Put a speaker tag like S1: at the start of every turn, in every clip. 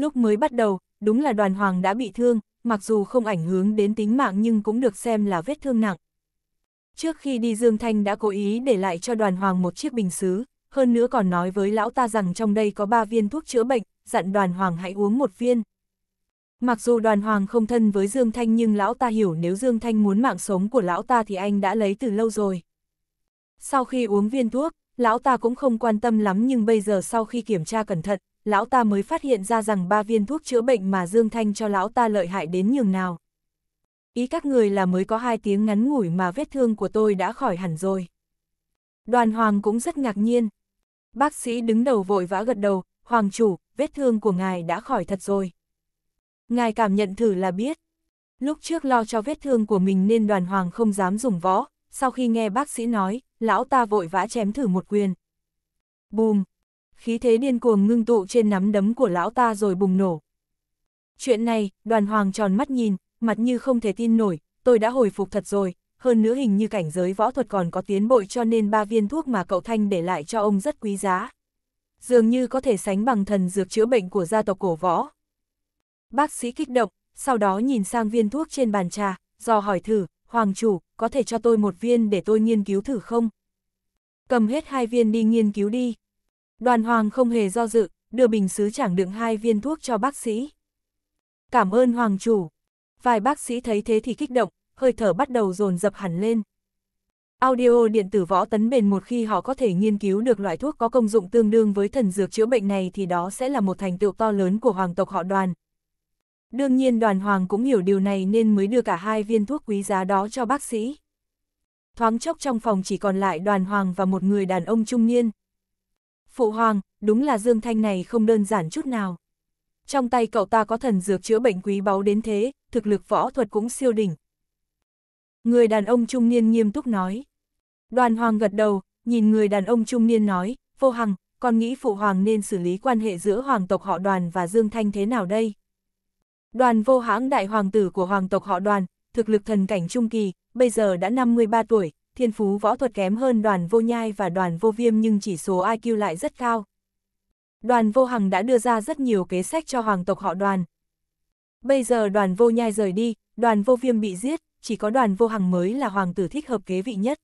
S1: Lúc mới bắt đầu, đúng là đoàn hoàng đã bị thương, mặc dù không ảnh hưởng đến tính mạng nhưng cũng được xem là vết thương nặng. Trước khi đi Dương Thanh đã cố ý để lại cho đoàn hoàng một chiếc bình xứ, hơn nữa còn nói với lão ta rằng trong đây có ba viên thuốc chữa bệnh, dặn đoàn hoàng hãy uống một viên. Mặc dù đoàn hoàng không thân với Dương Thanh nhưng lão ta hiểu nếu Dương Thanh muốn mạng sống của lão ta thì anh đã lấy từ lâu rồi. Sau khi uống viên thuốc, lão ta cũng không quan tâm lắm nhưng bây giờ sau khi kiểm tra cẩn thận, lão ta mới phát hiện ra rằng ba viên thuốc chữa bệnh mà Dương Thanh cho lão ta lợi hại đến nhường nào. Ý các người là mới có hai tiếng ngắn ngủi mà vết thương của tôi đã khỏi hẳn rồi. Đoàn Hoàng cũng rất ngạc nhiên. Bác sĩ đứng đầu vội vã gật đầu, Hoàng chủ, vết thương của ngài đã khỏi thật rồi. Ngài cảm nhận thử là biết. Lúc trước lo cho vết thương của mình nên đoàn Hoàng không dám dùng võ, sau khi nghe bác sĩ nói, lão ta vội vã chém thử một quyền. Bùm, khí thế điên cuồng ngưng tụ trên nắm đấm của lão ta rồi bùng nổ. Chuyện này, đoàn hoàng tròn mắt nhìn, mặt như không thể tin nổi, tôi đã hồi phục thật rồi, hơn nữa hình như cảnh giới võ thuật còn có tiến bộ cho nên ba viên thuốc mà cậu Thanh để lại cho ông rất quý giá. Dường như có thể sánh bằng thần dược chữa bệnh của gia tộc cổ võ. Bác sĩ kích động, sau đó nhìn sang viên thuốc trên bàn trà, do hỏi thử, Hoàng chủ, có thể cho tôi một viên để tôi nghiên cứu thử không? Cầm hết hai viên đi nghiên cứu đi. Đoàn Hoàng không hề do dự, đưa bình sứ chẳng đựng hai viên thuốc cho bác sĩ. Cảm ơn Hoàng chủ. Vài bác sĩ thấy thế thì kích động, hơi thở bắt đầu dồn dập hẳn lên. Audio điện tử võ tấn bền một khi họ có thể nghiên cứu được loại thuốc có công dụng tương đương với thần dược chữa bệnh này thì đó sẽ là một thành tựu to lớn của hoàng tộc họ đoàn. Đương nhiên đoàn hoàng cũng hiểu điều này nên mới đưa cả hai viên thuốc quý giá đó cho bác sĩ. Thoáng chốc trong phòng chỉ còn lại đoàn hoàng và một người đàn ông trung niên. Phụ hoàng, đúng là Dương Thanh này không đơn giản chút nào. Trong tay cậu ta có thần dược chữa bệnh quý báu đến thế, thực lực võ thuật cũng siêu đỉnh. Người đàn ông trung niên nghiêm túc nói. Đoàn hoàng gật đầu, nhìn người đàn ông trung niên nói, vô hằng, con nghĩ phụ hoàng nên xử lý quan hệ giữa hoàng tộc họ đoàn và Dương Thanh thế nào đây? Đoàn vô hãng đại hoàng tử của hoàng tộc họ đoàn, thực lực thần cảnh trung kỳ, bây giờ đã 53 tuổi, thiên phú võ thuật kém hơn đoàn vô nhai và đoàn vô viêm nhưng chỉ số IQ lại rất cao. Đoàn vô hằng đã đưa ra rất nhiều kế sách cho hoàng tộc họ đoàn. Bây giờ đoàn vô nhai rời đi, đoàn vô viêm bị giết, chỉ có đoàn vô hằng mới là hoàng tử thích hợp kế vị nhất.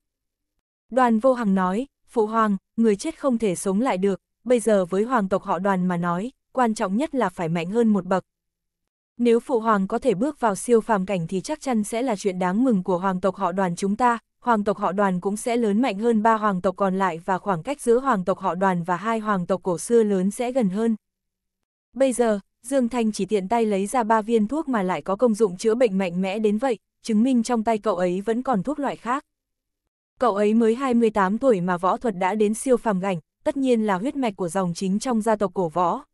S1: Đoàn vô hằng nói, phụ hoàng, người chết không thể sống lại được, bây giờ với hoàng tộc họ đoàn mà nói, quan trọng nhất là phải mạnh hơn một bậc. Nếu phụ hoàng có thể bước vào siêu phàm cảnh thì chắc chắn sẽ là chuyện đáng mừng của hoàng tộc họ đoàn chúng ta, hoàng tộc họ đoàn cũng sẽ lớn mạnh hơn ba hoàng tộc còn lại và khoảng cách giữa hoàng tộc họ đoàn và hai hoàng tộc cổ xưa lớn sẽ gần hơn. Bây giờ, Dương Thanh chỉ tiện tay lấy ra ba viên thuốc mà lại có công dụng chữa bệnh mạnh mẽ đến vậy, chứng minh trong tay cậu ấy vẫn còn thuốc loại khác. Cậu ấy mới 28 tuổi mà võ thuật đã đến siêu phàm gảnh, tất nhiên là huyết mạch của dòng chính trong gia tộc cổ võ.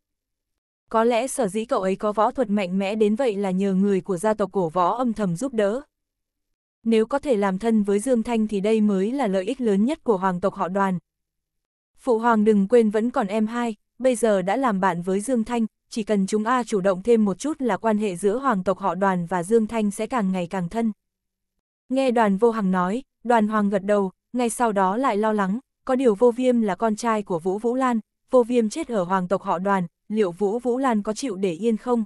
S1: Có lẽ sở dĩ cậu ấy có võ thuật mạnh mẽ đến vậy là nhờ người của gia tộc cổ võ âm thầm giúp đỡ. Nếu có thể làm thân với Dương Thanh thì đây mới là lợi ích lớn nhất của hoàng tộc họ đoàn. Phụ hoàng đừng quên vẫn còn em hai, bây giờ đã làm bạn với Dương Thanh, chỉ cần chúng A chủ động thêm một chút là quan hệ giữa hoàng tộc họ đoàn và Dương Thanh sẽ càng ngày càng thân. Nghe đoàn vô hằng nói, đoàn hoàng gật đầu, ngay sau đó lại lo lắng, có điều vô viêm là con trai của Vũ Vũ Lan, vô viêm chết ở hoàng tộc họ đoàn, liệu Vũ Vũ Lan có chịu để yên không?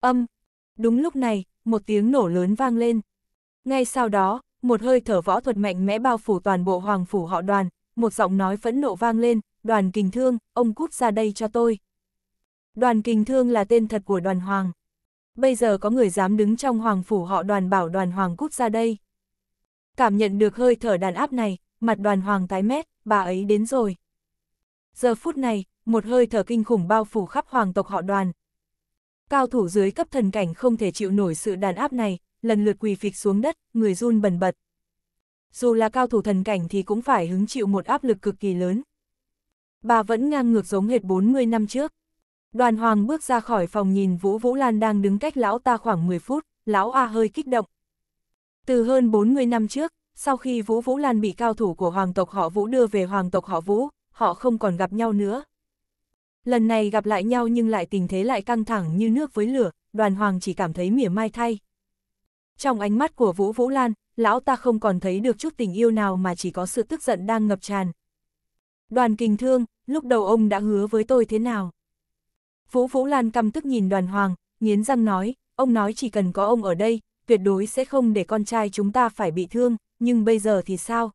S1: Âm! Đúng lúc này, một tiếng nổ lớn vang lên. Ngay sau đó, một hơi thở võ thuật mạnh mẽ bao phủ toàn bộ hoàng phủ họ đoàn, một giọng nói phẫn nộ vang lên, đoàn kình thương, ông cút ra đây cho tôi. Đoàn kình thương là tên thật của đoàn hoàng. Bây giờ có người dám đứng trong hoàng phủ họ đoàn bảo đoàn hoàng cút ra đây. Cảm nhận được hơi thở đàn áp này, mặt đoàn hoàng tái mét, bà ấy đến rồi. Giờ phút này, một hơi thở kinh khủng bao phủ khắp hoàng tộc họ đoàn. Cao thủ dưới cấp thần cảnh không thể chịu nổi sự đàn áp này, lần lượt quỳ phịch xuống đất, người run bần bật. Dù là cao thủ thần cảnh thì cũng phải hứng chịu một áp lực cực kỳ lớn. Bà vẫn ngang ngược giống hệt 40 năm trước. Đoàn Hoàng bước ra khỏi phòng nhìn Vũ Vũ Lan đang đứng cách lão ta khoảng 10 phút, lão A hơi kích động. Từ hơn 40 năm trước, sau khi Vũ Vũ Lan bị cao thủ của hoàng tộc họ Vũ đưa về hoàng tộc họ Vũ, họ không còn gặp nhau nữa. Lần này gặp lại nhau nhưng lại tình thế lại căng thẳng như nước với lửa, đoàn hoàng chỉ cảm thấy mỉa mai thay. Trong ánh mắt của Vũ Vũ Lan, lão ta không còn thấy được chút tình yêu nào mà chỉ có sự tức giận đang ngập tràn. Đoàn kình thương, lúc đầu ông đã hứa với tôi thế nào? Vũ Vũ Lan căm tức nhìn đoàn hoàng, nghiến răng nói, ông nói chỉ cần có ông ở đây, tuyệt đối sẽ không để con trai chúng ta phải bị thương, nhưng bây giờ thì sao?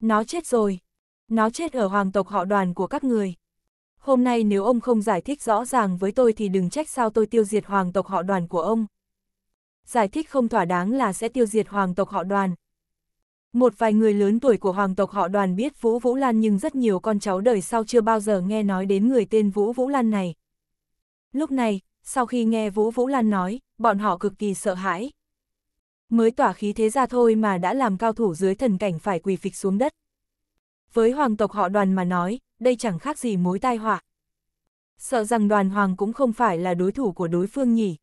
S1: Nó chết rồi. Nó chết ở hoàng tộc họ đoàn của các người. Hôm nay nếu ông không giải thích rõ ràng với tôi thì đừng trách sao tôi tiêu diệt hoàng tộc họ đoàn của ông giải thích không thỏa đáng là sẽ tiêu diệt hoàng tộc họ đoàn. Một vài người lớn tuổi của hoàng tộc họ đoàn biết Vũ Vũ Lan nhưng rất nhiều con cháu đời sau chưa bao giờ nghe nói đến người tên Vũ Vũ Lan này. Lúc này, sau khi nghe Vũ Vũ Lan nói, bọn họ cực kỳ sợ hãi. Mới tỏa khí thế ra thôi mà đã làm cao thủ dưới thần cảnh phải quỳ phịch xuống đất. Với hoàng tộc họ đoàn mà nói, đây chẳng khác gì mối tai họa. Sợ rằng đoàn hoàng cũng không phải là đối thủ của đối phương nhỉ.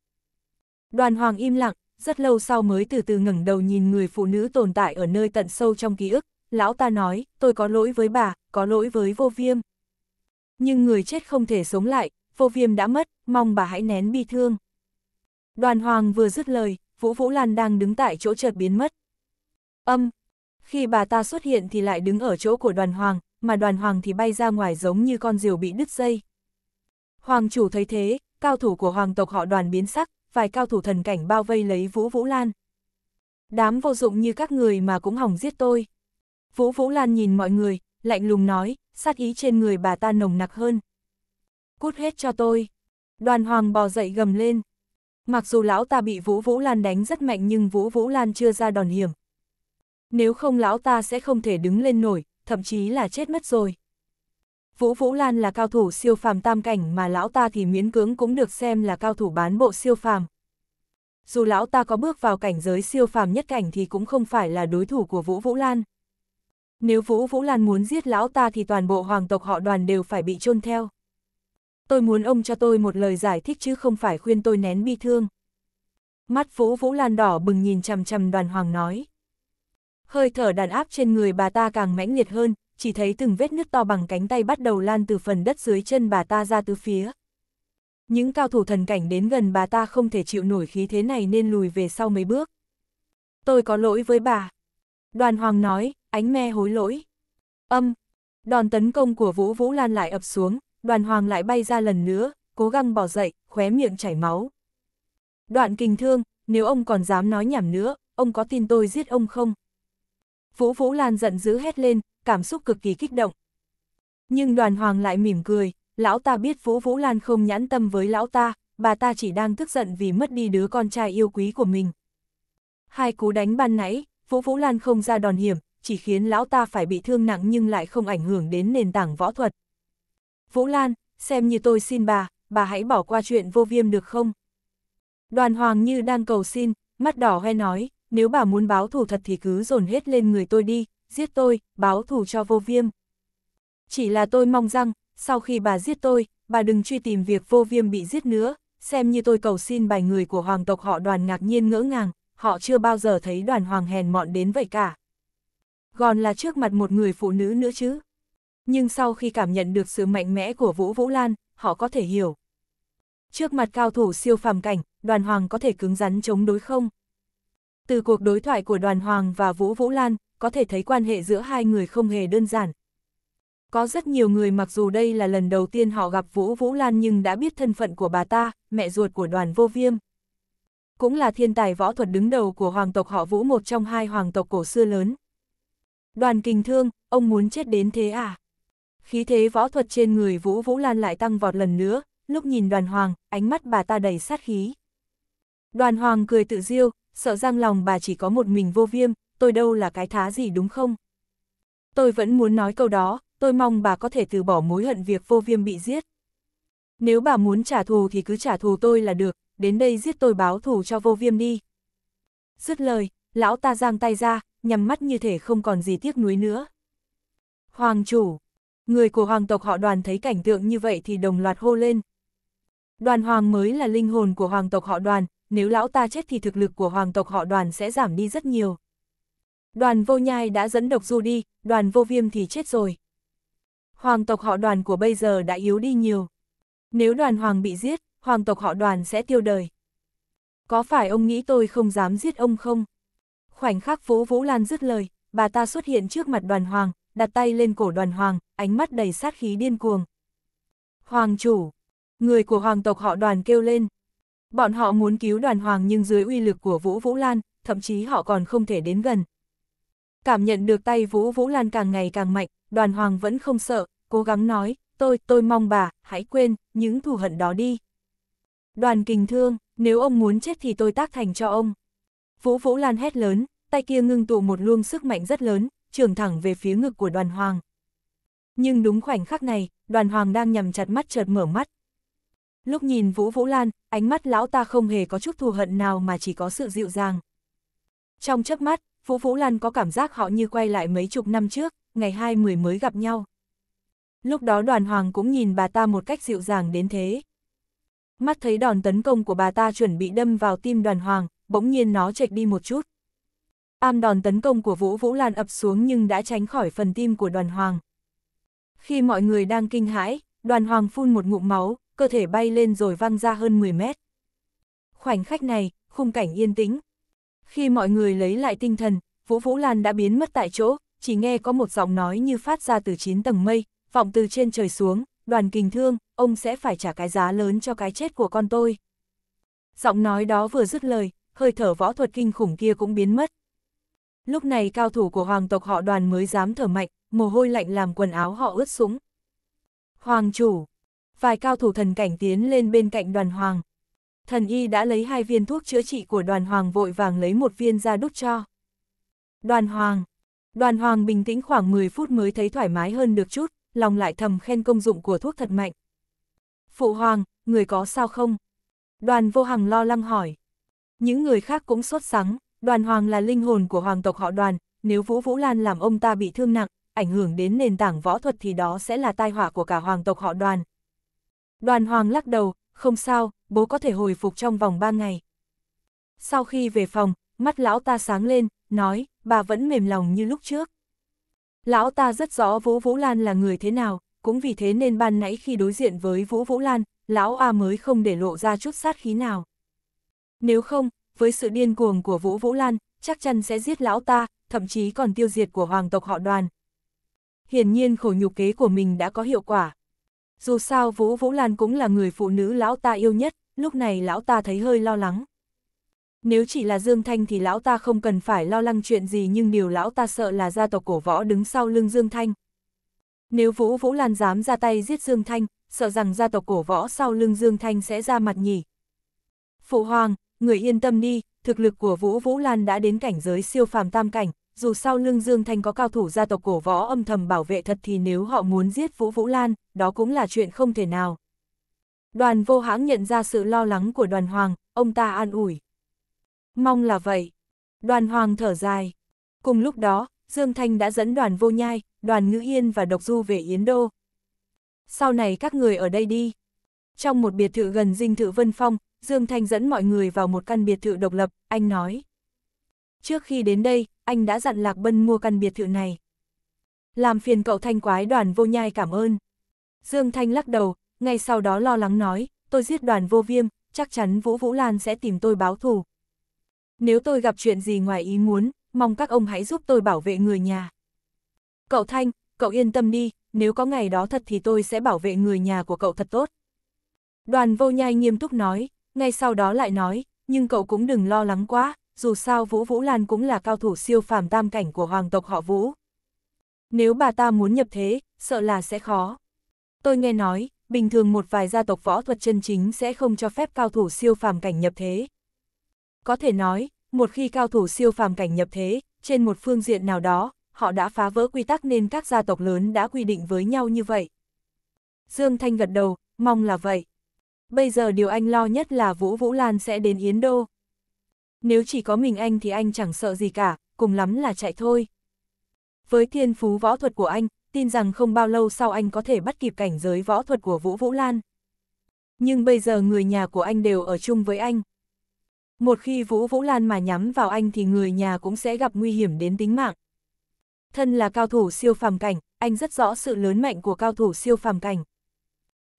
S1: Đoàn hoàng im lặng, rất lâu sau mới từ từ ngẩng đầu nhìn người phụ nữ tồn tại ở nơi tận sâu trong ký ức, lão ta nói, tôi có lỗi với bà, có lỗi với vô viêm. Nhưng người chết không thể sống lại, vô viêm đã mất, mong bà hãy nén bi thương. Đoàn hoàng vừa dứt lời, Vũ Vũ Lan đang đứng tại chỗ chợt biến mất. Âm, khi bà ta xuất hiện thì lại đứng ở chỗ của đoàn hoàng, mà đoàn hoàng thì bay ra ngoài giống như con diều bị đứt dây. Hoàng chủ thấy thế, cao thủ của hoàng tộc họ đoàn biến sắc, vài cao thủ thần cảnh bao vây lấy Vũ Vũ Lan. Đám vô dụng như các người mà cũng hỏng giết tôi. Vũ Vũ Lan nhìn mọi người, lạnh lùng nói, sát ý trên người bà ta nồng nặc hơn. Cút hết cho tôi. Đoàn hoàng bò dậy gầm lên. Mặc dù lão ta bị Vũ Vũ Lan đánh rất mạnh nhưng Vũ Vũ Lan chưa ra đòn hiểm. Nếu không lão ta sẽ không thể đứng lên nổi, thậm chí là chết mất rồi. Vũ Vũ Lan là cao thủ siêu phàm tam cảnh mà lão ta thì miễn cưỡng cũng được xem là cao thủ bán bộ siêu phàm. Dù lão ta có bước vào cảnh giới siêu phàm nhất cảnh thì cũng không phải là đối thủ của Vũ Vũ Lan. Nếu Vũ Vũ Lan muốn giết lão ta thì toàn bộ hoàng tộc họ đoàn đều phải bị chôn theo. Tôi muốn ông cho tôi một lời giải thích chứ không phải khuyên tôi nén bi thương. Mắt Vũ Vũ Lan đỏ bừng nhìn chằm chằm đoàn hoàng nói. Hơi thở đàn áp trên người bà ta càng mãnh liệt hơn, chỉ thấy từng vết nước to bằng cánh tay bắt đầu lan từ phần đất dưới chân bà ta ra tứ phía. Những cao thủ thần cảnh đến gần bà ta không thể chịu nổi khí thế này nên lùi về sau mấy bước. Tôi có lỗi với bà. Đoàn Hoàng nói, ánh me hối lỗi. Âm. Đòn tấn công của Vũ Vũ Lan lại ập xuống, đoàn Hoàng lại bay ra lần nữa, cố gắng bỏ dậy, khóe miệng chảy máu. Đoạn kinh thương, nếu ông còn dám nói nhảm nữa, ông có tin tôi giết ông không? Vũ Vũ Lan giận dữ hét lên, cảm xúc cực kỳ kích động. Nhưng đoàn hoàng lại mỉm cười, lão ta biết Vũ Vũ Lan không nhãn tâm với lão ta, bà ta chỉ đang tức giận vì mất đi đứa con trai yêu quý của mình. Hai cú đánh ban nãy, Vũ Vũ Lan không ra đòn hiểm, chỉ khiến lão ta phải bị thương nặng nhưng lại không ảnh hưởng đến nền tảng võ thuật. Vũ Lan, xem như tôi xin bà, bà hãy bỏ qua chuyện vô viêm được không? Đoàn Hoàng như đang cầu xin, mắt đỏ hoe nói, nếu bà muốn báo thù thật thì cứ dồn hết lên người tôi đi, giết tôi, báo thù cho vô viêm. Chỉ là tôi mong rằng, sau khi bà giết tôi, bà đừng truy tìm việc vô viêm bị giết nữa, xem như tôi cầu xin bài người của hoàng tộc họ đoàn ngạc nhiên ngỡ ngàng, họ chưa bao giờ thấy đoàn hoàng hèn mọn đến vậy cả. gòn là trước mặt một người phụ nữ nữa chứ. Nhưng sau khi cảm nhận được sự mạnh mẽ của Vũ Vũ Lan, họ có thể hiểu. Trước mặt cao thủ siêu phàm cảnh, đoàn hoàng có thể cứng rắn chống đối không? Từ cuộc đối thoại của đoàn Hoàng và Vũ Vũ Lan, có thể thấy quan hệ giữa hai người không hề đơn giản. Có rất nhiều người mặc dù đây là lần đầu tiên họ gặp Vũ Vũ Lan nhưng đã biết thân phận của bà ta, mẹ ruột của đoàn vô viêm. Cũng là thiên tài võ thuật đứng đầu của hoàng tộc họ Vũ một trong hai hoàng tộc cổ xưa lớn. Đoàn kinh thương, ông muốn chết đến thế à? Khí thế võ thuật trên người Vũ Vũ Lan lại tăng vọt lần nữa, lúc nhìn đoàn hoàng, ánh mắt bà ta đầy sát khí. Đoàn hoàng cười tự diêu, sợ rằng lòng bà chỉ có một mình vô viêm, tôi đâu là cái thá gì đúng không? Tôi vẫn muốn nói câu đó, tôi mong bà có thể từ bỏ mối hận việc vô viêm bị giết. Nếu bà muốn trả thù thì cứ trả thù tôi là được, đến đây giết tôi báo thù cho vô viêm đi. Dứt lời, lão ta giang tay ra, nhắm mắt như thể không còn gì tiếc nuối nữa. Hoàng chủ, người của hoàng tộc họ đoàn thấy cảnh tượng như vậy thì đồng loạt hô lên. Đoàn hoàng mới là linh hồn của hoàng tộc họ đoàn, nếu lão ta chết thì thực lực của hoàng tộc họ đoàn sẽ giảm đi rất nhiều. Đoàn vô nhai đã dẫn độc du đi, đoàn vô viêm thì chết rồi. Hoàng tộc họ đoàn của bây giờ đã yếu đi nhiều. Nếu đoàn hoàng bị giết, hoàng tộc họ đoàn sẽ tiêu đời. Có phải ông nghĩ tôi không dám giết ông không? Khoảnh khắc Phố Vũ Lan dứt lời, bà ta xuất hiện trước mặt đoàn hoàng, đặt tay lên cổ đoàn hoàng, ánh mắt đầy sát khí điên cuồng. Hoàng chủ, người của hoàng tộc họ đoàn kêu lên, Bọn họ muốn cứu đoàn hoàng nhưng dưới uy lực của Vũ Vũ Lan, thậm chí họ còn không thể đến gần. Cảm nhận được tay Vũ Vũ Lan càng ngày càng mạnh, đoàn hoàng vẫn không sợ, cố gắng nói, tôi, tôi mong bà, hãy quên, những thù hận đó đi. Đoàn kình thương, nếu ông muốn chết thì tôi tác thành cho ông. Vũ Vũ Lan hét lớn, tay kia ngưng tụ một luồng sức mạnh rất lớn, trường thẳng về phía ngực của đoàn hoàng. Nhưng đúng khoảnh khắc này, đoàn hoàng đang nhằm chặt mắt chợt mở mắt, Lúc nhìn Vũ Vũ Lan, ánh mắt lão ta không hề có chút thù hận nào mà chỉ có sự dịu dàng. Trong chớp mắt, Vũ Vũ Lan có cảm giác họ như quay lại mấy chục năm trước, ngày hai mười mới gặp nhau. Lúc đó đoàn hoàng cũng nhìn bà ta một cách dịu dàng đến thế. Mắt thấy đòn tấn công của bà ta chuẩn bị đâm vào tim đoàn hoàng, bỗng nhiên nó chệch đi một chút. Am đòn tấn công của Vũ Vũ Lan ập xuống nhưng đã tránh khỏi phần tim của đoàn hoàng. Khi mọi người đang kinh hãi, đoàn hoàng phun một ngụm máu, cơ thể bay lên rồi văng ra hơn 10 mét. Khoảnh khắc này, khung cảnh yên tĩnh. Khi mọi người lấy lại tinh thần, Vũ Vũ Lan đã biến mất tại chỗ, chỉ nghe có một giọng nói như phát ra từ 9 tầng mây, vọng từ trên trời xuống, đoàn kình thương, ông sẽ phải trả cái giá lớn cho cái chết của con tôi. Giọng nói đó vừa dứt lời, hơi thở võ thuật kinh khủng kia cũng biến mất. Lúc này cao thủ của hoàng tộc họ đoàn mới dám thở mạnh, mồ hôi lạnh làm quần áo họ ướt sũng. Hoàng chủ, vài cao thủ thần cảnh tiến lên bên cạnh đoàn hoàng. Thần y đã lấy hai viên thuốc chữa trị của đoàn hoàng vội vàng lấy một viên ra đút cho. Đoàn hoàng. Đoàn hoàng bình tĩnh khoảng 10 phút mới thấy thoải mái hơn được chút, lòng lại thầm khen công dụng của thuốc thật mạnh. Phụ hoàng, người có sao không? Đoàn vô hằng lo lắng hỏi. Những người khác cũng sốt sắng, đoàn hoàng là linh hồn của hoàng tộc họ đoàn, nếu Vũ Vũ Lan làm ông ta bị thương nặng, ảnh hưởng đến nền tảng võ thuật thì đó sẽ là tai họa của cả hoàng tộc họ đoàn, Đoàn Hoàng lắc đầu, không sao, bố có thể hồi phục trong vòng 3 ngày. Sau khi về phòng, mắt lão ta sáng lên, nói, bà vẫn mềm lòng như lúc trước. Lão ta rất rõ Vũ Vũ Lan là người thế nào, cũng vì thế nên ban nãy khi đối diện với Vũ Vũ Lan, lão A mới không để lộ ra chút sát khí nào. Nếu không, với sự điên cuồng của Vũ Vũ Lan, chắc chắn sẽ giết lão ta, thậm chí còn tiêu diệt của hoàng tộc họ đoàn. Hiển nhiên khổ nhục kế của mình đã có hiệu quả. Dù sao Vũ Vũ Lan cũng là người phụ nữ lão ta yêu nhất, lúc này lão ta thấy hơi lo lắng. Nếu chỉ là Dương Thanh thì lão ta không cần phải lo lắng chuyện gì nhưng điều lão ta sợ là gia tộc cổ võ đứng sau lưng Dương Thanh. Nếu Vũ Vũ Lan dám ra tay giết Dương Thanh, sợ rằng gia tộc cổ võ sau lưng Dương Thanh sẽ ra mặt nhỉ. Phụ Hoàng, người yên tâm đi, thực lực của Vũ Vũ Lan đã đến cảnh giới siêu phàm tam cảnh, dù sau lưng Dương Thanh có cao thủ gia tộc cổ võ âm thầm bảo vệ thật thì nếu họ muốn giết Vũ Vũ Lan, đó cũng là chuyện không thể nào. Đoàn vô hãng nhận ra sự lo lắng của đoàn hoàng, ông ta an ủi. Mong là vậy. Đoàn hoàng thở dài. Cùng lúc đó, Dương Thanh đã dẫn đoàn vô nhai, đoàn ngữ yên và độc du về Yến Đô. Sau này các người ở đây đi. Trong một biệt thự gần dinh thự Vân Phong, Dương Thanh dẫn mọi người vào một căn biệt thự độc lập, anh nói. Trước khi đến đây, anh đã dặn Lạc Bân mua căn biệt thự này. Làm phiền cậu thanh quái đoàn vô nhai cảm ơn. Dương Thanh lắc đầu, ngay sau đó lo lắng nói, tôi giết đoàn vô viêm, chắc chắn Vũ Vũ Lan sẽ tìm tôi báo thù. Nếu tôi gặp chuyện gì ngoài ý muốn, mong các ông hãy giúp tôi bảo vệ người nhà. Cậu Thanh, cậu yên tâm đi, nếu có ngày đó thật thì tôi sẽ bảo vệ người nhà của cậu thật tốt. Đoàn vô nhai nghiêm túc nói, ngay sau đó lại nói, nhưng cậu cũng đừng lo lắng quá, dù sao Vũ Vũ Lan cũng là cao thủ siêu phàm tam cảnh của hoàng tộc họ Vũ. Nếu bà ta muốn nhập thế, sợ là sẽ khó. Tôi nghe nói, bình thường một vài gia tộc võ thuật chân chính sẽ không cho phép cao thủ siêu phàm cảnh nhập thế. Có thể nói, một khi cao thủ siêu phàm cảnh nhập thế, trên một phương diện nào đó, họ đã phá vỡ quy tắc nên các gia tộc lớn đã quy định với nhau như vậy. Dương Thanh gật đầu, mong là vậy. Bây giờ điều anh lo nhất là Vũ Vũ Lan sẽ đến Yến Đô. Nếu chỉ có mình anh thì anh chẳng sợ gì cả, cùng lắm là chạy thôi. Với thiên phú võ thuật của anh, tin rằng không bao lâu sau anh có thể bắt kịp cảnh giới võ thuật của Vũ Vũ Lan. Nhưng bây giờ người nhà của anh đều ở chung với anh. Một khi Vũ Vũ Lan mà nhắm vào anh thì người nhà cũng sẽ gặp nguy hiểm đến tính mạng. Thân là cao thủ siêu phàm cảnh, anh rất rõ sự lớn mạnh của cao thủ siêu phàm cảnh.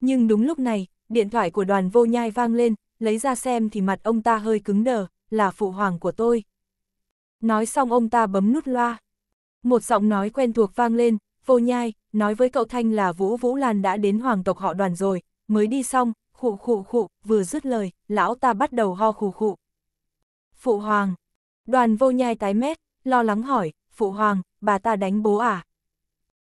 S1: Nhưng đúng lúc này, điện thoại của đoàn vô nhai vang lên, lấy ra xem thì mặt ông ta hơi cứng đờ là phụ hoàng của tôi. Nói xong ông ta bấm nút loa. Một giọng nói quen thuộc vang lên, vô nhai, nói với cậu Thanh là Vũ Vũ Lan đã đến hoàng tộc họ đoàn rồi, mới đi xong, khụ khụ khụ, vừa dứt lời, lão ta bắt đầu ho khụ khụ. Phụ hoàng, đoàn vô nhai tái mét, lo lắng hỏi, phụ hoàng, bà ta đánh bố à?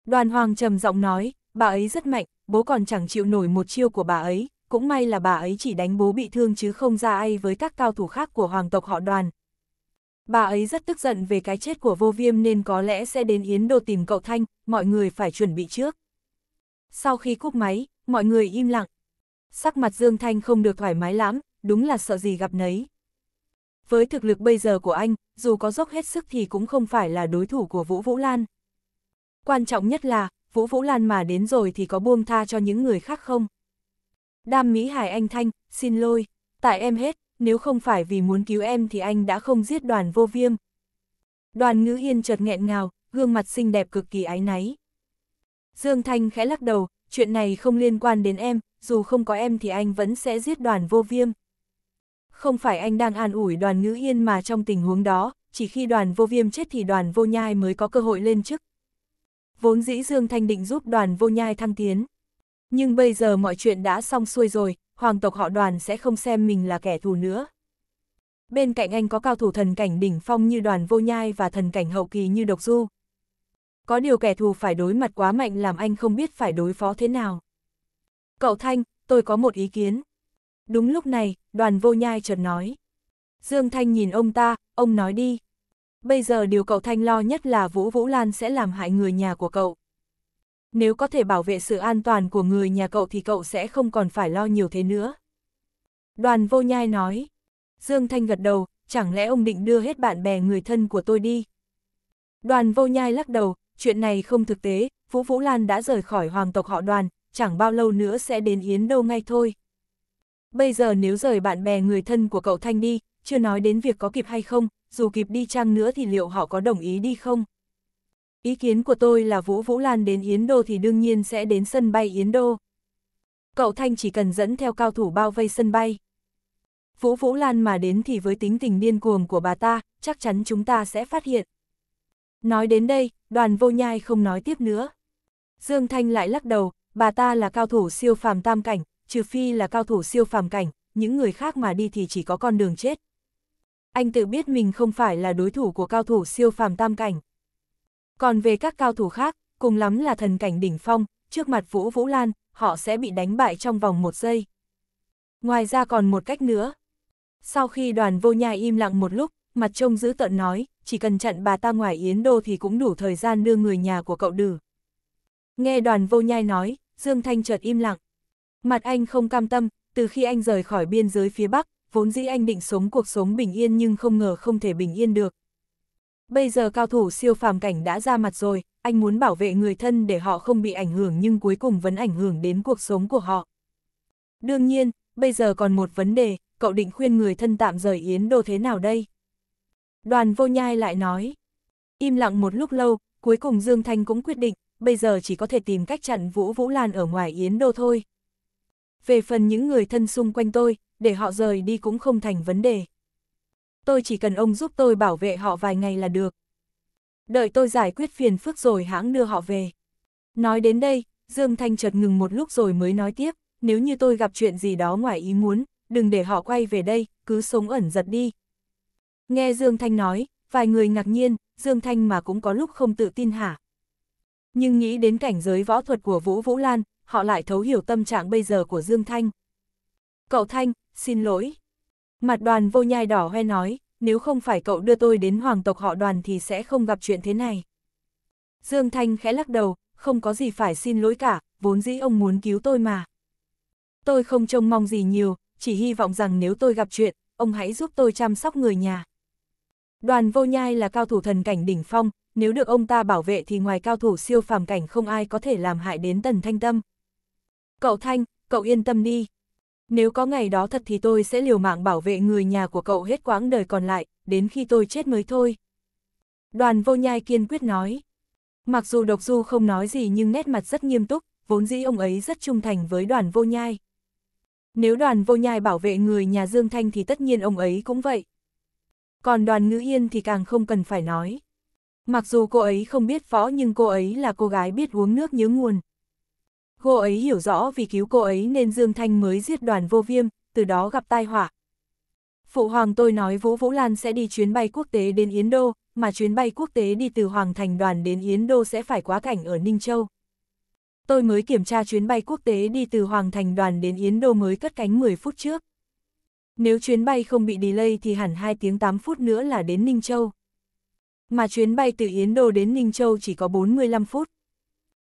S1: Đoàn hoàng trầm giọng nói, bà ấy rất mạnh, bố còn chẳng chịu nổi một chiêu của bà ấy, cũng may là bà ấy chỉ đánh bố bị thương chứ không ra ai với các cao thủ khác của hoàng tộc họ đoàn. Bà ấy rất tức giận về cái chết của vô viêm nên có lẽ sẽ đến Yến Đô tìm cậu Thanh, mọi người phải chuẩn bị trước. Sau khi cúp máy, mọi người im lặng. Sắc mặt Dương Thanh không được thoải mái lắm, đúng là sợ gì gặp nấy. Với thực lực bây giờ của anh, dù có dốc hết sức thì cũng không phải là đối thủ của Vũ Vũ Lan. Quan trọng nhất là, Vũ Vũ Lan mà đến rồi thì có buông tha cho những người khác không? Đam Mỹ Hải anh Thanh, xin lỗi, tại em hết, nếu không phải vì muốn cứu em thì anh đã không giết đoàn vô viêm. Đoàn ngữ yên chợt nghẹn ngào, gương mặt xinh đẹp cực kỳ ái náy. Dương Thanh khẽ lắc đầu, chuyện này không liên quan đến em, dù không có em thì anh vẫn sẽ giết đoàn vô viêm. Không phải anh đang an ủi đoàn ngữ yên mà trong tình huống đó, chỉ khi đoàn vô viêm chết thì đoàn vô nhai mới có cơ hội lên chức. Vốn dĩ Dương Thanh định giúp đoàn vô nhai thăng tiến, nhưng bây giờ mọi chuyện đã xong xuôi rồi, hoàng tộc họ đoàn sẽ không xem mình là kẻ thù nữa. Bên cạnh anh có cao thủ thần cảnh đỉnh phong như đoàn vô nhai và thần cảnh hậu kỳ như độc du. Có điều kẻ thù phải đối mặt quá mạnh làm anh không biết phải đối phó thế nào. Cậu Thanh, tôi có một ý kiến. Đúng lúc này, đoàn vô nhai chợt nói. Dương Thanh nhìn ông ta, ông nói đi. Bây giờ điều cậu Thanh lo nhất là Vũ Vũ Lan sẽ làm hại người nhà của cậu nếu có thể bảo vệ sự an toàn của người nhà cậu thì cậu sẽ không còn phải lo nhiều thế nữa. Đoàn vô nhai nói, Dương Thanh gật đầu, chẳng lẽ ông định đưa hết bạn bè người thân của tôi đi? Đoàn vô nhai lắc đầu, chuyện này không thực tế, Vũ Vũ Lan đã rời khỏi hoàng tộc họ đoàn, chẳng bao lâu nữa sẽ đến Yến đâu ngay thôi. Bây giờ nếu rời bạn bè người thân của cậu Thanh đi, chưa nói đến việc có kịp hay không, dù kịp đi chăng nữa thì liệu họ có đồng ý đi không? Ý kiến của tôi là Vũ Vũ Lan đến Yến Đô thì đương nhiên sẽ đến sân bay Yến Đô. Cậu Thanh chỉ cần dẫn theo cao thủ bao vây sân bay. Vũ Vũ Lan mà đến thì với tính tình điên cuồng của bà ta, chắc chắn chúng ta sẽ phát hiện. Nói đến đây, đoàn vô nhai không nói tiếp nữa. Dương Thanh lại lắc đầu, bà ta là cao thủ siêu phàm tam cảnh, trừ phi là cao thủ siêu phàm cảnh, những người khác mà đi thì chỉ có con đường chết. Anh tự biết mình không phải là đối thủ của cao thủ siêu phàm tam cảnh. Còn về các cao thủ khác, cùng lắm là thần cảnh đỉnh phong, trước mặt Vũ Vũ Lan, họ sẽ bị đánh bại trong vòng một giây. Ngoài ra còn một cách nữa. Sau khi đoàn vô nhai im lặng một lúc, mặt trông giữ tận nói, chỉ cần chặn bà ta ngoài Yến Đô thì cũng đủ thời gian đưa người nhà của cậu đử. Nghe đoàn vô nhai nói, Dương Thanh chợt im lặng. Mặt anh không cam tâm, từ khi anh rời khỏi biên giới phía Bắc, vốn dĩ anh định sống cuộc sống bình yên nhưng không ngờ không thể bình yên được, Bây giờ cao thủ siêu phàm cảnh đã ra mặt rồi, anh muốn bảo vệ người thân để họ không bị ảnh hưởng nhưng cuối cùng vẫn ảnh hưởng đến cuộc sống của họ. Đương nhiên, bây giờ còn một vấn đề, cậu định khuyên người thân tạm rời Yến Đô thế nào đây? Đoàn vô nhai lại nói. Im lặng một lúc lâu, cuối cùng Dương Thanh cũng quyết định, bây giờ chỉ có thể tìm cách chặn Vũ Vũ Lan ở ngoài Yến Đô thôi. Về phần những người thân xung quanh tôi, để họ rời đi cũng không thành vấn đề tôi chỉ cần ông giúp tôi bảo vệ họ vài ngày là được. Đợi tôi giải quyết phiền phức rồi hãng đưa họ về. Nói đến đây, Dương Thanh chợt ngừng một lúc rồi mới nói tiếp, nếu như tôi gặp chuyện gì đó ngoài ý muốn, đừng để họ quay về đây, cứ sống ẩn giật đi. Nghe Dương Thanh nói, vài người ngạc nhiên, Dương Thanh mà cũng có lúc không tự tin hả. Nhưng nghĩ đến cảnh giới võ thuật của Vũ Vũ Lan, họ lại thấu hiểu tâm trạng bây giờ của Dương Thanh. Cậu Thanh, xin lỗi, Mặt đoàn vô nhai đỏ hoe nói, nếu không phải cậu đưa tôi đến hoàng tộc họ đoàn thì sẽ không gặp chuyện thế này. Dương Thanh khẽ lắc đầu, không có gì phải xin lỗi cả, vốn dĩ ông muốn cứu tôi mà. Tôi không trông mong gì nhiều, chỉ hy vọng rằng nếu tôi gặp chuyện, ông hãy giúp tôi chăm sóc người nhà. Đoàn vô nhai là cao thủ thần cảnh đỉnh phong, nếu được ông ta bảo vệ thì ngoài cao thủ siêu phàm cảnh không ai có thể làm hại đến tần thanh tâm. Cậu Thanh, cậu yên tâm đi, nếu có ngày đó thật thì tôi sẽ liều mạng bảo vệ người nhà của cậu hết quãng đời còn lại, đến khi tôi chết mới thôi. Đoàn vô nhai kiên quyết nói. Mặc dù độc du không nói gì nhưng nét mặt rất nghiêm túc, vốn dĩ ông ấy rất trung thành với đoàn vô nhai. Nếu đoàn vô nhai bảo vệ người nhà Dương Thanh thì tất nhiên ông ấy cũng vậy. Còn đoàn ngữ yên thì càng không cần phải nói. Mặc dù cô ấy không biết võ nhưng cô ấy là cô gái biết uống nước nhớ nguồn. Cô ấy hiểu rõ vì cứu cô ấy nên Dương Thanh mới giết đoàn vô viêm, từ đó gặp tai họa. Phụ hoàng tôi nói Vũ Vũ Lan sẽ đi chuyến bay quốc tế đến Yến Đô, mà chuyến bay quốc tế đi từ Hoàng Thành đoàn đến Yến Đô sẽ phải quá cảnh ở Ninh Châu. Tôi mới kiểm tra chuyến bay quốc tế đi từ Hoàng Thành đoàn đến Yến Đô mới cất cánh 10 phút trước. Nếu chuyến bay không bị delay thì hẳn 2 tiếng 8 phút nữa là đến Ninh Châu. Mà chuyến bay từ Yến Đô đến Ninh Châu chỉ có 45 phút.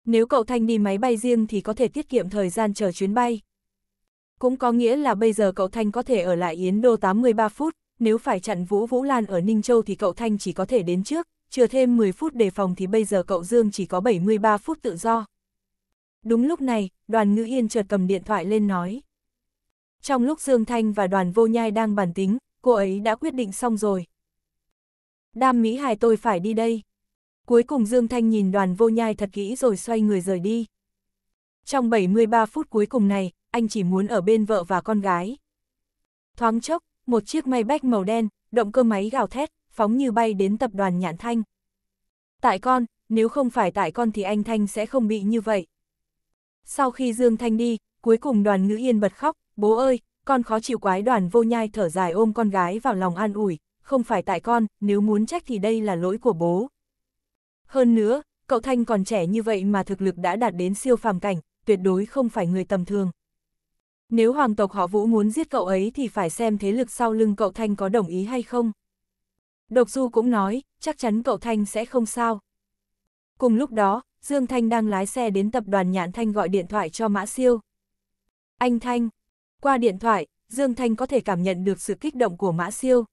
S1: Nếu cậu Thanh đi máy bay riêng thì có thể tiết kiệm thời gian chờ chuyến bay. Cũng có nghĩa là bây giờ cậu Thanh có thể ở lại Yến Đô 83 phút, nếu phải chặn Vũ Vũ Lan ở Ninh Châu thì cậu Thanh chỉ có thể đến trước, chừa thêm 10 phút đề phòng thì bây giờ cậu Dương chỉ có 73 phút tự do. Đúng lúc này, đoàn ngữ yên chợt cầm điện thoại lên nói. Trong lúc Dương Thanh và đoàn vô nhai đang bàn tính, cô ấy đã quyết định xong rồi. Đam Mỹ Hải tôi phải đi đây. Cuối cùng Dương Thanh nhìn đoàn vô nhai thật kỹ rồi xoay người rời đi. Trong 73 phút cuối cùng này, anh chỉ muốn ở bên vợ và con gái. Thoáng chốc, một chiếc may bách màu đen, động cơ máy gào thét, phóng như bay đến tập đoàn Nhãn Thanh. Tại con, nếu không phải tại con thì anh Thanh sẽ không bị như vậy. Sau khi Dương Thanh đi, cuối cùng đoàn ngữ yên bật khóc, bố ơi, con khó chịu quái đoàn vô nhai thở dài ôm con gái vào lòng an ủi, không phải tại con, nếu muốn trách thì đây là lỗi của bố, hơn nữa, cậu Thanh còn trẻ như vậy mà thực lực đã đạt đến siêu phàm cảnh, tuyệt đối không phải người tầm thường. Nếu hoàng tộc họ Vũ muốn giết cậu ấy thì phải xem thế lực sau lưng cậu Thanh có đồng ý hay không. Độc Du cũng nói, chắc chắn cậu Thanh sẽ không sao. Cùng lúc đó, Dương Thanh đang lái xe đến tập đoàn Nhạn Thanh gọi điện thoại cho Mã Siêu. Anh Thanh. Qua điện thoại, Dương Thanh có thể cảm nhận được sự kích động của Mã Siêu.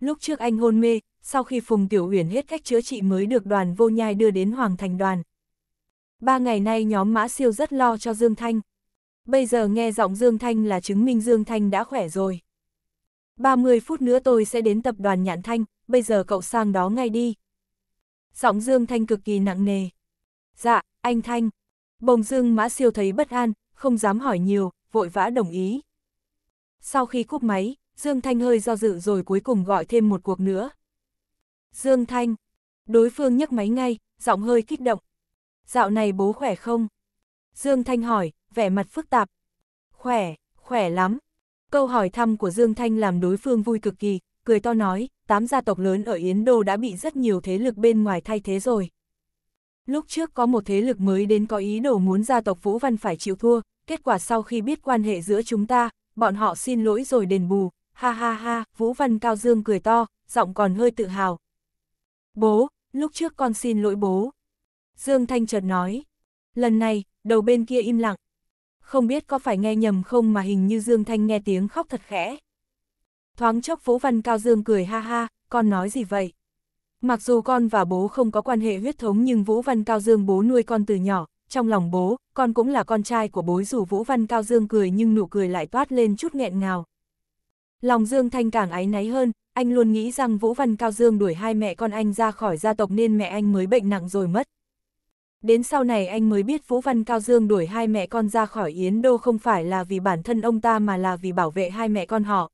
S1: Lúc trước anh hôn mê, sau khi Phùng Tiểu Uyển hết cách chữa trị mới được đoàn vô nhai đưa đến Hoàng Thành đoàn. Ba ngày nay nhóm Mã Siêu rất lo cho Dương Thanh. Bây giờ nghe giọng Dương Thanh là chứng minh Dương Thanh đã khỏe rồi. 30 phút nữa tôi sẽ đến tập đoàn Nhạn Thanh, bây giờ cậu sang đó ngay đi. Giọng Dương Thanh cực kỳ nặng nề. Dạ, anh Thanh. Bồng Dương Mã Siêu thấy bất an, không dám hỏi nhiều, vội vã đồng ý. Sau khi cúp máy, Dương Thanh hơi do dự rồi cuối cùng gọi thêm một cuộc nữa. Dương Thanh, đối phương nhấc máy ngay, giọng hơi kích động. Dạo này bố khỏe không? Dương Thanh hỏi, vẻ mặt phức tạp. Khỏe, khỏe lắm. Câu hỏi thăm của Dương Thanh làm đối phương vui cực kỳ, cười to nói, tám gia tộc lớn ở Yến Đô đã bị rất nhiều thế lực bên ngoài thay thế rồi. Lúc trước có một thế lực mới đến có ý đồ muốn gia tộc Vũ Văn phải chịu thua, kết quả sau khi biết quan hệ giữa chúng ta, bọn họ xin lỗi rồi đền bù, ha ha ha, Vũ Văn Cao Dương cười to, giọng còn hơi tự hào. Bố, lúc trước con xin lỗi bố. Dương Thanh chợt nói. Lần này, đầu bên kia im lặng. Không biết có phải nghe nhầm không mà hình như Dương Thanh nghe tiếng khóc thật khẽ. Thoáng chốc Vũ Văn Cao Dương cười ha ha, con nói gì vậy? Mặc dù con và bố không có quan hệ huyết thống nhưng Vũ Văn Cao Dương bố nuôi con từ nhỏ, trong lòng bố, con cũng là con trai của bố dù Vũ Văn Cao Dương cười nhưng nụ cười lại toát lên chút nghẹn ngào. Lòng Dương Thanh càng áy náy hơn, anh luôn nghĩ rằng Vũ Văn Cao Dương đuổi hai mẹ con anh ra khỏi gia tộc nên mẹ anh mới bệnh nặng rồi mất. Đến sau này anh mới biết Vũ Văn Cao Dương đuổi hai mẹ con ra khỏi Yến Đô không phải là vì bản thân ông ta mà là vì bảo vệ hai mẹ con họ.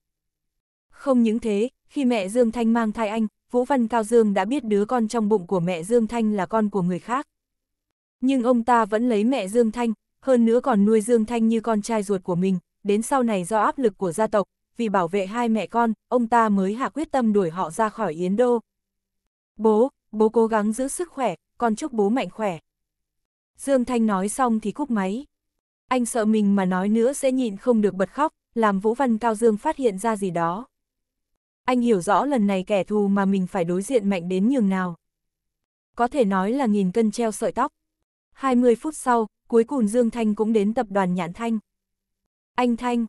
S1: Không những thế, khi mẹ Dương Thanh mang thai anh, Vũ Văn Cao Dương đã biết đứa con trong bụng của mẹ Dương Thanh là con của người khác. Nhưng ông ta vẫn lấy mẹ Dương Thanh, hơn nữa còn nuôi Dương Thanh như con trai ruột của mình, đến sau này do áp lực của gia tộc, vì bảo vệ hai mẹ con, ông ta mới hạ quyết tâm đuổi họ ra khỏi Yến Đô. Bố, bố cố gắng giữ sức khỏe, con chúc bố mạnh khỏe. Dương Thanh nói xong thì cúp máy. Anh sợ mình mà nói nữa sẽ nhịn không được bật khóc, làm Vũ Văn Cao Dương phát hiện ra gì đó. Anh hiểu rõ lần này kẻ thù mà mình phải đối diện mạnh đến nhường nào. Có thể nói là nghìn cân treo sợi tóc. 20 phút sau, cuối cùng Dương Thanh cũng đến tập đoàn Nhãn Thanh. Anh Thanh,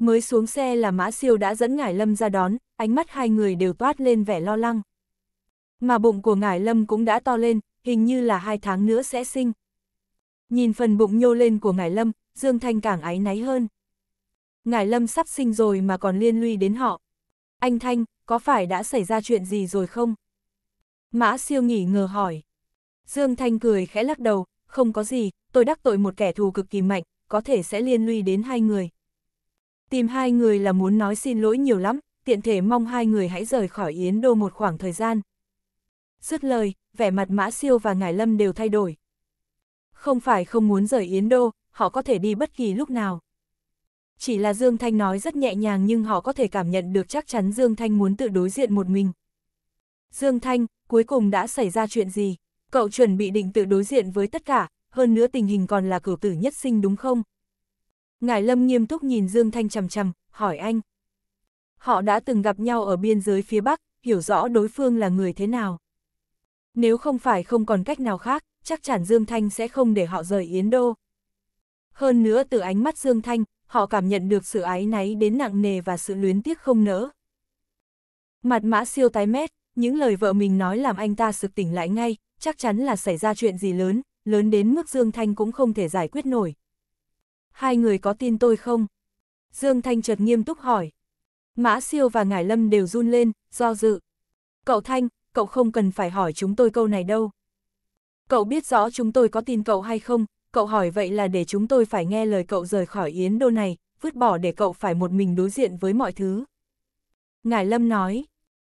S1: Mới xuống xe là Mã Siêu đã dẫn Ngải Lâm ra đón, ánh mắt hai người đều toát lên vẻ lo lắng. Mà bụng của Ngải Lâm cũng đã to lên, hình như là hai tháng nữa sẽ sinh. Nhìn phần bụng nhô lên của Ngải Lâm, Dương Thanh càng áy náy hơn. Ngải Lâm sắp sinh rồi mà còn liên lụy đến họ. Anh Thanh, có phải đã xảy ra chuyện gì rồi không? Mã siêu nghỉ ngờ hỏi. Dương Thanh cười khẽ lắc đầu, không có gì, tôi đắc tội một kẻ thù cực kỳ mạnh, có thể sẽ liên lụy đến hai người. Tìm hai người là muốn nói xin lỗi nhiều lắm, tiện thể mong hai người hãy rời khỏi Yến Đô một khoảng thời gian. Dứt lời, vẻ mặt Mã Siêu và Ngải Lâm đều thay đổi. Không phải không muốn rời Yến Đô, họ có thể đi bất kỳ lúc nào. Chỉ là Dương Thanh nói rất nhẹ nhàng nhưng họ có thể cảm nhận được chắc chắn Dương Thanh muốn tự đối diện một mình. Dương Thanh, cuối cùng đã xảy ra chuyện gì? Cậu chuẩn bị định tự đối diện với tất cả, hơn nữa tình hình còn là cửu tử nhất sinh đúng không? ngài Lâm nghiêm túc nhìn Dương Thanh chằm chằm, hỏi anh. Họ đã từng gặp nhau ở biên giới phía Bắc, hiểu rõ đối phương là người thế nào. Nếu không phải không còn cách nào khác, chắc chắn Dương Thanh sẽ không để họ rời Yến Đô. Hơn nữa từ ánh mắt Dương Thanh, họ cảm nhận được sự ái náy đến nặng nề và sự luyến tiếc không nỡ. Mặt mã siêu tái mét, những lời vợ mình nói làm anh ta sực tỉnh lại ngay, chắc chắn là xảy ra chuyện gì lớn, lớn đến mức Dương Thanh cũng không thể giải quyết nổi, hai người có tin tôi không? Dương Thanh chợt nghiêm túc hỏi. Mã siêu và Ngải Lâm đều run lên, do dự. Cậu Thanh, cậu không cần phải hỏi chúng tôi câu này đâu. Cậu biết rõ chúng tôi có tin cậu hay không, cậu hỏi vậy là để chúng tôi phải nghe lời cậu rời khỏi Yến Đô này, vứt bỏ để cậu phải một mình đối diện với mọi thứ. Ngải Lâm nói,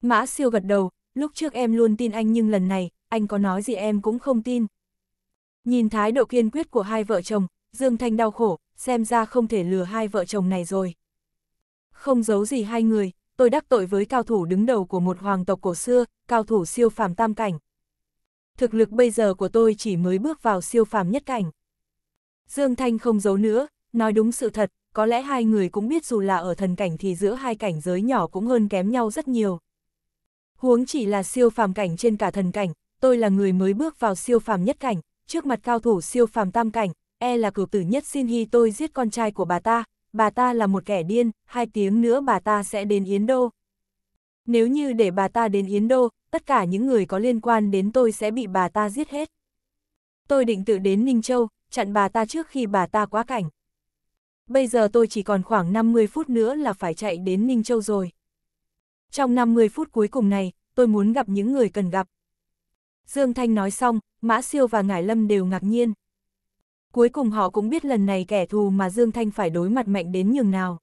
S1: Mã siêu gật đầu, lúc trước em luôn tin anh nhưng lần này, anh có nói gì em cũng không tin. Nhìn thái độ kiên quyết của hai vợ chồng, Dương Thanh đau khổ, xem ra không thể lừa hai vợ chồng này rồi. Không giấu gì hai người, tôi đắc tội với cao thủ đứng đầu của một hoàng tộc cổ xưa, cao thủ siêu phàm tam cảnh. Thực lực bây giờ của tôi chỉ mới bước vào siêu phàm nhất cảnh. Dương Thanh không giấu nữa, nói đúng sự thật, có lẽ hai người cũng biết dù là ở thần cảnh thì giữa hai cảnh giới nhỏ cũng hơn kém nhau rất nhiều. Huống chỉ là siêu phàm cảnh trên cả thần cảnh, tôi là người mới bước vào siêu phàm nhất cảnh, trước mặt cao thủ siêu phàm tam cảnh, e là cửu tử nhất xin hy tôi giết con trai của bà ta, bà ta là một kẻ điên, hai tiếng nữa bà ta sẽ đến Yến Đô. Nếu như để bà ta đến Yến Đô, tất cả những người có liên quan đến tôi sẽ bị bà ta giết hết. Tôi định tự đến Ninh Châu, chặn bà ta trước khi bà ta quá cảnh. Bây giờ tôi chỉ còn khoảng 50 phút nữa là phải chạy đến Ninh Châu rồi. Trong 50 phút cuối cùng này, tôi muốn gặp những người cần gặp. Dương Thanh nói xong, Mã Siêu và Ngải Lâm đều ngạc nhiên cuối cùng họ cũng biết lần này kẻ thù mà Dương Thanh phải đối mặt mạnh đến nhường nào.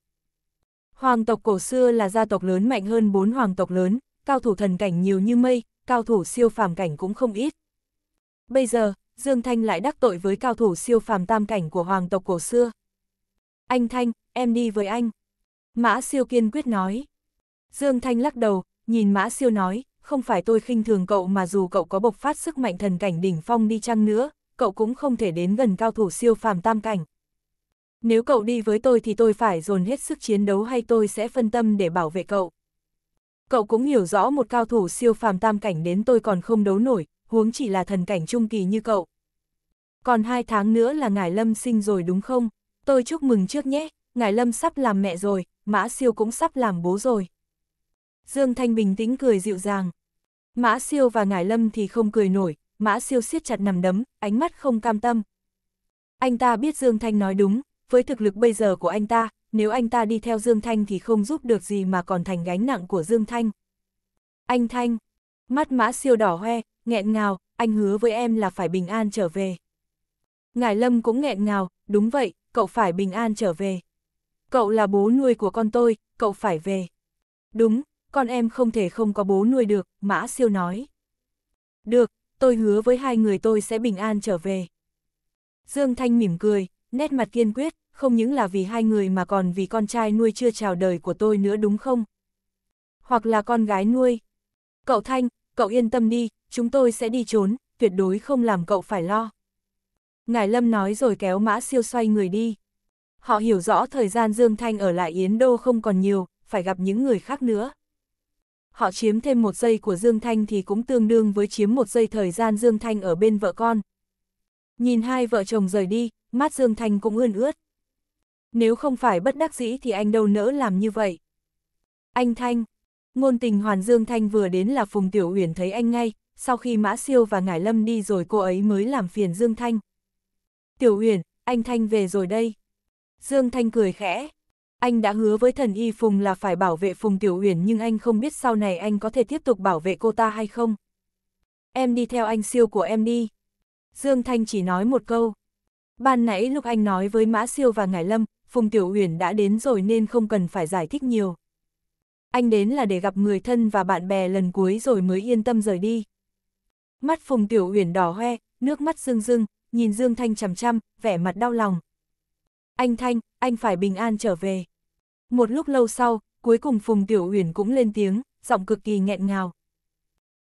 S1: Hoàng tộc cổ xưa là gia tộc lớn mạnh hơn bốn hoàng tộc lớn, cao thủ thần cảnh nhiều như mây, cao thủ siêu phàm cảnh cũng không ít. Bây giờ, Dương Thanh lại đắc tội với cao thủ siêu phàm tam cảnh của hoàng tộc cổ xưa. Anh Thanh, em đi với anh. Mã siêu kiên quyết nói. Dương Thanh lắc đầu, nhìn Mã siêu nói, không phải tôi khinh thường cậu mà dù cậu có bộc phát sức mạnh thần cảnh đỉnh phong đi chăng nữa, cậu cũng không thể đến gần cao thủ siêu phàm tam cảnh. Nếu cậu đi với tôi thì tôi phải dồn hết sức chiến đấu hay tôi sẽ phân tâm để bảo vệ cậu. Cậu cũng hiểu rõ một cao thủ siêu phàm tam cảnh đến tôi còn không đấu nổi, huống chỉ là thần cảnh trung kỳ như cậu. Còn hai tháng nữa là ngài Lâm sinh rồi đúng không? Tôi chúc mừng trước nhé, ngài Lâm sắp làm mẹ rồi, Mã Siêu cũng sắp làm bố rồi. Dương Thanh bình tĩnh cười dịu dàng. Mã Siêu và ngài Lâm thì không cười nổi, mã siêu siết chặt nằm đấm, ánh mắt không cam tâm. Anh ta biết Dương Thanh nói đúng, với thực lực bây giờ của anh ta, nếu anh ta đi theo Dương Thanh thì không giúp được gì mà còn thành gánh nặng của Dương Thanh. Anh Thanh, mắt mã siêu đỏ hoe, nghẹn ngào, anh hứa với em là phải bình an trở về. Ngài Lâm cũng nghẹn ngào, đúng vậy, cậu phải bình an trở về. Cậu là bố nuôi của con tôi, cậu phải về. Đúng, con em không thể không có bố nuôi được, Mã Siêu nói. Được, tôi hứa với hai người tôi sẽ bình an trở về. Dương Thanh mỉm cười, nét mặt kiên quyết, không những là vì hai người mà còn vì con trai nuôi chưa chào đời của tôi nữa đúng không? Hoặc là con gái nuôi. Cậu Thanh, cậu yên tâm đi, chúng tôi sẽ đi trốn, tuyệt đối không làm cậu phải lo. Ngài Lâm nói rồi kéo mã siêu xoay người đi. Họ hiểu rõ thời gian Dương Thanh ở lại Yến Đô không còn nhiều, phải gặp những người khác nữa họ chiếm thêm một giây của Dương Thanh thì cũng tương đương với chiếm một giây thời gian Dương Thanh ở bên vợ con. Nhìn hai vợ chồng rời đi, mắt Dương Thanh cũng ươn ướt. Nếu không phải bất đắc dĩ thì anh đâu nỡ làm như vậy. Anh Thanh, ngôn tình Hoàn Dương Thanh vừa đến là Phùng Tiểu Uyển thấy anh ngay, sau khi Mã Siêu và Ngải Lâm đi rồi cô ấy mới làm phiền Dương Thanh. Tiểu Uyển, anh Thanh về rồi đây. Dương Thanh cười khẽ. Anh đã hứa với thần y Phùng là phải bảo vệ Phùng Tiểu Uyển nhưng anh không biết sau này anh có thể tiếp tục bảo vệ cô ta hay không. Em đi theo anh siêu của em đi. Dương Thanh chỉ nói một câu. Ban nãy lúc anh nói với Mã Siêu và Ngải Lâm, Phùng Tiểu Uyển đã đến rồi nên không cần phải giải thích nhiều. Anh đến là để gặp người thân và bạn bè lần cuối rồi mới yên tâm rời đi. Mắt Phùng Tiểu Uyển đỏ hoe, nước mắt rưng rưng, nhìn Dương Thanh chằm chằm, vẻ mặt đau lòng, anh Thanh, anh phải bình an trở về. Một lúc lâu sau, cuối cùng Phùng Tiểu Uyển cũng lên tiếng, giọng cực kỳ nghẹn ngào.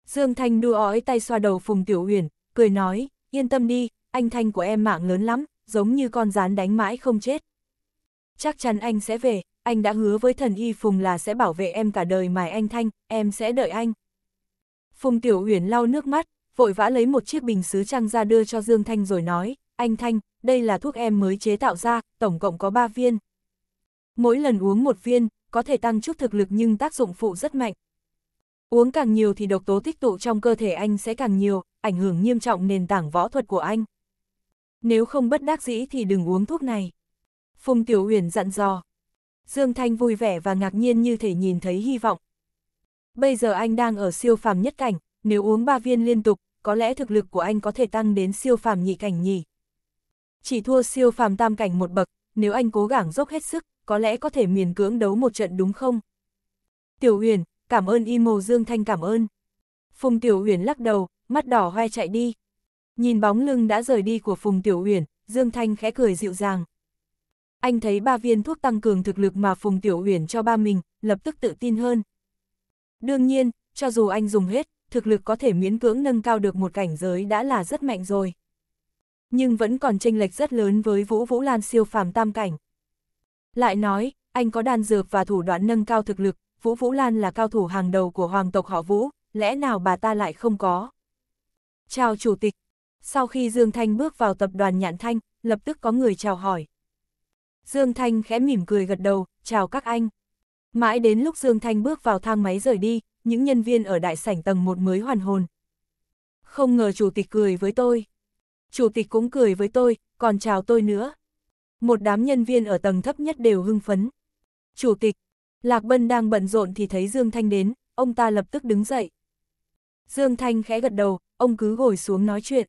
S1: Dương Thanh đưa ói tay xoa đầu Phùng Tiểu Uyển, cười nói, yên tâm đi, anh Thanh của em mạng lớn lắm, giống như con rán đánh mãi không chết. Chắc chắn anh sẽ về, anh đã hứa với thần y Phùng là sẽ bảo vệ em cả đời mài anh Thanh, em sẽ đợi anh. Phùng Tiểu Uyển lau nước mắt, vội vã lấy một chiếc bình sứ trăng ra đưa cho Dương Thanh rồi nói, anh Thanh, đây là thuốc em mới chế tạo ra, tổng cộng có 3 viên. Mỗi lần uống một viên, có thể tăng chút thực lực nhưng tác dụng phụ rất mạnh. Uống càng nhiều thì độc tố tích tụ trong cơ thể anh sẽ càng nhiều, ảnh hưởng nghiêm trọng nền tảng võ thuật của anh. Nếu không bất đắc dĩ thì đừng uống thuốc này. Phùng Tiểu Huyền dặn dò. Dương Thanh vui vẻ và ngạc nhiên như thể nhìn thấy hy vọng. Bây giờ anh đang ở siêu phàm nhất cảnh, nếu uống 3 viên liên tục, có lẽ thực lực của anh có thể tăng đến siêu phàm nhị cảnh nhỉ chỉ thua siêu phàm tam cảnh một bậc, nếu anh cố gắng dốc hết sức, có lẽ có thể miền cưỡng đấu một trận đúng không? Tiểu uyển cảm ơn y mồ Dương Thanh cảm ơn. Phùng Tiểu uyển lắc đầu, mắt đỏ hoe chạy đi. Nhìn bóng lưng đã rời đi của Phùng Tiểu uyển Dương Thanh khẽ cười dịu dàng. Anh thấy ba viên thuốc tăng cường thực lực mà Phùng Tiểu uyển cho ba mình, lập tức tự tin hơn. Đương nhiên, cho dù anh dùng hết, thực lực có thể miễn cưỡng nâng cao được một cảnh giới đã là rất mạnh rồi nhưng vẫn còn tranh lệch rất lớn với Vũ Vũ Lan siêu phàm tam cảnh. Lại nói, anh có đan dược và thủ đoạn nâng cao thực lực, Vũ Vũ Lan là cao thủ hàng đầu của hoàng tộc họ Vũ, lẽ nào bà ta lại không có? Chào Chủ tịch! Sau khi Dương Thanh bước vào tập đoàn Nhạn Thanh, lập tức có người chào hỏi. Dương Thanh khẽ mỉm cười gật đầu, chào các anh. Mãi đến lúc Dương Thanh bước vào thang máy rời đi, những nhân viên ở đại sảnh tầng một mới hoàn hồn. Không ngờ chủ tịch cười với tôi chủ tịch cũng cười với tôi, còn chào tôi nữa. Một đám nhân viên ở tầng thấp nhất đều hưng phấn. Chủ tịch, Lạc Bân đang bận rộn thì thấy Dương Thanh đến, ông ta lập tức đứng dậy. Dương Thanh khẽ gật đầu, ông cứ ngồi xuống nói chuyện.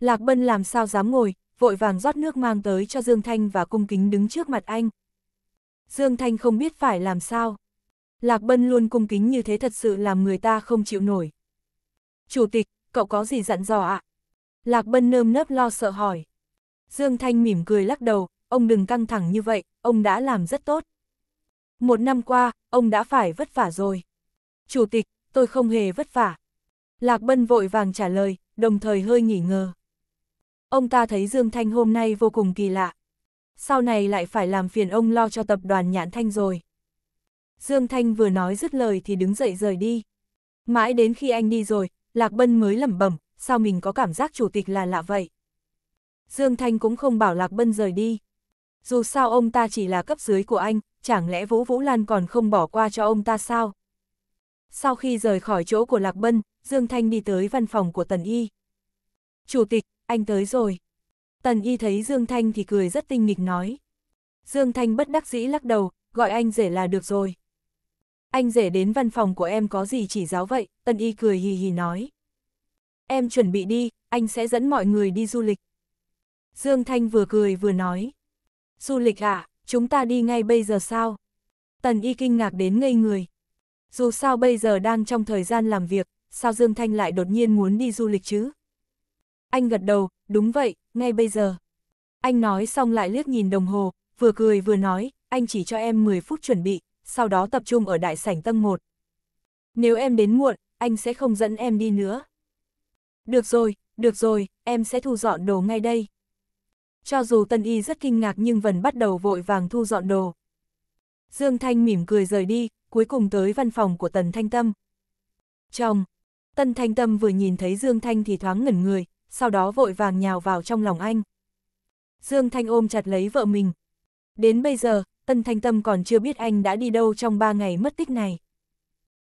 S1: Lạc Bân làm sao dám ngồi, vội vàng rót nước mang tới cho Dương Thanh và cung kính đứng trước mặt anh. Dương Thanh không biết phải làm sao. Lạc Bân luôn cung kính như thế thật sự làm người ta không chịu nổi. Chủ tịch, cậu có gì dặn dò ạ? À? Lạc Bân nơm nớp lo sợ hỏi. Dương Thanh mỉm cười lắc đầu, ông đừng căng thẳng như vậy, ông đã làm rất tốt. Một năm qua, ông đã phải vất vả rồi. Chủ tịch, tôi không hề vất vả. Lạc Bân vội vàng trả lời, đồng thời hơi nghỉ ngờ. Ông ta thấy Dương Thanh hôm nay vô cùng kỳ lạ. Sau này lại phải làm phiền ông lo cho tập đoàn Nhãn Thanh rồi. Dương Thanh vừa nói dứt lời thì đứng dậy rời đi. Mãi đến khi anh đi rồi, Lạc Bân mới lẩm bẩm, sao mình có cảm giác chủ tịch là lạ vậy? Dương Thanh cũng không bảo Lạc Bân rời đi. Dù sao ông ta chỉ là cấp dưới của anh, chẳng lẽ Vũ Vũ Lan còn không bỏ qua cho ông ta sao? Sau khi rời khỏi chỗ của Lạc Bân, Dương Thanh đi tới văn phòng của Tần Y. Chủ tịch, anh tới rồi. Tần Y thấy Dương Thanh thì cười rất tinh nghịch nói. Dương Thanh bất đắc dĩ lắc đầu, gọi anh rể là được rồi. Anh rể đến văn phòng của em có gì chỉ giáo vậy, Tần Y cười hì hì nói em chuẩn bị đi, anh sẽ dẫn mọi người đi du lịch. Dương Thanh vừa cười vừa nói, du lịch à, chúng ta đi ngay bây giờ sao? Tần y kinh ngạc đến ngây người. Dù sao bây giờ đang trong thời gian làm việc, sao Dương Thanh lại đột nhiên muốn đi du lịch chứ? Anh gật đầu, đúng vậy, ngay bây giờ. Anh nói xong lại liếc nhìn đồng hồ, vừa cười vừa nói, anh chỉ cho em 10 phút chuẩn bị, sau đó tập trung ở đại sảnh tầng 1. Nếu em đến muộn, anh sẽ không dẫn em đi nữa. Được rồi, được rồi, em sẽ thu dọn đồ ngay đây. Cho dù Tân Y rất kinh ngạc nhưng vẫn bắt đầu vội vàng thu dọn đồ. Dương Thanh mỉm cười rời đi, cuối cùng tới văn phòng của Tần Thanh Tâm. Chồng! Tân Thanh Tâm vừa nhìn thấy Dương Thanh thì thoáng ngẩn người, sau đó vội vàng nhào vào trong lòng anh. Dương Thanh ôm chặt lấy vợ mình. Đến bây giờ, Tân Thanh Tâm còn chưa biết anh đã đi đâu trong ba ngày mất tích này.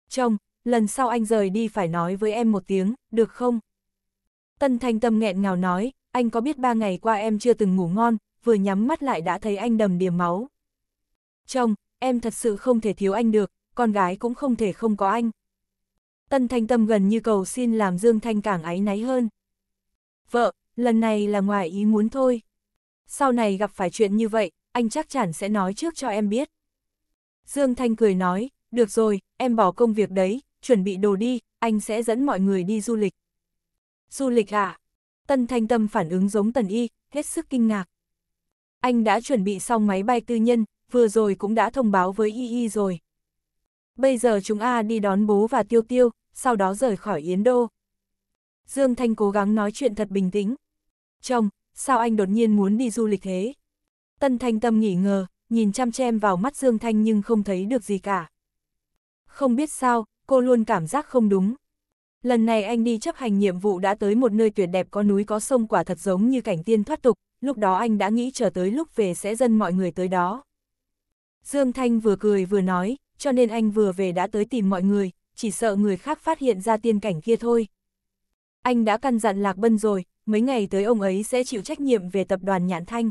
S1: Chồng, lần sau anh rời đi phải nói với em một tiếng, được không? Tân Thanh Tâm nghẹn ngào nói, anh có biết ba ngày qua em chưa từng ngủ ngon, vừa nhắm mắt lại đã thấy anh đầm điểm máu. Chồng, em thật sự không thể thiếu anh được, con gái cũng không thể không có anh. Tân Thanh Tâm gần như cầu xin làm Dương Thanh càng áy náy hơn. Vợ, lần này là ngoài ý muốn thôi. Sau này gặp phải chuyện như vậy, anh chắc chắn sẽ nói trước cho em biết. Dương Thanh cười nói, được rồi, em bỏ công việc đấy, chuẩn bị đồ đi, anh sẽ dẫn mọi người đi du lịch. Du lịch À? Tân Thanh Tâm phản ứng giống Tần Y, hết sức kinh ngạc. Anh đã chuẩn bị xong máy bay tư nhân, vừa rồi cũng đã thông báo với Y Y rồi. Bây giờ chúng A đi đón bố và Tiêu Tiêu, sau đó rời khỏi Yến Đô. Dương Thanh cố gắng nói chuyện thật bình tĩnh. Chồng, sao anh đột nhiên muốn đi du lịch thế? Tân Thanh Tâm nghỉ ngờ, nhìn chăm chem vào mắt Dương Thanh nhưng không thấy được gì cả. Không biết sao, cô luôn cảm giác không đúng. Lần này anh đi chấp hành nhiệm vụ đã tới một nơi tuyệt đẹp có núi có sông quả thật giống như cảnh tiên thoát tục, lúc đó anh đã nghĩ chờ tới lúc về sẽ dân mọi người tới đó. Dương Thanh vừa cười vừa nói, cho nên anh vừa về đã tới tìm mọi người, chỉ sợ người khác phát hiện ra tiên cảnh kia thôi. Anh đã căn dặn Lạc Bân rồi, mấy ngày tới ông ấy sẽ chịu trách nhiệm về tập đoàn Nhãn Thanh.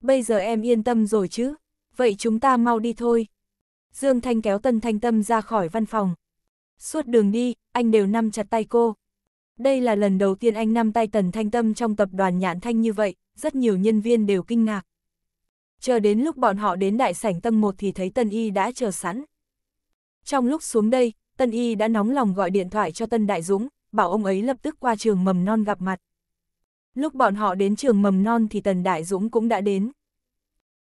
S1: Bây giờ em yên tâm rồi chứ, vậy chúng ta mau đi thôi. Dương Thanh kéo Tân Thanh Tâm ra khỏi văn phòng. Suốt đường đi, anh đều nắm chặt tay cô. Đây là lần đầu tiên anh nắm tay Tần Thanh Tâm trong tập đoàn Nhãn Thanh như vậy, rất nhiều nhân viên đều kinh ngạc. Chờ đến lúc bọn họ đến đại sảnh tầng 1 thì thấy Tân Y đã chờ sẵn. Trong lúc xuống đây, Tân Y đã nóng lòng gọi điện thoại cho Tân Đại Dũng, bảo ông ấy lập tức qua trường mầm non gặp mặt. Lúc bọn họ đến trường mầm non thì Tần Đại Dũng cũng đã đến.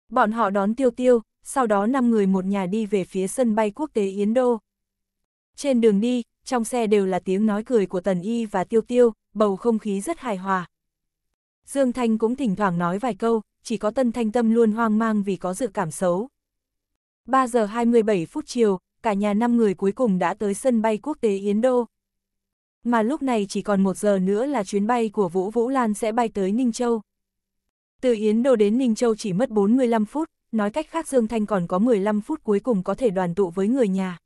S1: Bọn họ đón Tiêu Tiêu, sau đó năm người một nhà đi về phía sân bay quốc tế Yến Đô. Trên đường đi, trong xe đều là tiếng nói cười của Tần Y và Tiêu Tiêu, bầu không khí rất hài hòa. Dương Thanh cũng thỉnh thoảng nói vài câu, chỉ có Tân Thanh Tâm luôn hoang mang vì có dự cảm xấu. 3 giờ 27 phút chiều, cả nhà 5 người cuối cùng đã tới sân bay quốc tế Yến Đô. Mà lúc này chỉ còn 1 giờ nữa là chuyến bay của Vũ Vũ Lan sẽ bay tới Ninh Châu. Từ Yến Đô đến Ninh Châu chỉ mất 45 phút, nói cách khác Dương Thanh còn có 15 phút cuối cùng có thể đoàn tụ với người nhà.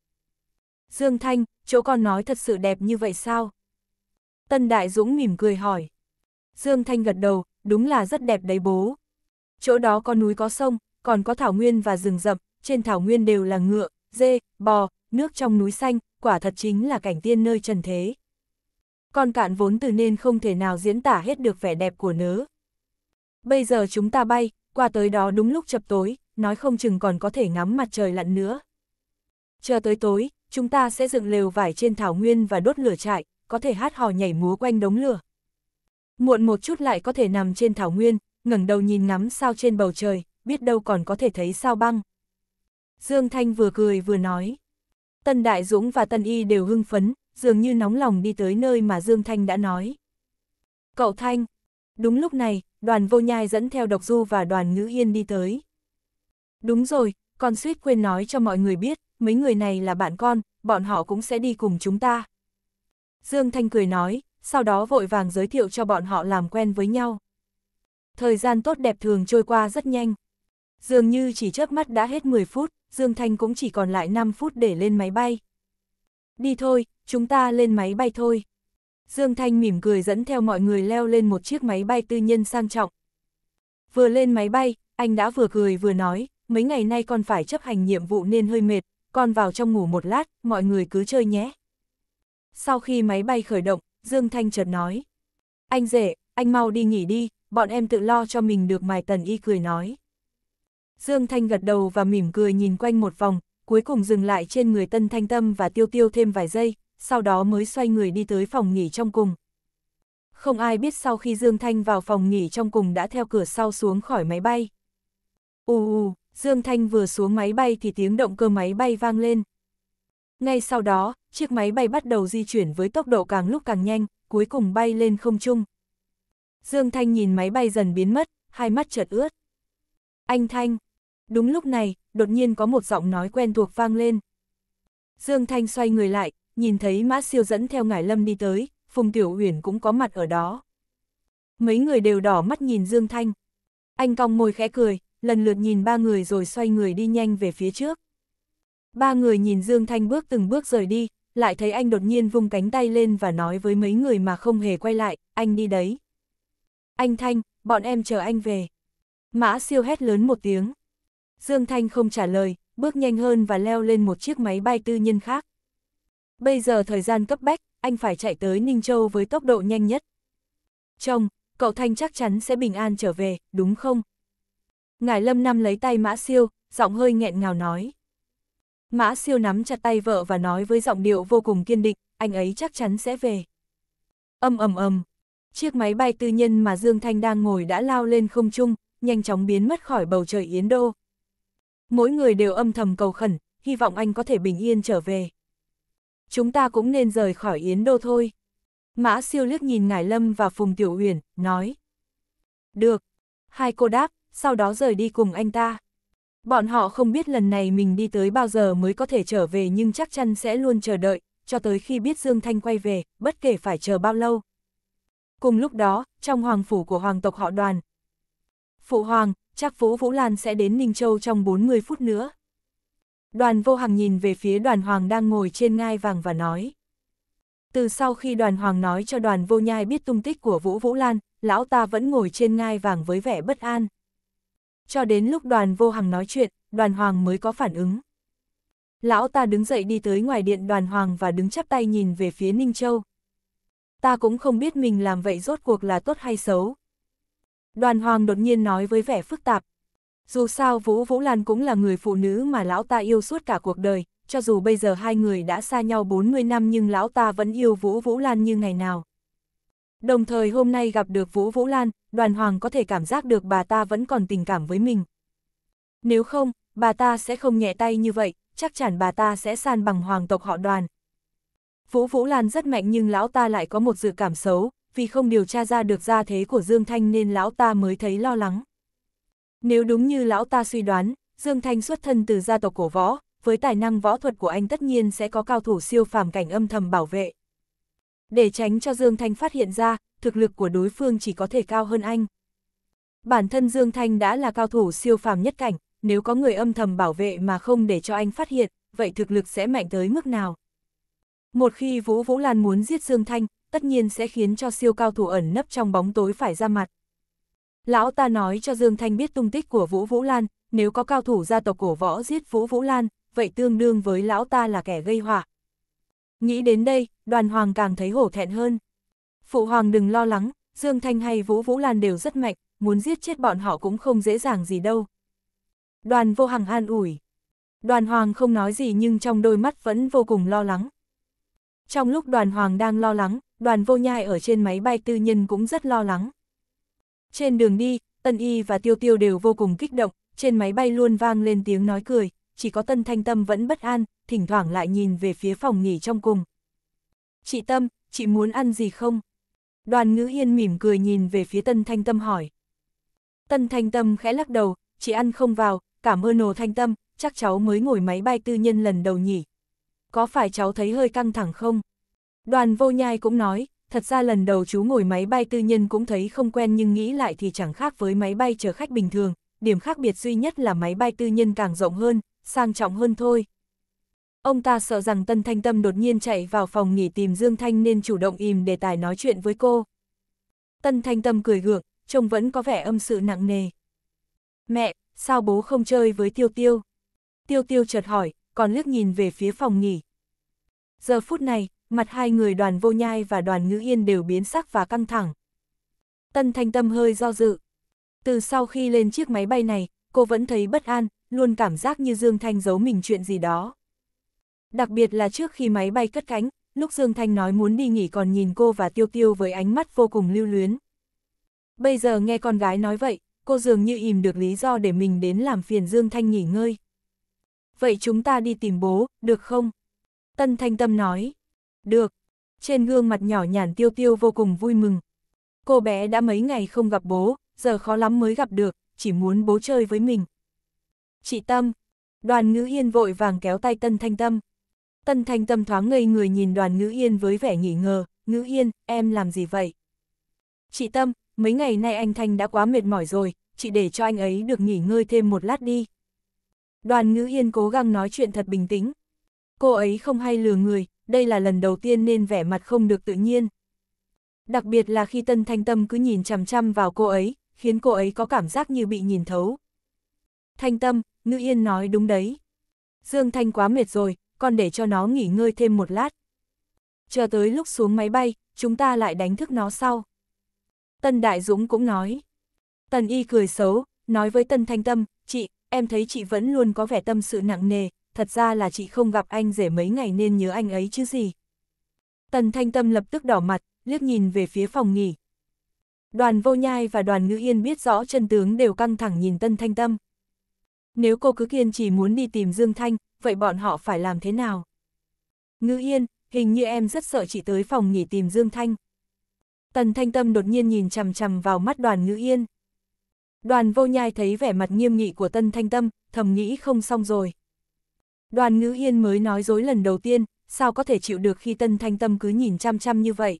S1: Dương Thanh, chỗ con nói thật sự đẹp như vậy sao? Tân Đại Dũng mỉm cười hỏi. Dương Thanh gật đầu, đúng là rất đẹp đấy bố. Chỗ đó có núi có sông, còn có thảo nguyên và rừng rậm, trên thảo nguyên đều là ngựa, dê, bò, nước trong núi xanh, quả thật chính là cảnh tiên nơi trần thế. Con cạn vốn từ nên không thể nào diễn tả hết được vẻ đẹp của nớ. Bây giờ chúng ta bay, qua tới đó đúng lúc chập tối, nói không chừng còn có thể ngắm mặt trời lặn nữa. Chờ tới tối, chúng ta sẽ dựng lều vải trên thảo nguyên và đốt lửa trại, có thể hát hò nhảy múa quanh đống lửa. Muộn một chút lại có thể nằm trên thảo nguyên, ngẩng đầu nhìn ngắm sao trên bầu trời, biết đâu còn có thể thấy sao băng. Dương Thanh vừa cười vừa nói. Tân Đại Dũng và Tân Y đều hưng phấn, dường như nóng lòng đi tới nơi mà Dương Thanh đã nói. Cậu Thanh, đúng lúc này, đoàn vô nhai dẫn theo độc du và đoàn ngữ yên đi tới. Đúng rồi, con suýt quên nói cho mọi người biết, mấy người này là bạn con, bọn họ cũng sẽ đi cùng chúng ta. Dương Thanh cười nói, sau đó vội vàng giới thiệu cho bọn họ làm quen với nhau. Thời gian tốt đẹp thường trôi qua rất nhanh. Dường như chỉ chớp mắt đã hết 10 phút, Dương Thanh cũng chỉ còn lại 5 phút để lên máy bay. Đi thôi, chúng ta lên máy bay thôi. Dương Thanh mỉm cười dẫn theo mọi người leo lên một chiếc máy bay tư nhân sang trọng. Vừa lên máy bay, anh đã vừa cười vừa nói, mấy ngày nay còn phải chấp hành nhiệm vụ nên hơi mệt, con vào trong ngủ một lát, mọi người cứ chơi nhé. Sau khi máy bay khởi động, Dương Thanh chợt nói. Anh rể, anh mau đi nghỉ đi, bọn em tự lo cho mình được mài tần y cười nói. Dương Thanh gật đầu và mỉm cười nhìn quanh một vòng, cuối cùng dừng lại trên người Tân Thanh Tâm và Tiêu Tiêu thêm vài giây, sau đó mới xoay người đi tới phòng nghỉ trong cùng. Không ai biết sau khi Dương Thanh vào phòng nghỉ trong cùng đã theo cửa sau xuống khỏi máy bay. U u, Dương Thanh vừa xuống máy bay thì tiếng động cơ máy bay vang lên. Ngay sau đó, chiếc máy bay bắt đầu di chuyển với tốc độ càng lúc càng nhanh, cuối cùng bay lên không trung. Dương Thanh nhìn máy bay dần biến mất, hai mắt chợt ướt. Anh Thanh! Đúng lúc này, đột nhiên có một giọng nói quen thuộc vang lên. Dương Thanh xoay người lại, nhìn thấy Mã Siêu dẫn theo Ngải Lâm đi tới, Phùng Tiểu Huyền cũng có mặt ở đó. Mấy người đều đỏ mắt nhìn Dương Thanh. Anh cong môi khẽ cười, lần lượt nhìn ba người rồi xoay người đi nhanh về phía trước. Ba người nhìn Dương Thanh bước từng bước rời đi, lại thấy anh đột nhiên vung cánh tay lên và nói với mấy người mà không hề quay lại, anh đi đấy. Anh Thanh, bọn em chờ anh về. Mã siêu hét lớn một tiếng. Dương Thanh không trả lời, bước nhanh hơn và leo lên một chiếc máy bay tư nhân khác. Bây giờ thời gian cấp bách, anh phải chạy tới Ninh Châu với tốc độ nhanh nhất. Chồng, cậu Thanh chắc chắn sẽ bình an trở về, đúng không? Ngài Lâm Năm lấy tay Mã Siêu, giọng hơi nghẹn ngào nói. Mã Siêu nắm chặt tay vợ và nói với giọng điệu vô cùng kiên định, anh ấy chắc chắn sẽ về. Âm ầm ầm, chiếc máy bay tư nhân mà Dương Thanh đang ngồi đã lao lên không trung, nhanh chóng biến mất khỏi bầu trời Yến Đô. Mỗi người đều âm thầm cầu khẩn, hy vọng anh có thể bình yên trở về. Chúng ta cũng nên rời khỏi Yến Đô thôi. Mã siêu liếc nhìn Ngải Lâm và Phùng Tiểu uyển nói. Được. Hai cô đáp, sau đó rời đi cùng anh ta. Bọn họ không biết lần này mình đi tới bao giờ mới có thể trở về nhưng chắc chắn sẽ luôn chờ đợi, cho tới khi biết Dương Thanh quay về, bất kể phải chờ bao lâu. Cùng lúc đó, trong hoàng phủ của hoàng tộc họ đoàn, Phụ hoàng, chắc Phú Vũ Lan sẽ đến Ninh Châu trong 40 phút nữa. Đoàn vô hằng nhìn về phía đoàn hoàng đang ngồi trên ngai vàng và nói. Từ sau khi đoàn hoàng nói cho đoàn vô nhai biết tung tích của Vũ Vũ Lan, lão ta vẫn ngồi trên ngai vàng với vẻ bất an cho đến lúc đoàn vô hằng nói chuyện, đoàn hoàng mới có phản ứng. Lão ta đứng dậy đi tới ngoài điện đoàn hoàng và đứng chắp tay nhìn về phía Ninh Châu. Ta cũng không biết mình làm vậy rốt cuộc là tốt hay xấu. Đoàn hoàng đột nhiên nói với vẻ phức tạp. Dù sao Vũ Vũ Lan cũng là người phụ nữ mà lão ta yêu suốt cả cuộc đời, cho dù bây giờ hai người đã xa nhau 40 năm nhưng lão ta vẫn yêu Vũ Vũ Lan như ngày nào. Đồng thời hôm nay gặp được Vũ Vũ Lan, đoàn hoàng có thể cảm giác được bà ta vẫn còn tình cảm với mình. Nếu không, bà ta sẽ không nhẹ tay như vậy, chắc chắn bà ta sẽ san bằng hoàng tộc họ đoàn. Vũ Vũ Lan rất mạnh nhưng lão ta lại có một dự cảm xấu, vì không điều tra ra được gia thế của Dương Thanh nên lão ta mới thấy lo lắng. Nếu đúng như lão ta suy đoán, Dương Thanh xuất thân từ gia tộc cổ võ, với tài năng võ thuật của anh tất nhiên sẽ có cao thủ siêu phàm cảnh âm thầm bảo vệ. Để tránh cho Dương Thanh phát hiện ra, thực lực của đối phương chỉ có thể cao hơn anh. Bản thân Dương Thanh đã là cao thủ siêu phàm nhất cảnh, nếu có người âm thầm bảo vệ mà không để cho anh phát hiện, vậy thực lực sẽ mạnh tới mức nào? Một khi Vũ Vũ Lan muốn giết Dương Thanh, tất nhiên sẽ khiến cho siêu cao thủ ẩn nấp trong bóng tối phải ra mặt. Lão ta nói cho Dương Thanh biết tung tích của Vũ Vũ Lan, nếu có cao thủ gia tộc cổ võ giết Vũ Vũ Lan, vậy tương đương với lão ta là kẻ gây họa, Nghĩ đến đây, đoàn hoàng càng thấy hổ thẹn hơn. Phụ hoàng đừng lo lắng, Dương Thanh hay Vũ Vũ Lan đều rất mạnh, muốn giết chết bọn họ cũng không dễ dàng gì đâu. Đoàn vô hằng an ủi. Đoàn hoàng không nói gì nhưng trong đôi mắt vẫn vô cùng lo lắng. Trong lúc đoàn hoàng đang lo lắng, đoàn vô nhai ở trên máy bay tư nhân cũng rất lo lắng. Trên đường đi, Tân Y và Tiêu Tiêu đều vô cùng kích động, trên máy bay luôn vang lên tiếng nói cười, chỉ có Tân Thanh Tâm vẫn bất an, thỉnh thoảng lại nhìn về phía phòng nghỉ trong cùng. Chị Tâm, chị muốn ăn gì không? Đoàn ngữ yên mỉm cười nhìn về phía Tân Thanh Tâm hỏi. Tân Thanh Tâm khẽ lắc đầu, chị ăn không vào, cảm ơn nồ Thanh Tâm, chắc cháu mới ngồi máy bay tư nhân lần đầu nhỉ. Có phải cháu thấy hơi căng thẳng không? Đoàn vô nhai cũng nói, thật ra lần đầu chú ngồi máy bay tư nhân cũng thấy không quen nhưng nghĩ lại thì chẳng khác với máy bay chở khách bình thường, điểm khác biệt duy nhất là máy bay tư nhân càng rộng hơn, sang trọng hơn thôi. Ông ta sợ rằng Tân Thanh Tâm đột nhiên chạy vào phòng nghỉ tìm Dương Thanh nên chủ động im đề tài nói chuyện với cô. Tân Thanh Tâm cười gượng, trông vẫn có vẻ âm sự nặng nề. Mẹ, sao bố không chơi với Tiêu Tiêu? Tiêu Tiêu chợt hỏi, còn liếc nhìn về phía phòng nghỉ. Giờ phút này, mặt hai người đoàn vô nhai và đoàn ngữ yên đều biến sắc và căng thẳng. Tân Thanh Tâm hơi do dự. Từ sau khi lên chiếc máy bay này, cô vẫn thấy bất an, luôn cảm giác như Dương Thanh giấu mình chuyện gì đó đặc biệt là trước khi máy bay cất cánh, lúc Dương Thanh nói muốn đi nghỉ còn nhìn cô và Tiêu Tiêu với ánh mắt vô cùng lưu luyến. Bây giờ nghe con gái nói vậy, cô dường như im được lý do để mình đến làm phiền Dương Thanh nghỉ ngơi. Vậy chúng ta đi tìm bố, được không? Tân Thanh Tâm nói. Được. Trên gương mặt nhỏ nhàn Tiêu Tiêu vô cùng vui mừng. Cô bé đã mấy ngày không gặp bố, giờ khó lắm mới gặp được, chỉ muốn bố chơi với mình. Chị Tâm. Đoàn ngữ yên vội vàng kéo tay Tân Thanh Tâm. Tân thanh tâm thoáng ngây người nhìn đoàn ngữ yên với vẻ nghỉ ngờ, ngữ yên, em làm gì vậy? Chị Tâm, mấy ngày nay anh Thanh đã quá mệt mỏi rồi, chị để cho anh ấy được nghỉ ngơi thêm một lát đi. Đoàn ngữ yên cố gắng nói chuyện thật bình tĩnh. Cô ấy không hay lừa người, đây là lần đầu tiên nên vẻ mặt không được tự nhiên. Đặc biệt là khi Tân Thanh Tâm cứ nhìn chằm chằm vào cô ấy, khiến cô ấy có cảm giác như bị nhìn thấu. Thanh Tâm, Ngữ Yên nói đúng đấy. Dương Thanh quá mệt rồi, con để cho nó nghỉ ngơi thêm một lát. Chờ tới lúc xuống máy bay, chúng ta lại đánh thức nó sau. Tân Đại Dũng cũng nói. Tần Y cười xấu, nói với Tân Thanh Tâm, chị, em thấy chị vẫn luôn có vẻ tâm sự nặng nề, thật ra là chị không gặp anh rể mấy ngày nên nhớ anh ấy chứ gì. Tần Thanh Tâm lập tức đỏ mặt, liếc nhìn về phía phòng nghỉ. Đoàn vô nhai và đoàn ngữ yên biết rõ chân tướng đều căng thẳng nhìn Tân Thanh Tâm. Nếu cô cứ kiên trì muốn đi tìm Dương Thanh, vậy bọn họ phải làm thế nào? Ngữ Yên, hình như em rất sợ chị tới phòng nghỉ tìm Dương Thanh. Tần Thanh Tâm đột nhiên nhìn chằm chằm vào mắt đoàn Ngữ Yên. Đoàn vô nhai thấy vẻ mặt nghiêm nghị của tần Thanh Tâm, thầm nghĩ không xong rồi. Đoàn Ngữ Yên mới nói dối lần đầu tiên, sao có thể chịu được khi tần Thanh Tâm cứ nhìn chăm chăm như vậy.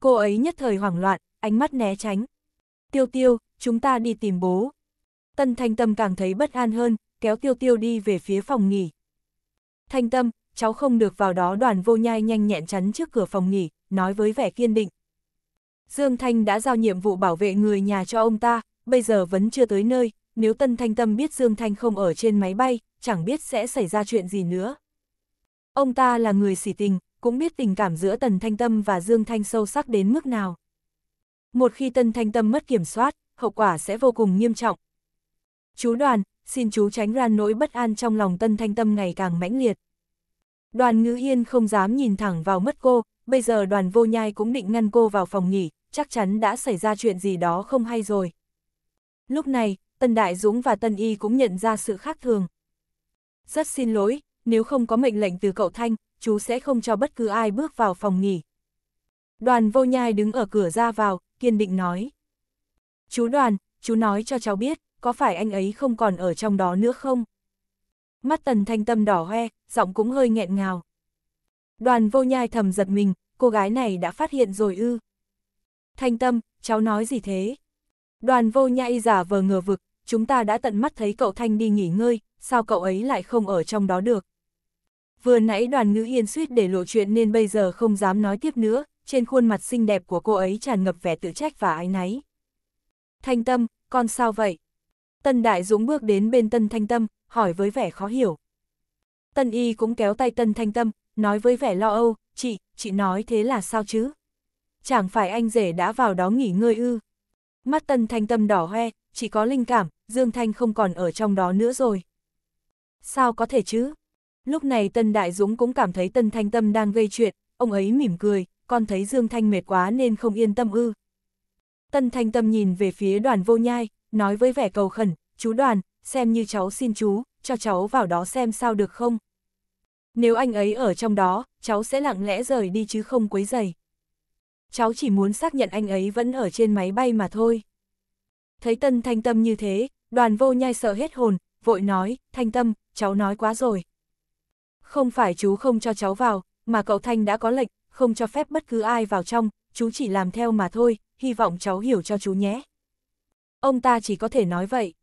S1: Cô ấy nhất thời hoảng loạn, ánh mắt né tránh. Tiêu tiêu, chúng ta đi tìm bố. tần Thanh Tâm càng thấy bất an hơn, kéo tiêu tiêu đi về phía phòng nghỉ. Thanh tâm, cháu không được vào đó đoàn vô nhai nhanh nhẹn chắn trước cửa phòng nghỉ, nói với vẻ kiên định. Dương Thanh đã giao nhiệm vụ bảo vệ người nhà cho ông ta, bây giờ vẫn chưa tới nơi, nếu Tân Thanh Tâm biết Dương Thanh không ở trên máy bay, chẳng biết sẽ xảy ra chuyện gì nữa. Ông ta là người sỉ tình, cũng biết tình cảm giữa Tần Thanh Tâm và Dương Thanh sâu sắc đến mức nào. Một khi Tân Thanh Tâm mất kiểm soát, hậu quả sẽ vô cùng nghiêm trọng. Chú đoàn, xin chú tránh ra nỗi bất an trong lòng tân thanh tâm ngày càng mãnh liệt. Đoàn ngữ yên không dám nhìn thẳng vào mất cô, bây giờ đoàn vô nhai cũng định ngăn cô vào phòng nghỉ, chắc chắn đã xảy ra chuyện gì đó không hay rồi. Lúc này, Tân Đại Dũng và Tân Y cũng nhận ra sự khác thường. Rất xin lỗi, nếu không có mệnh lệnh từ cậu Thanh, chú sẽ không cho bất cứ ai bước vào phòng nghỉ. Đoàn vô nhai đứng ở cửa ra vào, kiên định nói. Chú đoàn, chú nói cho cháu biết, có phải anh ấy không còn ở trong đó nữa không? Mắt tần thanh tâm đỏ hoe, giọng cũng hơi nghẹn ngào. Đoàn vô nhai thầm giật mình, cô gái này đã phát hiện rồi ư. Thanh tâm, cháu nói gì thế? Đoàn vô nhai giả vờ ngờ vực, chúng ta đã tận mắt thấy cậu Thanh đi nghỉ ngơi, sao cậu ấy lại không ở trong đó được? Vừa nãy đoàn ngữ yên suýt để lộ chuyện nên bây giờ không dám nói tiếp nữa, trên khuôn mặt xinh đẹp của cô ấy tràn ngập vẻ tự trách và ái náy. Thanh tâm, con sao vậy? Tân Đại Dũng bước đến bên Tân Thanh Tâm, hỏi với vẻ khó hiểu. Tân Y cũng kéo tay Tân Thanh Tâm, nói với vẻ lo âu, chị, chị nói thế là sao chứ? Chẳng phải anh rể đã vào đó nghỉ ngơi ư? Mắt Tân Thanh Tâm đỏ hoe, chỉ có linh cảm, Dương Thanh không còn ở trong đó nữa rồi. Sao có thể chứ? Lúc này Tân Đại Dũng cũng cảm thấy Tân Thanh Tâm đang gây chuyện, ông ấy mỉm cười, con thấy Dương Thanh mệt quá nên không yên tâm ư. Tân Thanh Tâm nhìn về phía đoàn vô nhai, nói với vẻ cầu khẩn, chú đoàn, xem như cháu xin chú, cho cháu vào đó xem sao được không. Nếu anh ấy ở trong đó, cháu sẽ lặng lẽ rời đi chứ không quấy dày. Cháu chỉ muốn xác nhận anh ấy vẫn ở trên máy bay mà thôi. Thấy Tân Thanh Tâm như thế, đoàn vô nhai sợ hết hồn, vội nói, Thanh Tâm, cháu nói quá rồi. Không phải chú không cho cháu vào, mà cậu Thanh đã có lệnh, không cho phép bất cứ ai vào trong, chú chỉ làm theo mà thôi, hy vọng cháu hiểu cho chú nhé. Ông ta chỉ có thể nói vậy.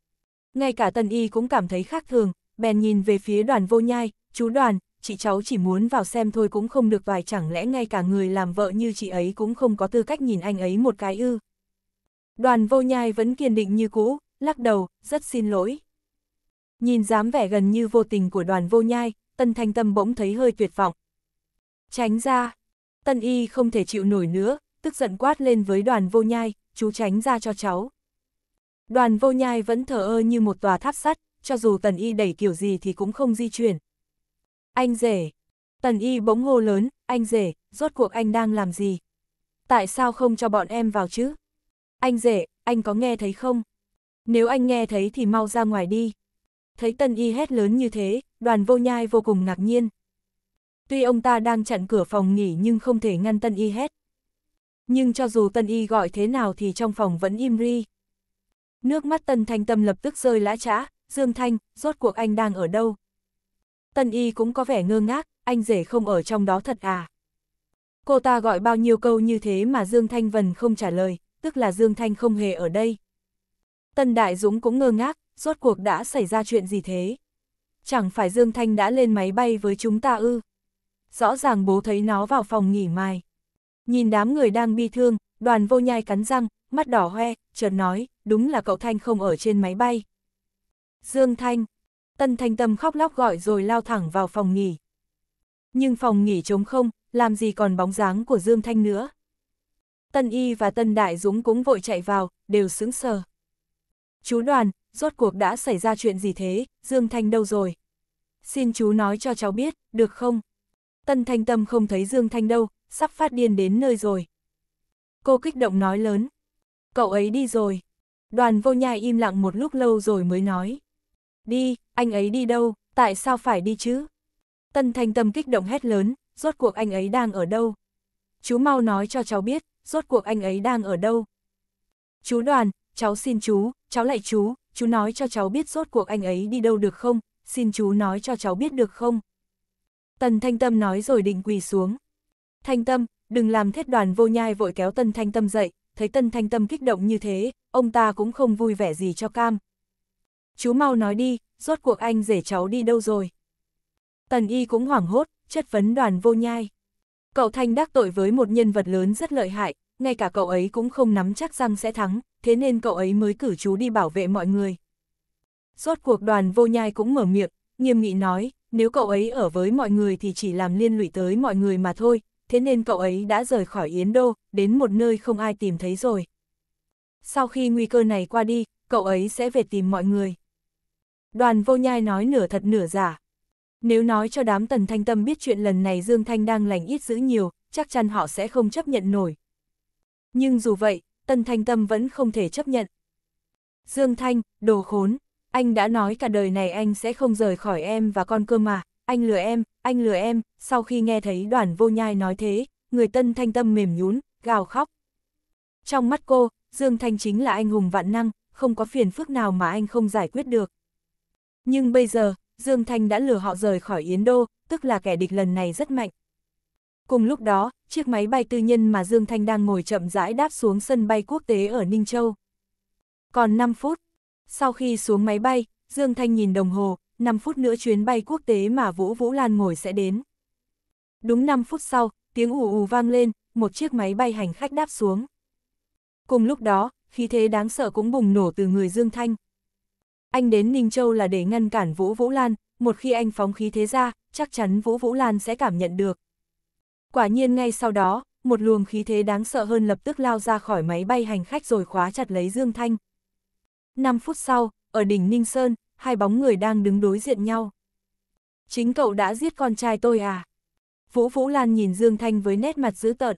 S1: Ngay cả tần y cũng cảm thấy khác thường, bèn nhìn về phía đoàn vô nhai, chú đoàn, chị cháu chỉ muốn vào xem thôi cũng không được vài chẳng lẽ ngay cả người làm vợ như chị ấy cũng không có tư cách nhìn anh ấy một cái ư. Đoàn vô nhai vẫn kiên định như cũ, lắc đầu, rất xin lỗi. Nhìn dám vẻ gần như vô tình của đoàn vô nhai, tân thanh tâm bỗng thấy hơi tuyệt vọng. Tránh ra, tân y không thể chịu nổi nữa, tức giận quát lên với đoàn vô nhai, chú tránh ra cho cháu. Đoàn vô nhai vẫn thờ ơ như một tòa tháp sắt, cho dù tần y đẩy kiểu gì thì cũng không di chuyển. Anh rể! Tần y bỗng hô lớn, anh rể, rốt cuộc anh đang làm gì? Tại sao không cho bọn em vào chứ? Anh rể, anh có nghe thấy không? Nếu anh nghe thấy thì mau ra ngoài đi. Thấy tần y hét lớn như thế, đoàn vô nhai vô cùng ngạc nhiên. Tuy ông ta đang chặn cửa phòng nghỉ nhưng không thể ngăn tân y hét. Nhưng cho dù tân y gọi thế nào thì trong phòng vẫn im ri. Nước mắt Tần Thanh Tâm lập tức rơi lã trã, Dương Thanh, rốt cuộc anh đang ở đâu? Tần Y cũng có vẻ ngơ ngác, anh rể không ở trong đó thật à? Cô ta gọi bao nhiêu câu như thế mà Dương Thanh Vân không trả lời, tức là Dương Thanh không hề ở đây. Tần Đại Dũng cũng ngơ ngác, rốt cuộc đã xảy ra chuyện gì thế? Chẳng phải Dương Thanh đã lên máy bay với chúng ta ư? Rõ ràng bố thấy nó vào phòng nghỉ mai. Nhìn đám người đang bi thương, đoàn vô nhai cắn răng, mắt đỏ hoe, chợt nói, đúng là cậu Thanh không ở trên máy bay. Dương Thanh, Tân Thanh Tâm khóc lóc gọi rồi lao thẳng vào phòng nghỉ. Nhưng phòng nghỉ trống không, làm gì còn bóng dáng của Dương Thanh nữa. Tân Y và Tân Đại Dũng cũng vội chạy vào, đều sững sờ. Chú đoàn, rốt cuộc đã xảy ra chuyện gì thế, Dương Thanh đâu rồi? Xin chú nói cho cháu biết, được không? Tân Thanh Tâm không thấy Dương Thanh đâu, sắp phát điên đến nơi rồi. Cô kích động nói lớn cậu ấy đi rồi. Đoàn vô nhai im lặng một lúc lâu rồi mới nói. Đi, anh ấy đi đâu, tại sao phải đi chứ? Tân thanh tâm kích động hét lớn, rốt cuộc anh ấy đang ở đâu? Chú mau nói cho cháu biết, rốt cuộc anh ấy đang ở đâu? Chú đoàn, cháu xin chú, cháu lại chú, chú nói cho cháu biết rốt cuộc anh ấy đi đâu được không? Xin chú nói cho cháu biết được không? Tần thanh tâm nói rồi định quỳ xuống. Thanh tâm, đừng làm thiết đoàn vô nhai vội kéo tân thanh tâm dậy, thấy tân thanh tâm kích động như thế, ông ta cũng không vui vẻ gì cho cam. Chú mau nói đi, rốt cuộc anh rể cháu đi đâu rồi? Tần y cũng hoảng hốt, chất vấn đoàn vô nhai. Cậu Thanh đắc tội với một nhân vật lớn rất lợi hại, ngay cả cậu ấy cũng không nắm chắc rằng sẽ thắng, thế nên cậu ấy mới cử chú đi bảo vệ mọi người. Rốt cuộc đoàn vô nhai cũng mở miệng, nghiêm nghị nói, nếu cậu ấy ở với mọi người thì chỉ làm liên lụy tới mọi người mà thôi, thế nên cậu ấy đã rời khỏi Yến Đô, đến một nơi không ai tìm thấy rồi. Sau khi nguy cơ này qua đi, cậu ấy sẽ về tìm mọi người. Đoàn vô nhai nói nửa thật nửa giả. Nếu nói cho đám tần thanh tâm biết chuyện lần này Dương Thanh đang lành ít dữ nhiều, chắc chắn họ sẽ không chấp nhận nổi. Nhưng dù vậy, tần thanh tâm vẫn không thể chấp nhận. Dương Thanh, đồ khốn, anh đã nói cả đời này anh sẽ không rời khỏi em và con cơ mà, anh lừa em, anh lừa em, sau khi nghe thấy đoàn vô nhai nói thế, người tân thanh tâm mềm nhún, gào khóc. Trong mắt cô, Dương Thanh chính là anh hùng vạn năng, không có phiền phức nào mà anh không giải quyết được. Nhưng bây giờ, Dương Thanh đã lừa họ rời khỏi Yến Đô, tức là kẻ địch lần này rất mạnh. Cùng lúc đó, chiếc máy bay tư nhân mà Dương Thanh đang ngồi chậm rãi đáp xuống sân bay quốc tế ở Ninh Châu. Còn 5 phút, sau khi xuống máy bay, Dương Thanh nhìn đồng hồ, 5 phút nữa chuyến bay quốc tế mà Vũ Vũ Lan ngồi sẽ đến. Đúng 5 phút sau, tiếng ù ù vang lên, một chiếc máy bay hành khách đáp xuống. Cùng lúc đó, khí thế đáng sợ cũng bùng nổ từ người Dương Thanh. Anh đến Ninh Châu là để ngăn cản Vũ Vũ Lan, một khi anh phóng khí thế ra, chắc chắn Vũ Vũ Lan sẽ cảm nhận được. Quả nhiên ngay sau đó, một luồng khí thế đáng sợ hơn lập tức lao ra khỏi máy bay hành khách rồi khóa chặt lấy Dương Thanh. 5 phút sau, ở đỉnh Ninh Sơn, hai bóng người đang đứng đối diện nhau. Chính cậu đã giết con trai tôi à? Vũ Vũ Lan nhìn Dương Thanh với nét mặt dữ tợn.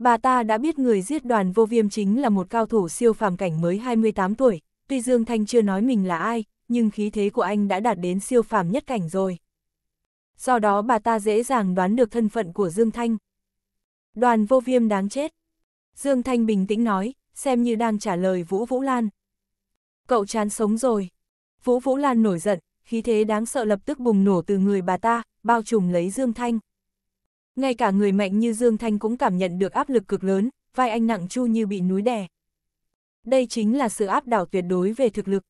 S1: Bà ta đã biết người giết đoàn vô viêm chính là một cao thủ siêu phàm cảnh mới 28 tuổi, tuy Dương Thanh chưa nói mình là ai, nhưng khí thế của anh đã đạt đến siêu phàm nhất cảnh rồi. Do đó bà ta dễ dàng đoán được thân phận của Dương Thanh. Đoàn vô viêm đáng chết. Dương Thanh bình tĩnh nói, xem như đang trả lời Vũ Vũ Lan. Cậu chán sống rồi. Vũ Vũ Lan nổi giận, khí thế đáng sợ lập tức bùng nổ từ người bà ta, bao trùm lấy Dương Thanh. Ngay cả người mạnh như Dương Thanh cũng cảm nhận được áp lực cực lớn, vai anh nặng chu như bị núi đè. Đây chính là sự áp đảo tuyệt đối về thực lực.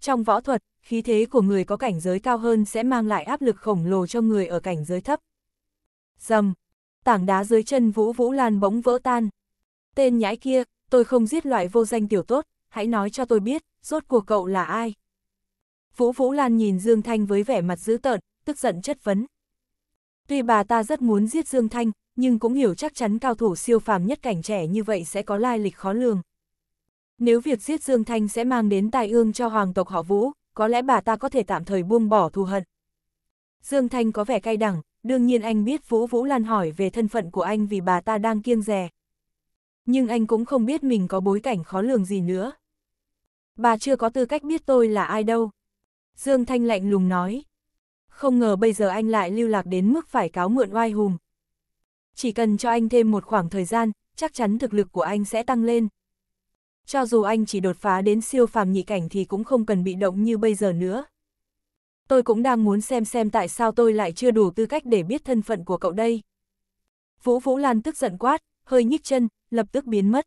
S1: Trong võ thuật, khí thế của người có cảnh giới cao hơn sẽ mang lại áp lực khổng lồ cho người ở cảnh giới thấp. Dầm, tảng đá dưới chân Vũ Vũ Lan bỗng vỡ tan. Tên nhãi kia, tôi không giết loại vô danh tiểu tốt, hãy nói cho tôi biết, rốt cuộc cậu là ai. Vũ Vũ Lan nhìn Dương Thanh với vẻ mặt dữ tợn, tức giận chất vấn. Tuy bà ta rất muốn giết Dương Thanh, nhưng cũng hiểu chắc chắn cao thủ siêu phàm nhất cảnh trẻ như vậy sẽ có lai lịch khó lường. Nếu việc giết Dương Thanh sẽ mang đến tài ương cho hoàng tộc họ Vũ, có lẽ bà ta có thể tạm thời buông bỏ thù hận. Dương Thanh có vẻ cay đắng, đương nhiên anh biết Vũ Vũ Lan hỏi về thân phận của anh vì bà ta đang kiêng rè. Nhưng anh cũng không biết mình có bối cảnh khó lường gì nữa. Bà chưa có tư cách biết tôi là ai đâu, Dương Thanh lạnh lùng nói. Không ngờ bây giờ anh lại lưu lạc đến mức phải cáo mượn oai hùng. Chỉ cần cho anh thêm một khoảng thời gian, chắc chắn thực lực của anh sẽ tăng lên. Cho dù anh chỉ đột phá đến siêu phàm nhị cảnh thì cũng không cần bị động như bây giờ nữa. Tôi cũng đang muốn xem xem tại sao tôi lại chưa đủ tư cách để biết thân phận của cậu đây. Vũ Vũ Lan tức giận quát, hơi nhích chân, lập tức biến mất.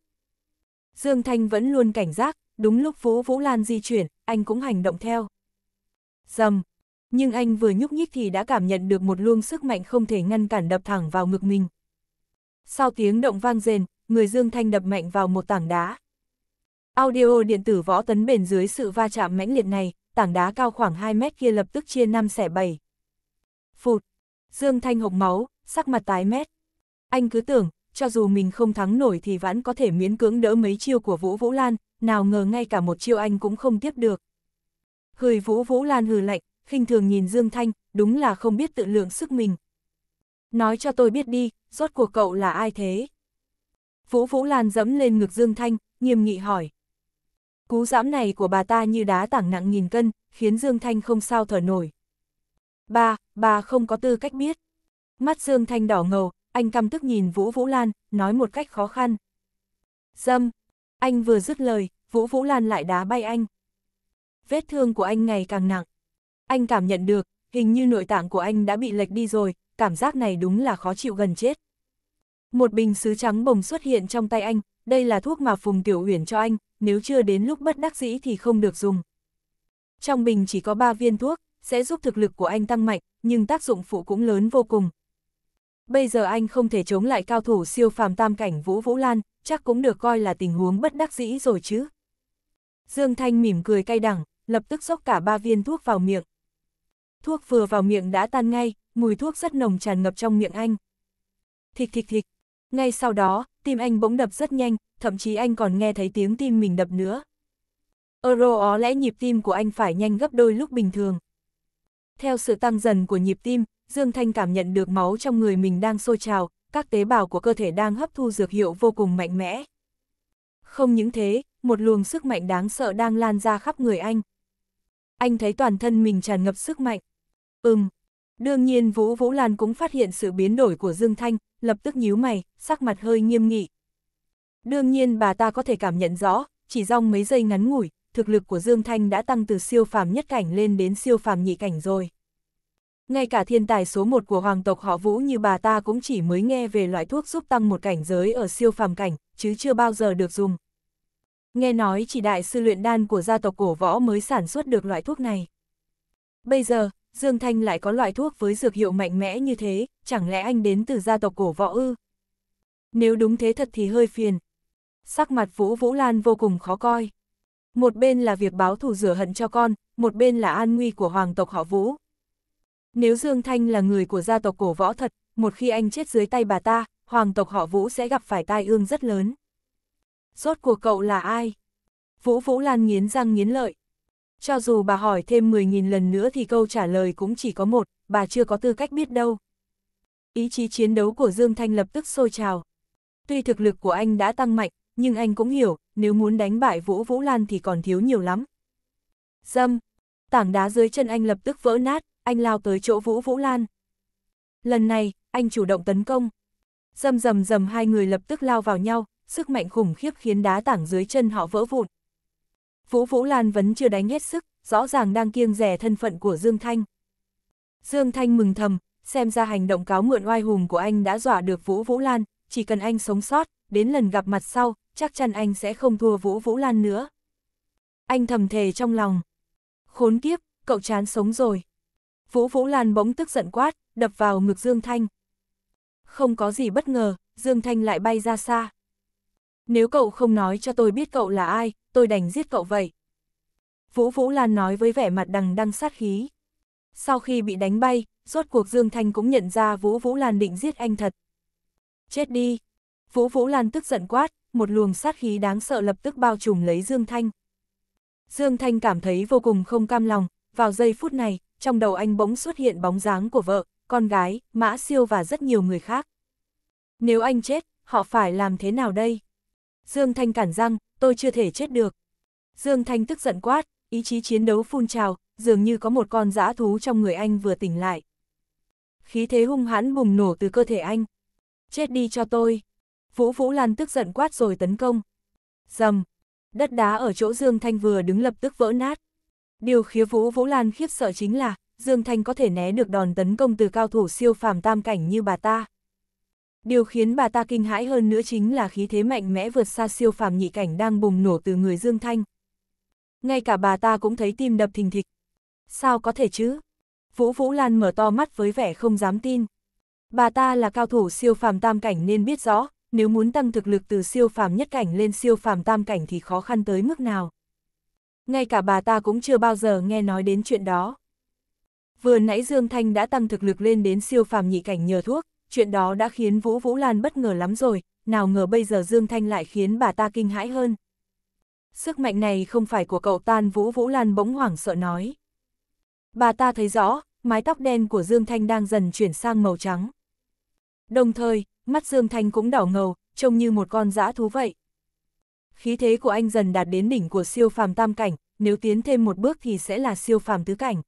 S1: Dương Thanh vẫn luôn cảnh giác, đúng lúc Vũ Vũ Lan di chuyển, anh cũng hành động theo. Dầm! Nhưng anh vừa nhúc nhích thì đã cảm nhận được một luồng sức mạnh không thể ngăn cản đập thẳng vào ngực mình. Sau tiếng động vang rền, người Dương Thanh đập mạnh vào một tảng đá. Audio điện tử võ tấn bền dưới sự va chạm mãnh liệt này, tảng đá cao khoảng 2 mét kia lập tức chia 5 xẻ 7. Phụt! Dương Thanh hộc máu, sắc mặt tái mét. Anh cứ tưởng, cho dù mình không thắng nổi thì vẫn có thể miễn cưỡng đỡ mấy chiêu của Vũ Vũ Lan, nào ngờ ngay cả một chiêu anh cũng không tiếp được. Gửi Vũ Vũ Lan hừ lạnh, khinh thường nhìn Dương Thanh, đúng là không biết tự lượng sức mình. Nói cho tôi biết đi, rốt cuộc cậu là ai thế? Vũ Vũ Lan dẫm lên ngực Dương Thanh, nghiêm nghị hỏi. Cú giẫm này của bà ta như đá tảng nặng nghìn cân, khiến Dương Thanh không sao thở nổi. Bà, bà không có tư cách biết. Mắt Dương Thanh đỏ ngầu, anh căm tức nhìn Vũ Vũ Lan, nói một cách khó khăn. Dâm, anh vừa dứt lời, Vũ Vũ Lan lại đá bay anh vết thương của anh ngày càng nặng. Anh cảm nhận được, hình như nội tạng của anh đã bị lệch đi rồi, cảm giác này đúng là khó chịu gần chết. Một bình sứ trắng bồng xuất hiện trong tay anh, đây là thuốc mà Phùng Tiểu Uyển cho anh, nếu chưa đến lúc bất đắc dĩ thì không được dùng. Trong bình chỉ có 3 viên thuốc, sẽ giúp thực lực của anh tăng mạnh, nhưng tác dụng phụ cũng lớn vô cùng. Bây giờ anh không thể chống lại cao thủ siêu phàm tam cảnh Vũ Vũ Lan, chắc cũng được coi là tình huống bất đắc dĩ rồi chứ. Dương Thanh mỉm cười cay đắng, lập tức xốc cả ba viên thuốc vào miệng. Thuốc vừa vào miệng đã tan ngay, mùi thuốc rất nồng tràn ngập trong miệng anh. Thịch thịch thịch. Ngay sau đó, tim anh bỗng đập rất nhanh, thậm chí anh còn nghe thấy tiếng tim mình đập nữa. Euro ó lẽ nhịp tim của anh phải nhanh gấp đôi lúc bình thường. Theo sự tăng dần của nhịp tim, Dương Thanh cảm nhận được máu trong người mình đang sôi trào, các tế bào của cơ thể đang hấp thu dược hiệu vô cùng mạnh mẽ. Không những thế, một luồng sức mạnh đáng sợ đang lan ra khắp người anh, anh thấy toàn thân mình tràn ngập sức mạnh. Ừm, đương nhiên Vũ Vũ Lan cũng phát hiện sự biến đổi của Dương Thanh, lập tức nhíu mày, sắc mặt hơi nghiêm nghị. Đương nhiên bà ta có thể cảm nhận rõ, chỉ trong mấy giây ngắn ngủi, thực lực của Dương Thanh đã tăng từ siêu phàm nhất cảnh lên đến siêu phàm nhị cảnh rồi. Ngay cả thiên tài số một của hoàng tộc họ Vũ như bà ta cũng chỉ mới nghe về loại thuốc giúp tăng một cảnh giới ở siêu phàm cảnh, chứ chưa bao giờ được dùng, Nghe nói chỉ đại sư luyện đan của gia tộc cổ võ mới sản xuất được loại thuốc này. Bây giờ, Dương Thanh lại có loại thuốc với dược hiệu mạnh mẽ như thế, chẳng lẽ anh đến từ gia tộc cổ võ ư? Nếu đúng thế thật thì hơi phiền. Sắc mặt Vũ Vũ Lan vô cùng khó coi. Một bên là việc báo thù rửa hận cho con, một bên là an nguy của hoàng tộc họ Vũ. Nếu Dương Thanh là người của gia tộc cổ võ thật, một khi anh chết dưới tay bà ta, hoàng tộc họ Vũ sẽ gặp phải tai ương rất lớn. Rốt của cậu là ai? Vũ Vũ Lan nghiến răng nghiến lợi. Cho dù bà hỏi thêm 10.000 lần nữa thì câu trả lời cũng chỉ có một, bà chưa có tư cách biết đâu. Ý chí chiến đấu của Dương Thanh lập tức sôi trào. Tuy thực lực của anh đã tăng mạnh, nhưng anh cũng hiểu, nếu muốn đánh bại Vũ Vũ Lan thì còn thiếu nhiều lắm. Dâm! Tảng đá dưới chân anh lập tức vỡ nát, anh lao tới chỗ Vũ Vũ Lan. Lần này, anh chủ động tấn công. Dầm dầm dầm hai người lập tức lao vào nhau, sức mạnh khủng khiếp khiến đá tảng dưới chân họ vỡ vụn. Vũ Vũ Lan vẫn chưa đánh hết sức, rõ ràng đang kiêng rẻ thân phận của Dương Thanh. Dương Thanh mừng thầm, xem ra hành động cáo mượn oai hùng của anh đã dọa được Vũ Vũ Lan, chỉ cần anh sống sót, đến lần gặp mặt sau, chắc chắn anh sẽ không thua Vũ Vũ Lan nữa. Anh thầm thề trong lòng. Khốn kiếp, cậu chán sống rồi. Vũ Vũ Lan bỗng tức giận quát, đập vào ngực Dương Thanh. Không có gì bất ngờ, Dương Thanh lại bay ra xa nếu cậu không nói cho tôi biết cậu là ai, tôi đành giết cậu vậy. Vũ Vũ Lan nói với vẻ mặt đằng đăng sát khí. Sau khi bị đánh bay, rốt cuộc Dương Thanh cũng nhận ra Vũ Vũ Lan định giết anh thật. Chết đi! Vũ Vũ Lan tức giận quát, một luồng sát khí đáng sợ lập tức bao trùm lấy Dương Thanh. Dương Thanh cảm thấy vô cùng không cam lòng, vào giây phút này, trong đầu anh bỗng xuất hiện bóng dáng của vợ, con gái, mã siêu và rất nhiều người khác. Nếu anh chết, họ phải làm thế nào đây? Dương Thanh cản răng, tôi chưa thể chết được. Dương Thanh tức giận quát, ý chí chiến đấu phun trào, dường như có một con dã thú trong người anh vừa tỉnh lại. Khí thế hung hãn bùng nổ từ cơ thể anh. Chết đi cho tôi. Vũ Vũ Lan tức giận quát rồi tấn công. Dầm. Đất đá ở chỗ Dương Thanh vừa đứng lập tức vỡ nát. Điều khiến Vũ Vũ Lan khiếp sợ chính là, Dương Thanh có thể né được đòn tấn công từ cao thủ siêu phàm tam cảnh như bà ta. Điều khiến bà ta kinh hãi hơn nữa chính là khí thế mạnh mẽ vượt xa siêu phàm nhị cảnh đang bùng nổ từ người Dương Thanh. Ngay cả bà ta cũng thấy tim đập thình thịch. Sao có thể chứ? Vũ Vũ Lan mở to mắt với vẻ không dám tin. Bà ta là cao thủ siêu phàm tam cảnh nên biết rõ, nếu muốn tăng thực lực từ siêu phàm nhất cảnh lên siêu phàm tam cảnh thì khó khăn tới mức nào. Ngay cả bà ta cũng chưa bao giờ nghe nói đến chuyện đó. Vừa nãy Dương Thanh đã tăng thực lực lên đến siêu phàm nhị cảnh nhờ thuốc, chuyện đó đã khiến Vũ Vũ Lan bất ngờ lắm rồi, nào ngờ bây giờ Dương Thanh lại khiến bà ta kinh hãi hơn. Sức mạnh này không phải của cậu tan Vũ Vũ Lan bỗng hoảng sợ nói. Bà ta thấy rõ, mái tóc đen của Dương Thanh đang dần chuyển sang màu trắng. Đồng thời, mắt Dương Thanh cũng đỏ ngầu, trông như một con dã thú vậy. Khí thế của anh dần đạt đến đỉnh của siêu phàm tam cảnh, nếu tiến thêm một bước thì sẽ là siêu phàm tứ cảnh.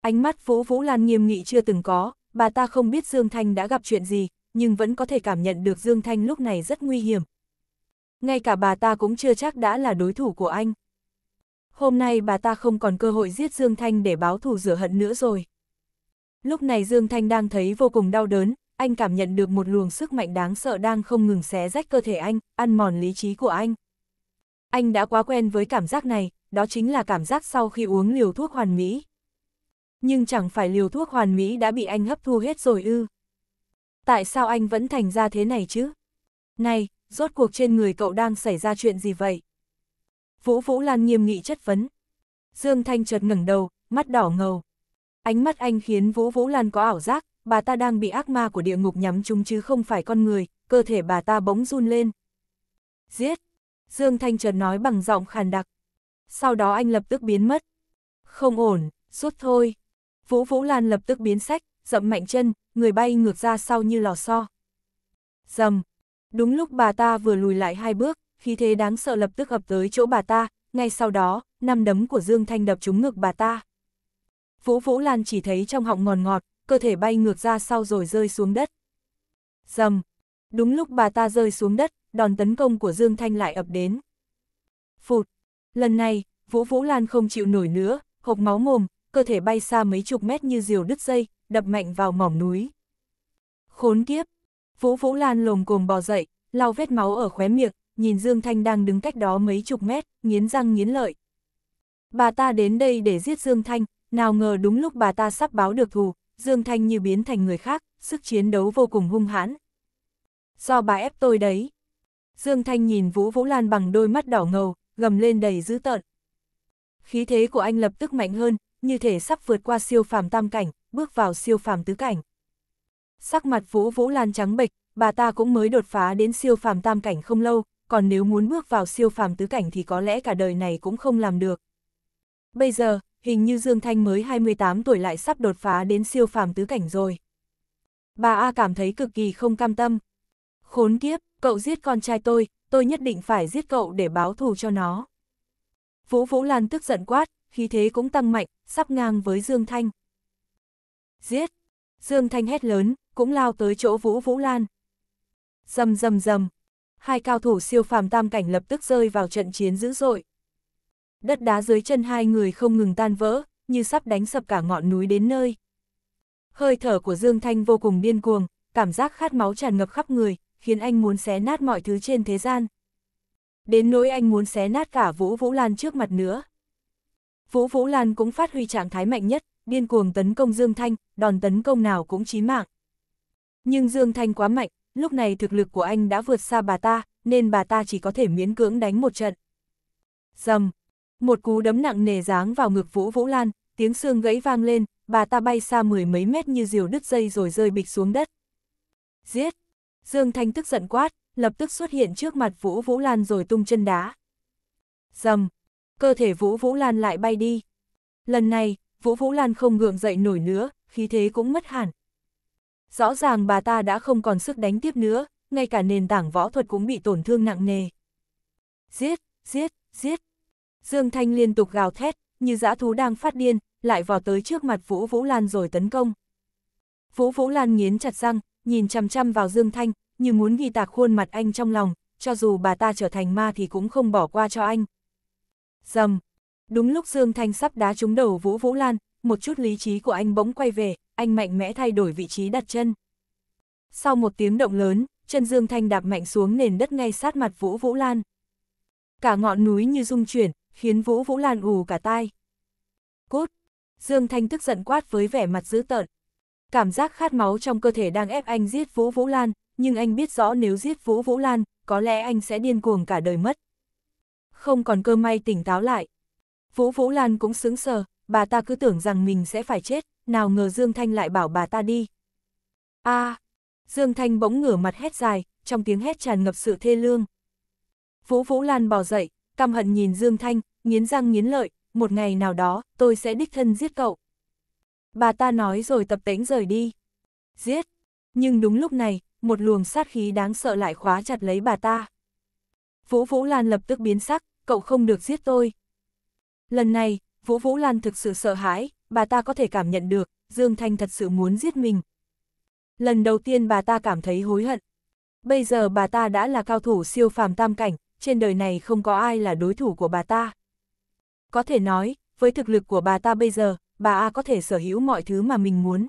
S1: Ánh mắt Vũ Vũ Lan nghiêm nghị chưa từng có, bà ta không biết Dương Thanh đã gặp chuyện gì, nhưng vẫn có thể cảm nhận được Dương Thanh lúc này rất nguy hiểm. Ngay cả bà ta cũng chưa chắc đã là đối thủ của anh. Hôm nay bà ta không còn cơ hội giết Dương Thanh để báo thù rửa hận nữa rồi. Lúc này Dương Thanh đang thấy vô cùng đau đớn, anh cảm nhận được một luồng sức mạnh đáng sợ đang không ngừng xé rách cơ thể anh, ăn mòn lý trí của anh. Anh đã quá quen với cảm giác này, đó chính là cảm giác sau khi uống liều thuốc hoàn mỹ nhưng chẳng phải liều thuốc hoàn mỹ đã bị anh hấp thu hết rồi ư. Tại sao anh vẫn thành ra thế này chứ? Này, rốt cuộc trên người cậu đang xảy ra chuyện gì vậy? Vũ Vũ Lan nghiêm nghị chất vấn. Dương Thanh chợt ngẩng đầu, mắt đỏ ngầu. Ánh mắt anh khiến Vũ Vũ Lan có ảo giác, bà ta đang bị ác ma của địa ngục nhắm trúng chứ không phải con người, cơ thể bà ta bỗng run lên. Giết! Dương Thanh chợt nói bằng giọng khàn đặc. Sau đó anh lập tức biến mất. Không ổn, rút thôi. Vũ Vũ Lan lập tức biến sách, dậm mạnh chân, người bay ngược ra sau như lò xo. Dầm! Đúng lúc bà ta vừa lùi lại hai bước, khí thế đáng sợ lập tức ập tới chỗ bà ta, ngay sau đó, năm đấm của Dương Thanh đập trúng ngực bà ta. Vũ Vũ Lan chỉ thấy trong họng ngòn ngọt, cơ thể bay ngược ra sau rồi rơi xuống đất. Dầm! Đúng lúc bà ta rơi xuống đất, đòn tấn công của Dương Thanh lại ập đến. Phụt! Lần này, Vũ Vũ Lan không chịu nổi nữa, hộp máu mồm, cơ thể bay xa mấy chục mét như diều đứt dây, đập mạnh vào mỏm núi. Khốn kiếp! Vũ Vũ Lan lồm cồm bò dậy, lau vết máu ở khóe miệng, nhìn Dương Thanh đang đứng cách đó mấy chục mét, nghiến răng nghiến lợi. Bà ta đến đây để giết Dương Thanh, nào ngờ đúng lúc bà ta sắp báo được thù, Dương Thanh như biến thành người khác, sức chiến đấu vô cùng hung hãn. Do bà ép tôi đấy. Dương Thanh nhìn Vũ Vũ Lan bằng đôi mắt đỏ ngầu, gầm lên đầy dữ tợn. Khí thế của anh lập tức mạnh hơn, như thể sắp vượt qua siêu phàm tam cảnh, bước vào siêu phàm tứ cảnh. Sắc mặt Vũ Vũ Lan trắng bệch, bà ta cũng mới đột phá đến siêu phàm tam cảnh không lâu, còn nếu muốn bước vào siêu phàm tứ cảnh thì có lẽ cả đời này cũng không làm được. Bây giờ, hình như Dương Thanh mới 28 tuổi lại sắp đột phá đến siêu phàm tứ cảnh rồi. Bà A cảm thấy cực kỳ không cam tâm. Khốn kiếp, cậu giết con trai tôi, tôi nhất định phải giết cậu để báo thù cho nó. Vũ Vũ Lan tức giận quát, khí thế cũng tăng mạnh, sắp ngang với Dương Thanh. Giết! Dương Thanh hét lớn, cũng lao tới chỗ Vũ Vũ Lan. Dầm dầm dầm! Hai cao thủ siêu phàm tam cảnh lập tức rơi vào trận chiến dữ dội. Đất đá dưới chân hai người không ngừng tan vỡ, như sắp đánh sập cả ngọn núi đến nơi. Hơi thở của Dương Thanh vô cùng điên cuồng, cảm giác khát máu tràn ngập khắp người, khiến anh muốn xé nát mọi thứ trên thế gian. Đến nỗi anh muốn xé nát cả Vũ Vũ Lan trước mặt nữa. Vũ Vũ Lan cũng phát huy trạng thái mạnh nhất, điên cuồng tấn công Dương Thanh, đòn tấn công nào cũng chí mạng. Nhưng Dương Thanh quá mạnh, lúc này thực lực của anh đã vượt xa bà ta, nên bà ta chỉ có thể miễn cưỡng đánh một trận. Dầm! Một cú đấm nặng nề giáng vào ngực Vũ Vũ Lan, tiếng xương gãy vang lên, bà ta bay xa mười mấy mét như diều đứt dây rồi rơi bịch xuống đất. Giết! Dương Thanh tức giận quát, lập tức xuất hiện trước mặt Vũ Vũ Lan rồi tung chân đá. Dầm! cơ thể Vũ Vũ Lan lại bay đi. Lần này, Vũ Vũ Lan không gượng dậy nổi nữa, khí thế cũng mất hẳn. Rõ ràng bà ta đã không còn sức đánh tiếp nữa, ngay cả nền tảng võ thuật cũng bị tổn thương nặng nề. Giết, giết, giết. Dương Thanh liên tục gào thét, như dã thú đang phát điên, lại vào tới trước mặt Vũ Vũ Lan rồi tấn công. Vũ Vũ Lan nghiến chặt răng, nhìn chăm chăm vào Dương Thanh, như muốn ghi tạc khuôn mặt anh trong lòng, cho dù bà ta trở thành ma thì cũng không bỏ qua cho anh. Dầm. Đúng lúc Dương Thanh sắp đá trúng đầu Vũ Vũ Lan, một chút lý trí của anh bỗng quay về, anh mạnh mẽ thay đổi vị trí đặt chân. Sau một tiếng động lớn, chân Dương Thanh đạp mạnh xuống nền đất ngay sát mặt Vũ Vũ Lan. Cả ngọn núi như rung chuyển, khiến Vũ Vũ Lan ù cả tai. Cút! Dương Thanh tức giận quát với vẻ mặt dữ tợn. Cảm giác khát máu trong cơ thể đang ép anh giết Vũ Vũ Lan, nhưng anh biết rõ nếu giết Vũ Vũ Lan, có lẽ anh sẽ điên cuồng cả đời mất không còn cơ may tỉnh táo lại. Vũ Vũ Lan cũng sững sờ, bà ta cứ tưởng rằng mình sẽ phải chết, nào ngờ Dương Thanh lại bảo bà ta đi. a Dương Thanh bỗng ngửa mặt hét dài, trong tiếng hét tràn ngập sự thê lương. Vũ Vũ Lan bò dậy, căm hận nhìn Dương Thanh, nghiến răng nghiến lợi, một ngày nào đó, tôi sẽ đích thân giết cậu. Bà ta nói rồi tập tễnh rời đi. Giết! Nhưng đúng lúc này, một luồng sát khí đáng sợ lại khóa chặt lấy bà ta. Vũ Vũ Lan lập tức biến sắc, cậu không được giết tôi. Lần này, Vũ Vũ Lan thực sự sợ hãi, bà ta có thể cảm nhận được, Dương Thanh thật sự muốn giết mình. Lần đầu tiên bà ta cảm thấy hối hận. Bây giờ bà ta đã là cao thủ siêu phàm tam cảnh, trên đời này không có ai là đối thủ của bà ta. Có thể nói, với thực lực của bà ta bây giờ, bà A có thể sở hữu mọi thứ mà mình muốn.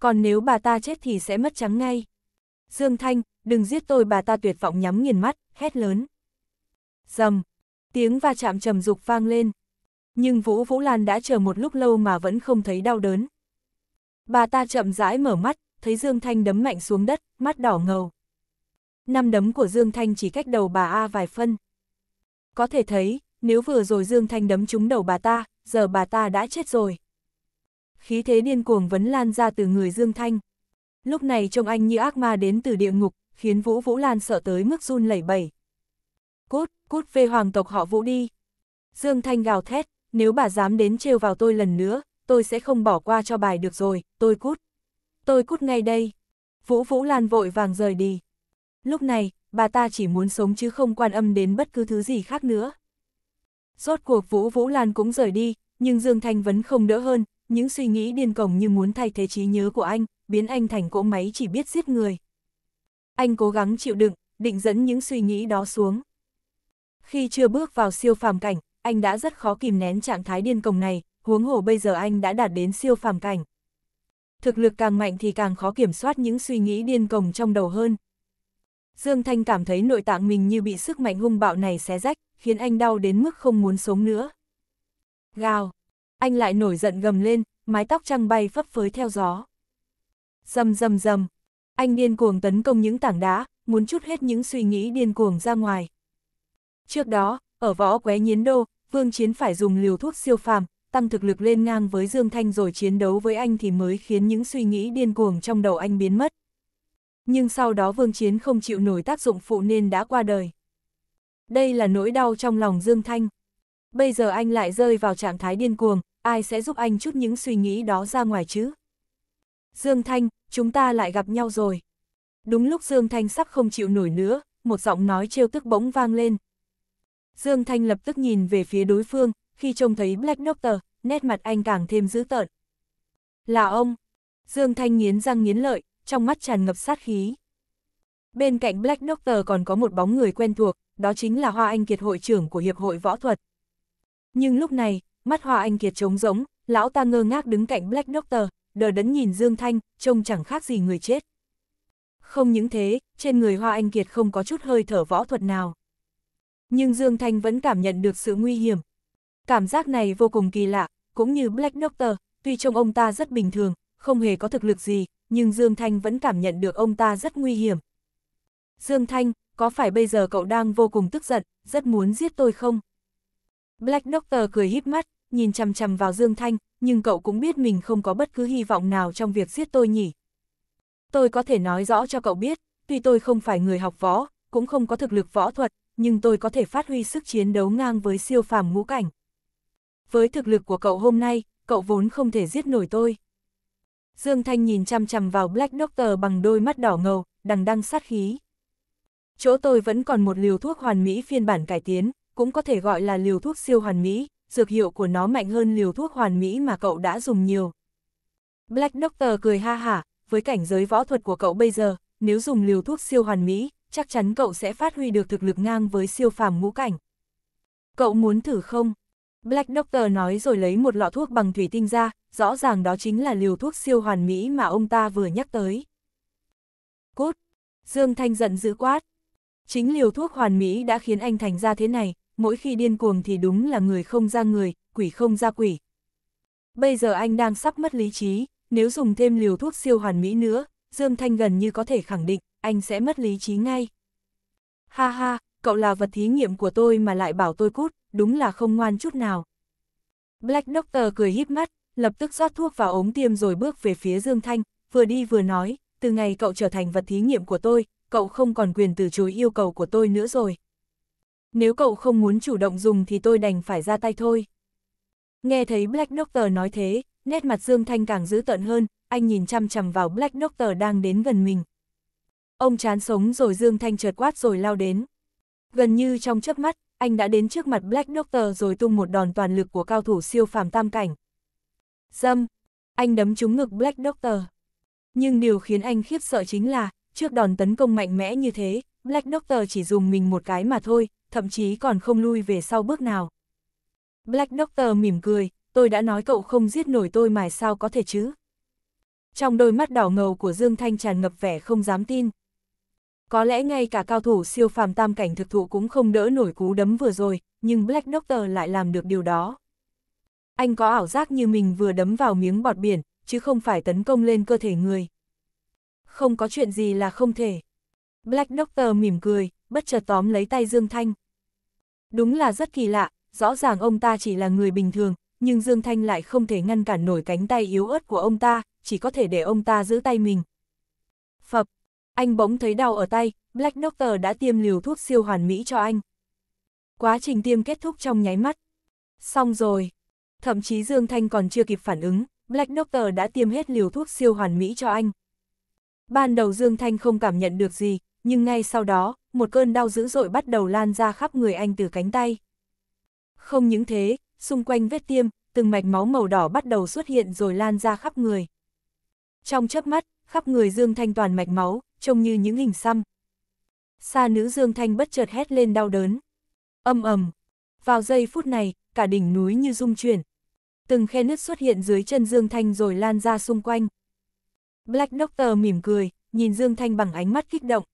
S1: Còn nếu bà ta chết thì sẽ mất trắng ngay. Dương Thanh, đừng giết tôi bà ta tuyệt vọng nhắm nghiền mắt hét lớn. Dầm, tiếng va chạm trầm dục vang lên. Nhưng Vũ Vũ Lan đã chờ một lúc lâu mà vẫn không thấy đau đớn. Bà ta chậm rãi mở mắt, thấy Dương Thanh đấm mạnh xuống đất, mắt đỏ ngầu. Năm đấm của Dương Thanh chỉ cách đầu bà A vài phân. Có thể thấy, nếu vừa rồi Dương Thanh đấm trúng đầu bà ta, giờ bà ta đã chết rồi. Khí thế điên cuồng vấn lan ra từ người Dương Thanh. Lúc này trông anh như ác ma đến từ địa ngục, khiến Vũ Vũ Lan sợ tới mức run lẩy bẩy. Cút, cút về hoàng tộc họ Vũ đi. Dương Thanh gào thét, nếu bà dám đến trêu vào tôi lần nữa, tôi sẽ không bỏ qua cho bài được rồi, tôi cút. Tôi cút ngay đây. Vũ Vũ Lan vội vàng rời đi. Lúc này, bà ta chỉ muốn sống chứ không quan âm đến bất cứ thứ gì khác nữa. Rốt cuộc Vũ Vũ Lan cũng rời đi, nhưng Dương Thanh vẫn không đỡ hơn, những suy nghĩ điên cổng như muốn thay thế trí nhớ của anh, biến anh thành cỗ máy chỉ biết giết người. Anh cố gắng chịu đựng, định dẫn những suy nghĩ đó xuống. Khi chưa bước vào siêu phàm cảnh, anh đã rất khó kìm nén trạng thái điên cồng này, huống hồ bây giờ anh đã đạt đến siêu phàm cảnh. Thực lực càng mạnh thì càng khó kiểm soát những suy nghĩ điên cồng trong đầu hơn. Dương Thanh cảm thấy nội tạng mình như bị sức mạnh hung bạo này xé rách, khiến anh đau đến mức không muốn sống nữa. Gào! Anh lại nổi giận gầm lên, mái tóc trăng bay phấp phới theo gió. Dầm dầm dầm, anh điên cuồng tấn công những tảng đá, muốn chút hết những suy nghĩ điên cuồng ra ngoài. Trước đó, ở võ qué nhiến đô, Vương Chiến phải dùng liều thuốc siêu phàm, tăng thực lực lên ngang với Dương Thanh rồi chiến đấu với anh thì mới khiến những suy nghĩ điên cuồng trong đầu anh biến mất. Nhưng sau đó Vương Chiến không chịu nổi tác dụng phụ nên đã qua đời. Đây là nỗi đau trong lòng Dương Thanh. Bây giờ anh lại rơi vào trạng thái điên cuồng, ai sẽ giúp anh chút những suy nghĩ đó ra ngoài chứ? Dương Thanh, chúng ta lại gặp nhau rồi. Đúng lúc Dương Thanh sắp không chịu nổi nữa, một giọng nói trêu tức bỗng vang lên. Dương Thanh lập tức nhìn về phía đối phương, khi trông thấy Black Doctor, nét mặt anh càng thêm dữ tợn. Là ông. Dương Thanh nghiến răng nghiến lợi, trong mắt tràn ngập sát khí. Bên cạnh Black Doctor còn có một bóng người quen thuộc, đó chính là Hoa Anh Kiệt hội trưởng của Hiệp hội Võ thuật. Nhưng lúc này, mắt Hoa Anh Kiệt trống rỗng, lão ta ngơ ngác đứng cạnh Black Doctor, đờ đẫn nhìn Dương Thanh, trông chẳng khác gì người chết. Không những thế, trên người Hoa Anh Kiệt không có chút hơi thở võ thuật nào. Nhưng Dương Thanh vẫn cảm nhận được sự nguy hiểm. Cảm giác này vô cùng kỳ lạ, cũng như Black Doctor, tuy trông ông ta rất bình thường, không hề có thực lực gì, nhưng Dương Thanh vẫn cảm nhận được ông ta rất nguy hiểm. Dương Thanh, có phải bây giờ cậu đang vô cùng tức giận, rất muốn giết tôi không? Black Doctor cười híp mắt, nhìn chằm chằm vào Dương Thanh, nhưng cậu cũng biết mình không có bất cứ hy vọng nào trong việc giết tôi nhỉ. Tôi có thể nói rõ cho cậu biết, tuy tôi không phải người học võ, cũng không có thực lực võ thuật, nhưng tôi có thể phát huy sức chiến đấu ngang với siêu phàm ngũ cảnh. Với thực lực của cậu hôm nay, cậu vốn không thể giết nổi tôi. Dương Thanh nhìn chăm chằm vào Black Doctor bằng đôi mắt đỏ ngầu, đằng đăng sát khí. Chỗ tôi vẫn còn một liều thuốc hoàn mỹ phiên bản cải tiến, cũng có thể gọi là liều thuốc siêu hoàn mỹ, dược hiệu của nó mạnh hơn liều thuốc hoàn mỹ mà cậu đã dùng nhiều. Black Doctor cười ha hả, với cảnh giới võ thuật của cậu bây giờ, nếu dùng liều thuốc siêu hoàn mỹ, chắc chắn cậu sẽ phát huy được thực lực ngang với siêu phàm ngũ cảnh. Cậu muốn thử không? Black Doctor nói rồi lấy một lọ thuốc bằng thủy tinh ra, rõ ràng đó chính là liều thuốc siêu hoàn mỹ mà ông ta vừa nhắc tới. Cốt! Dương Thanh giận dữ quát. Chính liều thuốc hoàn mỹ đã khiến anh thành ra thế này, mỗi khi điên cuồng thì đúng là người không ra người, quỷ không ra quỷ. Bây giờ anh đang sắp mất lý trí, nếu dùng thêm liều thuốc siêu hoàn mỹ nữa, Dương Thanh gần như có thể khẳng định, anh sẽ mất lý trí ngay. Ha ha, cậu là vật thí nghiệm của tôi mà lại bảo tôi cút, đúng là không ngoan chút nào. Black Doctor cười híp mắt, lập tức rót thuốc vào ống tiêm rồi bước về phía Dương Thanh, vừa đi vừa nói, từ ngày cậu trở thành vật thí nghiệm của tôi, cậu không còn quyền từ chối yêu cầu của tôi nữa rồi nếu cậu không muốn chủ động dùng thì tôi đành phải ra tay thôi. Nghe thấy Black Doctor nói thế, nét mặt Dương Thanh càng dữ tợn hơn, anh nhìn chăm chằm vào Black Doctor đang đến gần mình. Ông chán sống rồi Dương Thanh chợt quát rồi lao đến. Gần như trong chớp mắt, anh đã đến trước mặt Black Doctor rồi tung một đòn toàn lực của cao thủ siêu phàm tam cảnh. Dâm! Anh đấm trúng ngực Black Doctor. Nhưng điều khiến anh khiếp sợ chính là, trước đòn tấn công mạnh mẽ như thế, Black Doctor chỉ dùng mình một cái mà thôi, thậm chí còn không lui về sau bước nào. Black Doctor mỉm cười, tôi đã nói cậu không giết nổi tôi mà sao có thể chứ. Trong đôi mắt đỏ ngầu của Dương Thanh tràn ngập vẻ không dám tin. Có lẽ ngay cả cao thủ siêu phàm tam cảnh thực thụ cũng không đỡ nổi cú đấm vừa rồi, nhưng Black Doctor lại làm được điều đó. Anh có ảo giác như mình vừa đấm vào miếng bọt biển, chứ không phải tấn công lên cơ thể người. Không có chuyện gì là không thể. Black Doctor mỉm cười, bất chợt tóm lấy tay Dương Thanh. Đúng là rất kỳ lạ, rõ ràng ông ta chỉ là người bình thường, nhưng Dương Thanh lại không thể ngăn cản nổi cánh tay yếu ớt của ông ta, chỉ có thể để ông ta giữ tay mình. Phập, anh bỗng thấy đau ở tay, Black Doctor đã tiêm liều thuốc siêu hoàn mỹ cho anh. Quá trình tiêm kết thúc trong nháy mắt. Xong rồi. Thậm chí Dương Thanh còn chưa kịp phản ứng, Black Doctor đã tiêm hết liều thuốc siêu hoàn mỹ cho anh. Ban đầu Dương Thanh không cảm nhận được gì, nhưng ngay sau đó, một cơn đau dữ dội bắt đầu lan ra khắp người anh từ cánh tay. Không những thế, xung quanh vết tiêm, từng mạch máu màu đỏ bắt đầu xuất hiện rồi lan ra khắp người. Trong chớp mắt, khắp người Dương Thanh toàn mạch máu, trông như những hình xăm. Sa nữ Dương Thanh bất chợt hét lên đau đớn. Âm ầm. Vào giây phút này, cả đỉnh núi như rung chuyển. Từng khe nứt xuất hiện dưới chân Dương Thanh rồi lan ra xung quanh. Black Doctor mỉm cười, nhìn Dương Thanh bằng ánh mắt kích động.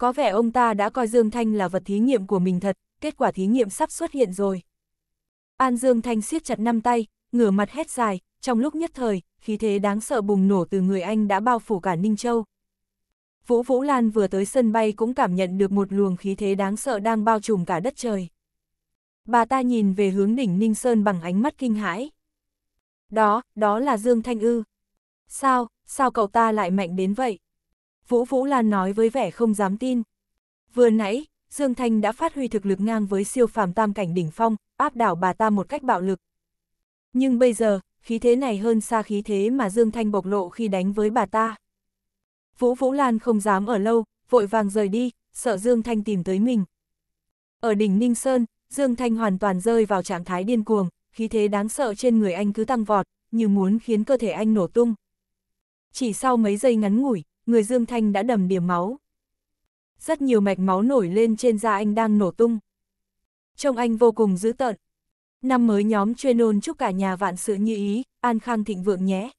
S1: Có vẻ ông ta đã coi Dương Thanh là vật thí nghiệm của mình thật, kết quả thí nghiệm sắp xuất hiện rồi. An Dương Thanh siết chặt năm tay, ngửa mặt hét dài, trong lúc nhất thời, khí thế đáng sợ bùng nổ từ người anh đã bao phủ cả Ninh Châu. Vũ Vũ Lan vừa tới sân bay cũng cảm nhận được một luồng khí thế đáng sợ đang bao trùm cả đất trời. Bà ta nhìn về hướng đỉnh Ninh Sơn bằng ánh mắt kinh hãi. Đó, đó là Dương Thanh Ư. Sao, sao cậu ta lại mạnh đến vậy? Vũ Vũ Lan nói với vẻ không dám tin. Vừa nãy, Dương Thanh đã phát huy thực lực ngang với siêu phàm tam cảnh đỉnh phong, áp đảo bà ta một cách bạo lực. Nhưng bây giờ, khí thế này hơn xa khí thế mà Dương Thanh bộc lộ khi đánh với bà ta. Vũ Vũ Lan không dám ở lâu, vội vàng rời đi, sợ Dương Thanh tìm tới mình. Ở đỉnh Ninh Sơn, Dương Thanh hoàn toàn rơi vào trạng thái điên cuồng, khí thế đáng sợ trên người anh cứ tăng vọt, như muốn khiến cơ thể anh nổ tung. Chỉ sau mấy giây ngắn ngủi, người Dương Thanh đã đầm điểm máu. Rất nhiều mạch máu nổi lên trên da anh đang nổ tung. Trông anh vô cùng dữ tợn. Năm mới nhóm chuyên ôn chúc cả nhà vạn sự như ý, an khang thịnh vượng nhé.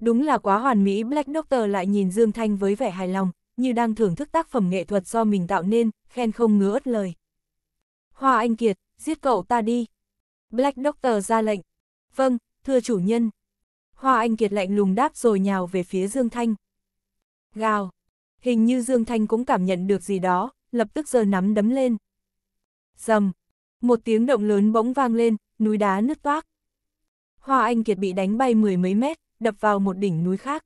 S1: Đúng là quá hoàn mỹ Black Doctor lại nhìn Dương Thanh với vẻ hài lòng, như đang thưởng thức tác phẩm nghệ thuật do mình tạo nên, khen không ngứa ớt lời. Hoa Anh Kiệt, giết cậu ta đi. Black Doctor ra lệnh. Vâng, thưa chủ nhân. Hoa Anh Kiệt lạnh lùng đáp rồi nhào về phía Dương Thanh. Gào. Hình như Dương Thanh cũng cảm nhận được gì đó, lập tức giơ nắm đấm lên. Dầm. Một tiếng động lớn bỗng vang lên, núi đá nứt toác. Hoa Anh Kiệt bị đánh bay mười mấy mét, đập vào một đỉnh núi khác.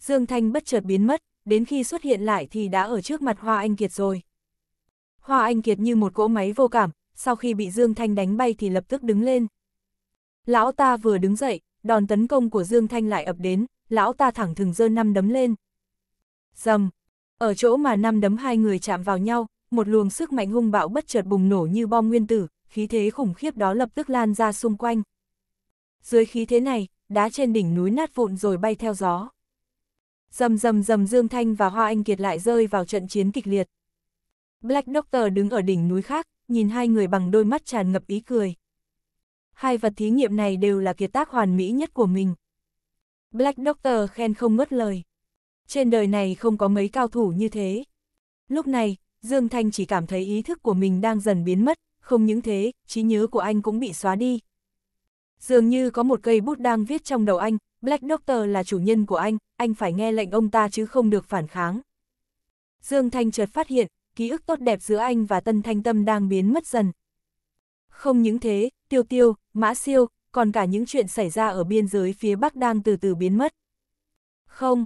S1: Dương Thanh bất chợt biến mất, đến khi xuất hiện lại thì đã ở trước mặt Hoa Anh Kiệt rồi. Hoa Anh Kiệt như một cỗ máy vô cảm, sau khi bị Dương Thanh đánh bay thì lập tức đứng lên. Lão ta vừa đứng dậy, đòn tấn công của Dương Thanh lại ập đến, lão ta thẳng thừng giơ năm đấm lên. Dầm! Ở chỗ mà năm đấm hai người chạm vào nhau, một luồng sức mạnh hung bạo bất chợt bùng nổ như bom nguyên tử, khí thế khủng khiếp đó lập tức lan ra xung quanh. Dưới khí thế này, đá trên đỉnh núi nát vụn rồi bay theo gió. Dầm dầm dầm Dương Thanh và Hoa Anh Kiệt lại rơi vào trận chiến kịch liệt. Black Doctor đứng ở đỉnh núi khác, nhìn hai người bằng đôi mắt tràn ngập ý cười. Hai vật thí nghiệm này đều là kiệt tác hoàn mỹ nhất của mình. Black Doctor khen không ngớt lời trên đời này không có mấy cao thủ như thế. Lúc này, Dương Thanh chỉ cảm thấy ý thức của mình đang dần biến mất, không những thế, trí nhớ của anh cũng bị xóa đi. Dường như có một cây bút đang viết trong đầu anh, Black Doctor là chủ nhân của anh, anh phải nghe lệnh ông ta chứ không được phản kháng. Dương Thanh chợt phát hiện, ký ức tốt đẹp giữa anh và Tân Thanh Tâm đang biến mất dần. Không những thế, Tiêu Tiêu, Mã Siêu, còn cả những chuyện xảy ra ở biên giới phía Bắc đang từ từ biến mất. Không,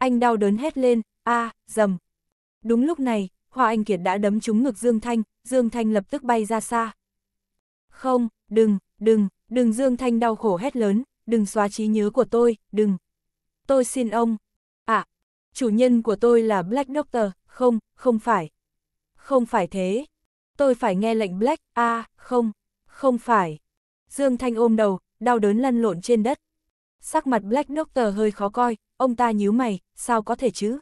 S1: anh đau đớn hét lên, a, dầm. Đúng lúc này, Hoa Anh Kiệt đã đấm trúng ngực Dương Thanh, Dương Thanh lập tức bay ra xa. Không, đừng, đừng, đừng Dương Thanh đau khổ hét lớn, đừng xóa trí nhớ của tôi, đừng. Tôi xin ông. À, chủ nhân của tôi là Black Doctor, không, không phải. Không phải thế. Tôi phải nghe lệnh Black, a, không, không phải. Dương Thanh ôm đầu, đau đớn lăn lộn trên đất. Sắc mặt Black Doctor hơi khó coi, ông ta nhíu mày, sao có thể chứ?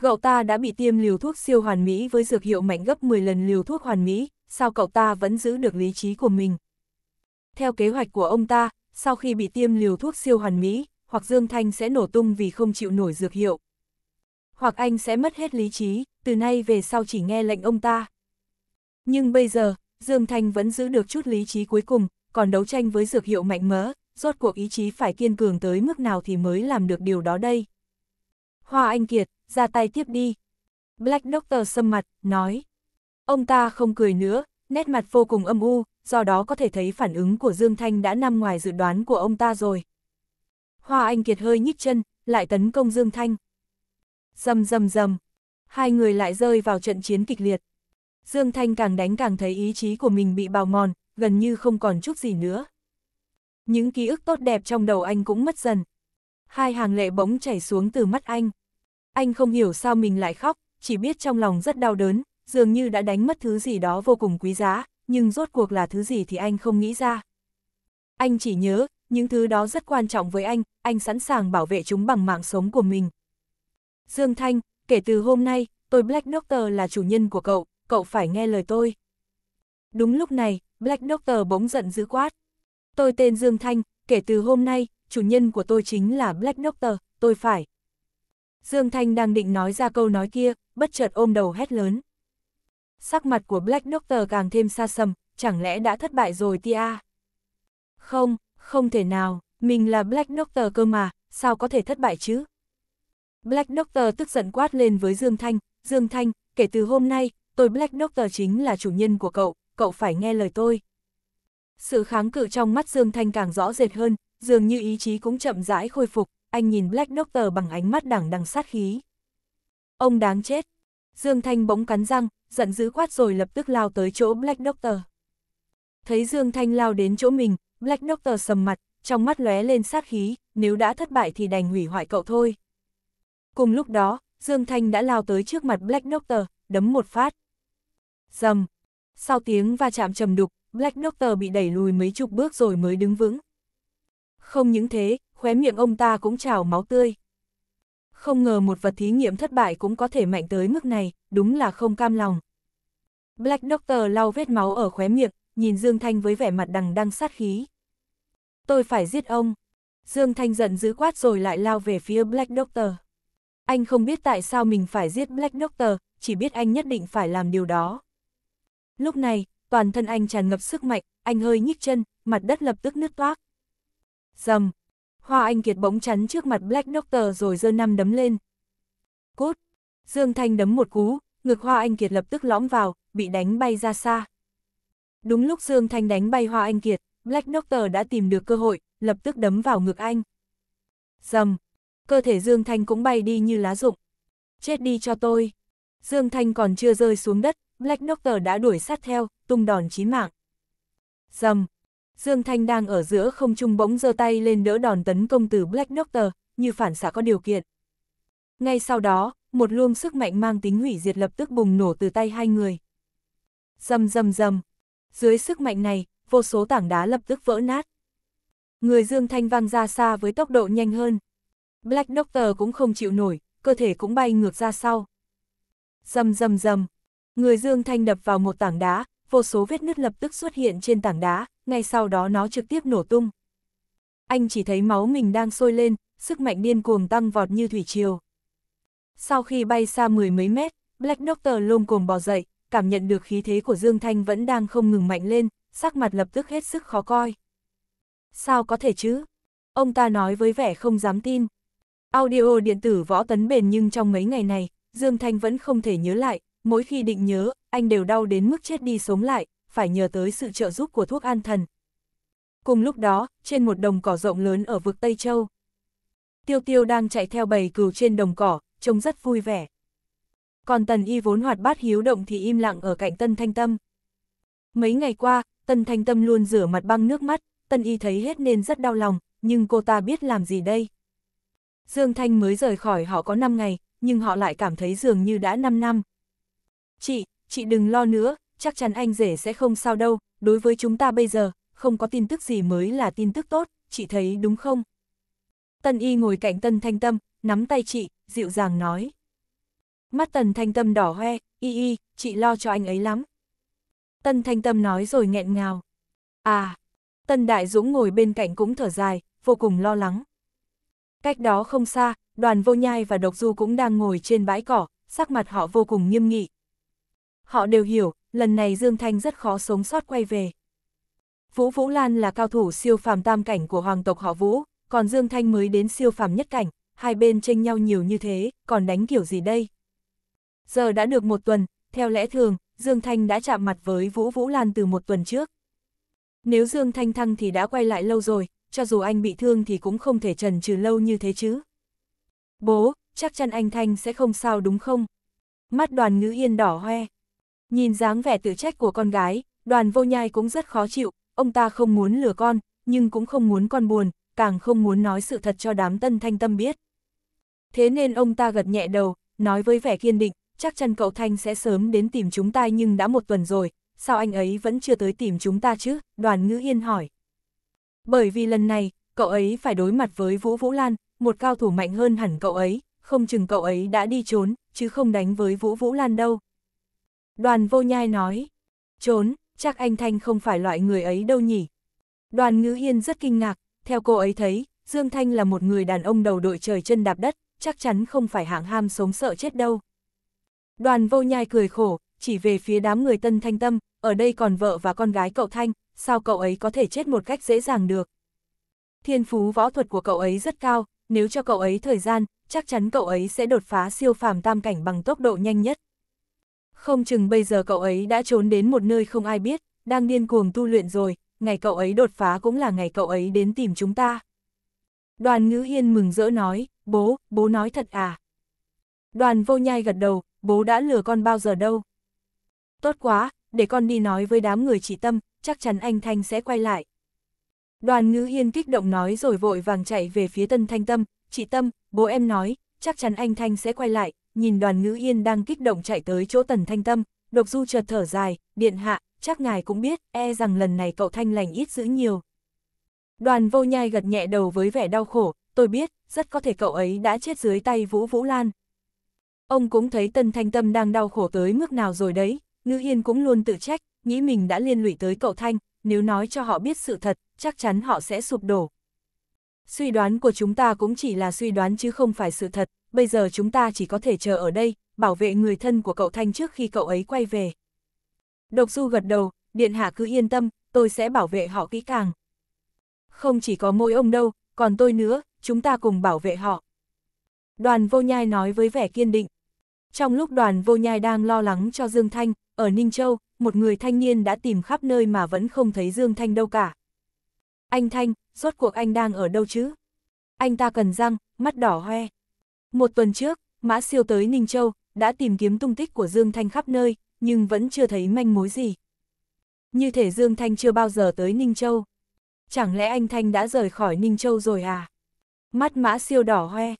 S1: Cậu ta đã bị tiêm liều thuốc siêu hoàn mỹ với dược hiệu mạnh gấp 10 lần liều thuốc hoàn mỹ, sao cậu ta vẫn giữ được lý trí của mình? Theo kế hoạch của ông ta, sau khi bị tiêm liều thuốc siêu hoàn mỹ, hoặc Dương Thanh sẽ nổ tung vì không chịu nổi dược hiệu. Hoặc anh sẽ mất hết lý trí, từ nay về sau chỉ nghe lệnh ông ta. Nhưng bây giờ, Dương Thanh vẫn giữ được chút lý trí cuối cùng, còn đấu tranh với dược hiệu mạnh mỡ, rốt cuộc ý chí phải kiên cường tới mức nào thì mới làm được điều đó đây. Hoa Anh Kiệt, ra tay tiếp đi. Black Doctor xâm mặt, nói. Ông ta không cười nữa, nét mặt vô cùng âm u, do đó có thể thấy phản ứng của Dương Thanh đã nằm ngoài dự đoán của ông ta rồi. Hoa Anh Kiệt hơi nhích chân, lại tấn công Dương Thanh. Dầm dầm dầm, hai người lại rơi vào trận chiến kịch liệt. Dương Thanh càng đánh càng thấy ý chí của mình bị bào mòn, gần như không còn chút gì nữa những ký ức tốt đẹp trong đầu anh cũng mất dần. Hai hàng lệ bỗng chảy xuống từ mắt anh. Anh không hiểu sao mình lại khóc, chỉ biết trong lòng rất đau đớn, dường như đã đánh mất thứ gì đó vô cùng quý giá, nhưng rốt cuộc là thứ gì thì anh không nghĩ ra. Anh chỉ nhớ, những thứ đó rất quan trọng với anh, anh sẵn sàng bảo vệ chúng bằng mạng sống của mình. Dương Thanh, kể từ hôm nay, tôi Black Doctor là chủ nhân của cậu, cậu phải nghe lời tôi. Đúng lúc này, Black Doctor bỗng giận dữ quát, Tôi tên Dương Thanh, kể từ hôm nay, chủ nhân của tôi chính là Black Doctor, tôi phải. Dương Thanh đang định nói ra câu nói kia, bất chợt ôm đầu hét lớn. Sắc mặt của Black Doctor càng thêm xa sầm, chẳng lẽ đã thất bại rồi tia? Không, không thể nào, mình là Black Doctor cơ mà, sao có thể thất bại chứ? Black Doctor tức giận quát lên với Dương Thanh, Dương Thanh, kể từ hôm nay, tôi Black Doctor chính là chủ nhân của cậu, cậu phải nghe lời tôi. Sự kháng cự trong mắt Dương Thanh càng rõ rệt hơn, dường như ý chí cũng chậm rãi khôi phục, anh nhìn Black Doctor bằng ánh mắt đẳng đằng sát khí. Ông đáng chết. Dương Thanh bỗng cắn răng, giận dữ quát rồi lập tức lao tới chỗ Black Doctor. Thấy Dương Thanh lao đến chỗ mình, Black Doctor sầm mặt, trong mắt lóe lên sát khí, nếu đã thất bại thì đành hủy hoại cậu thôi. Cùng lúc đó, Dương Thanh đã lao tới trước mặt Black Doctor, đấm một phát. Dầm. Sau tiếng va chạm trầm đục, Black Doctor bị đẩy lùi mấy chục bước rồi mới đứng vững. Không những thế, khóe miệng ông ta cũng trào máu tươi. Không ngờ một vật thí nghiệm thất bại cũng có thể mạnh tới mức này, đúng là không cam lòng. Black Doctor lau vết máu ở khóe miệng, nhìn Dương Thanh với vẻ mặt đằng đăng sát khí. Tôi phải giết ông. Dương Thanh giận dữ quát rồi lại lao về phía Black Doctor. Anh không biết tại sao mình phải giết Black Doctor, chỉ biết anh nhất định phải làm điều đó. Lúc này, toàn thân anh tràn ngập sức mạnh, anh hơi nhích chân, mặt đất lập tức nứt toác. Dầm! Hoa Anh Kiệt bỗng chắn trước mặt Black Doctor rồi giơ năm đấm lên. Cốt! Dương Thanh đấm một cú, ngực Hoa Anh Kiệt lập tức lõm vào, bị đánh bay ra xa. Đúng lúc Dương Thanh đánh bay Hoa Anh Kiệt, Black Doctor đã tìm được cơ hội, lập tức đấm vào ngực anh. Dầm! Cơ thể Dương Thanh cũng bay đi như lá rụng. Chết đi cho tôi! Dương Thanh còn chưa rơi xuống đất, Black Doctor đã đuổi sát theo, tung đòn chí mạng. Dầm! Dương Thanh đang ở giữa không trung bỗng giơ tay lên đỡ đòn tấn công từ Black Doctor, như phản xạ có điều kiện. Ngay sau đó, một luồng sức mạnh mang tính hủy diệt lập tức bùng nổ từ tay hai người. Dầm dầm dầm! Dưới sức mạnh này, vô số tảng đá lập tức vỡ nát. Người Dương Thanh văng ra xa với tốc độ nhanh hơn. Black Doctor cũng không chịu nổi, cơ thể cũng bay ngược ra sau. Dầm dầm dầm! Người Dương Thanh đập vào một tảng đá, vô số vết nứt lập tức xuất hiện trên tảng đá, ngay sau đó nó trực tiếp nổ tung. Anh chỉ thấy máu mình đang sôi lên, sức mạnh điên cuồng tăng vọt như thủy triều. Sau khi bay xa mười mấy mét, Black Doctor lôm cồm bò dậy, cảm nhận được khí thế của Dương Thanh vẫn đang không ngừng mạnh lên, sắc mặt lập tức hết sức khó coi. Sao có thể chứ? Ông ta nói với vẻ không dám tin. Audio điện tử võ tấn bền nhưng trong mấy ngày này, Dương Thanh vẫn không thể nhớ lại, mỗi khi định nhớ, anh đều đau đến mức chết đi sống lại, phải nhờ tới sự trợ giúp của thuốc an thần. Cùng lúc đó, trên một đồng cỏ rộng lớn ở vực Tây Châu, Tiêu Tiêu đang chạy theo bầy cừu trên đồng cỏ, trông rất vui vẻ. Còn Tần Y vốn hoạt bát hiếu động thì im lặng ở cạnh Tân Thanh Tâm. Mấy ngày qua, Tân Thanh Tâm luôn rửa mặt băng nước mắt, Tân Y thấy hết nên rất đau lòng, nhưng cô ta biết làm gì đây. Dương Thanh mới rời khỏi họ có 5 ngày, nhưng họ lại cảm thấy dường như đã 5 năm. Chị, chị đừng lo nữa, chắc chắn anh rể sẽ không sao đâu, đối với chúng ta bây giờ, không có tin tức gì mới là tin tức tốt, chị thấy đúng không? Tân y ngồi cạnh Tân Thanh Tâm, nắm tay chị, dịu dàng nói. Mắt tân Thanh Tâm đỏ hoe, y y, chị lo cho anh ấy lắm. Tân Thanh Tâm nói rồi nghẹn ngào. À, Tân Đại Dũng ngồi bên cạnh cũng thở dài, vô cùng lo lắng. Cách đó không xa, đoàn vô nhai và độc du cũng đang ngồi trên bãi cỏ, sắc mặt họ vô cùng nghiêm nghị, họ đều hiểu, lần này Dương Thanh rất khó sống sót quay về. Vũ Vũ Lan là cao thủ siêu phàm tam cảnh của hoàng tộc họ Vũ, còn Dương Thanh mới đến siêu phàm nhất cảnh, hai bên tranh nhau nhiều như thế, còn đánh kiểu gì đây? Giờ đã được một tuần, theo lẽ thường, Dương Thanh đã chạm mặt với Vũ Vũ Lan từ một tuần trước. Nếu Dương Thanh thăng thì đã quay lại lâu rồi, cho dù anh bị thương thì cũng không thể trần trừ lâu như thế chứ. Bố, chắc chắn anh Thanh sẽ không sao đúng không? Mắt đoàn ngữ yên đỏ hoe. Nhìn dáng vẻ tự trách của con gái, đoàn vô nhai cũng rất khó chịu, ông ta không muốn lừa con, nhưng cũng không muốn con buồn, càng không muốn nói sự thật cho đám tân thanh tâm biết. Thế nên ông ta gật nhẹ đầu, nói với vẻ kiên định, chắc chắn cậu Thanh sẽ sớm đến tìm chúng ta nhưng đã một tuần rồi, sao anh ấy vẫn chưa tới tìm chúng ta chứ, đoàn ngữ yên hỏi. Bởi vì lần này, cậu ấy phải đối mặt với Vũ Vũ Lan, một cao thủ mạnh hơn hẳn cậu ấy, không chừng cậu ấy đã đi trốn, chứ không đánh với Vũ Vũ Lan đâu. Đoàn vô nhai nói, trốn, chắc anh Thanh không phải loại người ấy đâu nhỉ. Đoàn ngữ yên rất kinh ngạc, theo cô ấy thấy, Dương Thanh là một người đàn ông đầu đội trời chân đạp đất, chắc chắn không phải hạng ham sống sợ chết đâu. Đoàn vô nhai cười khổ, chỉ về phía đám người tân thanh tâm, ở đây còn vợ và con gái cậu Thanh, sao cậu ấy có thể chết một cách dễ dàng được. Thiên phú võ thuật của cậu ấy rất cao, nếu cho cậu ấy thời gian, chắc chắn cậu ấy sẽ đột phá siêu phàm tam cảnh bằng tốc độ nhanh nhất. Không chừng bây giờ cậu ấy đã trốn đến một nơi không ai biết, đang điên cuồng tu luyện rồi, ngày cậu ấy đột phá cũng là ngày cậu ấy đến tìm chúng ta. Đoàn ngữ hiên mừng rỡ nói, bố, bố nói thật à? Đoàn vô nhai gật đầu, bố đã lừa con bao giờ đâu. Tốt quá, để con đi nói với đám người chị Tâm, chắc chắn anh Thanh sẽ quay lại. Đoàn ngữ hiên kích động nói rồi vội vàng chạy về phía Tân Thanh Tâm, chị Tâm, bố em nói, chắc chắn anh Thanh sẽ quay lại, nhìn đoàn ngữ yên đang kích động chạy tới chỗ tần thanh tâm, độc du chợt thở dài, điện hạ, chắc ngài cũng biết, e rằng lần này cậu thanh lành ít giữ nhiều. Đoàn vô nhai gật nhẹ đầu với vẻ đau khổ, tôi biết, rất có thể cậu ấy đã chết dưới tay Vũ Vũ Lan. Ông cũng thấy tần Thanh Tâm đang đau khổ tới mức nào rồi đấy, ngữ Yên cũng luôn tự trách, nghĩ mình đã liên lụy tới cậu Thanh, nếu nói cho họ biết sự thật, chắc chắn họ sẽ sụp đổ. Suy đoán của chúng ta cũng chỉ là suy đoán chứ không phải sự thật, bây giờ chúng ta chỉ có thể chờ ở đây, bảo vệ người thân của cậu Thanh trước khi cậu ấy quay về. Độc Du gật đầu, Điện Hạ cứ yên tâm, tôi sẽ bảo vệ họ kỹ càng. Không chỉ có mỗi ông đâu, còn tôi nữa, chúng ta cùng bảo vệ họ. Đoàn vô nhai nói với vẻ kiên định. Trong lúc đoàn vô nhai đang lo lắng cho Dương Thanh, ở Ninh Châu, một người thanh niên đã tìm khắp nơi mà vẫn không thấy Dương Thanh đâu cả. Anh Thanh, suốt cuộc anh đang ở đâu chứ? Anh ta cần răng, mắt đỏ hoe. Một tuần trước, Mã Siêu tới Ninh Châu, đã tìm kiếm tung tích của Dương Thanh khắp nơi, nhưng vẫn chưa thấy manh mối gì. Như thể Dương Thanh chưa bao giờ tới Ninh Châu. Chẳng lẽ anh Thanh đã rời khỏi Ninh Châu rồi à? Mắt Mã Siêu đỏ hoe.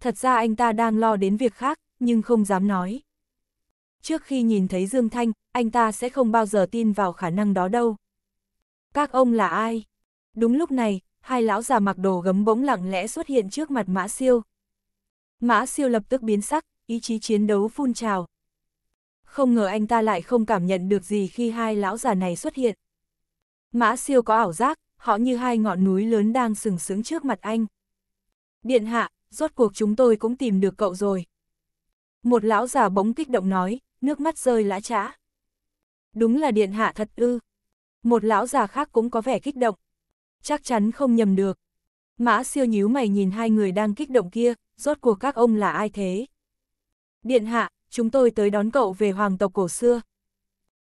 S1: Thật ra anh ta đang lo đến việc khác, nhưng không dám nói. Trước khi nhìn thấy Dương Thanh, anh ta sẽ không bao giờ tin vào khả năng đó đâu. Các ông là ai? Đúng lúc này, hai lão già mặc đồ gấm bỗng lặng lẽ xuất hiện trước mặt Mã Siêu, Mã siêu lập tức biến sắc, ý chí chiến đấu phun trào. Không ngờ anh ta lại không cảm nhận được gì khi hai lão già này xuất hiện. Mã siêu có ảo giác, họ như hai ngọn núi lớn đang sừng sững trước mặt anh. Điện hạ, rốt cuộc chúng tôi cũng tìm được cậu rồi. Một lão già bỗng kích động nói, nước mắt rơi lã trã. Đúng là điện hạ thật ư. Một lão già khác cũng có vẻ kích động. Chắc chắn không nhầm được. Mã siêu nhíu mày nhìn hai người đang kích động kia, rốt cuộc các ông là ai thế? Điện hạ, chúng tôi tới đón cậu về hoàng tộc cổ xưa.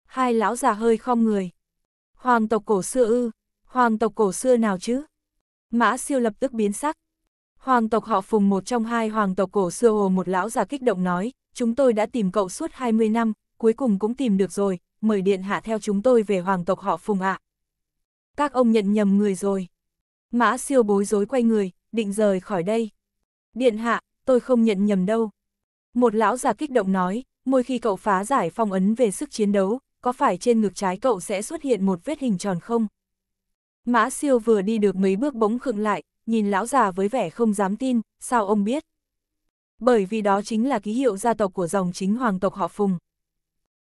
S1: Hai lão già hơi khom người. Hoàng tộc cổ xưa ư, hoàng tộc cổ xưa nào chứ? Mã siêu lập tức biến sắc. Hoàng tộc họ phùng một trong hai hoàng tộc cổ xưa hồ một lão già kích động nói, chúng tôi đã tìm cậu suốt 20 năm, cuối cùng cũng tìm được rồi, mời điện hạ theo chúng tôi về hoàng tộc họ phùng ạ. Các ông nhận nhầm người rồi. Mã siêu bối rối quay người, định rời khỏi đây. Điện hạ, tôi không nhận nhầm đâu. Một lão già kích động nói, mỗi khi cậu phá giải phong ấn về sức chiến đấu, có phải trên ngực trái cậu sẽ xuất hiện một vết hình tròn không? Mã siêu vừa đi được mấy bước bỗng khựng lại, nhìn lão già với vẻ không dám tin, sao ông biết? Bởi vì đó chính là ký hiệu gia tộc của dòng chính hoàng tộc họ Phùng.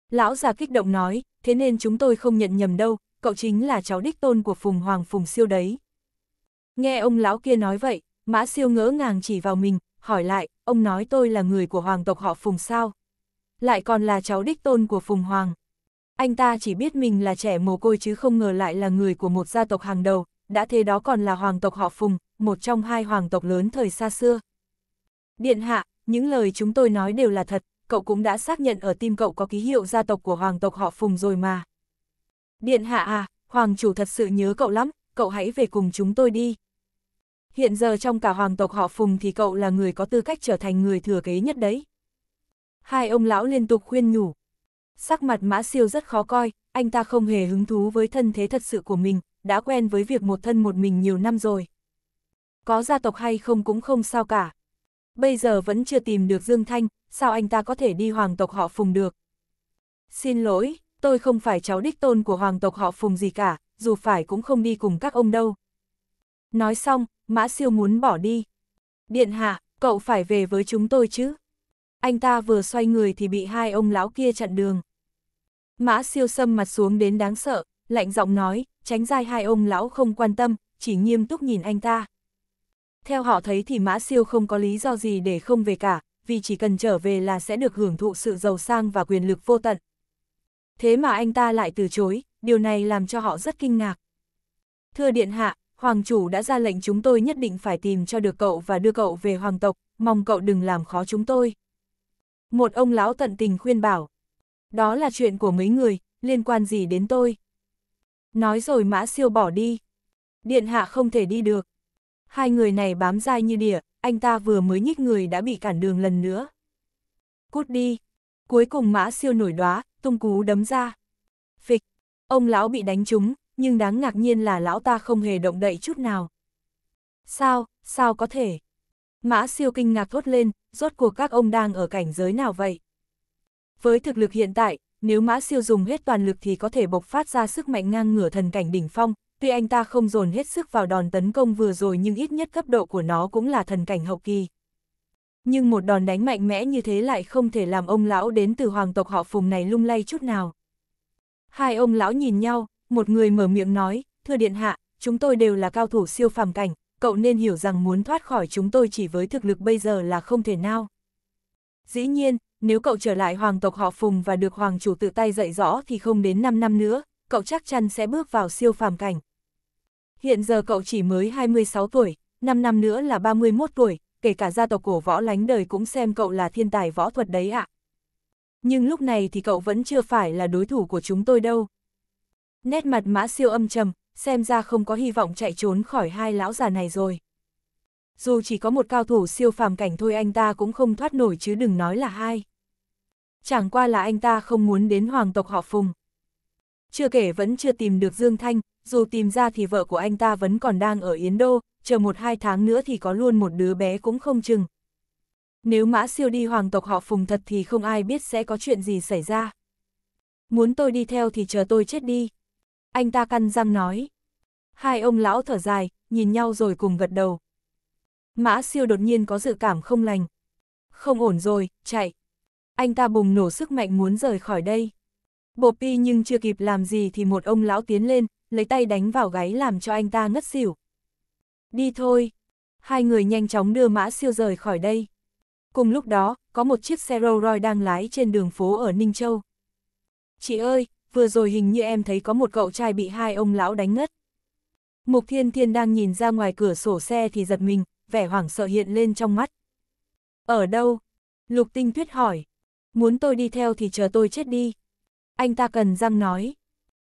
S1: Lão già kích động nói, thế nên chúng tôi không nhận nhầm đâu, cậu chính là cháu đích tôn của Phùng Hoàng Phùng siêu đấy. Nghe ông lão kia nói vậy, Mã siêu ngỡ ngàng chỉ vào mình, hỏi lại, ông nói tôi là người của hoàng tộc họ Phùng sao? Lại còn là cháu đích tôn của Phùng Hoàng. Anh ta chỉ biết mình là trẻ mồ côi chứ không ngờ lại là người của một gia tộc hàng đầu, đã thế đó còn là hoàng tộc họ Phùng, một trong hai hoàng tộc lớn thời xa xưa. Điện hạ, những lời chúng tôi nói đều là thật, cậu cũng đã xác nhận ở tim cậu có ký hiệu gia tộc của hoàng tộc họ Phùng rồi mà. Điện hạ à, hoàng chủ thật sự nhớ cậu lắm, cậu hãy về cùng chúng tôi đi, hiện giờ trong cả hoàng tộc họ Phùng thì cậu là người có tư cách trở thành người thừa kế nhất đấy. Hai ông lão liên tục khuyên nhủ. Sắc mặt mã siêu rất khó coi, anh ta không hề hứng thú với thân thế thật sự của mình, đã quen với việc một thân một mình nhiều năm rồi. Có gia tộc hay không cũng không sao cả. Bây giờ vẫn chưa tìm được Dương Thanh, sao anh ta có thể đi hoàng tộc họ Phùng được? Xin lỗi, tôi không phải cháu đích tôn của hoàng tộc họ Phùng gì cả, dù phải cũng không đi cùng các ông đâu. Nói xong, Mã Siêu muốn bỏ đi. Điện hạ, cậu phải về với chúng tôi chứ. Anh ta vừa xoay người thì bị hai ông lão kia chặn đường. Mã Siêu sâm mặt xuống đến đáng sợ, lạnh giọng nói, tránh dai hai ông lão không quan tâm, chỉ nghiêm túc nhìn anh ta. Theo họ thấy thì Mã Siêu không có lý do gì để không về cả, vì chỉ cần trở về là sẽ được hưởng thụ sự giàu sang và quyền lực vô tận. Thế mà anh ta lại từ chối, điều này làm cho họ rất kinh ngạc. Thưa Điện Hạ, Hoàng chủ đã ra lệnh chúng tôi nhất định phải tìm cho được cậu và đưa cậu về hoàng tộc, mong cậu đừng làm khó chúng tôi. Một ông lão tận tình khuyên bảo. Đó là chuyện của mấy người, liên quan gì đến tôi. Nói rồi mã siêu bỏ đi. Điện hạ không thể đi được. Hai người này bám dai như đỉa, anh ta vừa mới nhích người đã bị cản đường lần nữa. Cút đi. Cuối cùng mã siêu nổi đóa, tung cú đấm ra. Phịch. Ông lão bị đánh trúng, nhưng đáng ngạc nhiên là lão ta không hề động đậy chút nào. Sao, sao có thể? Mã siêu kinh ngạc thốt lên, rốt cuộc các ông đang ở cảnh giới nào vậy? Với thực lực hiện tại, nếu mã siêu dùng hết toàn lực thì có thể bộc phát ra sức mạnh ngang ngửa thần cảnh đỉnh phong, tuy anh ta không dồn hết sức vào đòn tấn công vừa rồi nhưng ít nhất cấp độ của nó cũng là thần cảnh hậu kỳ. Nhưng một đòn đánh mạnh mẽ như thế lại không thể làm ông lão đến từ hoàng tộc họ phùng này lung lay chút nào. Hai ông lão nhìn nhau, một người mở miệng nói, thưa điện hạ, chúng tôi đều là cao thủ siêu phàm cảnh, cậu nên hiểu rằng muốn thoát khỏi chúng tôi chỉ với thực lực bây giờ là không thể nào. Dĩ nhiên, nếu cậu trở lại hoàng tộc họ Phùng và được hoàng chủ tự tay dạy rõ thì không đến 5 năm nữa, cậu chắc chắn sẽ bước vào siêu phàm cảnh. Hiện giờ cậu chỉ mới 26 tuổi, 5 năm nữa là 31 tuổi, kể cả gia tộc cổ võ lánh đời cũng xem cậu là thiên tài võ thuật đấy ạ. Nhưng lúc này thì cậu vẫn chưa phải là đối thủ của chúng tôi đâu, Nét mặt mã siêu âm trầm, xem ra không có hy vọng chạy trốn khỏi hai lão già này rồi. Dù chỉ có một cao thủ siêu phàm cảnh thôi anh ta cũng không thoát nổi chứ đừng nói là hai. Chẳng qua là anh ta không muốn đến hoàng tộc họ Phùng. Chưa kể vẫn chưa tìm được Dương Thanh, dù tìm ra thì vợ của anh ta vẫn còn đang ở Yến Đô, chờ một hai tháng nữa thì có luôn một đứa bé cũng không chừng. Nếu mã siêu đi hoàng tộc họ Phùng thật thì không ai biết sẽ có chuyện gì xảy ra. Muốn tôi đi theo thì chờ tôi chết đi. Anh ta căn răng nói. Hai ông lão thở dài, nhìn nhau rồi cùng gật đầu. Mã siêu đột nhiên có dự cảm không lành. Không ổn rồi, chạy. Anh ta bùng nổ sức mạnh muốn rời khỏi đây. Bộ pi nhưng chưa kịp làm gì thì một ông lão tiến lên, lấy tay đánh vào gáy làm cho anh ta ngất xỉu. Đi thôi. Hai người nhanh chóng đưa mã siêu rời khỏi đây. Cùng lúc đó, có một chiếc xe Rolls Royce đang lái trên đường phố ở Ninh Châu. Chị ơi, vừa rồi hình như em thấy có một cậu trai bị hai ông lão đánh ngất. Mục Thiên Thiên đang nhìn ra ngoài cửa sổ xe thì giật mình, vẻ hoảng sợ hiện lên trong mắt. Ở đâu? Lục Tinh Tuyết hỏi. Muốn tôi đi theo thì chờ tôi chết đi. Anh ta cần răng nói.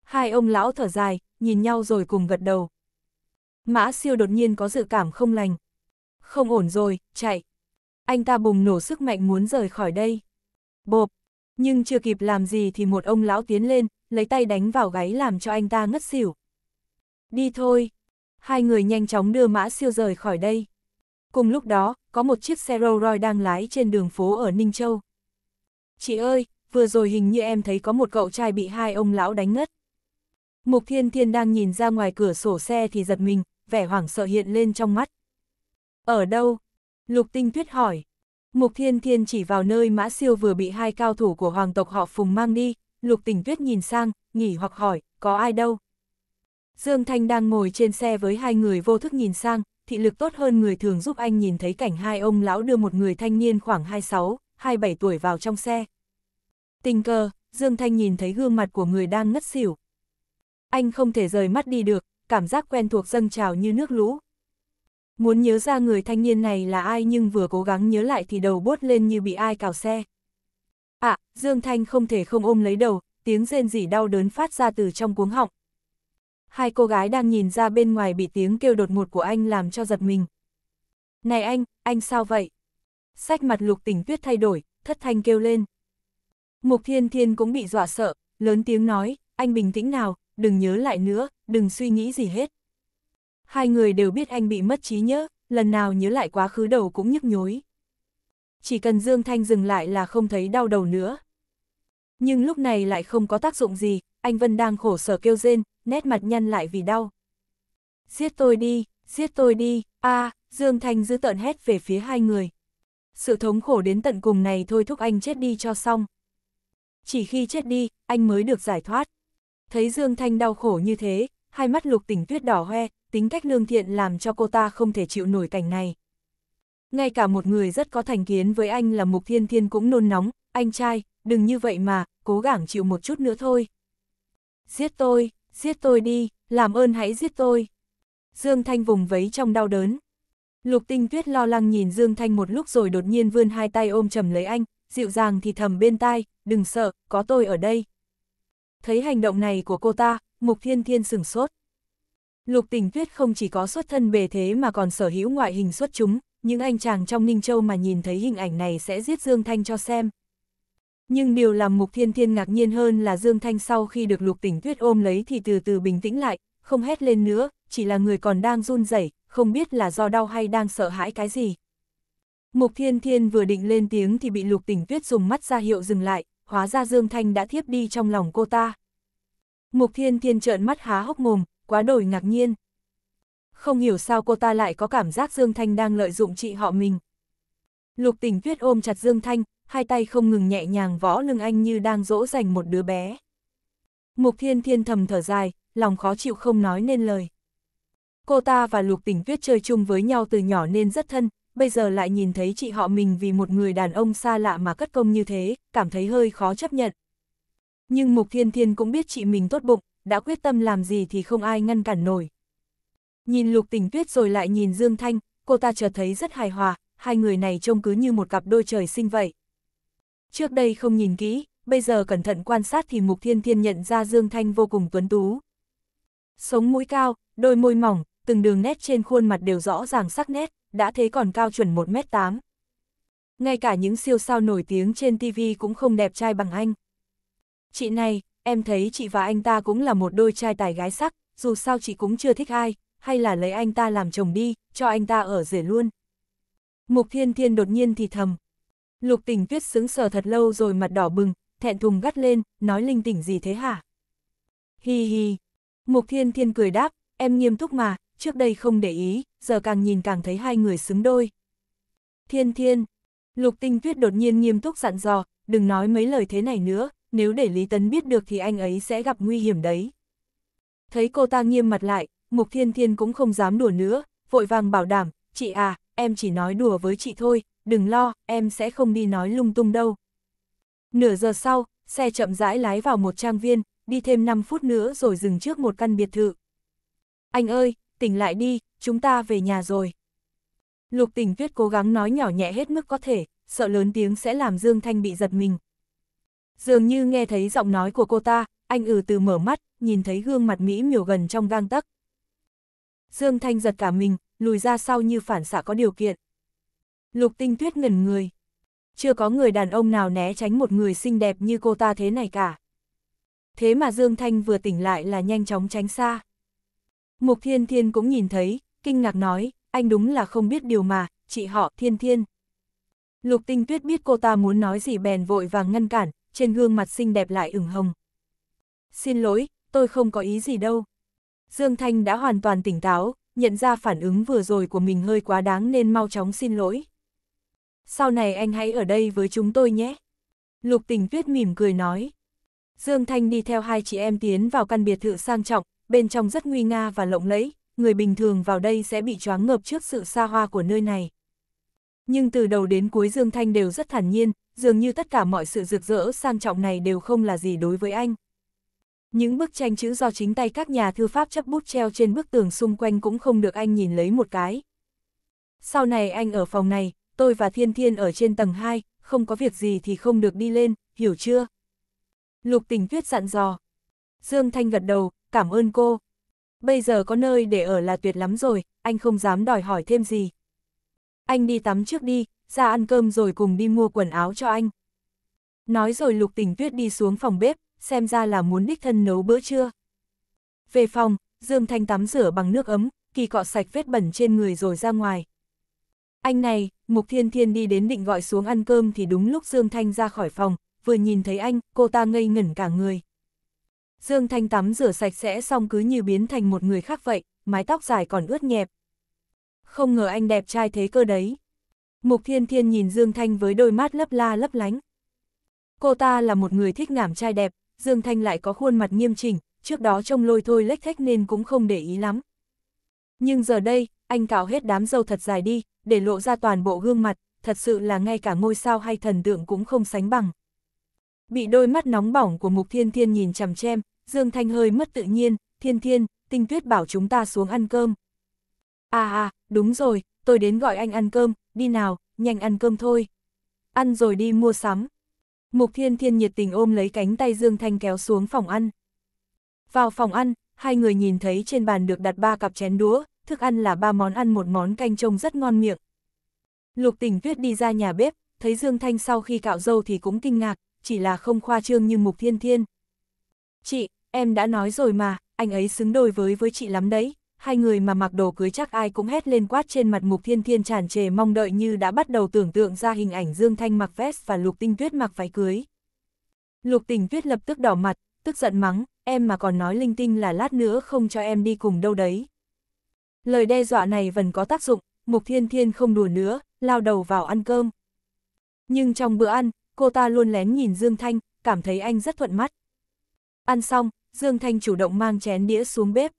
S1: Hai ông lão thở dài, nhìn nhau rồi cùng gật đầu. Mã siêu đột nhiên có dự cảm không lành. Không ổn rồi, chạy. Anh ta bùng nổ sức mạnh muốn rời khỏi đây. Bộp, nhưng chưa kịp làm gì thì một ông lão tiến lên, lấy tay đánh vào gáy làm cho anh ta ngất xỉu. Đi thôi. Hai người nhanh chóng đưa mã siêu rời khỏi đây. Cùng lúc đó, có một chiếc xe Rolls Royce đang lái trên đường phố ở Ninh Châu. Chị ơi, vừa rồi hình như em thấy có một cậu trai bị hai ông lão đánh ngất. Mục Thiên Thiên đang nhìn ra ngoài cửa sổ xe thì giật mình, vẻ hoảng sợ hiện lên trong mắt. Ở đâu? Lục Tinh Tuyết hỏi. Mục Thiên Thiên chỉ vào nơi Mã Siêu vừa bị hai cao thủ của hoàng tộc họ Phùng mang đi, Lục Tình Tuyết nhìn sang, nghỉ hoặc hỏi, có ai đâu? Dương Thanh đang ngồi trên xe với hai người vô thức nhìn sang, thị lực tốt hơn người thường giúp anh nhìn thấy cảnh hai ông lão đưa một người thanh niên khoảng 26, 27 tuổi vào trong xe. Tình cờ, Dương Thanh nhìn thấy gương mặt của người đang ngất xỉu. Anh không thể rời mắt đi được, cảm giác quen thuộc dâng trào như nước lũ, Muốn nhớ ra người thanh niên này là ai nhưng vừa cố gắng nhớ lại thì đầu bốt lên như bị ai cào xe. À, Dương Thanh không thể không ôm lấy đầu, tiếng rên rỉ đau đớn phát ra từ trong cuống họng. Hai cô gái đang nhìn ra bên ngoài bị tiếng kêu đột ngột của anh làm cho giật mình. Này anh, anh sao vậy? Sách mặt lục tỉnh tuyết thay đổi, thất thanh kêu lên. Mục thiên thiên cũng bị dọa sợ, lớn tiếng nói, anh bình tĩnh nào, đừng nhớ lại nữa, đừng suy nghĩ gì hết hai người đều biết anh bị mất trí nhớ, lần nào nhớ lại quá khứ đầu cũng nhức nhối. Chỉ cần Dương Thanh dừng lại là không thấy đau đầu nữa. Nhưng lúc này lại không có tác dụng gì, anh Vân đang khổ sở kêu rên, nét mặt nhăn lại vì đau. Giết tôi đi, giết tôi đi, a à, Dương Thanh giữ tợn hét về phía hai người. Sự thống khổ đến tận cùng này thôi thúc anh chết đi cho xong. Chỉ khi chết đi, anh mới được giải thoát. Thấy Dương Thanh đau khổ như thế, hai mắt lục tỉnh tuyết đỏ hoe, tính cách lương thiện làm cho cô ta không thể chịu nổi cảnh này. Ngay cả một người rất có thành kiến với anh là Mục Thiên Thiên cũng nôn nóng, anh trai, đừng như vậy mà, cố gắng chịu một chút nữa thôi. Giết tôi, giết tôi đi, làm ơn hãy giết tôi. Dương Thanh vùng vấy trong đau đớn. Lục tinh tuyết lo lắng nhìn Dương Thanh một lúc rồi đột nhiên vươn hai tay ôm chầm lấy anh, dịu dàng thì thầm bên tai, đừng sợ, có tôi ở đây. Thấy hành động này của cô ta, Mục Thiên Thiên sừng sốt. Lục Tình Tuyết không chỉ có xuất thân bề thế mà còn sở hữu ngoại hình xuất chúng, những anh chàng trong Ninh Châu mà nhìn thấy hình ảnh này sẽ giết Dương Thanh cho xem. Nhưng điều làm Mục Thiên Thiên ngạc nhiên hơn là Dương Thanh sau khi được Lục Tình Tuyết ôm lấy thì từ từ bình tĩnh lại, không hét lên nữa, chỉ là người còn đang run rẩy, không biết là do đau hay đang sợ hãi cái gì. Mục Thiên Thiên vừa định lên tiếng thì bị Lục Tình Tuyết dùng mắt ra hiệu dừng lại, hóa ra Dương Thanh đã thiếp đi trong lòng cô ta. Mục Thiên Thiên trợn mắt há hốc mồm, quá đổi ngạc nhiên. Không hiểu sao cô ta lại có cảm giác Dương Thanh đang lợi dụng chị họ mình. Lục Tỉnh tuyết ôm chặt Dương Thanh, hai tay không ngừng nhẹ nhàng võ lưng anh như đang dỗ dành một đứa bé. Mục Thiên Thiên thầm thở dài, lòng khó chịu không nói nên lời. Cô ta và Lục Tỉnh Tuyết chơi chung với nhau từ nhỏ nên rất thân, bây giờ lại nhìn thấy chị họ mình vì một người đàn ông xa lạ mà cất công như thế, cảm thấy hơi khó chấp nhận. Nhưng Mục Thiên Thiên cũng biết chị mình tốt bụng, đã quyết tâm làm gì thì không ai ngăn cản nổi. Nhìn Lục Tình Tuyết rồi lại nhìn Dương Thanh, cô ta chợt thấy rất hài hòa, hai người này trông cứ như một cặp đôi trời sinh vậy. Trước đây không nhìn kỹ, bây giờ cẩn thận quan sát thì Mục Thiên Thiên nhận ra Dương Thanh vô cùng tuấn tú. Sống mũi cao, đôi môi mỏng, từng đường nét trên khuôn mặt đều rõ ràng sắc nét, đã thế còn cao chuẩn 1m8. Ngay cả những siêu sao nổi tiếng trên TV cũng không đẹp trai bằng anh. Chị này, em thấy chị và anh ta cũng là một đôi trai tài gái sắc, dù sao chị cũng chưa thích ai, hay là lấy anh ta làm chồng đi, cho anh ta ở rể luôn. Mục Thiên Thiên đột nhiên thì thầm. Lục tình tuyết sững sờ thật lâu rồi mặt đỏ bừng, thẹn thùng gắt lên, nói linh tỉnh gì thế hả? Hi hi. Mục Thiên Thiên cười đáp, em nghiêm túc mà, trước đây không để ý, giờ càng nhìn càng thấy hai người xứng đôi. Thiên Thiên. Lục tinh tuyết đột nhiên nghiêm túc dặn dò, đừng nói mấy lời thế này nữa, nếu để Lý Tấn biết được thì anh ấy sẽ gặp nguy hiểm đấy. Thấy cô ta nghiêm mặt lại, Mục Thiên Thiên cũng không dám đùa nữa, vội vàng bảo đảm, chị à, em chỉ nói đùa với chị thôi, đừng lo, em sẽ không đi nói lung tung đâu. Nửa giờ sau, xe chậm rãi lái vào một trang viên, đi thêm 5 phút nữa rồi dừng trước một căn biệt thự. Anh ơi, tỉnh lại đi, chúng ta về nhà rồi. Lục tỉnh viết cố gắng nói nhỏ nhẹ hết mức có thể, sợ lớn tiếng sẽ làm Dương Thanh bị giật mình, Dường như nghe thấy giọng nói của cô ta, anh ừ từ mở mắt, nhìn thấy gương mặt Mỹ miều gần trong gang tấc. Dương Thanh giật cả mình, lùi ra sau như phản xạ có điều kiện. Lục tinh tuyết ngẩn người. Chưa có người đàn ông nào né tránh một người xinh đẹp như cô ta thế này cả. Thế mà Dương Thanh vừa tỉnh lại là nhanh chóng tránh xa. Mục Thiên Thiên cũng nhìn thấy, kinh ngạc nói, anh đúng là không biết điều mà, chị họ Thiên Thiên. Lục tinh tuyết biết cô ta muốn nói gì bèn vội vàng ngăn cản, trên gương mặt xinh đẹp lại ửng hồng. Xin lỗi, tôi không có ý gì đâu. Dương Thanh đã hoàn toàn tỉnh táo, nhận ra phản ứng vừa rồi của mình hơi quá đáng nên mau chóng xin lỗi. Sau này anh hãy ở đây với chúng tôi nhé. Lục tình tuyết mỉm cười nói. Dương Thanh đi theo hai chị em tiến vào căn biệt thự sang trọng, bên trong rất nguy nga và lộng lẫy, người bình thường vào đây sẽ bị choáng ngợp trước sự xa hoa của nơi này. Nhưng từ đầu đến cuối Dương Thanh đều rất thản nhiên, dường như tất cả mọi sự rực rỡ sang trọng này đều không là gì đối với anh. Những bức tranh chữ do chính tay các nhà thư pháp chấp bút treo trên bức tường xung quanh cũng không được anh nhìn lấy một cái. Sau này anh ở phòng này, tôi và Thiên Thiên ở trên tầng 2, không có việc gì thì không được đi lên, hiểu chưa? Lục tình tuyết dặn dò. Dương Thanh gật đầu, cảm ơn cô. Bây giờ có nơi để ở là tuyệt lắm rồi, anh không dám đòi hỏi thêm gì. Anh đi tắm trước đi, ra ăn cơm rồi cùng đi mua quần áo cho anh. Nói rồi Lục Tình Tuyết đi xuống phòng bếp, xem ra là muốn đích thân nấu bữa trưa. Về phòng, Dương Thanh tắm rửa bằng nước ấm, kỳ cọ sạch vết bẩn trên người rồi ra ngoài. Anh này, Mục Thiên Thiên đi đến định gọi xuống ăn cơm thì đúng lúc Dương Thanh ra khỏi phòng, vừa nhìn thấy anh, cô ta ngây ngẩn cả người. Dương Thanh tắm rửa sạch sẽ xong cứ như biến thành một người khác vậy, mái tóc dài còn ướt nhẹp. Không ngờ anh đẹp trai thế cơ đấy. Mục Thiên Thiên nhìn Dương Thanh với đôi mắt lấp la lấp lánh. Cô ta là một người thích ngảm trai đẹp, Dương Thanh lại có khuôn mặt nghiêm chỉnh, trước đó trông lôi thôi lếch thách nên cũng không để ý lắm. Nhưng giờ đây, anh cạo hết đám dâu thật dài đi, để lộ ra toàn bộ gương mặt, thật sự là ngay cả ngôi sao hay thần tượng cũng không sánh bằng. Bị đôi mắt nóng bỏng của Mục Thiên Thiên nhìn chằm chem, Dương Thanh hơi mất tự nhiên, Thiên Thiên, Tinh Tuyết bảo chúng ta xuống ăn cơm. À à, đúng rồi, tôi đến gọi anh ăn cơm, đi nào, nhanh ăn cơm thôi. Ăn rồi đi mua sắm. Mục Thiên Thiên nhiệt tình ôm lấy cánh tay Dương Thanh kéo xuống phòng ăn. Vào phòng ăn, hai người nhìn thấy trên bàn được đặt ba cặp chén đũa, thức ăn là ba món ăn một món canh trông rất ngon miệng. Lục Tình Tuyết đi ra nhà bếp, thấy Dương Thanh sau khi cạo râu thì cũng kinh ngạc, chỉ là không khoa trương như Mục Thiên Thiên. Chị, em đã nói rồi mà, anh ấy xứng đôi với với chị lắm đấy hai người mà mặc đồ cưới chắc ai cũng hét lên quát trên mặt mục thiên thiên tràn trề mong đợi như đã bắt đầu tưởng tượng ra hình ảnh Dương Thanh mặc vest và Lục Tinh Tuyết mặc váy cưới. Lục Tình Tuyết lập tức đỏ mặt, tức giận mắng, em mà còn nói linh tinh là lát nữa không cho em đi cùng đâu đấy. Lời đe dọa này vẫn có tác dụng, Mục Thiên Thiên không đùa nữa, lao đầu vào ăn cơm. Nhưng trong bữa ăn, cô ta luôn lén nhìn Dương Thanh, cảm thấy anh rất thuận mắt. Ăn xong, Dương Thanh chủ động mang chén đĩa xuống bếp,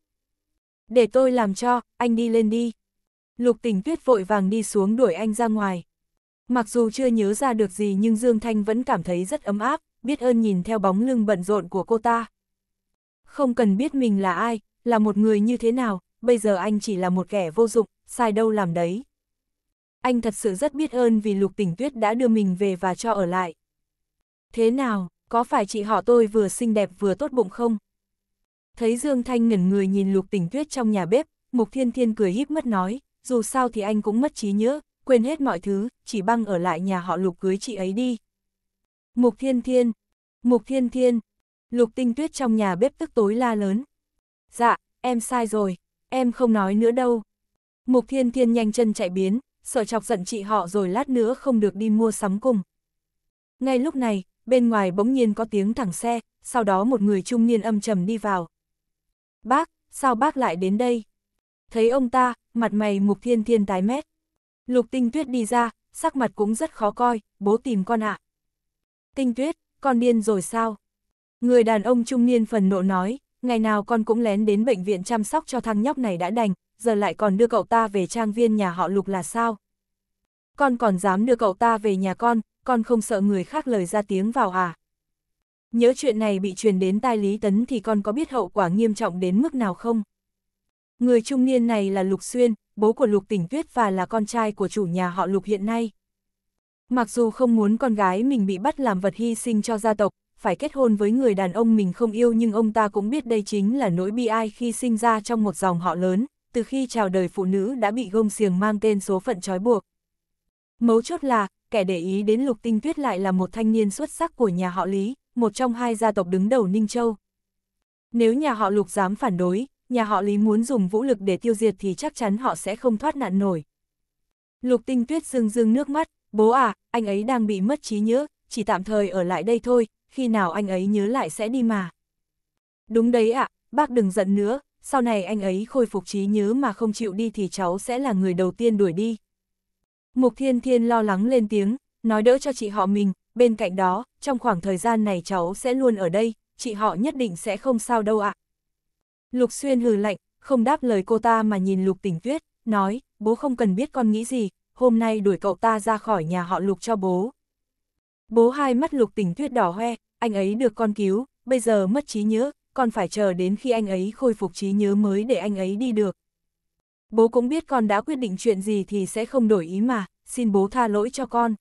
S1: để tôi làm cho, anh đi lên đi. Lục Tỉnh tuyết vội vàng đi xuống đuổi anh ra ngoài. Mặc dù chưa nhớ ra được gì nhưng Dương Thanh vẫn cảm thấy rất ấm áp, biết ơn nhìn theo bóng lưng bận rộn của cô ta. Không cần biết mình là ai, là một người như thế nào, bây giờ anh chỉ là một kẻ vô dụng, sai đâu làm đấy. Anh thật sự rất biết ơn vì Lục Tỉnh Tuyết đã đưa mình về và cho ở lại. Thế nào, có phải chị họ tôi vừa xinh đẹp vừa tốt bụng không? Thấy Dương Thanh ngẩn người nhìn lục tình tuyết trong nhà bếp, Mục Thiên Thiên cười híp mắt nói, dù sao thì anh cũng mất trí nhớ, quên hết mọi thứ, chỉ băng ở lại nhà họ lục cưới chị ấy đi. Mục Thiên Thiên, Mục Thiên Thiên, lục tinh tuyết trong nhà bếp tức tối la lớn. Dạ, em sai rồi, em không nói nữa đâu. Mục Thiên Thiên nhanh chân chạy biến, sợ chọc giận chị họ rồi lát nữa không được đi mua sắm cùng. Ngay lúc này, bên ngoài bỗng nhiên có tiếng thẳng xe, sau đó một người trung niên âm trầm đi vào, bác, sao bác lại đến đây? Thấy ông ta, mặt mày mục thiên thiên tái mét. Lục tinh tuyết đi ra, sắc mặt cũng rất khó coi, bố tìm con ạ. À. Tinh tuyết, con điên rồi sao? Người đàn ông trung niên phần nộ nói, ngày nào con cũng lén đến bệnh viện chăm sóc cho thằng nhóc này đã đành, giờ lại còn đưa cậu ta về trang viên nhà họ lục là sao? Con còn dám đưa cậu ta về nhà con, con không sợ người khác lời ra tiếng vào à? Nhớ chuyện này bị truyền đến tai Lý Tấn thì con có biết hậu quả nghiêm trọng đến mức nào không? Người trung niên này là Lục Xuyên, bố của Lục Tỉnh Tuyết và là con trai của chủ nhà họ Lục hiện nay. Mặc dù không muốn con gái mình bị bắt làm vật hy sinh cho gia tộc, phải kết hôn với người đàn ông mình không yêu nhưng ông ta cũng biết đây chính là nỗi bi ai khi sinh ra trong một dòng họ lớn, từ khi chào đời phụ nữ đã bị gông xiềng mang tên số phận trói buộc. Mấu chốt là, kẻ để ý đến Lục Tinh Tuyết lại là một thanh niên xuất sắc của nhà họ Lý, một trong hai gia tộc đứng đầu Ninh Châu. Nếu nhà họ Lục dám phản đối, nhà họ Lý muốn dùng vũ lực để tiêu diệt thì chắc chắn họ sẽ không thoát nạn nổi. Lục tinh tuyết dương dương nước mắt, bố à, anh ấy đang bị mất trí nhớ, chỉ tạm thời ở lại đây thôi, khi nào anh ấy nhớ lại sẽ đi mà. Đúng đấy ạ, à, bác đừng giận nữa, sau này anh ấy khôi phục trí nhớ mà không chịu đi thì cháu sẽ là người đầu tiên đuổi đi. Mục Thiên Thiên lo lắng lên tiếng, nói đỡ cho chị họ mình, bên cạnh đó, trong khoảng thời gian này cháu sẽ luôn ở đây, chị họ nhất định sẽ không sao đâu ạ. Lục Xuyên hừ lạnh, không đáp lời cô ta mà nhìn Lục Tỉnh Tuyết, nói, bố không cần biết con nghĩ gì, hôm nay đuổi cậu ta ra khỏi nhà họ Lục cho bố. Bố hai mắt Lục Tỉnh Tuyết đỏ hoe, anh ấy được con cứu, bây giờ mất trí nhớ, con phải chờ đến khi anh ấy khôi phục trí nhớ mới để anh ấy đi được. Bố cũng biết con đã quyết định chuyện gì thì sẽ không đổi ý mà, xin bố tha lỗi cho con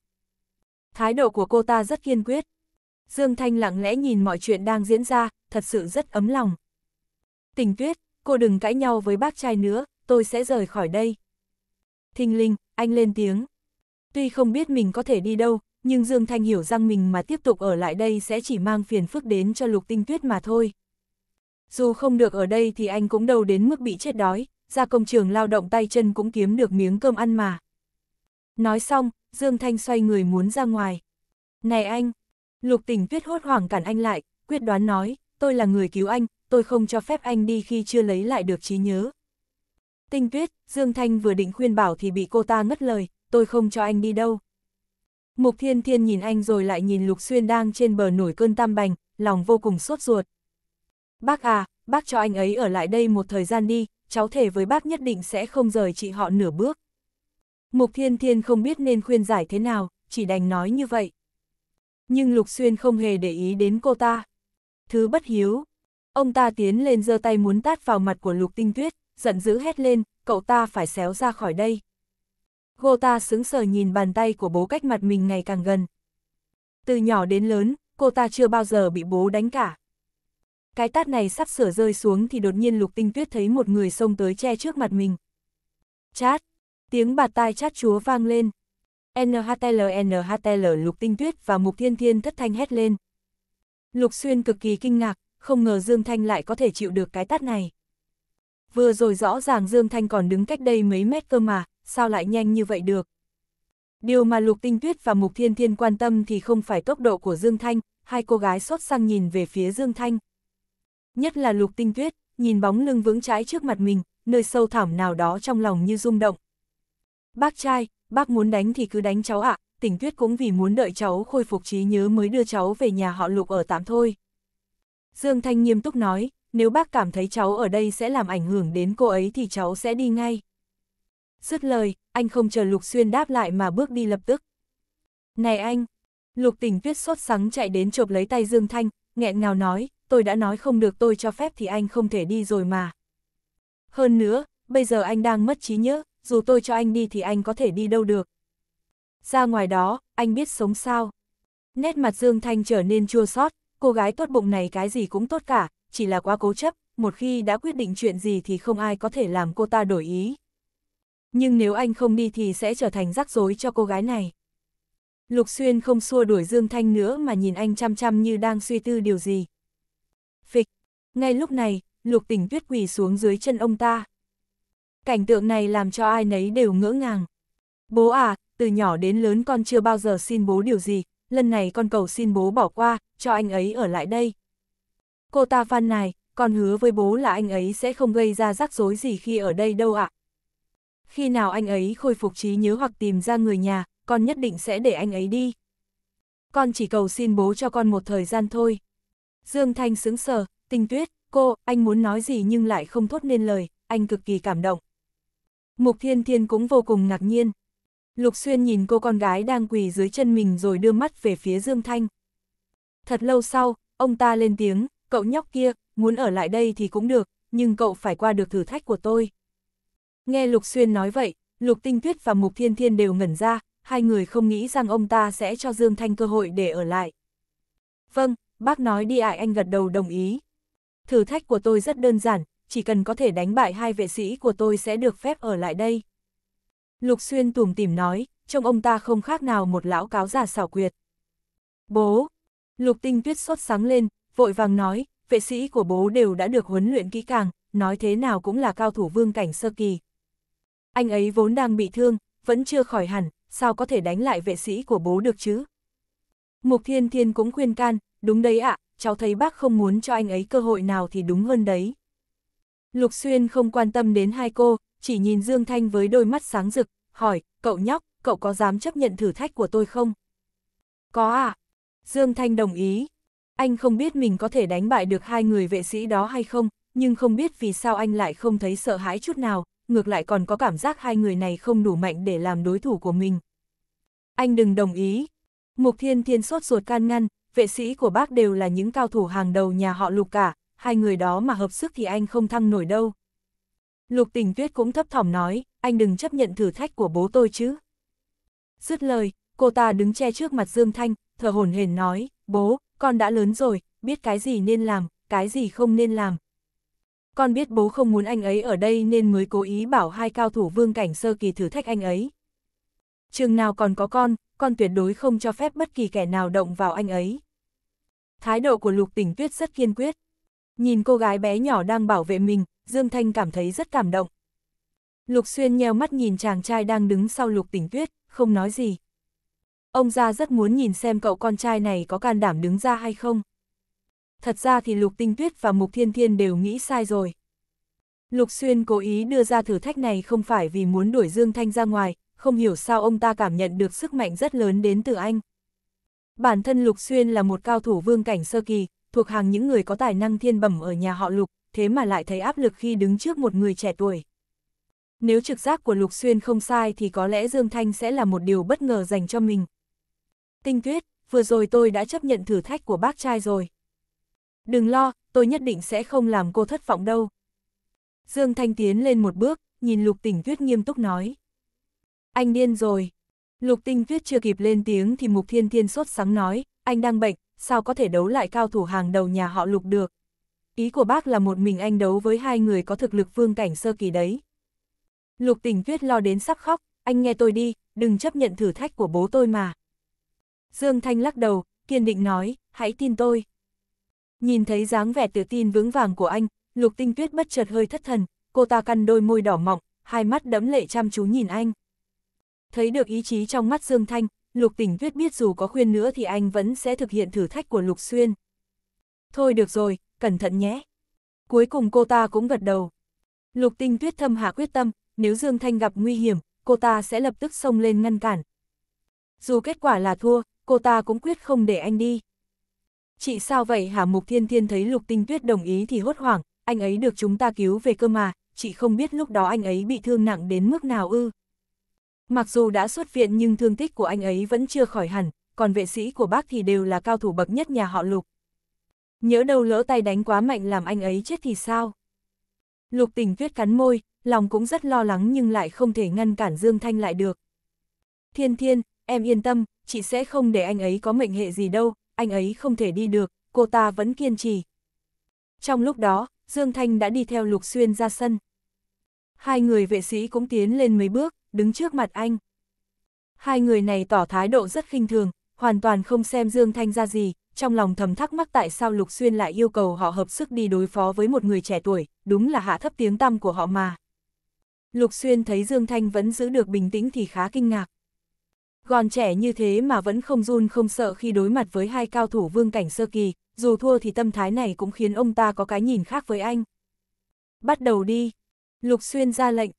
S1: thái độ của cô ta rất kiên quyết. Dương Thanh lặng lẽ nhìn mọi chuyện đang diễn ra, thật sự rất ấm lòng. Tình tuyết, cô đừng cãi nhau với bác trai nữa, tôi sẽ rời khỏi đây. Thinh linh, anh lên tiếng. Tuy không biết mình có thể đi đâu, nhưng Dương Thanh hiểu rằng mình mà tiếp tục ở lại đây sẽ chỉ mang phiền phức đến cho lục tinh tuyết mà thôi. Dù không được ở đây thì anh cũng đâu đến mức bị chết đói, ra công trường lao động tay chân cũng kiếm được miếng cơm ăn mà. Nói xong, Dương Thanh xoay người muốn ra ngoài. Này anh! Lục Tỉnh tuyết hốt hoảng cản anh lại, quyết đoán nói, tôi là người cứu anh, tôi không cho phép anh đi khi chưa lấy lại được trí nhớ. Tinh tuyết, Dương Thanh vừa định khuyên bảo thì bị cô ta ngất lời, tôi không cho anh đi đâu. Mục Thiên Thiên nhìn anh rồi lại nhìn Lục Xuyên đang trên bờ nổi cơn tam bành, lòng vô cùng sốt ruột. Bác à, bác cho anh ấy ở lại đây một thời gian đi, cháu thể với bác nhất định sẽ không rời chị họ nửa bước. Mục Thiên Thiên không biết nên khuyên giải thế nào, chỉ đành nói như vậy. Nhưng Lục Xuyên không hề để ý đến cô ta. Thứ bất hiếu. Ông ta tiến lên giơ tay muốn tát vào mặt của Lục Tinh Tuyết, giận dữ hét lên, cậu ta phải xéo ra khỏi đây. Cô ta sững sờ nhìn bàn tay của bố cách mặt mình ngày càng gần. Từ nhỏ đến lớn, cô ta chưa bao giờ bị bố đánh cả. Cái tát này sắp sửa rơi xuống thì đột nhiên Lục Tinh Tuyết thấy một người xông tới che trước mặt mình. Chát, Tiếng bạt tai chát chúa vang lên. NHTL NHTL Lục Tinh Tuyết và Mục Thiên Thiên thất thanh hét lên. Lục Xuyên cực kỳ kinh ngạc, không ngờ Dương Thanh lại có thể chịu được cái tát này. Vừa rồi rõ ràng Dương Thanh còn đứng cách đây mấy mét cơ mà, sao lại nhanh như vậy được. Điều mà Lục Tinh Tuyết và Mục Thiên Thiên quan tâm thì không phải tốc độ của Dương Thanh, hai cô gái xót sang nhìn về phía Dương Thanh. Nhất là Lục Tinh Tuyết, nhìn bóng lưng vững trái trước mặt mình, nơi sâu thẳm nào đó trong lòng như rung động, Bác trai, bác muốn đánh thì cứ đánh cháu ạ, à. tỉnh tuyết cũng vì muốn đợi cháu khôi phục trí nhớ mới đưa cháu về nhà họ lục ở tạm thôi. Dương Thanh nghiêm túc nói, nếu bác cảm thấy cháu ở đây sẽ làm ảnh hưởng đến cô ấy thì cháu sẽ đi ngay. Dứt lời, anh không chờ Lục Xuyên đáp lại mà bước đi lập tức. Này anh! Lục tỉnh tuyết sốt sắng chạy đến chộp lấy tay Dương Thanh, nghẹn ngào nói, tôi đã nói không được tôi cho phép thì anh không thể đi rồi mà. Hơn nữa, bây giờ anh đang mất trí nhớ, dù tôi cho anh đi thì anh có thể đi đâu được. Ra ngoài đó, anh biết sống sao. Nét mặt Dương Thanh trở nên chua xót cô gái tốt bụng này cái gì cũng tốt cả, chỉ là quá cố chấp, một khi đã quyết định chuyện gì thì không ai có thể làm cô ta đổi ý. Nhưng nếu anh không đi thì sẽ trở thành rắc rối cho cô gái này. Lục Xuyên không xua đuổi Dương Thanh nữa mà nhìn anh chăm chăm như đang suy tư điều gì. Phịch, ngay lúc này, Lục Tỉnh Tuyết quỳ xuống dưới chân ông ta cảnh tượng này làm cho ai nấy đều ngỡ ngàng. Bố à, từ nhỏ đến lớn con chưa bao giờ xin bố điều gì, lần này con cầu xin bố bỏ qua, cho anh ấy ở lại đây. Cô ta van này, con hứa với bố là anh ấy sẽ không gây ra rắc rối gì khi ở đây đâu ạ. À. Khi nào anh ấy khôi phục trí nhớ hoặc tìm ra người nhà, con nhất định sẽ để anh ấy đi. Con chỉ cầu xin bố cho con một thời gian thôi. Dương Thanh sững sờ, tinh tuyết, cô, anh muốn nói gì nhưng lại không thốt nên lời, anh cực kỳ cảm động. Mục Thiên Thiên cũng vô cùng ngạc nhiên. Lục Xuyên nhìn cô con gái đang quỳ dưới chân mình rồi đưa mắt về phía Dương Thanh. Thật lâu sau, ông ta lên tiếng, cậu nhóc kia, muốn ở lại đây thì cũng được, nhưng cậu phải qua được thử thách của tôi. Nghe Lục Xuyên nói vậy, Lục Tinh Tuyết và Mục Thiên Thiên đều ngẩn ra, hai người không nghĩ rằng ông ta sẽ cho Dương Thanh cơ hội để ở lại. Vâng, bác nói đi ải anh gật đầu đồng ý. Thử thách của tôi rất đơn giản, chỉ cần có thể đánh bại hai vệ sĩ của tôi sẽ được phép ở lại đây. Lục Xuyên tùm tìm nói, trông ông ta không khác nào một lão cáo già xảo quyệt. Bố! Lục tinh tuyết sốt sáng lên, vội vàng nói, vệ sĩ của bố đều đã được huấn luyện kỹ càng, nói thế nào cũng là cao thủ vương cảnh sơ kỳ. Anh ấy vốn đang bị thương, vẫn chưa khỏi hẳn, sao có thể đánh lại vệ sĩ của bố được chứ? Mục Thiên Thiên cũng khuyên can, đúng đấy ạ, cháu thấy bác không muốn cho anh ấy cơ hội nào thì đúng hơn đấy. Lục Xuyên không quan tâm đến hai cô, chỉ nhìn Dương Thanh với đôi mắt sáng rực, hỏi, cậu nhóc, cậu có dám chấp nhận thử thách của tôi không? Có à? Dương Thanh đồng ý. Anh không biết mình có thể đánh bại được hai người vệ sĩ đó hay không, nhưng không biết vì sao anh lại không thấy sợ hãi chút nào, ngược lại còn có cảm giác hai người này không đủ mạnh để làm đối thủ của mình. Anh đừng đồng ý. Mục Thiên Thiên sốt ruột can ngăn, vệ sĩ của bác đều là những cao thủ hàng đầu nhà họ Lục cả, hai người đó mà hợp sức thì anh không thăng nổi đâu. Lục tình tuyết cũng thấp thỏm nói, anh đừng chấp nhận thử thách của bố tôi chứ. Dứt lời, cô ta đứng che trước mặt Dương Thanh, thở hổn hển nói, bố, con đã lớn rồi, biết cái gì nên làm, cái gì không nên làm. Con biết bố không muốn anh ấy ở đây nên mới cố ý bảo hai cao thủ vương cảnh sơ kỳ thử thách anh ấy. Chừng nào còn có con, con tuyệt đối không cho phép bất kỳ kẻ nào động vào anh ấy. Thái độ của Lục Tình Tuyết rất kiên quyết. Nhìn cô gái bé nhỏ đang bảo vệ mình, Dương Thanh cảm thấy rất cảm động. Lục Xuyên nheo mắt nhìn chàng trai đang đứng sau Lục Tỉnh Tuyết, không nói gì. Ông ra rất muốn nhìn xem cậu con trai này có can đảm đứng ra hay không. Thật ra thì Lục Tinh Tuyết và Mục Thiên Thiên đều nghĩ sai rồi. Lục Xuyên cố ý đưa ra thử thách này không phải vì muốn đuổi Dương Thanh ra ngoài, không hiểu sao ông ta cảm nhận được sức mạnh rất lớn đến từ anh. Bản thân Lục Xuyên là một cao thủ vương cảnh sơ kỳ, thuộc hàng những người có tài năng thiên bẩm ở nhà họ Lục, thế mà lại thấy áp lực khi đứng trước một người trẻ tuổi. Nếu trực giác của Lục Xuyên không sai thì có lẽ Dương Thanh sẽ là một điều bất ngờ dành cho mình. Tinh Tuyết, vừa rồi tôi đã chấp nhận thử thách của bác trai rồi. Đừng lo, tôi nhất định sẽ không làm cô thất vọng đâu. Dương Thanh tiến lên một bước, nhìn Lục Tinh Tuyết nghiêm túc nói. Anh điên rồi. Lục Tinh Tuyết chưa kịp lên tiếng thì Mục Thiên Thiên sốt sắng nói, anh đang bệnh, sao có thể đấu lại cao thủ hàng đầu nhà họ lục được. Ý của bác là một mình anh đấu với hai người có thực lực vương cảnh sơ kỳ đấy. Lục tình tuyết lo đến sắp khóc, anh nghe tôi đi, đừng chấp nhận thử thách của bố tôi mà. Dương Thanh lắc đầu, kiên định nói, hãy tin tôi. Nhìn thấy dáng vẻ tự tin vững vàng của anh, lục tinh tuyết bất chợt hơi thất thần, cô ta căn đôi môi đỏ mọng, hai mắt đẫm lệ chăm chú nhìn anh. Thấy được ý chí trong mắt Dương Thanh, Lục Tỉnh Tuyết biết dù có khuyên nữa thì anh vẫn sẽ thực hiện thử thách của Lục Xuyên. Thôi được rồi, cẩn thận nhé. Cuối cùng cô ta cũng gật đầu. Lục Tinh Tuyết thâm hạ quyết tâm, nếu Dương Thanh gặp nguy hiểm, cô ta sẽ lập tức xông lên ngăn cản. Dù kết quả là thua, cô ta cũng quyết không để anh đi. Chị sao vậy hả Mục Thiên Thiên thấy Lục Tinh Tuyết đồng ý thì hốt hoảng, anh ấy được chúng ta cứu về cơ mà, chị không biết lúc đó anh ấy bị thương nặng đến mức nào ư. Mặc dù đã xuất viện nhưng thương tích của anh ấy vẫn chưa khỏi hẳn, còn vệ sĩ của bác thì đều là cao thủ bậc nhất nhà họ Lục. Nhớ đâu lỡ tay đánh quá mạnh làm anh ấy chết thì sao? Lục tình tuyết cắn môi, lòng cũng rất lo lắng nhưng lại không thể ngăn cản Dương Thanh lại được. Thiên thiên, em yên tâm, chị sẽ không để anh ấy có mệnh hệ gì đâu, anh ấy không thể đi được, cô ta vẫn kiên trì. Trong lúc đó, Dương Thanh đã đi theo Lục Xuyên ra sân. Hai người vệ sĩ cũng tiến lên mấy bước, đứng trước mặt anh. Hai người này tỏ thái độ rất khinh thường, hoàn toàn không xem Dương Thanh ra gì, trong lòng thầm thắc mắc tại sao Lục Xuyên lại yêu cầu họ hợp sức đi đối phó với một người trẻ tuổi, đúng là hạ thấp tiếng tăm của họ mà. Lục Xuyên thấy Dương Thanh vẫn giữ được bình tĩnh thì khá kinh ngạc. Gòn trẻ như thế mà vẫn không run không sợ khi đối mặt với hai cao thủ vương cảnh sơ kỳ, dù thua thì tâm thái này cũng khiến ông ta có cái nhìn khác với anh. Bắt đầu đi. Lục Xuyên ra lệnh.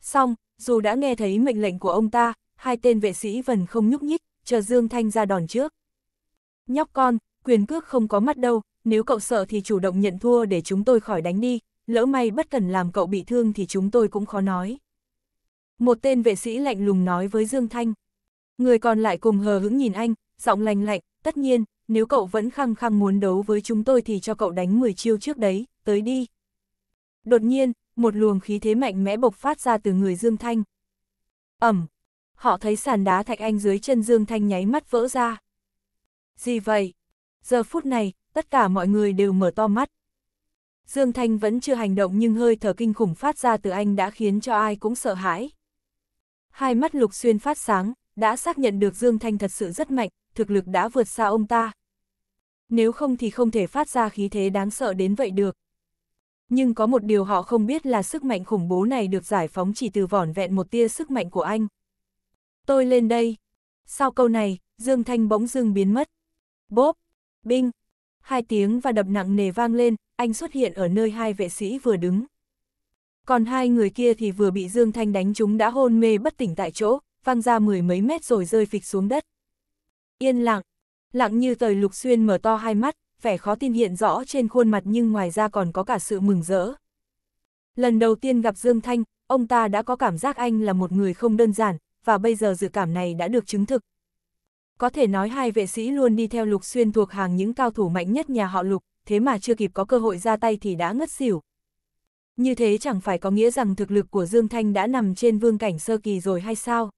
S1: Xong, dù đã nghe thấy mệnh lệnh của ông ta, hai tên vệ sĩ vẫn không nhúc nhích, chờ Dương Thanh ra đòn trước. Nhóc con, quyền cước không có mắt đâu, nếu cậu sợ thì chủ động nhận thua để chúng tôi khỏi đánh đi, lỡ may bất cần làm cậu bị thương thì chúng tôi cũng khó nói. Một tên vệ sĩ lạnh lùng nói với Dương Thanh. Người còn lại cùng hờ hững nhìn anh, giọng lành lạnh, tất nhiên, nếu cậu vẫn khăng khăng muốn đấu với chúng tôi thì cho cậu đánh 10 chiêu trước đấy, tới đi. Đột nhiên, một luồng khí thế mạnh mẽ bộc phát ra từ người Dương Thanh. Ẩm! Họ thấy sàn đá thạch anh dưới chân Dương Thanh nháy mắt vỡ ra. Gì vậy? Giờ phút này, tất cả mọi người đều mở to mắt. Dương Thanh vẫn chưa hành động nhưng hơi thở kinh khủng phát ra từ anh đã khiến cho ai cũng sợ hãi. Hai mắt Lục Xuyên phát sáng, đã xác nhận được Dương Thanh thật sự rất mạnh, thực lực đã vượt xa ông ta. Nếu không thì không thể phát ra khí thế đáng sợ đến vậy được nhưng có một điều họ không biết là sức mạnh khủng bố này được giải phóng chỉ từ vỏn vẹn một tia sức mạnh của anh. Tôi lên đây. Sau câu này, Dương Thanh bỗng dưng biến mất. Bốp, binh, hai tiếng và đập nặng nề vang lên, anh xuất hiện ở nơi hai vệ sĩ vừa đứng. Còn hai người kia thì vừa bị Dương Thanh đánh chúng đã hôn mê bất tỉnh tại chỗ, văng ra mười mấy mét rồi rơi phịch xuống đất. Yên lặng, lặng như tời lục xuyên mở to hai mắt, vẻ khó tin hiện rõ trên khuôn mặt nhưng ngoài ra còn có cả sự mừng rỡ. Lần đầu tiên gặp Dương Thanh, ông ta đã có cảm giác anh là một người không đơn giản, và bây giờ dự cảm này đã được chứng thực. Có thể nói hai vệ sĩ luôn đi theo Lục Xuyên thuộc hàng những cao thủ mạnh nhất nhà họ Lục, thế mà chưa kịp có cơ hội ra tay thì đã ngất xỉu. Như thế chẳng phải có nghĩa rằng thực lực của Dương Thanh đã nằm trên vương cảnh sơ kỳ rồi hay sao?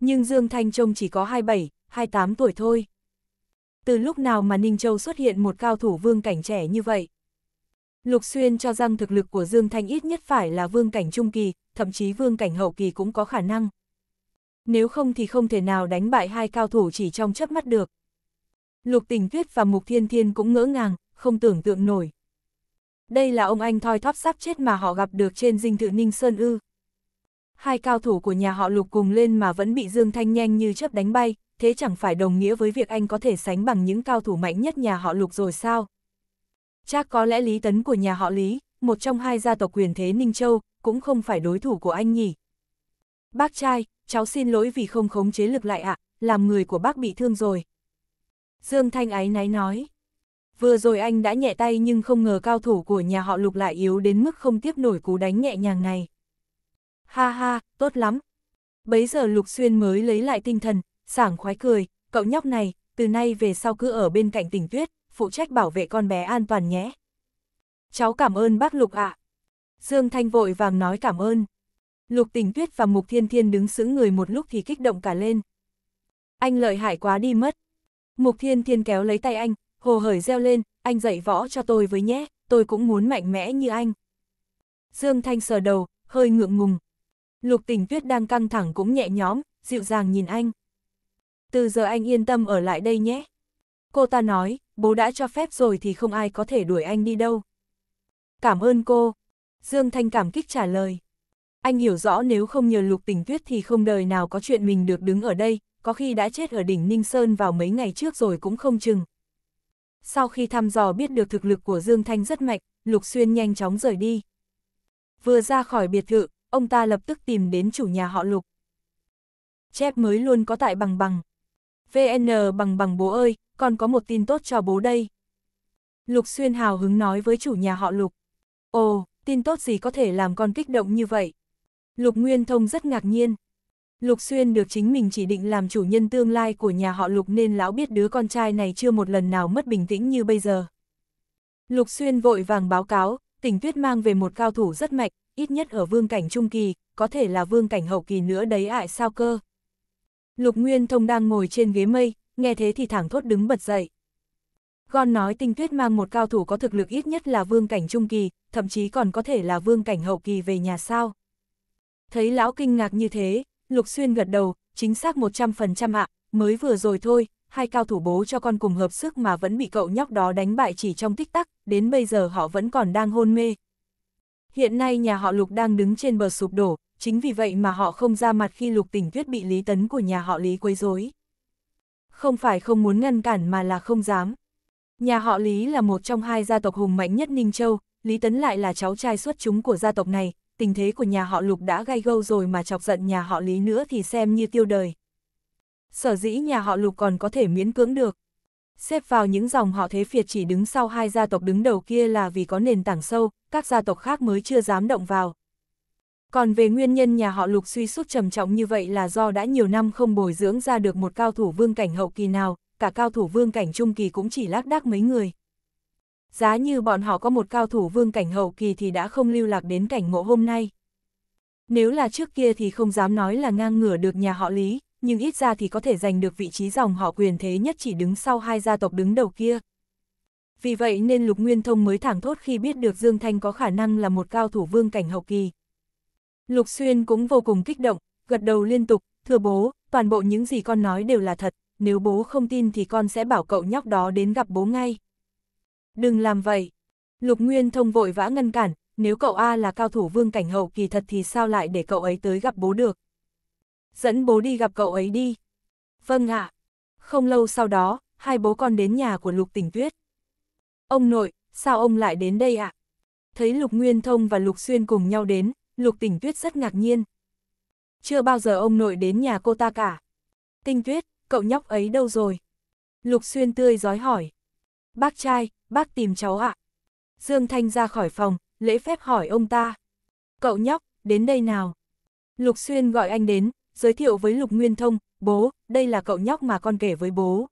S1: Nhưng Dương Thanh trông chỉ có 27, 28 tuổi thôi từ lúc nào mà Ninh Châu xuất hiện một cao thủ vương cảnh trẻ như vậy. Lục Xuyên cho rằng thực lực của Dương Thanh ít nhất phải là vương cảnh trung kỳ, thậm chí vương cảnh hậu kỳ cũng có khả năng. Nếu không thì không thể nào đánh bại hai cao thủ chỉ trong chớp mắt được. Lục Tình Tuyết và Mục Thiên Thiên cũng ngỡ ngàng, không tưởng tượng nổi. Đây là ông anh thoi thóp sắp chết mà họ gặp được trên dinh thự Ninh Sơn Ư. Hai cao thủ của nhà họ Lục cùng lên mà vẫn bị Dương Thanh nhanh như chớp đánh bay, thế chẳng phải đồng nghĩa với việc anh có thể sánh bằng những cao thủ mạnh nhất nhà họ lục rồi sao? Chắc có lẽ Lý Tấn của nhà họ Lý, một trong hai gia tộc quyền thế Ninh Châu, cũng không phải đối thủ của anh nhỉ. Bác trai, cháu xin lỗi vì không khống chế lực lại ạ, à, làm người của bác bị thương rồi. Dương Thanh ái náy nói. Vừa rồi anh đã nhẹ tay nhưng không ngờ cao thủ của nhà họ lục lại yếu đến mức không tiếp nổi cú đánh nhẹ nhàng này. Ha ha, tốt lắm. Bấy giờ Lục Xuyên mới lấy lại tinh thần, sảng khoái cười, cậu nhóc này, từ nay về sau cứ ở bên cạnh tỉnh tuyết, phụ trách bảo vệ con bé an toàn nhé. Cháu cảm ơn bác Lục ạ. À. Dương Thanh vội vàng nói cảm ơn. Lục Tỉnh tuyết và Mục Thiên Thiên đứng sững người một lúc thì kích động cả lên. Anh lợi hại quá đi mất. Mục Thiên Thiên kéo lấy tay anh, hồ hởi reo lên, anh dạy võ cho tôi với nhé, tôi cũng muốn mạnh mẽ như anh. Dương Thanh sờ đầu, hơi ngượng ngùng. Lục Tỉnh tuyết đang căng thẳng cũng nhẹ nhóm, dịu dàng nhìn anh từ giờ anh yên tâm ở lại đây nhé. Cô ta nói, bố đã cho phép rồi thì không ai có thể đuổi anh đi đâu. Cảm ơn cô. Dương Thanh cảm kích trả lời. Anh hiểu rõ nếu không nhờ lục tình tuyết thì không đời nào có chuyện mình được đứng ở đây, có khi đã chết ở đỉnh Ninh Sơn vào mấy ngày trước rồi cũng không chừng. Sau khi thăm dò biết được thực lực của Dương Thanh rất mạnh, Lục Xuyên nhanh chóng rời đi. Vừa ra khỏi biệt thự, ông ta lập tức tìm đến chủ nhà họ Lục. Chép mới luôn có tại bằng bằng, VN bằng bằng bố ơi, còn có một tin tốt cho bố đây. Lục Xuyên hào hứng nói với chủ nhà họ Lục. Ồ, tin tốt gì có thể làm con kích động như vậy? Lục Nguyên Thông rất ngạc nhiên. Lục Xuyên được chính mình chỉ định làm chủ nhân tương lai của nhà họ Lục nên lão biết đứa con trai này chưa một lần nào mất bình tĩnh như bây giờ. Lục Xuyên vội vàng báo cáo, tỉnh tuyết mang về một cao thủ rất mạnh, ít nhất ở vương cảnh trung kỳ, có thể là vương cảnh hậu kỳ nữa đấy ại sao cơ. Lục Nguyên Thông đang ngồi trên ghế mây, nghe thế thì thẳng thốt đứng bật dậy. Gon nói tinh tuyết mang một cao thủ có thực lực ít nhất là vương cảnh trung kỳ, thậm chí còn có thể là vương cảnh hậu kỳ về nhà sao. Thấy lão kinh ngạc như thế, Lục Xuyên gật đầu, chính xác 100% ạ, mới vừa rồi thôi, hai cao thủ bố cho con cùng hợp sức mà vẫn bị cậu nhóc đó đánh bại chỉ trong tích tắc, đến bây giờ họ vẫn còn đang hôn mê. Hiện nay nhà họ Lục đang đứng trên bờ sụp đổ, chính vì vậy mà họ không ra mặt khi lục tỉnh tuyết bị Lý Tấn của nhà họ Lý quấy rối. Không phải không muốn ngăn cản mà là không dám. Nhà họ Lý là một trong hai gia tộc hùng mạnh nhất Ninh Châu, Lý Tấn lại là cháu trai xuất chúng của gia tộc này, tình thế của nhà họ Lục đã gai gâu rồi mà chọc giận nhà họ Lý nữa thì xem như tiêu đời. Sở dĩ nhà họ Lục còn có thể miễn cưỡng được. Xếp vào những dòng họ thế phiệt chỉ đứng sau hai gia tộc đứng đầu kia là vì có nền tảng sâu, các gia tộc khác mới chưa dám động vào. Còn về nguyên nhân nhà họ Lục suy sút trầm trọng như vậy là do đã nhiều năm không bồi dưỡng ra được một cao thủ vương cảnh hậu kỳ nào, cả cao thủ vương cảnh trung kỳ cũng chỉ lác đác mấy người. Giá như bọn họ có một cao thủ vương cảnh hậu kỳ thì đã không lưu lạc đến cảnh ngộ hôm nay. Nếu là trước kia thì không dám nói là ngang ngửa được nhà họ Lý, nhưng ít ra thì có thể giành được vị trí dòng họ quyền thế nhất chỉ đứng sau hai gia tộc đứng đầu kia. Vì vậy nên Lục Nguyên Thông mới thẳng thốt khi biết được Dương Thanh có khả năng là một cao thủ vương cảnh hậu kỳ, Lục Xuyên cũng vô cùng kích động, gật đầu liên tục, thưa bố, toàn bộ những gì con nói đều là thật, nếu bố không tin thì con sẽ bảo cậu nhóc đó đến gặp bố ngay. Đừng làm vậy. Lục Nguyên thông vội vã ngăn cản, nếu cậu A là cao thủ vương cảnh hậu kỳ thật thì sao lại để cậu ấy tới gặp bố được. Dẫn bố đi gặp cậu ấy đi. Vâng ạ. Không lâu sau đó, hai bố con đến nhà của Lục Tỉnh Tuyết. Ông nội, sao ông lại đến đây ạ? Thấy Lục Nguyên Thông và Lục Xuyên cùng nhau đến, Lục Tỉnh Tuyết rất ngạc nhiên. Chưa bao giờ ông nội đến nhà cô ta cả. Tinh Tuyết, cậu nhóc ấy đâu rồi? Lục Xuyên tươi giói hỏi. Bác trai, bác tìm cháu ạ. Dương Thanh ra khỏi phòng, lễ phép hỏi ông ta. Cậu nhóc, đến đây nào. Lục Xuyên gọi anh đến, giới thiệu với Lục Nguyên Thông, bố, đây là cậu nhóc mà con kể với bố.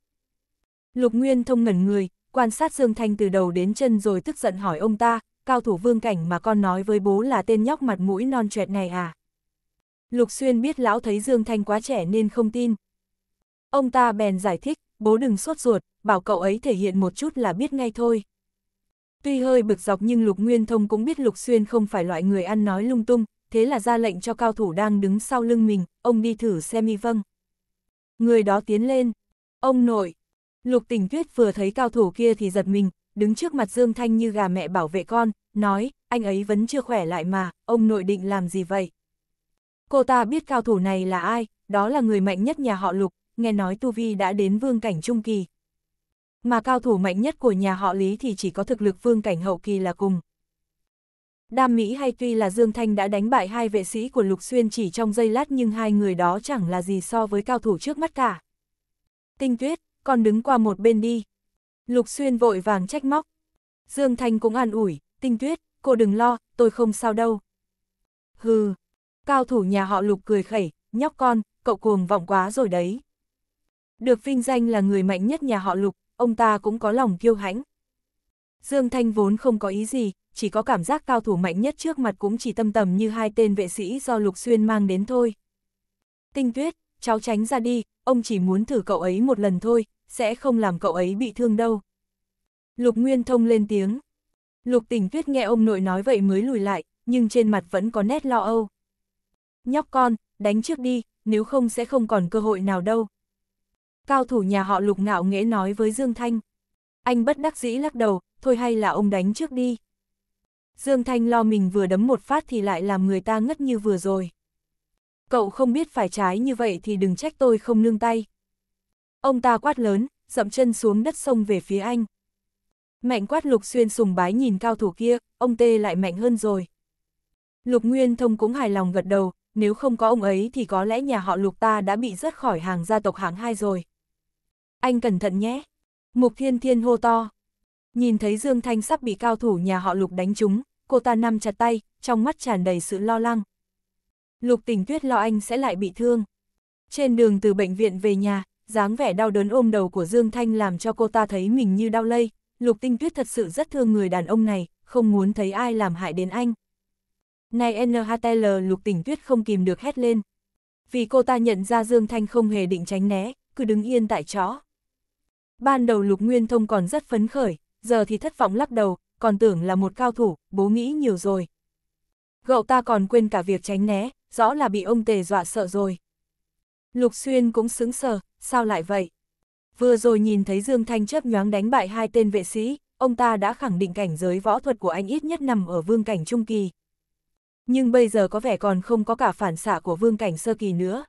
S1: Lục Nguyên Thông ngẩn người, quan sát Dương Thanh từ đầu đến chân rồi tức giận hỏi ông ta, cao thủ vương cảnh mà con nói với bố là tên nhóc mặt mũi non trẹt này à? Lục Xuyên biết lão thấy Dương Thanh quá trẻ nên không tin. Ông ta bèn giải thích, bố đừng sốt ruột, bảo cậu ấy thể hiện một chút là biết ngay thôi. Tuy hơi bực dọc nhưng Lục Nguyên Thông cũng biết Lục Xuyên không phải loại người ăn nói lung tung, thế là ra lệnh cho cao thủ đang đứng sau lưng mình, ông đi thử xem y vâng. Người đó tiến lên. Ông nội. Lục tình tuyết vừa thấy cao thủ kia thì giật mình, đứng trước mặt Dương Thanh như gà mẹ bảo vệ con, nói, anh ấy vẫn chưa khỏe lại mà, ông nội định làm gì vậy? Cô ta biết cao thủ này là ai, đó là người mạnh nhất nhà họ Lục, nghe nói Tu Vi đã đến vương cảnh trung kỳ. Mà cao thủ mạnh nhất của nhà họ Lý thì chỉ có thực lực vương cảnh hậu kỳ là cùng. Đam Mỹ hay tuy là Dương Thanh đã đánh bại hai vệ sĩ của Lục Xuyên chỉ trong giây lát nhưng hai người đó chẳng là gì so với cao thủ trước mắt cả. Tinh Tuyết, con đứng qua một bên đi, Lục Xuyên vội vàng trách móc. Dương Thanh cũng an ủi, tinh tuyết, cô đừng lo, tôi không sao đâu. Hừ, cao thủ nhà họ Lục cười khẩy, nhóc con, cậu cuồng vọng quá rồi đấy. Được vinh danh là người mạnh nhất nhà họ Lục, ông ta cũng có lòng kiêu hãnh. Dương Thanh vốn không có ý gì, chỉ có cảm giác cao thủ mạnh nhất trước mặt cũng chỉ tâm tầm như hai tên vệ sĩ do Lục Xuyên mang đến thôi. Tinh tuyết, cháu tránh ra đi, ông chỉ muốn thử cậu ấy một lần thôi, sẽ không làm cậu ấy bị thương đâu. Lục Nguyên Thông lên tiếng. Lục Tỉnh Tuyết nghe ông nội nói vậy mới lùi lại, nhưng trên mặt vẫn có nét lo âu. Nhóc con, đánh trước đi, nếu không sẽ không còn cơ hội nào đâu. Cao thủ nhà họ Lục ngạo nghễ nói với Dương Thanh. Anh bất đắc dĩ lắc đầu, thôi hay là ông đánh trước đi. Dương Thanh lo mình vừa đấm một phát thì lại làm người ta ngất như vừa rồi. Cậu không biết phải trái như vậy thì đừng trách tôi không nương tay. Ông ta quát lớn, dậm chân xuống đất sông về phía anh. Mạnh quát Lục Xuyên sùng bái nhìn cao thủ kia, ông tê lại mạnh hơn rồi. Lục Nguyên Thông cũng hài lòng gật đầu, nếu không có ông ấy thì có lẽ nhà họ Lục ta đã bị rớt khỏi hàng gia tộc hạng hai rồi. Anh cẩn thận nhé. Mục Thiên Thiên hô to. Nhìn thấy Dương Thanh sắp bị cao thủ nhà họ Lục đánh trúng, cô ta nằm chặt tay, trong mắt tràn đầy sự lo lắng. Lục Tình Tuyết lo anh sẽ lại bị thương. Trên đường từ bệnh viện về nhà, dáng vẻ đau đớn ôm đầu của Dương Thanh làm cho cô ta thấy mình như đau lây, Lục Tinh Tuyết thật sự rất thương người đàn ông này, không muốn thấy ai làm hại đến anh. Này NHTL, Lục Tinh Tuyết không kìm được hét lên. Vì cô ta nhận ra Dương Thanh không hề định tránh né, cứ đứng yên tại chỗ. Ban đầu Lục Nguyên Thông còn rất phấn khởi, giờ thì thất vọng lắc đầu, còn tưởng là một cao thủ, bố nghĩ nhiều rồi. Gậu ta còn quên cả việc tránh né, rõ là bị ông tề dọa sợ rồi. Lục Xuyên cũng xứng sờ, sao lại vậy? Vừa rồi nhìn thấy Dương Thanh chấp nhoáng đánh bại hai tên vệ sĩ, ông ta đã khẳng định cảnh giới võ thuật của anh ít nhất nằm ở vương cảnh trung kỳ. Nhưng bây giờ có vẻ còn không có cả phản xạ của vương cảnh sơ kỳ nữa.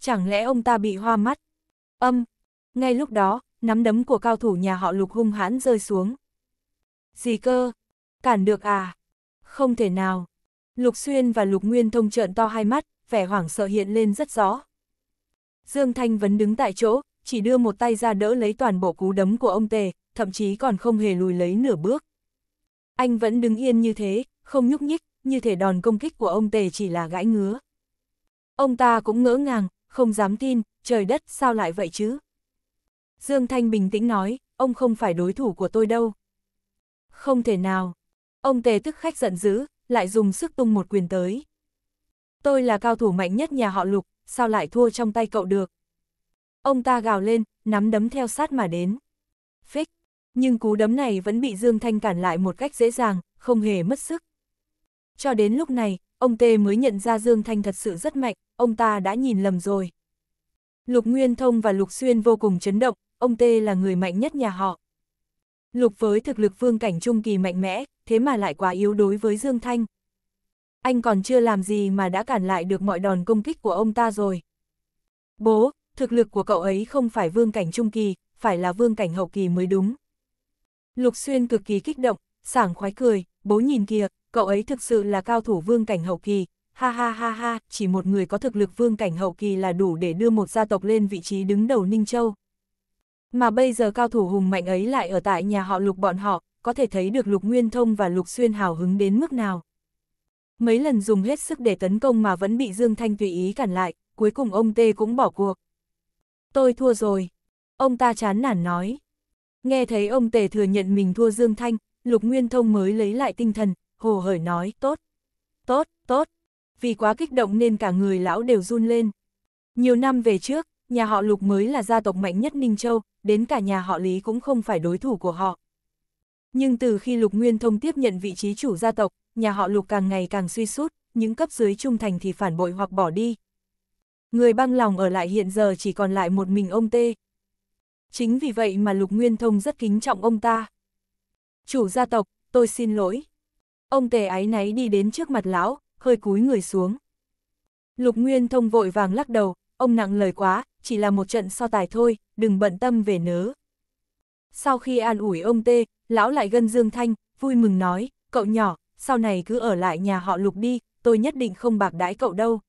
S1: Chẳng lẽ ông ta bị hoa mắt? Âm! Ngay lúc đó, nắm đấm của cao thủ nhà họ lục hung hãn rơi xuống. Gì cơ? Cản được à? Không thể nào. Lục Xuyên và Lục Nguyên Thông trợn to hai mắt, vẻ hoảng sợ hiện lên rất rõ. Dương Thanh vẫn đứng tại chỗ, chỉ đưa một tay ra đỡ lấy toàn bộ cú đấm của ông Tề, thậm chí còn không hề lùi lấy nửa bước. Anh vẫn đứng yên như thế, không nhúc nhích, như thể đòn công kích của ông Tề chỉ là gãi ngứa. Ông ta cũng ngỡ ngàng, không dám tin, trời đất sao lại vậy chứ? Dương Thanh bình tĩnh nói, ông không phải đối thủ của tôi đâu. Không thể nào. Ông Tề tức khách giận dữ, lại dùng sức tung một quyền tới. Tôi là cao thủ mạnh nhất nhà họ Lục, sao lại thua trong tay cậu được? Ông ta gào lên, nắm đấm theo sát mà đến. Phích, nhưng cú đấm này vẫn bị Dương Thanh cản lại một cách dễ dàng, không hề mất sức. Cho đến lúc này, ông Tê mới nhận ra Dương Thanh thật sự rất mạnh, ông ta đã nhìn lầm rồi. Lục Nguyên Thông và Lục Xuyên vô cùng chấn động, ông Tê là người mạnh nhất nhà họ. Lục với thực lực vương cảnh trung kỳ mạnh mẽ, thế mà lại quá yếu đối với Dương Thanh anh còn chưa làm gì mà đã cản lại được mọi đòn công kích của ông ta rồi. Bố, thực lực của cậu ấy không phải vương cảnh trung kỳ, phải là vương cảnh hậu kỳ mới đúng. Lục Xuyên cực kỳ kích động, sảng khoái cười, bố nhìn kìa, cậu ấy thực sự là cao thủ vương cảnh hậu kỳ, ha ha ha ha, chỉ một người có thực lực vương cảnh hậu kỳ là đủ để đưa một gia tộc lên vị trí đứng đầu Ninh Châu. Mà bây giờ cao thủ hùng mạnh ấy lại ở tại nhà họ lục bọn họ, có thể thấy được lục nguyên thông và lục xuyên hào hứng đến mức nào. Mấy lần dùng hết sức để tấn công mà vẫn bị Dương Thanh tùy ý cản lại, cuối cùng ông Tê cũng bỏ cuộc. Tôi thua rồi. Ông ta chán nản nói. Nghe thấy ông Tề thừa nhận mình thua Dương Thanh, Lục Nguyên Thông mới lấy lại tinh thần, hồ hởi nói, tốt, tốt, tốt. Vì quá kích động nên cả người lão đều run lên. Nhiều năm về trước, nhà họ Lục mới là gia tộc mạnh nhất Ninh Châu, đến cả nhà họ Lý cũng không phải đối thủ của họ. Nhưng từ khi Lục Nguyên Thông tiếp nhận vị trí chủ gia tộc, nhà họ lục càng ngày càng suy sút, những cấp dưới trung thành thì phản bội hoặc bỏ đi. Người băng lòng ở lại hiện giờ chỉ còn lại một mình ông Tê. Chính vì vậy mà Lục Nguyên Thông rất kính trọng ông ta. Chủ gia tộc, tôi xin lỗi. Ông Tề ái náy đi đến trước mặt lão, hơi cúi người xuống. Lục Nguyên Thông vội vàng lắc đầu, ông nặng lời quá, chỉ là một trận so tài thôi, đừng bận tâm về nớ. Sau khi an ủi ông Tê, lão lại gân Dương Thanh, vui mừng nói, cậu nhỏ, sau này cứ ở lại nhà họ Lục đi, tôi nhất định không bạc đãi cậu đâu.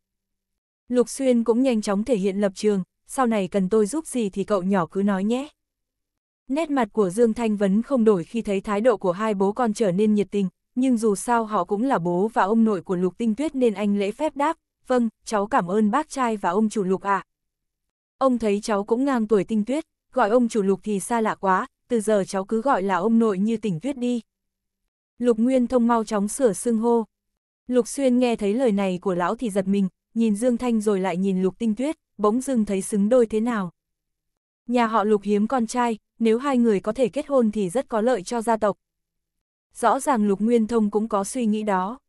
S1: Lục Xuyên cũng nhanh chóng thể hiện lập trường, sau này cần tôi giúp gì thì cậu nhỏ cứ nói nhé. Nét mặt của Dương Thanh Vấn không đổi khi thấy thái độ của hai bố con trở nên nhiệt tình, nhưng dù sao họ cũng là bố và ông nội của Lục Tinh Tuyết nên anh lễ phép đáp, vâng, cháu cảm ơn bác trai và ông chủ Lục ạ. À. Ông thấy cháu cũng ngang tuổi Tinh Tuyết, gọi ông chủ Lục thì xa lạ quá, từ giờ cháu cứ gọi là ông nội như Tỉnh Tuyết đi. Lục Nguyên Thông mau chóng sửa xưng hô. Lục Xuyên nghe thấy lời này của lão thì giật mình, nhìn Dương Thanh rồi lại nhìn Lục Tinh Tuyết, bỗng dưng thấy xứng đôi thế nào. Nhà họ Lục hiếm con trai, nếu hai người có thể kết hôn thì rất có lợi cho gia tộc. Rõ ràng Lục Nguyên Thông cũng có suy nghĩ đó.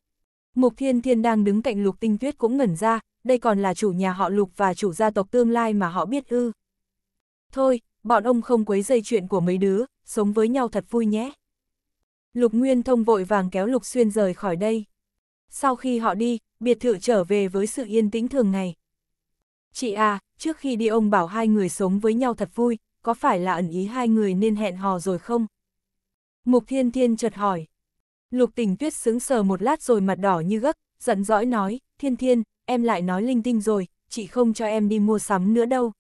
S1: Mục Thiên Thiên đang đứng cạnh Lục Tinh Tuyết cũng ngẩn ra, đây còn là chủ nhà họ Lục và chủ gia tộc tương lai mà họ biết ư. Thôi, bọn ông không quấy dây chuyện của mấy đứa, sống với nhau thật vui nhé. Lục Nguyên Thông vội vàng kéo Lục Xuyên rời khỏi đây. Sau khi họ đi, biệt thự trở về với sự yên tĩnh thường ngày. Chị à, trước khi đi ông bảo hai người sống với nhau thật vui, có phải là ẩn ý hai người nên hẹn hò rồi không? Mục Thiên Thiên chợt hỏi. Lục tình tuyết sững sờ một lát rồi mặt đỏ như gấc, giận dõi nói, Thiên Thiên, em lại nói linh tinh rồi, chị không cho em đi mua sắm nữa đâu.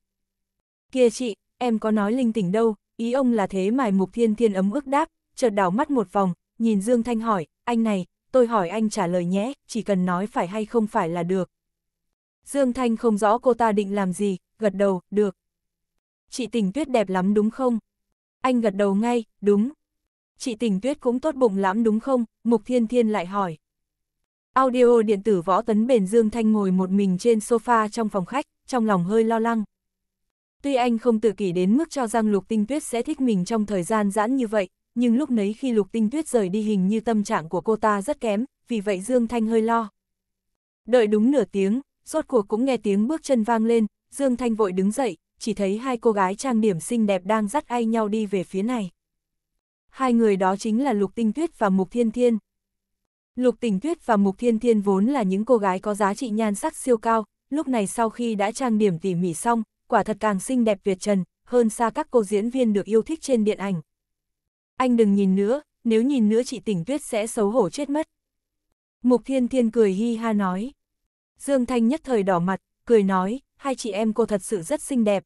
S1: Kia chị, em có nói linh tinh đâu, ý ông là thế mà Mục Thiên Thiên ấm ức đáp, chợt đảo mắt một vòng, nhìn Dương Thanh hỏi, anh này, tôi hỏi anh trả lời nhé, chỉ cần nói phải hay không phải là được. Dương Thanh không rõ cô ta định làm gì, gật đầu, được. Chị tình tuyết đẹp lắm đúng không? Anh gật đầu ngay, đúng. Chị tình tuyết cũng tốt bụng lắm đúng không? Mục Thiên Thiên lại hỏi. Audio điện tử võ tấn bền Dương Thanh ngồi một mình trên sofa trong phòng khách, trong lòng hơi lo lắng. Tuy anh không tự kỷ đến mức cho rằng lục tinh tuyết sẽ thích mình trong thời gian giãn như vậy, nhưng lúc nấy khi Lục Tinh Tuyết rời đi hình như tâm trạng của cô ta rất kém, vì vậy Dương Thanh hơi lo. Đợi đúng nửa tiếng, rốt cuộc cũng nghe tiếng bước chân vang lên, Dương Thanh vội đứng dậy, chỉ thấy hai cô gái trang điểm xinh đẹp đang dắt ai nhau đi về phía này. Hai người đó chính là Lục Tinh Tuyết và Mục Thiên Thiên. Lục Tinh Tuyết và Mục Thiên Thiên vốn là những cô gái có giá trị nhan sắc siêu cao, lúc này sau khi đã trang điểm tỉ mỉ xong, quả thật càng xinh đẹp tuyệt trần, hơn xa các cô diễn viên được yêu thích trên điện ảnh anh đừng nhìn nữa, nếu nhìn nữa chị tỉnh tuyết sẽ xấu hổ chết mất. Mục Thiên Thiên cười hi ha nói. Dương Thanh nhất thời đỏ mặt, cười nói, hai chị em cô thật sự rất xinh đẹp.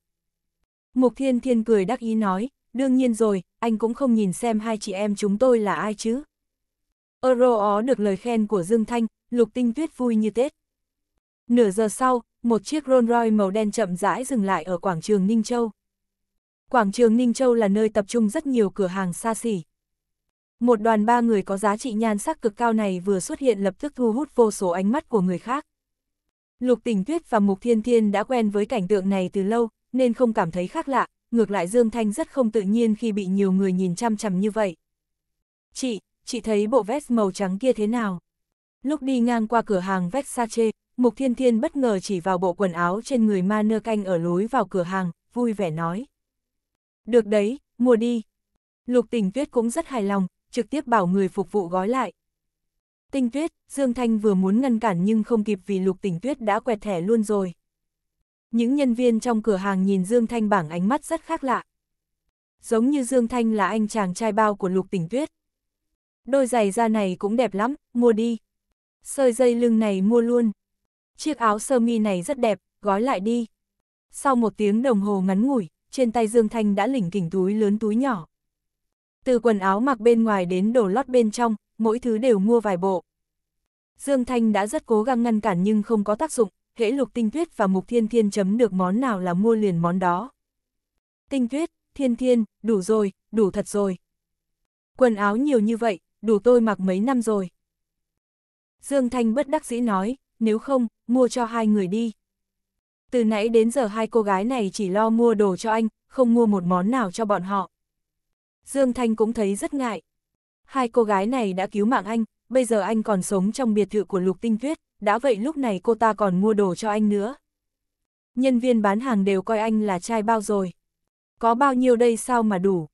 S1: Mục Thiên Thiên cười đắc ý nói, đương nhiên rồi, anh cũng không nhìn xem hai chị em chúng tôi là ai chứ. Euro ó được lời khen của Dương Thanh, lục tinh tuyết vui như Tết. Nửa giờ sau, một chiếc Rolls Royce màu đen chậm rãi dừng lại ở quảng trường Ninh Châu quảng trường Ninh Châu là nơi tập trung rất nhiều cửa hàng xa xỉ. Một đoàn ba người có giá trị nhan sắc cực cao này vừa xuất hiện lập tức thu hút vô số ánh mắt của người khác. Lục Tình Tuyết và Mục Thiên Thiên đã quen với cảnh tượng này từ lâu, nên không cảm thấy khác lạ, ngược lại Dương Thanh rất không tự nhiên khi bị nhiều người nhìn chăm chằm như vậy. Chị, chị thấy bộ vest màu trắng kia thế nào? Lúc đi ngang qua cửa hàng Versace, Mục Thiên Thiên bất ngờ chỉ vào bộ quần áo trên người ma nơ canh ở lối vào cửa hàng, vui vẻ nói. Được đấy, mua đi. Lục tình tuyết cũng rất hài lòng, trực tiếp bảo người phục vụ gói lại. Tinh tuyết, Dương Thanh vừa muốn ngăn cản nhưng không kịp vì lục tình tuyết đã quẹt thẻ luôn rồi. Những nhân viên trong cửa hàng nhìn Dương Thanh bảng ánh mắt rất khác lạ. Giống như Dương Thanh là anh chàng trai bao của lục tình tuyết. Đôi giày da này cũng đẹp lắm, mua đi. Sợi dây lưng này mua luôn. Chiếc áo sơ mi này rất đẹp, gói lại đi. Sau một tiếng đồng hồ ngắn ngủi, trên tay Dương Thanh đã lỉnh kỉnh túi lớn túi nhỏ. Từ quần áo mặc bên ngoài đến đồ lót bên trong, mỗi thứ đều mua vài bộ. Dương Thanh đã rất cố gắng ngăn cản nhưng không có tác dụng, hễ lục tinh tuyết và mục thiên thiên chấm được món nào là mua liền món đó. Tinh tuyết, thiên thiên, đủ rồi, đủ thật rồi. Quần áo nhiều như vậy, đủ tôi mặc mấy năm rồi. Dương Thanh bất đắc dĩ nói, nếu không, mua cho hai người đi. Từ nãy đến giờ hai cô gái này chỉ lo mua đồ cho anh, không mua một món nào cho bọn họ. Dương Thanh cũng thấy rất ngại. Hai cô gái này đã cứu mạng anh, bây giờ anh còn sống trong biệt thự của Lục Tinh Tuyết, đã vậy lúc này cô ta còn mua đồ cho anh nữa. Nhân viên bán hàng đều coi anh là trai bao rồi. Có bao nhiêu đây sao mà đủ.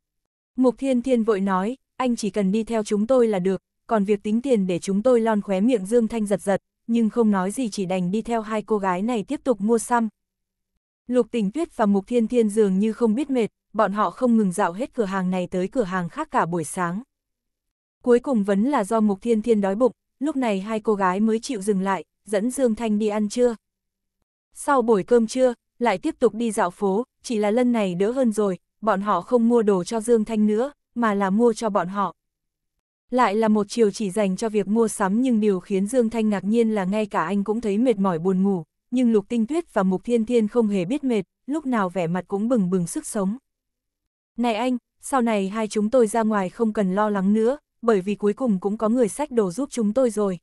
S1: Mục Thiên Thiên vội nói, anh chỉ cần đi theo chúng tôi là được, còn việc tính tiền để chúng tôi lon khóe miệng Dương Thanh giật giật, nhưng không nói gì chỉ đành đi theo hai cô gái này tiếp tục mua xăm. Lục Tình Tuyết và Mục Thiên Thiên dường như không biết mệt, bọn họ không ngừng dạo hết cửa hàng này tới cửa hàng khác cả buổi sáng. Cuối cùng vấn là do Mục Thiên Thiên đói bụng, lúc này hai cô gái mới chịu dừng lại, dẫn Dương Thanh đi ăn trưa. Sau buổi cơm trưa, lại tiếp tục đi dạo phố, chỉ là lần này đỡ hơn rồi, bọn họ không mua đồ cho Dương Thanh nữa, mà là mua cho bọn họ. Lại là một chiều chỉ dành cho việc mua sắm nhưng điều khiến Dương Thanh ngạc nhiên là ngay cả anh cũng thấy mệt mỏi buồn ngủ, nhưng Lục Tinh Tuyết và Mục Thiên Thiên không hề biết mệt, lúc nào vẻ mặt cũng bừng bừng sức sống. Này anh, sau này hai chúng tôi ra ngoài không cần lo lắng nữa, bởi vì cuối cùng cũng có người sách đồ giúp chúng tôi rồi.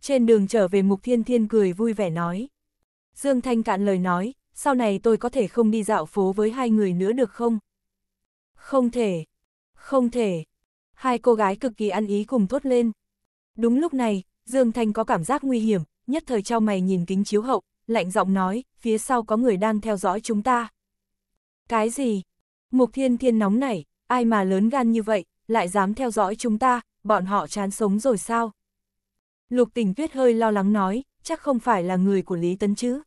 S1: Trên đường trở về Mục Thiên Thiên cười vui vẻ nói. Dương Thanh cạn lời nói, sau này tôi có thể không đi dạo phố với hai người nữa được không? Không thể, không thể, Hai cô gái cực kỳ ăn ý cùng thốt lên. Đúng lúc này, Dương Thanh có cảm giác nguy hiểm, nhất thời trao mày nhìn kính chiếu hậu, lạnh giọng nói, phía sau có người đang theo dõi chúng ta. Cái gì? Mục Thiên Thiên nóng nảy, ai mà lớn gan như vậy, lại dám theo dõi chúng ta, bọn họ chán sống rồi sao? Lục tình tuyết hơi lo lắng nói, chắc không phải là người của Lý Tấn chứ.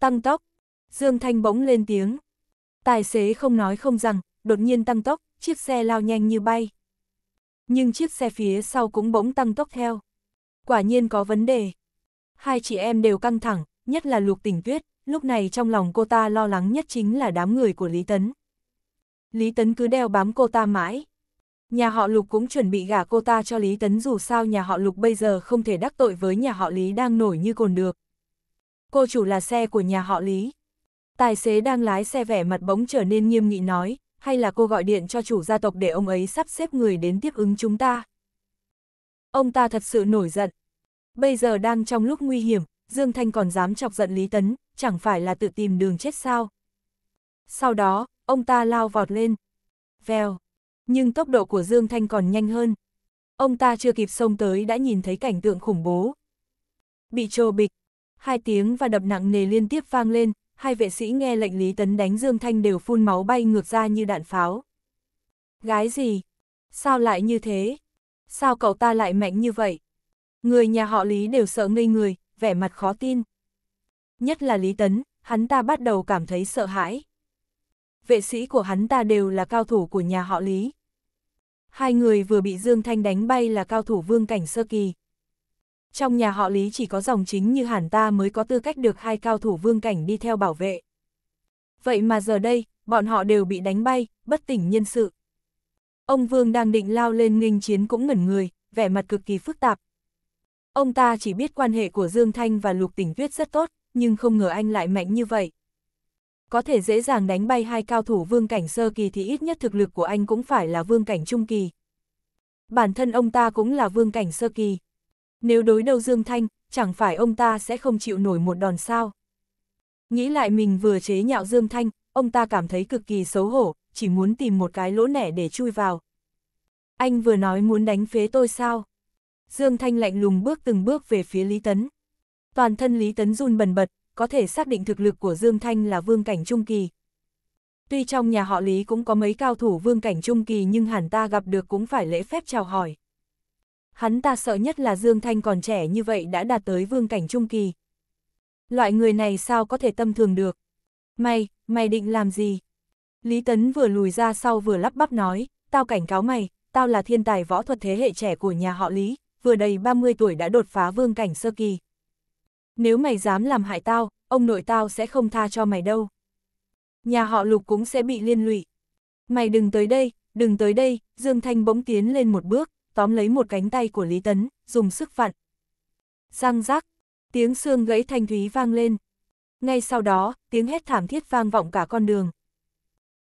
S1: Tăng tốc, Dương Thanh bỗng lên tiếng. Tài xế không nói không rằng, đột nhiên tăng tốc, chiếc xe lao nhanh như bay nhưng chiếc xe phía sau cũng bỗng tăng tốc theo. Quả nhiên có vấn đề. Hai chị em đều căng thẳng, nhất là Lục Tỉnh Tuyết, lúc này trong lòng cô ta lo lắng nhất chính là đám người của Lý Tấn. Lý Tấn cứ đeo bám cô ta mãi. Nhà họ Lục cũng chuẩn bị gả cô ta cho Lý Tấn dù sao nhà họ Lục bây giờ không thể đắc tội với nhà họ Lý đang nổi như cồn được. Cô chủ là xe của nhà họ Lý. Tài xế đang lái xe vẻ mặt bỗng trở nên nghiêm nghị nói, hay là cô gọi điện cho chủ gia tộc để ông ấy sắp xếp người đến tiếp ứng chúng ta? Ông ta thật sự nổi giận. Bây giờ đang trong lúc nguy hiểm, Dương Thanh còn dám chọc giận Lý Tấn, chẳng phải là tự tìm đường chết sao? Sau đó, ông ta lao vọt lên. Vèo. Nhưng tốc độ của Dương Thanh còn nhanh hơn. Ông ta chưa kịp xông tới đã nhìn thấy cảnh tượng khủng bố. Bị trồ bịch. Hai tiếng và đập nặng nề liên tiếp vang lên, hai vệ sĩ nghe lệnh Lý Tấn đánh Dương Thanh đều phun máu bay ngược ra như đạn pháo. Gái gì? Sao lại như thế? Sao cậu ta lại mạnh như vậy? Người nhà họ Lý đều sợ ngây người, vẻ mặt khó tin. Nhất là Lý Tấn, hắn ta bắt đầu cảm thấy sợ hãi. Vệ sĩ của hắn ta đều là cao thủ của nhà họ Lý. Hai người vừa bị Dương Thanh đánh bay là cao thủ vương cảnh sơ kỳ. Trong nhà họ Lý chỉ có dòng chính như hẳn ta mới có tư cách được hai cao thủ vương cảnh đi theo bảo vệ. Vậy mà giờ đây, bọn họ đều bị đánh bay, bất tỉnh nhân sự. Ông Vương đang định lao lên nghênh chiến cũng ngẩn người, vẻ mặt cực kỳ phức tạp. Ông ta chỉ biết quan hệ của Dương Thanh và Lục Tỉnh Tuyết rất tốt, nhưng không ngờ anh lại mạnh như vậy. Có thể dễ dàng đánh bay hai cao thủ vương cảnh sơ kỳ thì ít nhất thực lực của anh cũng phải là vương cảnh trung kỳ. Bản thân ông ta cũng là vương cảnh sơ kỳ. Nếu đối đầu Dương Thanh, chẳng phải ông ta sẽ không chịu nổi một đòn sao. Nghĩ lại mình vừa chế nhạo Dương Thanh, ông ta cảm thấy cực kỳ xấu hổ, chỉ muốn tìm một cái lỗ nẻ để chui vào. Anh vừa nói muốn đánh phế tôi sao? Dương Thanh lạnh lùng bước từng bước về phía Lý Tấn. Toàn thân Lý Tấn run bần bật, có thể xác định thực lực của Dương Thanh là vương cảnh trung kỳ. Tuy trong nhà họ Lý cũng có mấy cao thủ vương cảnh trung kỳ nhưng hẳn ta gặp được cũng phải lễ phép chào hỏi hắn ta sợ nhất là Dương Thanh còn trẻ như vậy đã đạt tới vương cảnh trung kỳ. Loại người này sao có thể tâm thường được? Mày, mày định làm gì? Lý Tấn vừa lùi ra sau vừa lắp bắp nói, tao cảnh cáo mày, tao là thiên tài võ thuật thế hệ trẻ của nhà họ Lý, vừa đầy 30 tuổi đã đột phá vương cảnh sơ kỳ. Nếu mày dám làm hại tao, ông nội tao sẽ không tha cho mày đâu. Nhà họ Lục cũng sẽ bị liên lụy. Mày đừng tới đây, đừng tới đây, Dương Thanh bỗng tiến lên một bước, tóm lấy một cánh tay của Lý Tấn, dùng sức vặn. Răng rắc, tiếng xương gãy thanh thúy vang lên. Ngay sau đó, tiếng hét thảm thiết vang vọng cả con đường.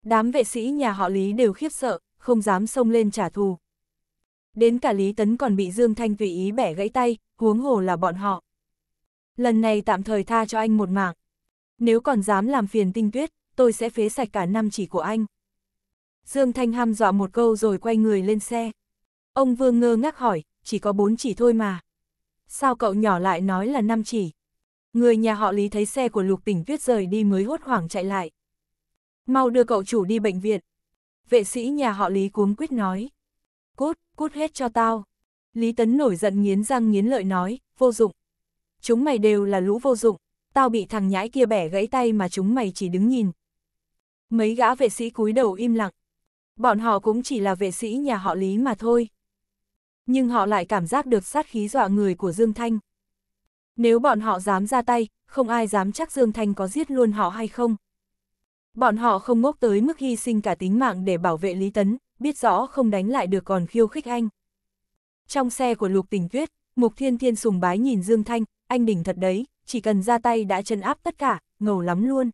S1: Đám vệ sĩ nhà họ Lý đều khiếp sợ, không dám xông lên trả thù. Đến cả Lý Tấn còn bị Dương Thanh tùy ý bẻ gãy tay, huống hồ là bọn họ. Lần này tạm thời tha cho anh một mạng. Nếu còn dám làm phiền tinh tuyết, tôi sẽ phế sạch cả năm chỉ của anh. Dương Thanh ham dọa một câu rồi quay người lên xe. Ông Vương ngơ ngác hỏi, chỉ có bốn chỉ thôi mà. Sao cậu nhỏ lại nói là năm chỉ? Người nhà họ Lý thấy xe của Lục Tỉnh Tuyết rời đi mới hốt hoảng chạy lại. Mau đưa cậu chủ đi bệnh viện. Vệ sĩ nhà họ Lý cuống quyết nói. Cút, cút hết cho tao. Lý Tấn nổi giận nghiến răng nghiến lợi nói, vô dụng. Chúng mày đều là lũ vô dụng, tao bị thằng nhãi kia bẻ gãy tay mà chúng mày chỉ đứng nhìn. Mấy gã vệ sĩ cúi đầu im lặng. Bọn họ cũng chỉ là vệ sĩ nhà họ Lý mà thôi. Nhưng họ lại cảm giác được sát khí dọa người của Dương Thanh. Nếu bọn họ dám ra tay, không ai dám chắc Dương Thanh có giết luôn họ hay không. Bọn họ không ngốc tới mức hy sinh cả tính mạng để bảo vệ Lý Tấn, biết rõ không đánh lại được còn khiêu khích anh. Trong xe của Lục Tình Tuyết, Mục Thiên Thiên sùng bái nhìn Dương Thanh, anh đỉnh thật đấy, chỉ cần ra tay đã chân áp tất cả, ngầu lắm luôn.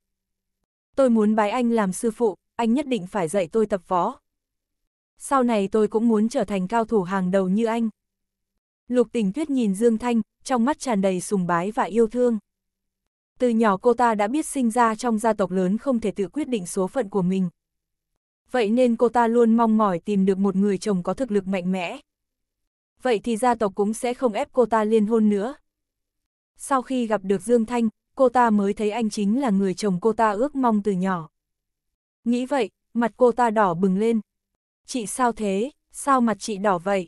S1: Tôi muốn bái anh làm sư phụ, anh nhất định phải dạy tôi tập võ sau này tôi cũng muốn trở thành cao thủ hàng đầu như anh. Lục tình tuyết nhìn Dương Thanh, trong mắt tràn đầy sùng bái và yêu thương. Từ nhỏ cô ta đã biết sinh ra trong gia tộc lớn không thể tự quyết định số phận của mình. Vậy nên cô ta luôn mong mỏi tìm được một người chồng có thực lực mạnh mẽ. Vậy thì gia tộc cũng sẽ không ép cô ta liên hôn nữa. Sau khi gặp được Dương Thanh, cô ta mới thấy anh chính là người chồng cô ta ước mong từ nhỏ. Nghĩ vậy, mặt cô ta đỏ bừng lên chị sao thế, sao mặt chị đỏ vậy?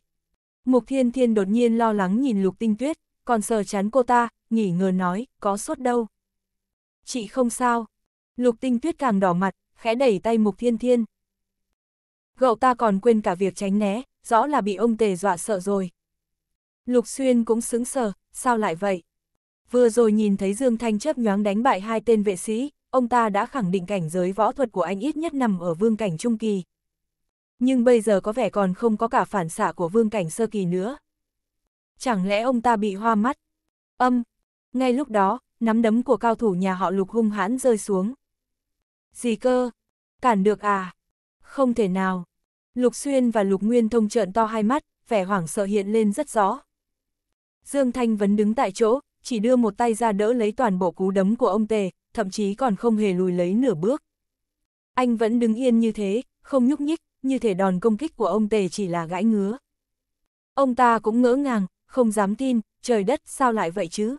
S1: Mục Thiên Thiên đột nhiên lo lắng nhìn Lục Tinh Tuyết, còn sờ chán cô ta, nghỉ ngờ nói, có sốt đâu. Chị không sao. Lục Tinh Tuyết càng đỏ mặt, khẽ đẩy tay Mục Thiên Thiên. gậu ta còn quên cả việc tránh né, rõ là bị ông Tề dọa sợ rồi. Lục Xuyên cũng sững sờ, sao lại vậy? Vừa rồi nhìn thấy Dương Thanh chấp nhoáng đánh bại hai tên vệ sĩ, ông ta đã khẳng định cảnh giới võ thuật của anh ít nhất nằm ở vương cảnh trung kỳ nhưng bây giờ có vẻ còn không có cả phản xạ của vương cảnh sơ kỳ nữa. Chẳng lẽ ông ta bị hoa mắt? Âm! Ngay lúc đó, nắm đấm của cao thủ nhà họ lục hung hãn rơi xuống. Gì cơ? Cản được à? Không thể nào. Lục Xuyên và Lục Nguyên thông trợn to hai mắt, vẻ hoảng sợ hiện lên rất rõ. Dương Thanh vẫn đứng tại chỗ, chỉ đưa một tay ra đỡ lấy toàn bộ cú đấm của ông Tề, thậm chí còn không hề lùi lấy nửa bước. Anh vẫn đứng yên như thế, không nhúc nhích, như thể đòn công kích của ông Tề chỉ là gãi ngứa. Ông ta cũng ngỡ ngàng, không dám tin, trời đất sao lại vậy chứ?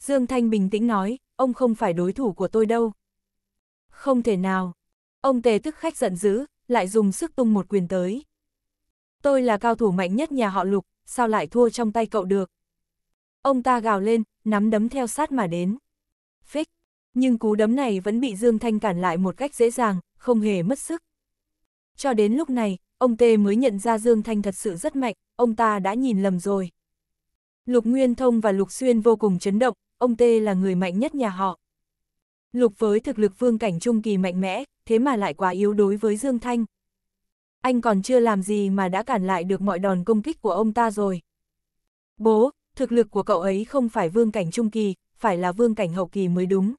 S1: Dương Thanh bình tĩnh nói, ông không phải đối thủ của tôi đâu. Không thể nào. Ông Tề tức khách giận dữ, lại dùng sức tung một quyền tới. Tôi là cao thủ mạnh nhất nhà họ Lục, sao lại thua trong tay cậu được? Ông ta gào lên, nắm đấm theo sát mà đến. Phích, nhưng cú đấm này vẫn bị Dương Thanh cản lại một cách dễ dàng, không hề mất sức. Cho đến lúc này, ông Tê mới nhận ra Dương Thanh thật sự rất mạnh, ông ta đã nhìn lầm rồi. Lục Nguyên Thông và Lục Xuyên vô cùng chấn động, ông Tê là người mạnh nhất nhà họ. Lục với thực lực vương cảnh trung kỳ mạnh mẽ, thế mà lại quá yếu đối với Dương Thanh. Anh còn chưa làm gì mà đã cản lại được mọi đòn công kích của ông ta rồi. Bố, thực lực của cậu ấy không phải vương cảnh trung kỳ, phải là vương cảnh hậu kỳ mới đúng.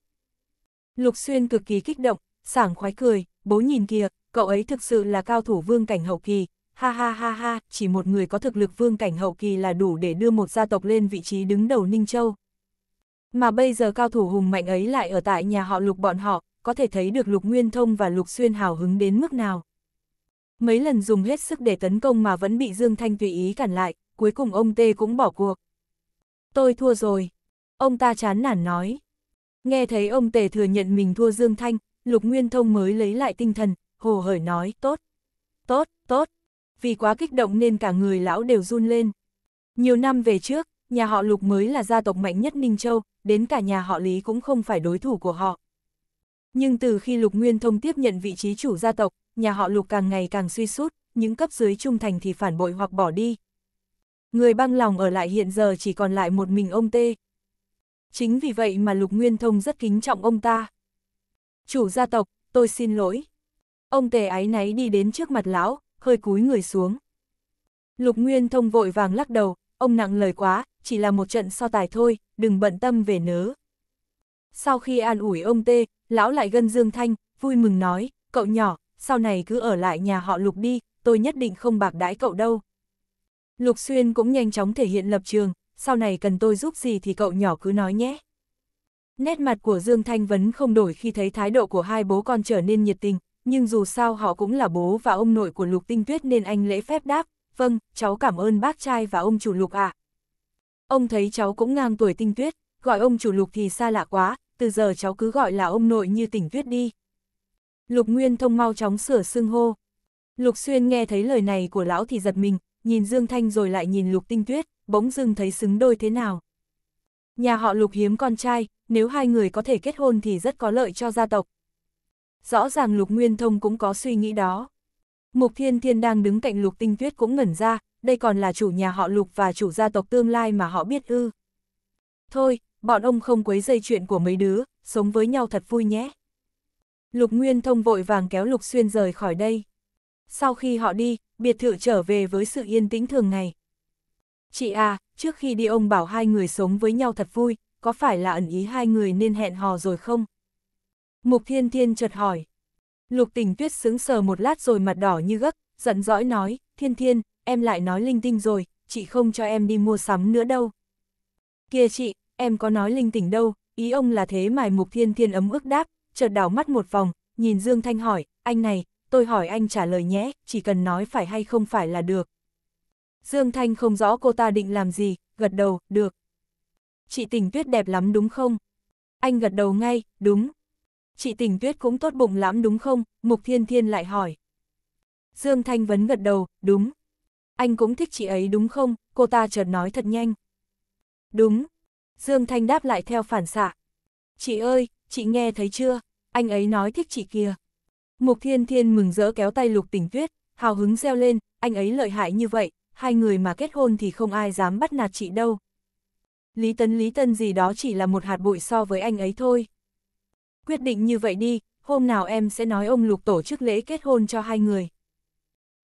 S1: Lục Xuyên cực kỳ kích động, sảng khoái cười, bố nhìn kìa, cậu ấy thực sự là cao thủ vương cảnh hậu kỳ, ha ha ha ha, chỉ một người có thực lực vương cảnh hậu kỳ là đủ để đưa một gia tộc lên vị trí đứng đầu Ninh Châu. Mà bây giờ cao thủ hùng mạnh ấy lại ở tại nhà họ lục bọn họ, có thể thấy được lục nguyên thông và lục xuyên hào hứng đến mức nào. Mấy lần dùng hết sức để tấn công mà vẫn bị Dương Thanh tùy ý cản lại, cuối cùng ông Tê cũng bỏ cuộc. Tôi thua rồi. Ông ta chán nản nói. Nghe thấy ông Tề thừa nhận mình thua Dương Thanh, Lục Nguyên Thông mới lấy lại tinh thần, hồ hởi nói, tốt, tốt, tốt. Vì quá kích động nên cả người lão đều run lên. Nhiều năm về trước, nhà họ Lục mới là gia tộc mạnh nhất Ninh Châu, đến cả nhà họ Lý cũng không phải đối thủ của họ. Nhưng từ khi Lục Nguyên Thông tiếp nhận vị trí chủ gia tộc, nhà họ Lục càng ngày càng suy sút, những cấp dưới trung thành thì phản bội hoặc bỏ đi. Người băng lòng ở lại hiện giờ chỉ còn lại một mình ông Tê. Chính vì vậy mà Lục Nguyên Thông rất kính trọng ông ta. Chủ gia tộc, tôi xin lỗi, Ông tề ái náy đi đến trước mặt lão, hơi cúi người xuống. Lục Nguyên Thông vội vàng lắc đầu, ông nặng lời quá, chỉ là một trận so tài thôi, đừng bận tâm về nớ. Sau khi an ủi ông tê, lão lại gân Dương Thanh, vui mừng nói, cậu nhỏ, sau này cứ ở lại nhà họ Lục đi, tôi nhất định không bạc đãi cậu đâu. Lục Xuyên cũng nhanh chóng thể hiện lập trường, sau này cần tôi giúp gì thì cậu nhỏ cứ nói nhé. Nét mặt của Dương Thanh vẫn không đổi khi thấy thái độ của hai bố con trở nên nhiệt tình, nhưng dù sao họ cũng là bố và ông nội của Lục Tinh Tuyết nên anh lễ phép đáp, vâng, cháu cảm ơn bác trai và ông chủ Lục ạ. À. Ông thấy cháu cũng ngang tuổi Tinh Tuyết, gọi ông chủ Lục thì xa lạ quá, từ giờ cháu cứ gọi là ông nội như Tỉnh Tuyết đi. Lục Nguyên Thông mau chóng sửa xưng hô. Lục Xuyên nghe thấy lời này của lão thì giật mình, nhìn Dương Thanh rồi lại nhìn Lục Tinh Tuyết, bỗng dưng thấy xứng đôi thế nào. Nhà họ Lục hiếm con trai, nếu hai người có thể kết hôn thì rất có lợi cho gia tộc, rõ ràng Lục Nguyên Thông cũng có suy nghĩ đó. Mục Thiên Thiên đang đứng cạnh Lục Tinh Tuyết cũng ngẩn ra, đây còn là chủ nhà họ Lục và chủ gia tộc tương lai mà họ biết ư. Thôi, bọn ông không quấy dây chuyện của mấy đứa, sống với nhau thật vui nhé. Lục Nguyên Thông vội vàng kéo Lục Xuyên rời khỏi đây. Sau khi họ đi, biệt thự trở về với sự yên tĩnh thường ngày. Chị à, trước khi đi ông bảo hai người sống với nhau thật vui, có phải là ẩn ý hai người nên hẹn hò rồi không? Mục Thiên Thiên chợt hỏi. Lục Tỉnh tuyết sững sờ một lát rồi mặt đỏ như gấc, giận dỗi nói, Thiên Thiên, em lại nói linh tinh rồi, chị không cho em đi mua sắm nữa đâu. Kia chị, em có nói linh tinh đâu, ý ông là thế mà Mục Thiên Thiên ấm ức đáp, chợt đảo mắt một vòng, nhìn Dương Thanh hỏi, anh này, tôi hỏi anh trả lời nhé, chỉ cần nói phải hay không phải là được. Dương Thanh không rõ cô ta định làm gì, gật đầu, được. Chị Tỉnh tuyết đẹp lắm đúng không? Anh gật đầu ngay, đúng, chị tình tuyết cũng tốt bụng lắm đúng không? Mục Thiên Thiên lại hỏi. Dương Thanh Vấn gật đầu, đúng. Anh cũng thích chị ấy đúng không? Cô ta chợt nói thật nhanh. Đúng. Dương Thanh đáp lại theo phản xạ. Chị ơi, chị nghe thấy chưa? Anh ấy nói thích chị kia. Mục Thiên Thiên mừng rỡ kéo tay Lục Tình Tuyết, hào hứng reo lên, anh ấy lợi hại như vậy, hai người mà kết hôn thì không ai dám bắt nạt chị đâu. Lý Tân Lý Tân gì đó chỉ là một hạt bụi so với anh ấy thôi quyết định như vậy đi, hôm nào em sẽ nói ông Lục tổ chức lễ kết hôn cho hai người.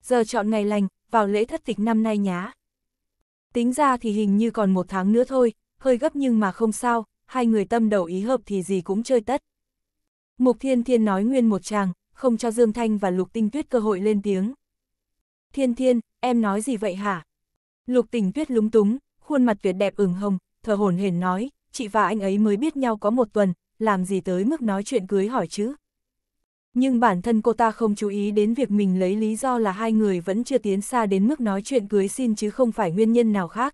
S1: Giờ chọn ngày lành, vào lễ thất tịch năm nay nhá. Tính ra thì hình như còn một tháng nữa thôi, hơi gấp nhưng mà không sao, hai người tâm đầu ý hợp thì gì cũng chơi tất. Mục Thiên Thiên nói nguyên một chàng, không cho Dương Thanh và Lục Tinh Tuyết cơ hội lên tiếng. Thiên Thiên, em nói gì vậy hả? Lục Tinh Tuyết lúng túng, khuôn mặt tuyệt đẹp ửng hồng, thờ hồn hển nói, chị và anh ấy mới biết nhau có một tuần, làm gì tới mức nói chuyện cưới hỏi chứ. Nhưng bản thân cô ta không chú ý đến việc mình lấy lý do là hai người vẫn chưa tiến xa đến mức nói chuyện cưới xin chứ không phải nguyên nhân nào khác.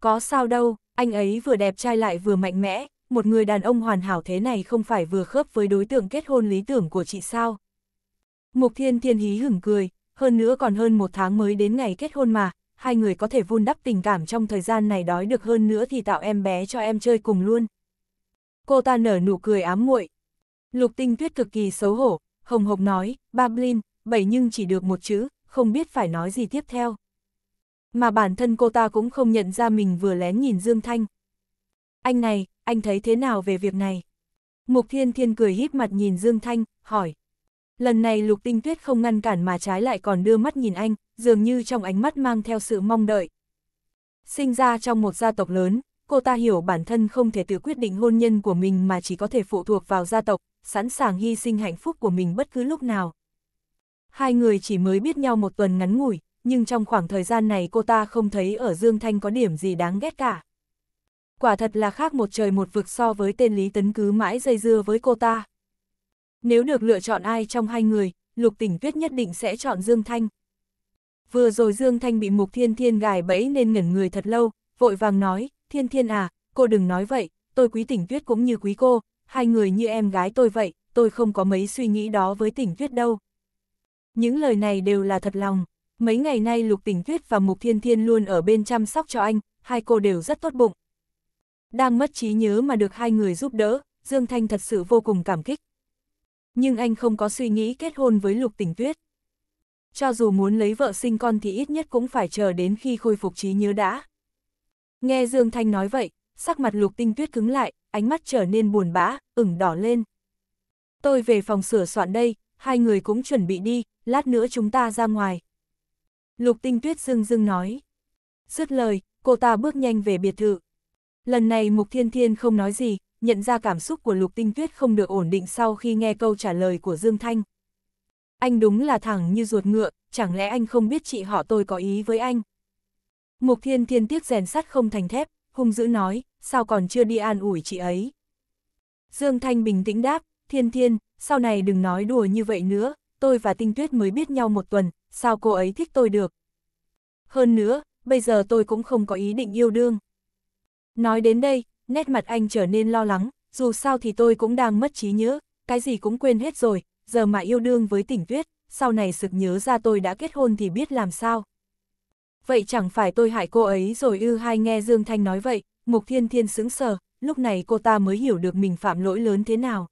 S1: Có sao đâu, anh ấy vừa đẹp trai lại vừa mạnh mẽ, một người đàn ông hoàn hảo thế này không phải vừa khớp với đối tượng kết hôn lý tưởng của chị sao. Mục Thiên Thiên hí hửng cười, hơn nữa còn hơn một tháng mới đến ngày kết hôn mà, hai người có thể vun đắp tình cảm trong thời gian này đói được hơn nữa thì tạo em bé cho em chơi cùng luôn. Cô ta nở nụ cười ám muội. Lục tinh tuyết cực kỳ xấu hổ, hồng hộc nói, "Ba blin, bảy nhưng chỉ được một chữ, không biết phải nói gì tiếp theo. Mà bản thân cô ta cũng không nhận ra mình vừa lén nhìn Dương Thanh. Anh này, anh thấy thế nào về việc này? Mục Thiên Thiên cười híp mặt nhìn Dương Thanh, hỏi. Lần này Lục Tinh Tuyết không ngăn cản mà trái lại còn đưa mắt nhìn anh, dường như trong ánh mắt mang theo sự mong đợi. Sinh ra trong một gia tộc lớn, cô ta hiểu bản thân không thể tự quyết định hôn nhân của mình mà chỉ có thể phụ thuộc vào gia tộc, sẵn sàng hy sinh hạnh phúc của mình bất cứ lúc nào. Hai người chỉ mới biết nhau một tuần ngắn ngủi, nhưng trong khoảng thời gian này cô ta không thấy ở Dương Thanh có điểm gì đáng ghét cả. Quả thật là khác một trời một vực so với tên Lý Tấn cứ mãi dây dưa với cô ta. Nếu được lựa chọn ai trong hai người, Lục Tỉnh Tuyết nhất định sẽ chọn Dương Thanh. Vừa rồi Dương Thanh bị Mục Thiên Thiên gài bẫy nên ngẩn người thật lâu, vội vàng nói, Thiên Thiên à, cô đừng nói vậy, tôi quý tỉnh tuyết cũng như quý cô, hai người như em gái tôi vậy, tôi không có mấy suy nghĩ đó với tỉnh tuyết đâu. Những lời này đều là thật lòng. Mấy ngày nay Lục Tỉnh Tuyết và Mục Thiên Thiên luôn ở bên chăm sóc cho anh, hai cô đều rất tốt bụng. Đang mất trí nhớ mà được hai người giúp đỡ, Dương Thanh thật sự vô cùng cảm kích. Nhưng anh không có suy nghĩ kết hôn với Lục Tỉnh Tuyết. Cho dù muốn lấy vợ sinh con thì ít nhất cũng phải chờ đến khi khôi phục trí nhớ đã. Nghe Dương Thanh nói vậy, sắc mặt lục tinh tuyết cứng lại, ánh mắt trở nên buồn bã, ửng đỏ lên. Tôi về phòng sửa soạn đây, hai người cũng chuẩn bị đi, lát nữa chúng ta ra ngoài. Lục tinh tuyết Dương Dương nói. Dứt lời, cô ta bước nhanh về biệt thự. Lần này Mục Thiên Thiên không nói gì, nhận ra cảm xúc của Lục Tinh Tuyết không được ổn định sau khi nghe câu trả lời của Dương Thanh. Anh đúng là thẳng như ruột ngựa, chẳng lẽ anh không biết chị họ tôi có ý với anh? Mục Thiên Thiên tiếc rèn sắt không thành thép, hung dữ nói, sao còn chưa đi an ủi chị ấy. Dương Thanh bình tĩnh đáp, Thiên Thiên, sau này đừng nói đùa như vậy nữa, tôi và Tinh Tuyết mới biết nhau một tuần, sao cô ấy thích tôi được. Hơn nữa, bây giờ tôi cũng không có ý định yêu đương. Nói đến đây, nét mặt anh trở nên lo lắng, dù sao thì tôi cũng đang mất trí nhớ, cái gì cũng quên hết rồi, giờ mà yêu đương với tỉnh tuyết, sau này sực nhớ ra tôi đã kết hôn thì biết làm sao vậy chẳng phải tôi hại cô ấy rồi ư hai nghe Dương Thanh nói vậy, Mục Thiên Thiên sững sờ, lúc này cô ta mới hiểu được mình phạm lỗi lớn thế nào.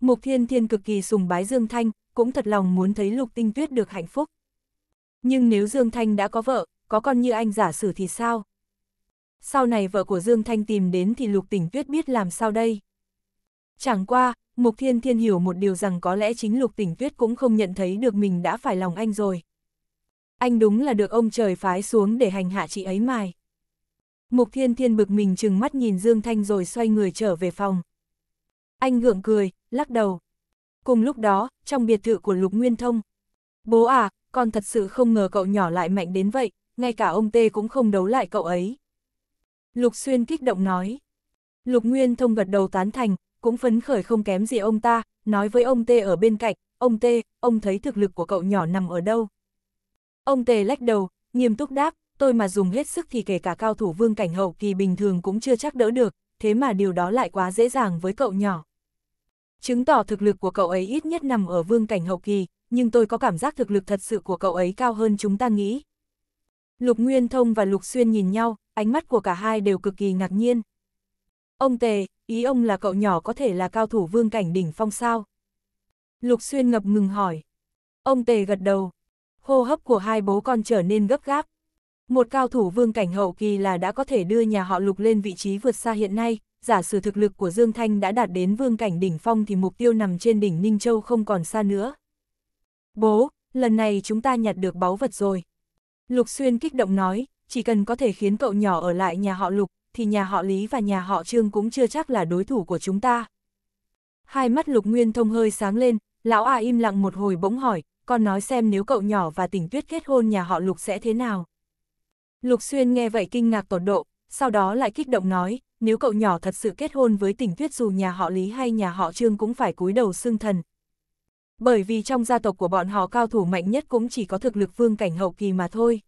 S1: Mục Thiên Thiên cực kỳ sùng bái Dương Thanh, cũng thật lòng muốn thấy Lục Tinh Tuyết được hạnh phúc. Nhưng nếu Dương Thanh đã có vợ, có con như anh giả sử thì sao? Sau này vợ của Dương Thanh tìm đến thì Lục tinh Tuyết biết làm sao đây? Chẳng qua, Mục Thiên Thiên hiểu một điều rằng có lẽ chính Lục Tình Tuyết cũng không nhận thấy được mình đã phải lòng anh rồi anh đúng là được ông trời phái xuống để hành hạ chị ấy mài. Mục Thiên Thiên bực mình chừng mắt nhìn Dương Thanh rồi xoay người trở về phòng. Anh gượng cười, lắc đầu. Cùng lúc đó, trong biệt thự của Lục Nguyên Thông. Bố à, con thật sự không ngờ cậu nhỏ lại mạnh đến vậy, ngay cả ông Tê cũng không đấu lại cậu ấy. Lục Xuyên kích động nói. Lục Nguyên Thông gật đầu tán thành, cũng phấn khởi không kém gì ông ta, nói với ông Tê ở bên cạnh, ông Tê, ông thấy thực lực của cậu nhỏ nằm ở đâu. Ông Tề lách đầu, nghiêm túc đáp, tôi mà dùng hết sức thì kể cả cao thủ vương cảnh hậu kỳ bình thường cũng chưa chắc đỡ được, thế mà điều đó lại quá dễ dàng với cậu nhỏ. Chứng tỏ thực lực của cậu ấy ít nhất nằm ở vương cảnh hậu kỳ, nhưng tôi có cảm giác thực lực thật sự của cậu ấy cao hơn chúng ta nghĩ. Lục Nguyên Thông và Lục Xuyên nhìn nhau, ánh mắt của cả hai đều cực kỳ ngạc nhiên. Ông Tề, ý ông là cậu nhỏ có thể là cao thủ vương cảnh đỉnh phong sao? Lục Xuyên ngập ngừng hỏi. Ông Tề gật đầu hô hấp của hai bố con trở nên gấp gáp. Một cao thủ vương cảnh hậu kỳ là đã có thể đưa nhà họ lục lên vị trí vượt xa hiện nay, giả sử thực lực của Dương Thanh đã đạt đến vương cảnh đỉnh phong thì mục tiêu nằm trên đỉnh Ninh Châu không còn xa nữa. Bố, lần này chúng ta nhặt được báu vật rồi. Lục Xuyên kích động nói, chỉ cần có thể khiến cậu nhỏ ở lại nhà họ Lục, thì nhà họ Lý và nhà họ Trương cũng chưa chắc là đối thủ của chúng ta. Hai mắt Lục Nguyên Thông hơi sáng lên, lão A im lặng một hồi bỗng hỏi, con nói xem nếu cậu nhỏ và tỉnh tuyết kết hôn nhà họ Lục sẽ thế nào. Lục Xuyên nghe vậy kinh ngạc tột độ, sau đó lại kích động nói, nếu cậu nhỏ thật sự kết hôn với tỉnh tuyết dù nhà họ Lý hay nhà họ Trương cũng phải cúi đầu xương thần. Bởi vì trong gia tộc của bọn họ cao thủ mạnh nhất cũng chỉ có thực lực vương cảnh hậu kỳ mà thôi.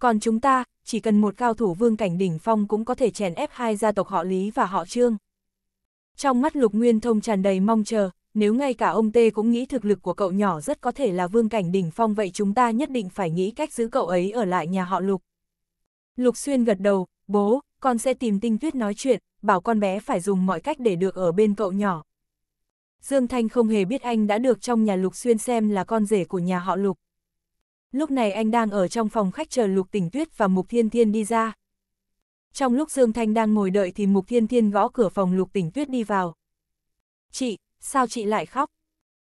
S1: Còn chúng ta, chỉ cần một cao thủ vương cảnh đỉnh phong cũng có thể chèn ép hai gia tộc họ Lý và họ Trương. Trong mắt Lục Nguyên Thông tràn đầy mong chờ, nếu ngay cả ông Tê cũng nghĩ thực lực của cậu nhỏ rất có thể là vương cảnh đỉnh phong vậy chúng ta nhất định phải nghĩ cách giữ cậu ấy ở lại nhà họ Lục. Lục Xuyên gật đầu, bố, con sẽ tìm Tinh Tuyết nói chuyện, bảo con bé phải dùng mọi cách để được ở bên cậu nhỏ. Dương Thanh không hề biết anh đã được trong nhà Lục Xuyên xem là con rể của nhà họ Lục. Lúc này anh đang ở trong phòng khách chờ Lục Tỉnh Tuyết và Mục Thiên Thiên đi ra. Trong lúc Dương Thanh đang ngồi đợi thì Mục Thiên Thiên gõ cửa phòng Lục Tỉnh Tuyết đi vào. Chị, sao chị lại khóc?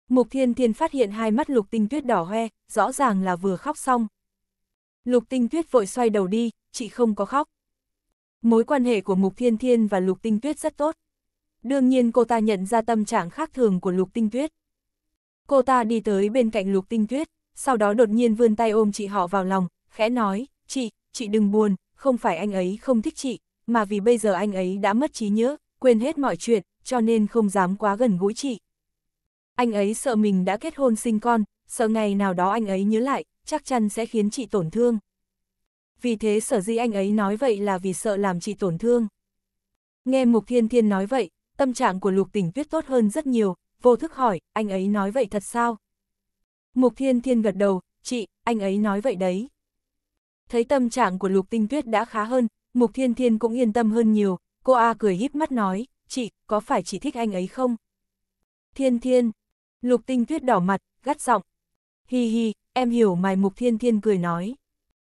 S1: Mục Thiên Thiên phát hiện hai mắt Lục Tinh Tuyết đỏ hoe, rõ ràng là vừa khóc xong. Lục Tinh Tuyết vội xoay đầu đi, chị không có khóc. Mối quan hệ của Mục Thiên Thiên và Lục Tinh Tuyết rất tốt. Đương nhiên cô ta nhận ra tâm trạng khác thường của Lục Tinh Tuyết. Cô ta đi tới bên cạnh Lục Tinh Tuyết, sau đó đột nhiên vươn tay ôm chị họ vào lòng, khẽ nói, chị, chị đừng buồn, không phải anh ấy không thích chị, mà vì bây giờ anh ấy đã mất trí nhớ, quên hết mọi chuyện, cho nên không dám quá gần gũi chị. Anh ấy sợ mình đã kết hôn sinh con, sợ ngày nào đó anh ấy nhớ lại, chắc chắn sẽ khiến chị tổn thương. Vì thế sở dĩ anh ấy nói vậy là vì sợ làm chị tổn thương. Nghe Mục Thiên Thiên nói vậy, tâm trạng của Lục Tỉnh Tuyết tốt hơn rất nhiều, vô thức hỏi, anh ấy nói vậy thật sao? Mục Thiên Thiên gật đầu, chị, anh ấy nói vậy đấy. Thấy tâm trạng của Lục Tinh Tuyết đã khá hơn, Mục Thiên Thiên cũng yên tâm hơn nhiều, cô A cười híp mắt nói, có phải chỉ thích anh ấy không? Thiên thiên, lục tinh tuyết đỏ mặt, gắt giọng. Hi hi, em hiểu mài mục thiên thiên cười nói.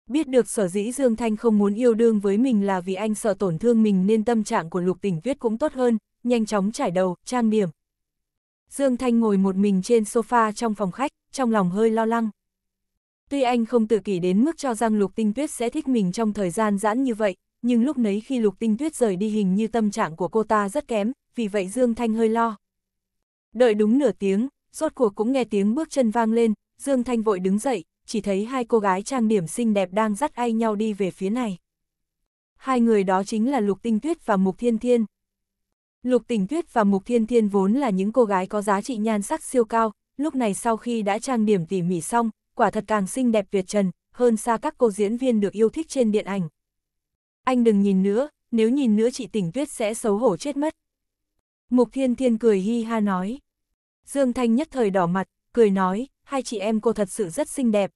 S1: Biết được sở dĩ Dương Thanh không muốn yêu đương với mình là vì anh sợ tổn thương mình nên tâm trạng của lục tỉnh tuyết cũng tốt hơn, nhanh chóng trải đầu, trang điểm. Dương Thanh ngồi một mình trên sofa trong phòng khách, trong lòng hơi lo lắng. Tuy anh không tự kỷ đến mức cho rằng lục tinh tuyết sẽ thích mình trong thời gian giãn như vậy, nhưng lúc nấy khi Lục Tinh Tuyết rời đi hình như tâm trạng của cô ta rất kém, vì vậy Dương Thanh hơi lo. Đợi đúng nửa tiếng, rốt cuộc cũng nghe tiếng bước chân vang lên, Dương Thanh vội đứng dậy, chỉ thấy hai cô gái trang điểm xinh đẹp đang dắt ai nhau đi về phía này. Hai người đó chính là Lục Tinh Tuyết và Mục Thiên Thiên. Lục tinh Tuyết và Mục Thiên Thiên vốn là những cô gái có giá trị nhan sắc siêu cao, lúc này sau khi đã trang điểm tỉ mỉ xong, quả thật càng xinh đẹp tuyệt trần, hơn xa các cô diễn viên được yêu thích trên điện ảnh anh đừng nhìn nữa, nếu nhìn nữa chị tỉnh tuyết sẽ xấu hổ chết mất. Mục Thiên Thiên cười hi ha nói. Dương Thanh nhất thời đỏ mặt, cười nói, hai chị em cô thật sự rất xinh đẹp.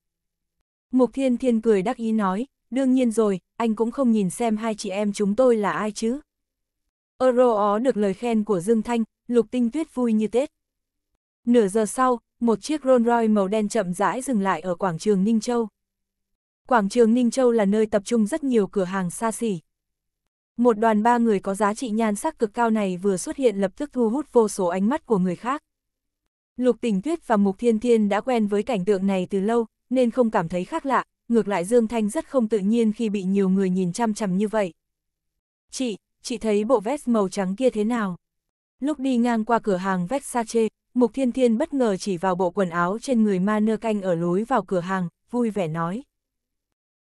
S1: Mục Thiên Thiên cười đắc ý nói, đương nhiên rồi, anh cũng không nhìn xem hai chị em chúng tôi là ai chứ. Euro ó được lời khen của Dương Thanh, Lục Tinh Tuyết vui như Tết. Nửa giờ sau, một chiếc Rolls Royce màu đen chậm rãi dừng lại ở quảng trường Ninh Châu. Quảng trường Ninh Châu là nơi tập trung rất nhiều cửa hàng xa xỉ. Một đoàn ba người có giá trị nhan sắc cực cao này vừa xuất hiện lập tức thu hút vô số ánh mắt của người khác. Lục Tình Tuyết và Mục Thiên Thiên đã quen với cảnh tượng này từ lâu, nên không cảm thấy khác lạ, ngược lại Dương Thanh rất không tự nhiên khi bị nhiều người nhìn chăm chằm như vậy. Chị, chị thấy bộ vest màu trắng kia thế nào? Lúc đi ngang qua cửa hàng Versace, Mục Thiên Thiên bất ngờ chỉ vào bộ quần áo trên người ma nơ canh ở lối vào cửa hàng, vui vẻ nói.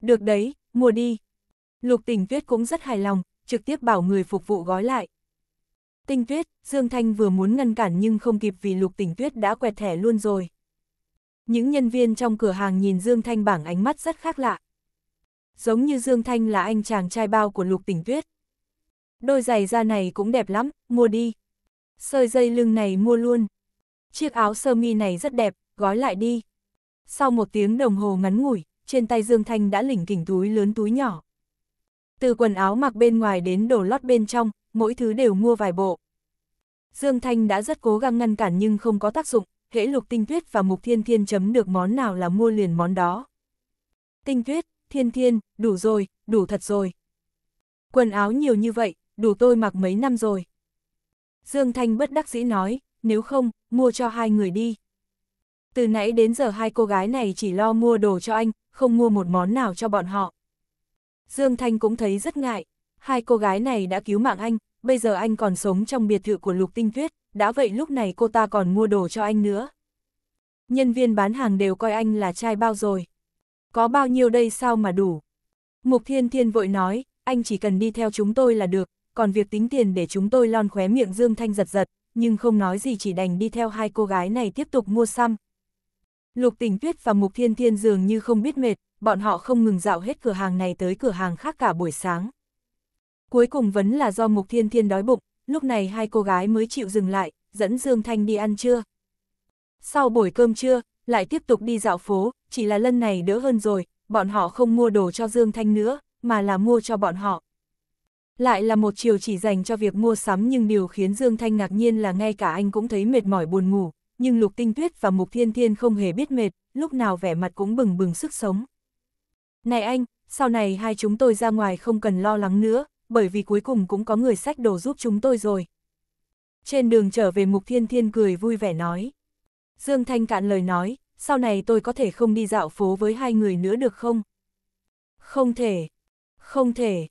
S1: Được đấy, mua đi. Lục tình tuyết cũng rất hài lòng, trực tiếp bảo người phục vụ gói lại. Tinh tuyết, Dương Thanh vừa muốn ngăn cản nhưng không kịp vì lục tình tuyết đã quẹt thẻ luôn rồi. Những nhân viên trong cửa hàng nhìn Dương Thanh bảng ánh mắt rất khác lạ. Giống như Dương Thanh là anh chàng trai bao của lục tình tuyết. Đôi giày da này cũng đẹp lắm, mua đi. Sợi dây lưng này mua luôn. Chiếc áo sơ mi này rất đẹp, gói lại đi. Sau một tiếng đồng hồ ngắn ngủi, trên tay Dương Thanh đã lỉnh kỉnh túi lớn túi nhỏ. Từ quần áo mặc bên ngoài đến đồ lót bên trong, mỗi thứ đều mua vài bộ. Dương Thanh đã rất cố gắng ngăn cản nhưng không có tác dụng, hễ lục tinh tuyết và mục thiên thiên chấm được món nào là mua liền món đó. Tinh tuyết, thiên thiên, đủ rồi, đủ thật rồi. Quần áo nhiều như vậy, đủ tôi mặc mấy năm rồi. Dương Thanh bất đắc dĩ nói, nếu không, mua cho hai người đi. Từ nãy đến giờ hai cô gái này chỉ lo mua đồ cho anh, không mua một món nào cho bọn họ. Dương Thanh cũng thấy rất ngại, hai cô gái này đã cứu mạng anh, bây giờ anh còn sống trong biệt thự của Lục Tinh Tuyết, đã vậy lúc này cô ta còn mua đồ cho anh nữa. Nhân viên bán hàng đều coi anh là trai bao rồi. Có bao nhiêu đây sao mà đủ? Mục Thiên Thiên vội nói, anh chỉ cần đi theo chúng tôi là được, còn việc tính tiền để chúng tôi lon khóe miệng Dương Thanh giật giật, nhưng không nói gì chỉ đành đi theo hai cô gái này tiếp tục mua xăm, Lục Tình Tuyết và Mục Thiên Thiên dường như không biết mệt, bọn họ không ngừng dạo hết cửa hàng này tới cửa hàng khác cả buổi sáng. Cuối cùng vấn là do Mục Thiên Thiên đói bụng, lúc này hai cô gái mới chịu dừng lại, dẫn Dương Thanh đi ăn trưa. Sau buổi cơm trưa, lại tiếp tục đi dạo phố, chỉ là lần này đỡ hơn rồi, bọn họ không mua đồ cho Dương Thanh nữa, mà là mua cho bọn họ. Lại là một chiều chỉ dành cho việc mua sắm nhưng điều khiến Dương Thanh ngạc nhiên là ngay cả anh cũng thấy mệt mỏi buồn ngủ, nhưng Lục Tinh Tuyết và Mục Thiên Thiên không hề biết mệt, lúc nào vẻ mặt cũng bừng bừng sức sống. Này anh, sau này hai chúng tôi ra ngoài không cần lo lắng nữa, bởi vì cuối cùng cũng có người sách đồ giúp chúng tôi rồi. Trên đường trở về Mục Thiên Thiên cười vui vẻ nói. Dương Thanh cạn lời nói, sau này tôi có thể không đi dạo phố với hai người nữa được không? Không thể, không thể.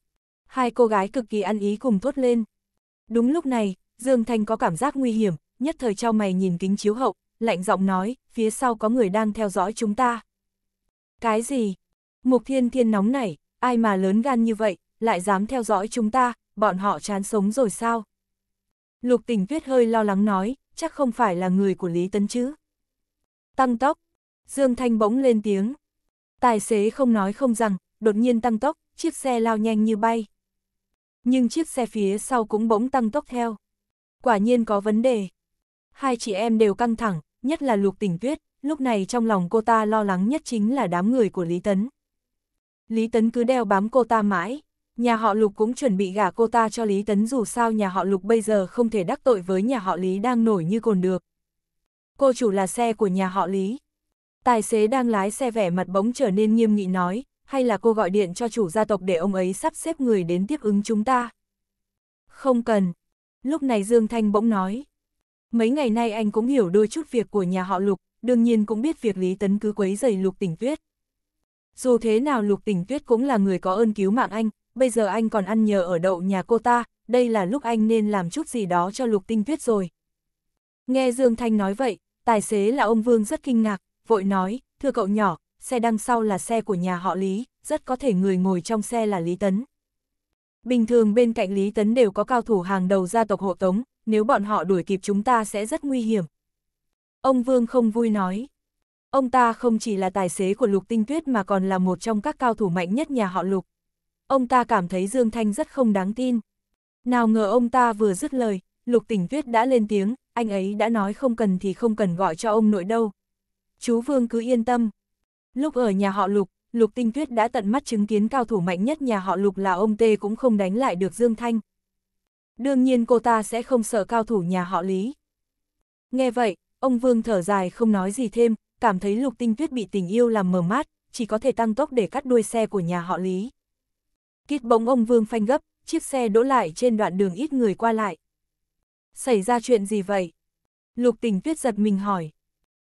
S1: Hai cô gái cực kỳ ăn ý cùng thốt lên. Đúng lúc này, Dương Thanh có cảm giác nguy hiểm, nhất thời trao mày nhìn kính chiếu hậu, lạnh giọng nói, phía sau có người đang theo dõi chúng ta. Cái gì? Mục thiên thiên nóng này ai mà lớn gan như vậy, lại dám theo dõi chúng ta, bọn họ chán sống rồi sao? Lục tình tuyết hơi lo lắng nói, chắc không phải là người của Lý Tấn chứ. Tăng tốc, Dương Thanh bỗng lên tiếng. Tài xế không nói không rằng, đột nhiên tăng tốc, chiếc xe lao nhanh như bay. Nhưng chiếc xe phía sau cũng bỗng tăng tốc theo. Quả nhiên có vấn đề. Hai chị em đều căng thẳng, nhất là lục tình tuyết, lúc này trong lòng cô ta lo lắng nhất chính là đám người của Lý Tấn. Lý Tấn cứ đeo bám cô ta mãi, nhà họ Lục cũng chuẩn bị gả cô ta cho Lý Tấn dù sao nhà họ Lục bây giờ không thể đắc tội với nhà họ Lý đang nổi như cồn được. Cô chủ là xe của nhà họ Lý. Tài xế đang lái xe vẻ mặt bỗng trở nên nghiêm nghị nói, hay là cô gọi điện cho chủ gia tộc để ông ấy sắp xếp người đến tiếp ứng chúng ta. Không cần. Lúc này Dương Thanh bỗng nói. Mấy ngày nay anh cũng hiểu đôi chút việc của nhà họ Lục, đương nhiên cũng biết việc Lý Tấn cứ quấy dày Lục Tỉnh Tuyết. Dù thế nào Lục Tỉnh Tuyết cũng là người có ơn cứu mạng anh, bây giờ anh còn ăn nhờ ở đậu nhà cô ta, đây là lúc anh nên làm chút gì đó cho Lục Tinh Tuyết rồi. Nghe Dương Thanh nói vậy, tài xế là ông Vương rất kinh ngạc, vội nói, thưa cậu nhỏ, xe đằng sau là xe của nhà họ Lý, rất có thể người ngồi trong xe là Lý Tấn. Bình thường bên cạnh Lý Tấn đều có cao thủ hàng đầu gia tộc hộ tống, nếu bọn họ đuổi kịp chúng ta sẽ rất nguy hiểm. Ông Vương không vui nói. Ông ta không chỉ là tài xế của Lục Tinh Tuyết mà còn là một trong các cao thủ mạnh nhất nhà họ Lục. Ông ta cảm thấy Dương Thanh rất không đáng tin. Nào ngờ ông ta vừa dứt lời, Lục Tinh Tuyết đã lên tiếng, anh ấy đã nói không cần thì không cần gọi cho ông nội đâu. Chú Vương cứ yên tâm. Lúc ở nhà họ Lục, Lục Tinh Tuyết đã tận mắt chứng kiến cao thủ mạnh nhất nhà họ Lục là ông Tê cũng không đánh lại được Dương Thanh đương nhiên cô ta sẽ không sợ cao thủ nhà họ Lý. Nghe vậy, ông Vương thở dài không nói gì thêm, cảm thấy Lục Tinh Tuyết bị tình yêu làm mờ mát, chỉ có thể tăng tốc để cắt đuôi xe của nhà họ Lý. Kít bóng ông Vương phanh gấp, chiếc xe đỗ lại trên đoạn đường ít người qua lại. Xảy ra chuyện gì vậy? Lục Tình Tuyết giật mình hỏi.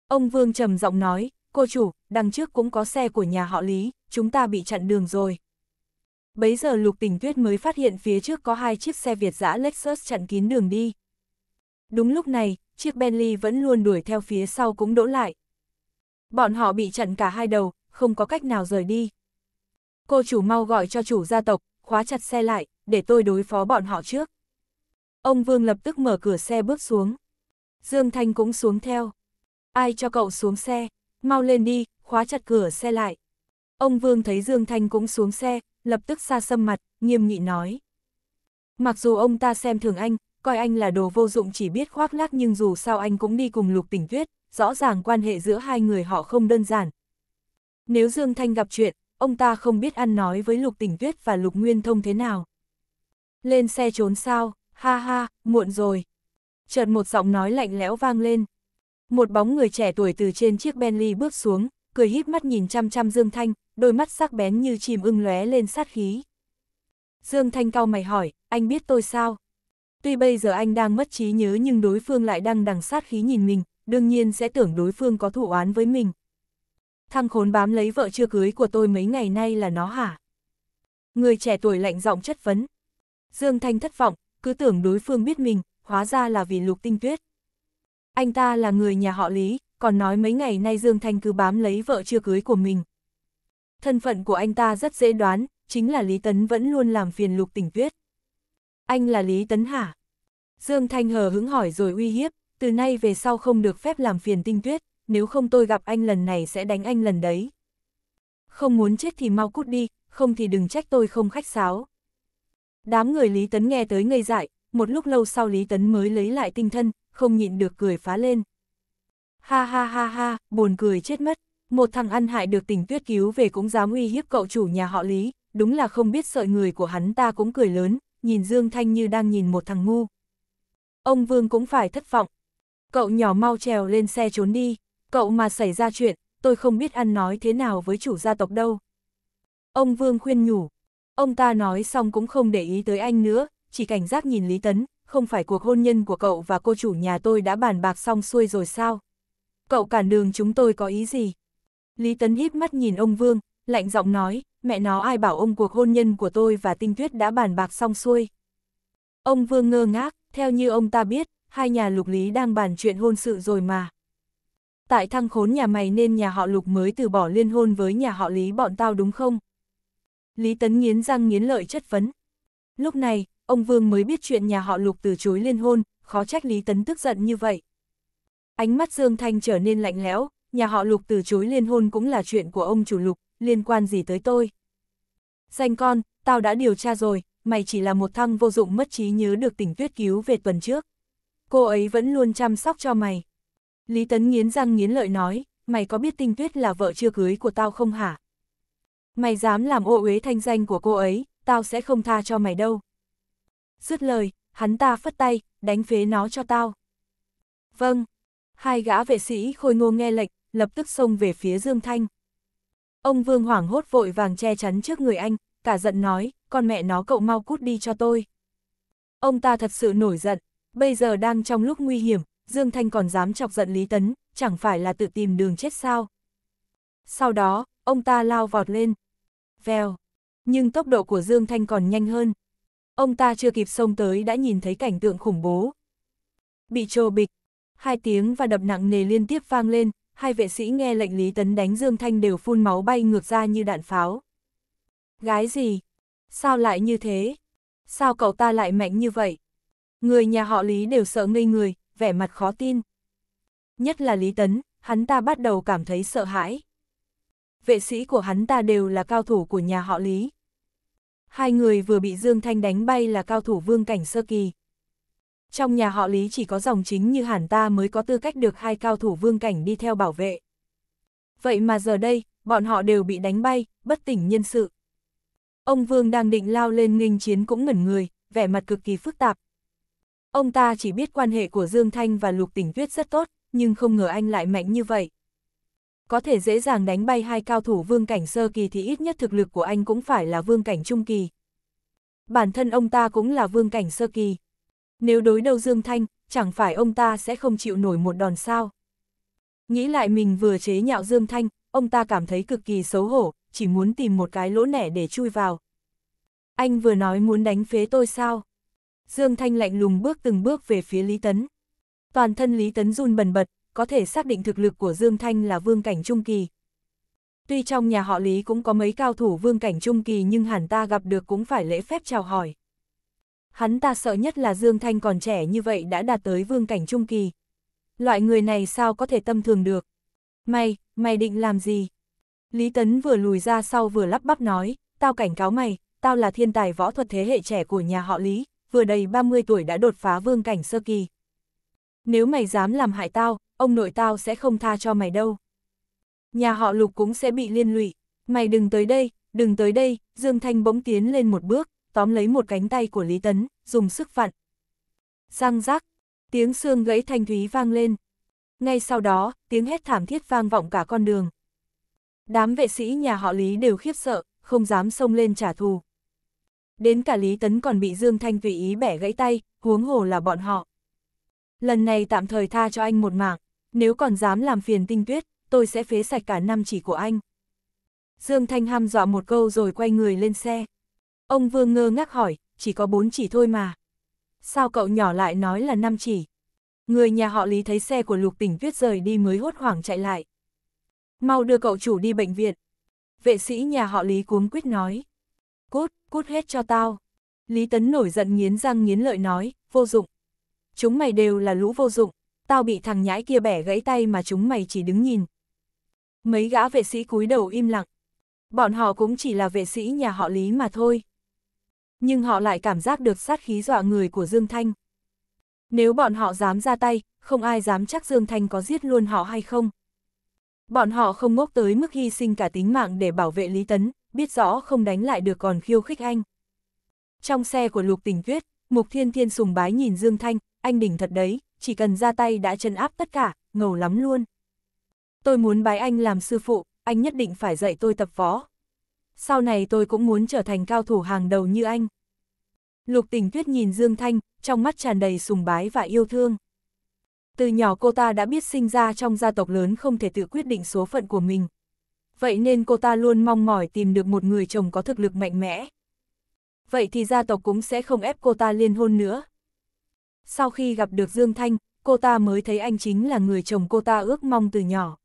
S1: Ông Vương trầm giọng nói, cô chủ, đằng trước cũng có xe của nhà họ Lý, chúng ta bị chặn đường rồi, bấy giờ Lục Tình Tuyết mới phát hiện phía trước có hai chiếc xe Việt giã Lexus chặn kín đường đi. Đúng lúc này, chiếc Bentley vẫn luôn đuổi theo phía sau cũng đỗ lại. Bọn họ bị chặn cả hai đầu, không có cách nào rời đi. Cô chủ mau gọi cho chủ gia tộc, khóa chặt xe lại, để tôi đối phó bọn họ trước. Ông Vương lập tức mở cửa xe bước xuống. Dương Thanh cũng xuống theo. Ai cho cậu xuống xe, mau lên đi, khóa chặt cửa xe lại. Ông Vương thấy Dương Thanh cũng xuống xe, lập tức xa xâm mặt, nghiêm nghị nói. Mặc dù ông ta xem thường anh, coi anh là đồ vô dụng chỉ biết khoác lác nhưng dù sao anh cũng đi cùng lục tỉnh tuyết, rõ ràng quan hệ giữa hai người họ không đơn giản. Nếu Dương Thanh gặp chuyện, ông ta không biết ăn nói với lục tỉnh tuyết và lục nguyên thông thế nào. Lên xe trốn sao, ha ha, muộn rồi. Chợt một giọng nói lạnh lẽo vang lên. Một bóng người trẻ tuổi từ trên chiếc Bentley bước xuống, cười híp mắt nhìn chăm chăm Dương Thanh, đôi mắt sắc bén như chìm ưng lóe lên sát khí. Dương Thanh cau mày hỏi, anh biết tôi sao? Tuy bây giờ anh đang mất trí nhớ nhưng đối phương lại đang đằng sát khí nhìn mình, đương nhiên sẽ tưởng đối phương có thủ oán với mình. Thằng khốn bám lấy vợ chưa cưới của tôi mấy ngày nay là nó hả? Người trẻ tuổi lạnh giọng chất vấn. Dương Thanh thất vọng, cứ tưởng đối phương biết mình, hóa ra là vì lục tinh tuyết. Anh ta là người nhà họ Lý, còn nói mấy ngày nay Dương Thanh cứ bám lấy vợ chưa cưới của mình. Thân phận của anh ta rất dễ đoán, chính là Lý Tấn vẫn luôn làm phiền lục tỉnh tuyết. Anh là Lý Tấn hả? Dương Thanh hờ hững hỏi rồi uy hiếp, từ nay về sau không được phép làm phiền tinh tuyết, nếu không tôi gặp anh lần này sẽ đánh anh lần đấy. Không muốn chết thì mau cút đi, không thì đừng trách tôi không khách sáo. Đám người Lý Tấn nghe tới ngây dại, một lúc lâu sau Lý Tấn mới lấy lại tinh thân, không nhịn được cười phá lên. Ha ha ha ha, buồn cười chết mất. Một thằng ăn hại được tình tuyết cứu về cũng dám uy hiếp cậu chủ nhà họ Lý, đúng là không biết sợi người của hắn ta cũng cười lớn, nhìn Dương Thanh như đang nhìn một thằng ngu. Ông Vương cũng phải thất vọng. Cậu nhỏ mau trèo lên xe trốn đi, cậu mà xảy ra chuyện, tôi không biết ăn nói thế nào với chủ gia tộc đâu. Ông Vương khuyên nhủ, ông ta nói xong cũng không để ý tới anh nữa, chỉ cảnh giác nhìn Lý Tấn, không phải cuộc hôn nhân của cậu và cô chủ nhà tôi đã bàn bạc xong xuôi rồi sao? cậu cản đường chúng tôi có ý gì? Lý Tấn híp mắt nhìn ông Vương, lạnh giọng nói, mẹ nó ai bảo ông cuộc hôn nhân của tôi và tinh tuyết đã bàn bạc xong xuôi. Ông Vương ngơ ngác, theo như ông ta biết, hai nhà lục lý đang bàn chuyện hôn sự rồi mà. Tại thăng khốn nhà mày nên nhà họ lục mới từ bỏ liên hôn với nhà họ lý bọn tao đúng không? Lý Tấn nghiến răng nghiến lợi chất vấn. Lúc này, ông Vương mới biết chuyện nhà họ lục từ chối liên hôn, khó trách Lý Tấn tức giận như vậy. Ánh mắt Dương Thanh trở nên lạnh lẽo, nhà họ Lục từ chối liên hôn cũng là chuyện của ông chủ Lục, liên quan gì tới tôi. Danh con, tao đã điều tra rồi, mày chỉ là một thăng vô dụng mất trí nhớ được tỉnh tuyết cứu về tuần trước. Cô ấy vẫn luôn chăm sóc cho mày. Lý Tấn nghiến răng nghiến lợi nói, mày có biết tinh tuyết là vợ chưa cưới của tao không hả? Mày dám làm ô uế thanh danh của cô ấy, tao sẽ không tha cho mày đâu. Dứt lời, hắn ta phất tay, đánh phế nó cho tao. Vâng. Hai gã vệ sĩ khôi ngô nghe lệnh, lập tức xông về phía Dương Thanh. Ông Vương hoảng hốt vội vàng che chắn trước người anh, cả giận nói, con mẹ nó cậu mau cút đi cho tôi. Ông ta thật sự nổi giận, bây giờ đang trong lúc nguy hiểm, Dương Thanh còn dám chọc giận Lý Tấn, chẳng phải là tự tìm đường chết sao. Sau đó, ông ta lao vọt lên. Vèo. Nhưng tốc độ của Dương Thanh còn nhanh hơn. Ông ta chưa kịp xông tới đã nhìn thấy cảnh tượng khủng bố. Bị trồ bịch, Hai tiếng và đập nặng nề liên tiếp vang lên, hai vệ sĩ nghe lệnh Lý Tấn đánh Dương Thanh đều phun máu bay ngược ra như đạn pháo. Gái gì? Sao lại như thế? Sao cậu ta lại mạnh như vậy? Người nhà họ Lý đều sợ ngây người, vẻ mặt khó tin. Nhất là Lý Tấn, hắn ta bắt đầu cảm thấy sợ hãi. Vệ sĩ của hắn ta đều là cao thủ của nhà họ Lý. Hai người vừa bị Dương Thanh đánh bay là cao thủ vương cảnh sơ kỳ, trong nhà họ Lý chỉ có dòng chính như hẳn ta mới có tư cách được hai cao thủ vương cảnh đi theo bảo vệ. Vậy mà giờ đây, bọn họ đều bị đánh bay, bất tỉnh nhân sự. Ông Vương đang định lao lên nghênh chiến cũng ngẩn người, vẻ mặt cực kỳ phức tạp. Ông ta chỉ biết quan hệ của Dương Thanh và Lục Tỉnh Tuyết rất tốt, nhưng không ngờ anh lại mạnh như vậy. Có thể dễ dàng đánh bay hai cao thủ vương cảnh sơ kỳ thì ít nhất thực lực của anh cũng phải là vương cảnh trung kỳ. Bản thân ông ta cũng là vương cảnh sơ kỳ. Nếu đối đầu Dương Thanh, chẳng phải ông ta sẽ không chịu nổi một đòn sao. Nghĩ lại mình vừa chế nhạo Dương Thanh, ông ta cảm thấy cực kỳ xấu hổ, chỉ muốn tìm một cái lỗ nẻ để chui vào. Anh vừa nói muốn đánh phế tôi sao? Dương Thanh lạnh lùng bước từng bước về phía Lý Tấn. Toàn thân Lý Tấn run bần bật, có thể xác định thực lực của Dương Thanh là vương cảnh trung kỳ. Tuy trong nhà họ Lý cũng có mấy cao thủ vương cảnh trung kỳ nhưng hẳn ta gặp được cũng phải lễ phép chào hỏi hắn ta sợ nhất là Dương Thanh còn trẻ như vậy đã đạt tới vương cảnh trung kỳ. Loại người này sao có thể tâm thường được? Mày, mày định làm gì? Lý Tấn vừa lùi ra sau vừa lắp bắp nói, tao cảnh cáo mày, tao là thiên tài võ thuật thế hệ trẻ của nhà họ Lý, vừa đầy 30 tuổi đã đột phá vương cảnh sơ kỳ. Nếu mày dám làm hại tao, ông nội tao sẽ không tha cho mày đâu. Nhà họ Lục cũng sẽ bị liên lụy, mày đừng tới đây, đừng tới đây, Dương Thanh bỗng tiến lên một bước, tóm lấy một cánh tay của Lý Tấn, dùng sức vặn. Răng rác, tiếng xương gãy thanh thúy vang lên. Ngay sau đó, tiếng hét thảm thiết vang vọng cả con đường. Đám vệ sĩ nhà họ Lý đều khiếp sợ, không dám xông lên trả thù. Đến cả Lý Tấn còn bị Dương Thanh tùy ý bẻ gãy tay, huống hồ là bọn họ. Lần này tạm thời tha cho anh một mạng, nếu còn dám làm phiền tinh tuyết, tôi sẽ phế sạch cả năm chỉ của anh. Dương Thanh ham dọa một câu rồi quay người lên xe. Ông Vương ngơ ngác hỏi, chỉ có bốn chỉ thôi mà. Sao cậu nhỏ lại nói là năm chỉ? Người nhà họ Lý thấy xe của Lục Tỉnh viết rời đi mới hốt hoảng chạy lại. Mau đưa cậu chủ đi bệnh viện. Vệ sĩ nhà họ Lý cuống quyết nói. Cút, cút hết cho tao. Lý Tấn nổi giận nghiến răng nghiến lợi nói, vô dụng. Chúng mày đều là lũ vô dụng, tao bị thằng nhãi kia bẻ gãy tay mà chúng mày chỉ đứng nhìn. Mấy gã vệ sĩ cúi đầu im lặng. Bọn họ cũng chỉ là vệ sĩ nhà họ Lý mà thôi nhưng họ lại cảm giác được sát khí dọa người của Dương Thanh. Nếu bọn họ dám ra tay, không ai dám chắc Dương Thanh có giết luôn họ hay không. Bọn họ không ngốc tới mức hy sinh cả tính mạng để bảo vệ Lý Tấn, biết rõ không đánh lại được còn khiêu khích anh. Trong xe của Lục Tình Tuyết, Mục Thiên Thiên sùng bái nhìn Dương Thanh, anh đỉnh thật đấy, chỉ cần ra tay đã chân áp tất cả, ngầu lắm luôn. Tôi muốn bái anh làm sư phụ, anh nhất định phải dạy tôi tập võ. Sau này tôi cũng muốn trở thành cao thủ hàng đầu như anh. Lục tình tuyết nhìn Dương Thanh, trong mắt tràn đầy sùng bái và yêu thương. Từ nhỏ cô ta đã biết sinh ra trong gia tộc lớn không thể tự quyết định số phận của mình. Vậy nên cô ta luôn mong mỏi tìm được một người chồng có thực lực mạnh mẽ. Vậy thì gia tộc cũng sẽ không ép cô ta liên hôn nữa. Sau khi gặp được Dương Thanh, cô ta mới thấy anh chính là người chồng cô ta ước mong từ nhỏ.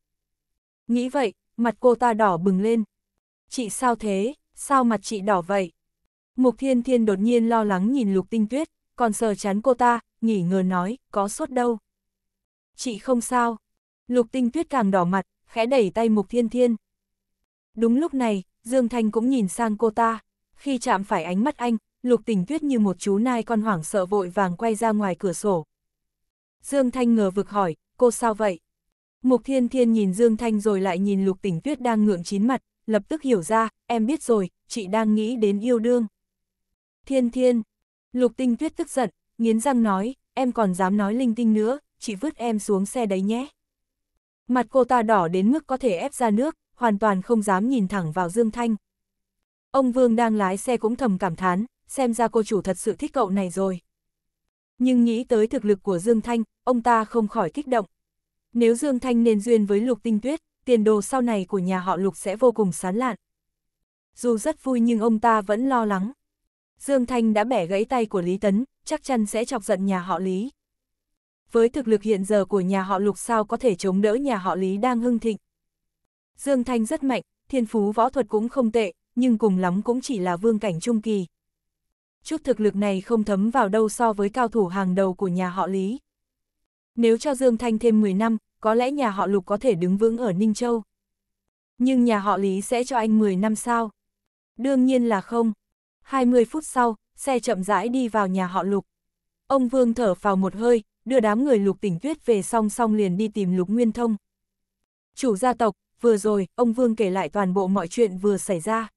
S1: Nghĩ vậy, mặt cô ta đỏ bừng lên. Chị sao thế, sao mặt chị đỏ vậy? Mục Thiên Thiên đột nhiên lo lắng nhìn Lục Tinh Tuyết, còn sờ chán cô ta, nghỉ ngờ nói, có sốt đâu. Chị không sao. Lục Tinh Tuyết càng đỏ mặt, khẽ đẩy tay Mục Thiên Thiên. Đúng lúc này, Dương Thanh cũng nhìn sang cô ta. Khi chạm phải ánh mắt anh, Lục Tinh Tuyết như một chú nai con hoảng sợ vội vàng quay ra ngoài cửa sổ. Dương Thanh ngờ vực hỏi, cô sao vậy? Mục Thiên Thiên nhìn Dương Thanh rồi lại nhìn Lục Tình Tuyết đang ngượng chín mặt, lập tức hiểu ra, em biết rồi, chị đang nghĩ đến yêu đương. Thiên thiên. Lục tinh tuyết tức giận, nghiến răng nói, em còn dám nói linh tinh nữa, chị vứt em xuống xe đấy nhé. Mặt cô ta đỏ đến mức có thể ép ra nước, hoàn toàn không dám nhìn thẳng vào Dương Thanh. Ông Vương đang lái xe cũng thầm cảm thán, xem ra cô chủ thật sự thích cậu này rồi. Nhưng nghĩ tới thực lực của Dương Thanh, ông ta không khỏi kích động. Nếu Dương Thanh nên duyên với Lục Tinh Tuyết, tiền đồ sau này của nhà họ Lục sẽ vô cùng sán lạn. Dù rất vui nhưng ông ta vẫn lo lắng. Dương Thanh đã bẻ gãy tay của Lý Tấn, chắc chắn sẽ chọc giận nhà họ Lý. Với thực lực hiện giờ của nhà họ Lục sao có thể chống đỡ nhà họ Lý đang hưng thịnh. Dương Thanh rất mạnh, thiên phú võ thuật cũng không tệ, nhưng cùng lắm cũng chỉ là vương cảnh trung kỳ. Chút thực lực này không thấm vào đâu so với cao thủ hàng đầu của nhà họ Lý. Nếu cho Dương Thanh thêm 10 năm, có lẽ nhà họ Lục có thể đứng vững ở Ninh Châu. Nhưng nhà họ Lý sẽ cho anh 10 năm sao? Đương nhiên là không. 20 phút sau, xe chậm rãi đi vào nhà họ Lục. Ông Vương thở vào một hơi, đưa đám người Lục Tỉnh Tuyết về song song liền đi tìm Lục Nguyên Thông. Chủ gia tộc, vừa rồi, ông Vương kể lại toàn bộ mọi chuyện vừa xảy ra.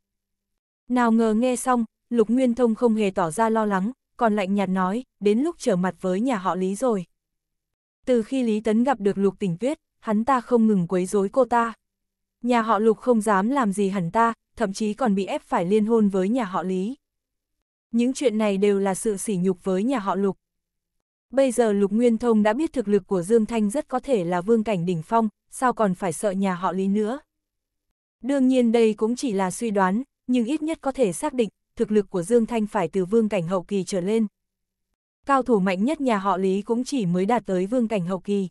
S1: Nào ngờ nghe xong, Lục Nguyên Thông không hề tỏ ra lo lắng, còn lạnh nhạt nói, đến lúc trở mặt với nhà họ Lý rồi. Từ khi Lý Tấn gặp được Lục Tỉnh Tuyết, hắn ta không ngừng quấy rối cô ta. Nhà họ Lục không dám làm gì hẳn ta, thậm chí còn bị ép phải liên hôn với nhà họ Lý. Những chuyện này đều là sự sỉ nhục với nhà họ Lục. Bây giờ Lục Nguyên Thông đã biết thực lực của Dương Thanh rất có thể là vương cảnh đỉnh phong, sao còn phải sợ nhà họ Lý nữa. Đương nhiên đây cũng chỉ là suy đoán, nhưng ít nhất có thể xác định, thực lực của Dương Thanh phải từ vương cảnh hậu kỳ trở lên. Cao thủ mạnh nhất nhà họ Lý cũng chỉ mới đạt tới vương cảnh hậu kỳ.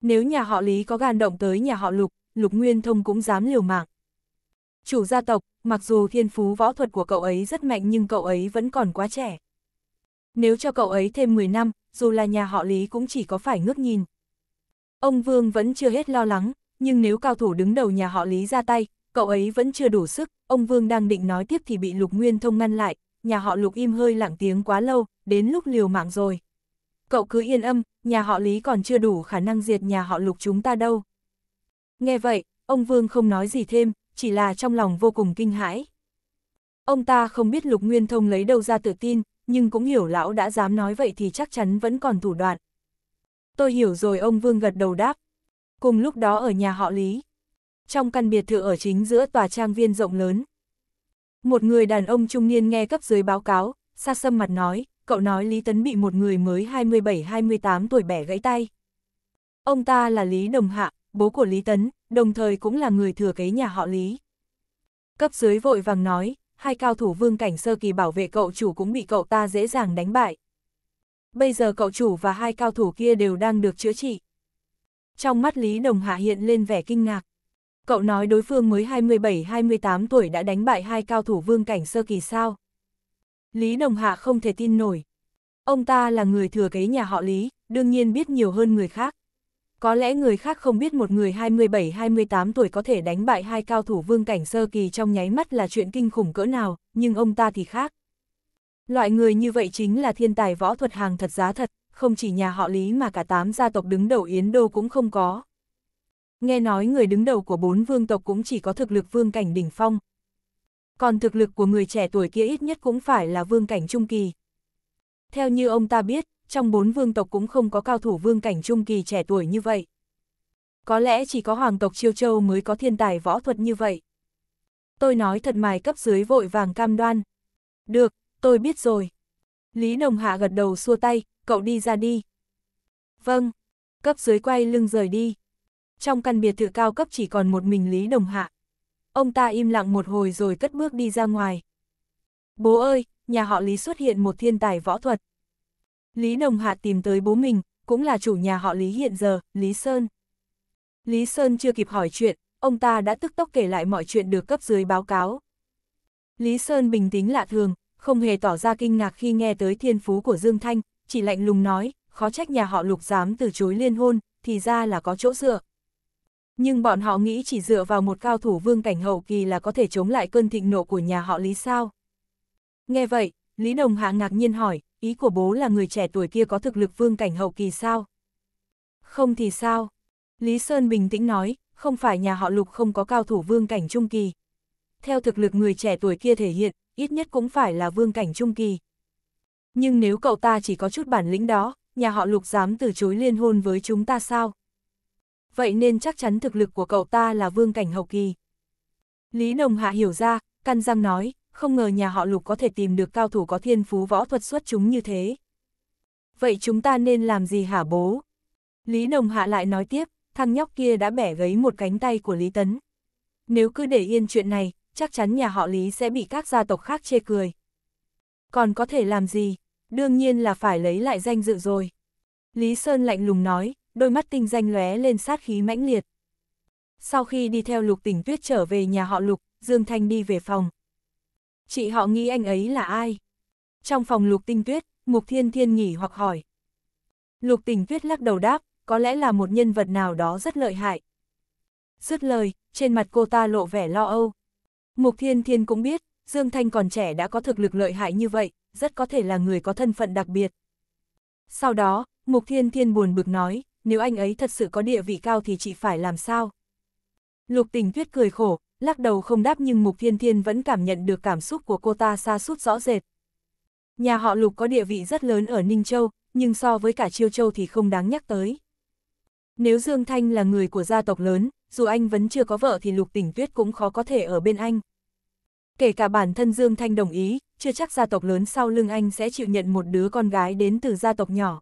S1: Nếu nhà họ Lý có gan động tới nhà họ Lục, Lục Nguyên Thông cũng dám liều mạng chủ gia tộc, mặc dù thiên phú võ thuật của cậu ấy rất mạnh nhưng cậu ấy vẫn còn quá trẻ. Nếu cho cậu ấy thêm 10 năm, dù là nhà họ Lý cũng chỉ có phải ngước nhìn. Ông Vương vẫn chưa hết lo lắng, nhưng nếu cao thủ đứng đầu nhà họ Lý ra tay, cậu ấy vẫn chưa đủ sức, ông Vương đang định nói tiếp thì bị Lục Nguyên Thông ngăn lại, nhà họ Lục im hơi lặng tiếng quá lâu, đến lúc liều mạng rồi. Cậu cứ yên âm, nhà họ Lý còn chưa đủ khả năng diệt nhà họ Lục chúng ta đâu. Nghe vậy, ông Vương không nói gì thêm, chỉ là trong lòng vô cùng kinh hãi. Ông ta không biết Lục Nguyên Thông lấy đâu ra tự tin, nhưng cũng hiểu lão đã dám nói vậy thì chắc chắn vẫn còn thủ đoạn. Tôi hiểu rồi ông Vương gật đầu đáp. Cùng lúc đó ở nhà họ Lý. Trong căn biệt thự ở chính giữa tòa trang viên rộng lớn. Một người đàn ông trung niên nghe cấp dưới báo cáo, xa xâm mặt nói, cậu nói Lý Tấn bị một người mới 27-28 tuổi bẻ gãy tay. Ông ta là Lý Đồng Hạ, bố của Lý Tấn, đồng thời cũng là người thừa kế nhà họ Lý. Cấp dưới vội vàng nói, hai cao thủ vương cảnh sơ kỳ bảo vệ cậu chủ cũng bị cậu ta dễ dàng đánh bại. Bây giờ cậu chủ và hai cao thủ kia đều đang được chữa trị. Trong mắt Lý Đồng Hạ hiện lên vẻ kinh ngạc. Cậu nói đối phương mới 27-28 tuổi đã đánh bại hai cao thủ vương cảnh sơ kỳ sao. Lý Đồng Hạ không thể tin nổi. Ông ta là người thừa kế nhà họ Lý, đương nhiên biết nhiều hơn người khác. Có lẽ người khác không biết một người 27-28 tuổi có thể đánh bại hai cao thủ vương cảnh sơ kỳ trong nháy mắt là chuyện kinh khủng cỡ nào, nhưng ông ta thì khác. Loại người như vậy chính là thiên tài võ thuật hàng thật giá thật, không chỉ nhà họ Lý mà cả tám gia tộc đứng đầu Yến Đô cũng không có. Nghe nói người đứng đầu của bốn vương tộc cũng chỉ có thực lực vương cảnh đỉnh phong. Còn thực lực của người trẻ tuổi kia ít nhất cũng phải là vương cảnh trung kỳ. Theo như ông ta biết, trong bốn vương tộc cũng không có cao thủ vương cảnh trung kỳ trẻ tuổi như vậy. Có lẽ chỉ có hoàng tộc Chiêu Châu mới có thiên tài võ thuật như vậy. Tôi nói thật mài cấp dưới vội vàng cam đoan. Được, tôi biết rồi. Lý Nồng Hạ gật đầu xua tay, cậu đi ra đi. Vâng, cấp dưới quay lưng rời đi. Trong căn biệt thự cao cấp chỉ còn một mình Lý Đồng Hạ. Ông ta im lặng một hồi rồi cất bước đi ra ngoài. Bố ơi, nhà họ Lý xuất hiện một thiên tài võ thuật. Lý Đồng Hạ tìm tới bố mình, cũng là chủ nhà họ Lý hiện giờ, Lý Sơn. Lý Sơn chưa kịp hỏi chuyện, ông ta đã tức tốc kể lại mọi chuyện được cấp dưới báo cáo. Lý Sơn bình tĩnh lạ thường, không hề tỏ ra kinh ngạc khi nghe tới thiên phú của Dương Thanh, chỉ lạnh lùng nói, khó trách nhà họ lục dám từ chối liên hôn, thì ra là có chỗ dựa. Nhưng bọn họ nghĩ chỉ dựa vào một cao thủ vương cảnh hậu kỳ là có thể chống lại cơn thịnh nộ của nhà họ Lý sao. Nghe vậy, Lý Đồng Hạ ngạc nhiên hỏi, ý của bố là người trẻ tuổi kia có thực lực vương cảnh hậu kỳ sao? Không thì sao? Lý Sơn bình tĩnh nói, không phải nhà họ Lục không có cao thủ vương cảnh trung kỳ. Theo thực lực người trẻ tuổi kia thể hiện, ít nhất cũng phải là vương cảnh trung kỳ. Nhưng nếu cậu ta chỉ có chút bản lĩnh đó, nhà họ Lục dám từ chối liên hôn với chúng ta sao? Vậy nên chắc chắn thực lực của cậu ta là vương cảnh hậu kỳ. Lý Nồng Hạ hiểu ra, căn răng nói, không ngờ nhà họ Lục có thể tìm được cao thủ có thiên phú võ thuật xuất chúng như thế. Vậy chúng ta nên làm gì hả bố? Lý Đồng Hạ lại nói tiếp, thằng nhóc kia đã bẻ gấy một cánh tay của Lý Tấn. Nếu cứ để yên chuyện này, chắc chắn nhà họ Lý sẽ bị các gia tộc khác chê cười. Còn có thể làm gì? Đương nhiên là phải lấy lại danh dự rồi. Lý Sơn lạnh lùng nói, đôi mắt tinh danh lóe lên sát khí mãnh liệt. Sau khi đi theo Lục Tỉnh Tuyết trở về nhà họ Lục, Dương Thanh đi về phòng chị họ nghĩ anh ấy là ai? Trong phòng Lục Tinh Tuyết, Mục Thiên Thiên nghỉ hoặc hỏi. Lục tinh Tuyết lắc đầu đáp, có lẽ là một nhân vật nào đó rất lợi hại. Dứt lời, trên mặt cô ta lộ vẻ lo âu. Mục Thiên Thiên cũng biết, Dương Thanh còn trẻ đã có thực lực lợi hại như vậy, rất có thể là người có thân phận đặc biệt. Sau đó, Mục Thiên Thiên buồn bực nói, nếu anh ấy thật sự có địa vị cao thì chị phải làm sao? Lục Tình Tuyết cười khổ, lắc đầu không đáp nhưng Mục Thiên Thiên vẫn cảm nhận được cảm xúc của cô ta xa sút rõ rệt. Nhà họ Lục có địa vị rất lớn ở Ninh Châu, nhưng so với cả Chiêu Châu thì không đáng nhắc tới. Nếu Dương Thanh là người của gia tộc lớn, dù anh vẫn chưa có vợ thì Lục Tỉnh Tuyết cũng khó có thể ở bên anh. Kể cả bản thân Dương Thanh đồng ý, chưa chắc gia tộc lớn sau lưng anh sẽ chịu nhận một đứa con gái đến từ gia tộc nhỏ.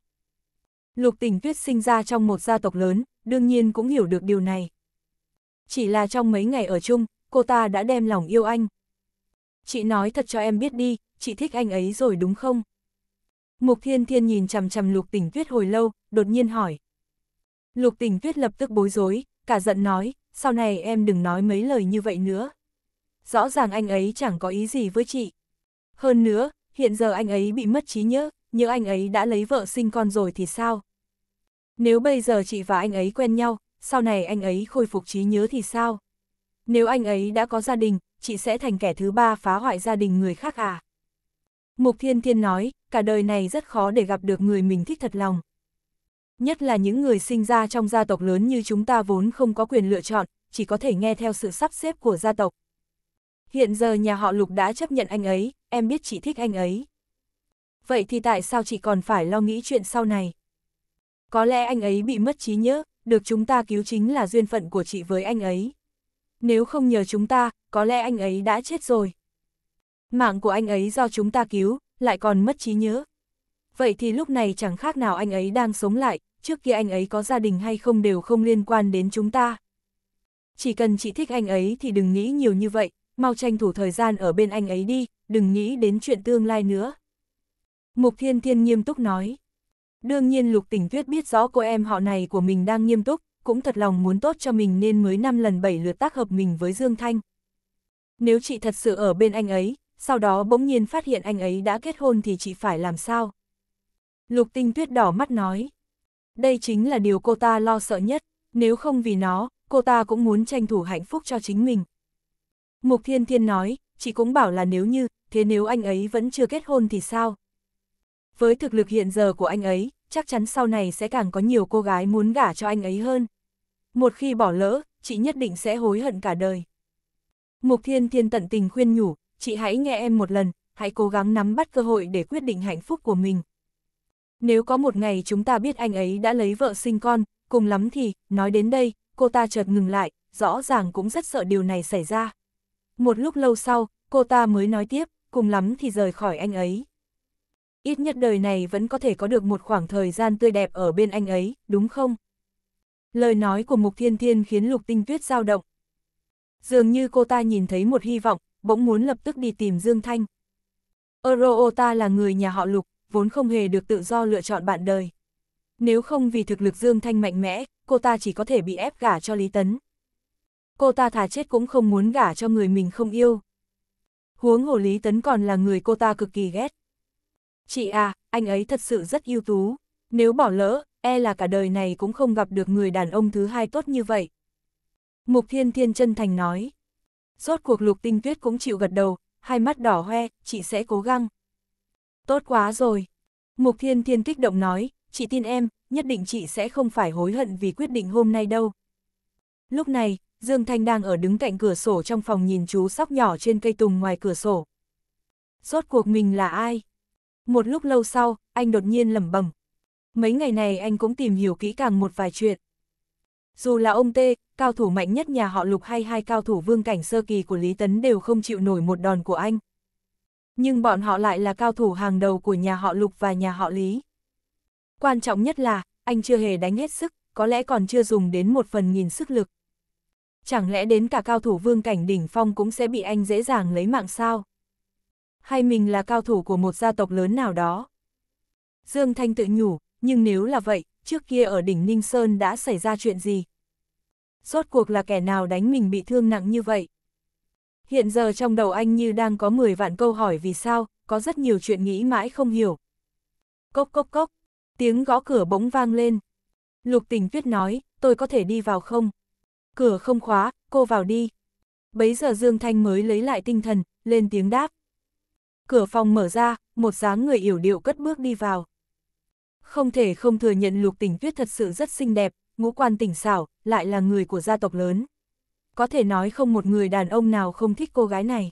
S1: Lục Tỉnh Tuyết sinh ra trong một gia tộc lớn, đương nhiên cũng hiểu được điều này chỉ là trong mấy ngày ở chung, cô ta đã đem lòng yêu anh. Chị nói thật cho em biết đi, chị thích anh ấy rồi đúng không? Mục Thiên Thiên nhìn chằm chằm Lục Tỉnh Tuyết hồi lâu, đột nhiên hỏi. Lục Tỉnh Tuyết lập tức bối rối, cả giận nói, sau này em đừng nói mấy lời như vậy nữa. Rõ ràng anh ấy chẳng có ý gì với chị. Hơn nữa, hiện giờ anh ấy bị mất trí nhớ, nhớ anh ấy đã lấy vợ sinh con rồi thì sao? Nếu bây giờ chị và anh ấy quen nhau, sau này anh ấy khôi phục trí nhớ thì sao? Nếu anh ấy đã có gia đình, chị sẽ thành kẻ thứ ba phá hoại gia đình người khác à? Mục Thiên Thiên nói, cả đời này rất khó để gặp được người mình thích thật lòng. Nhất là những người sinh ra trong gia tộc lớn như chúng ta vốn không có quyền lựa chọn, chỉ có thể nghe theo sự sắp xếp của gia tộc. Hiện giờ nhà họ Lục đã chấp nhận anh ấy, em biết chị thích anh ấy. Vậy thì tại sao chị còn phải lo nghĩ chuyện sau này? Có lẽ anh ấy bị mất trí nhớ, được chúng ta cứu chính là duyên phận của chị với anh ấy. Nếu không nhờ chúng ta, có lẽ anh ấy đã chết rồi. Mạng của anh ấy do chúng ta cứu, lại còn mất trí nhớ. Vậy thì lúc này chẳng khác nào anh ấy đang sống lại, trước kia anh ấy có gia đình hay không đều không liên quan đến chúng ta. Chỉ cần chị thích anh ấy thì đừng nghĩ nhiều như vậy, mau tranh thủ thời gian ở bên anh ấy đi, đừng nghĩ đến chuyện tương lai nữa. Mục Thiên Thiên nghiêm túc nói. Đương nhiên Lục Tỉnh Tuyết biết rõ cô em họ này của mình đang nghiêm túc, cũng thật lòng muốn tốt cho mình nên mới năm lần bảy lượt tác hợp mình với Dương Thanh. Nếu chị thật sự ở bên anh ấy, sau đó bỗng nhiên phát hiện anh ấy đã kết hôn thì chị phải làm sao? Lục Tinh Tuyết đỏ mắt nói. Đây chính là điều cô ta lo sợ nhất, nếu không vì nó, cô ta cũng muốn tranh thủ hạnh phúc cho chính mình. Mục Thiên Thiên nói, chị cũng bảo là nếu như, thế nếu anh ấy vẫn chưa kết hôn thì sao? với thực lực hiện giờ của anh ấy, chắc chắn sau này sẽ càng có nhiều cô gái muốn gả cho anh ấy hơn. Một khi bỏ lỡ, chị nhất định sẽ hối hận cả đời. Mục Thiên Thiên tận tình khuyên nhủ, chị hãy nghe em một lần, hãy cố gắng nắm bắt cơ hội để quyết định hạnh phúc của mình. Nếu có một ngày chúng ta biết anh ấy đã lấy vợ sinh con, cùng lắm thì, nói đến đây, cô ta chợt ngừng lại, rõ ràng cũng rất sợ điều này xảy ra. Một lúc lâu sau, cô ta mới nói tiếp, cùng lắm thì rời khỏi anh ấy ít nhất đời này vẫn có thể có được một khoảng thời gian tươi đẹp ở bên anh ấy, đúng không? Lời nói của Mục Thiên Thiên khiến Lục Tinh Tuyết dao động. Dường như cô ta nhìn thấy một hy vọng, bỗng muốn lập tức đi tìm Dương Thanh. Euroota là người nhà họ Lục, vốn không hề được tự do lựa chọn bạn đời. Nếu không vì thực lực Dương Thanh mạnh mẽ, cô ta chỉ có thể bị ép gả cho Lý Tấn. Cô ta thà chết cũng không muốn gả cho người mình không yêu. Huống hồ Lý Tấn còn là người cô ta cực kỳ ghét. Chị à, anh ấy thật sự rất ưu tú. Nếu bỏ lỡ, e là cả đời này cũng không gặp được người đàn ông thứ hai tốt như vậy. Mục Thiên Thiên chân thành nói. Rốt cuộc lục tinh tuyết cũng chịu gật đầu, hai mắt đỏ hoe, chị sẽ cố gắng. Tốt quá rồi. Mục Thiên Thiên kích động nói, chị tin em, nhất định chị sẽ không phải hối hận vì quyết định hôm nay đâu. Lúc này, Dương Thanh đang ở đứng cạnh cửa sổ trong phòng nhìn chú sóc nhỏ trên cây tùng ngoài cửa sổ. Rốt cuộc mình là ai? Một lúc lâu sau, anh đột nhiên lẩm bẩm. Mấy ngày này anh cũng tìm hiểu kỹ càng một vài chuyện. Dù là ông tê, cao thủ mạnh nhất nhà họ Lục hay hai cao thủ vương cảnh sơ kỳ của Lý Tấn đều không chịu nổi một đòn của anh. Nhưng bọn họ lại là cao thủ hàng đầu của nhà họ Lục và nhà họ Lý. Quan trọng nhất là, anh chưa hề đánh hết sức, có lẽ còn chưa dùng đến một phần nghìn sức lực. Chẳng lẽ đến cả cao thủ vương cảnh đỉnh phong cũng sẽ bị anh dễ dàng lấy mạng sao? hay mình là cao thủ của một gia tộc lớn nào đó. Dương Thanh tự nhủ, nhưng nếu là vậy, trước kia ở đỉnh Ninh Sơn đã xảy ra chuyện gì? Rốt cuộc là kẻ nào đánh mình bị thương nặng như vậy? Hiện giờ trong đầu anh như đang có 10 vạn câu hỏi vì sao, có rất nhiều chuyện nghĩ mãi không hiểu. Cốc cốc cốc, tiếng gõ cửa bỗng vang lên. Lục tình Viết nói, tôi có thể đi vào không? Cửa không khóa, cô vào đi. Bấy giờ Dương Thanh mới lấy lại tinh thần, lên tiếng đáp cửa phòng mở ra, một dáng người yểu điệu cất bước đi vào. Không thể không thừa nhận lục tỉnh tuyết thật sự rất xinh đẹp, ngũ quan tỉnh xảo, lại là người của gia tộc lớn. Có thể nói không một người đàn ông nào không thích cô gái này.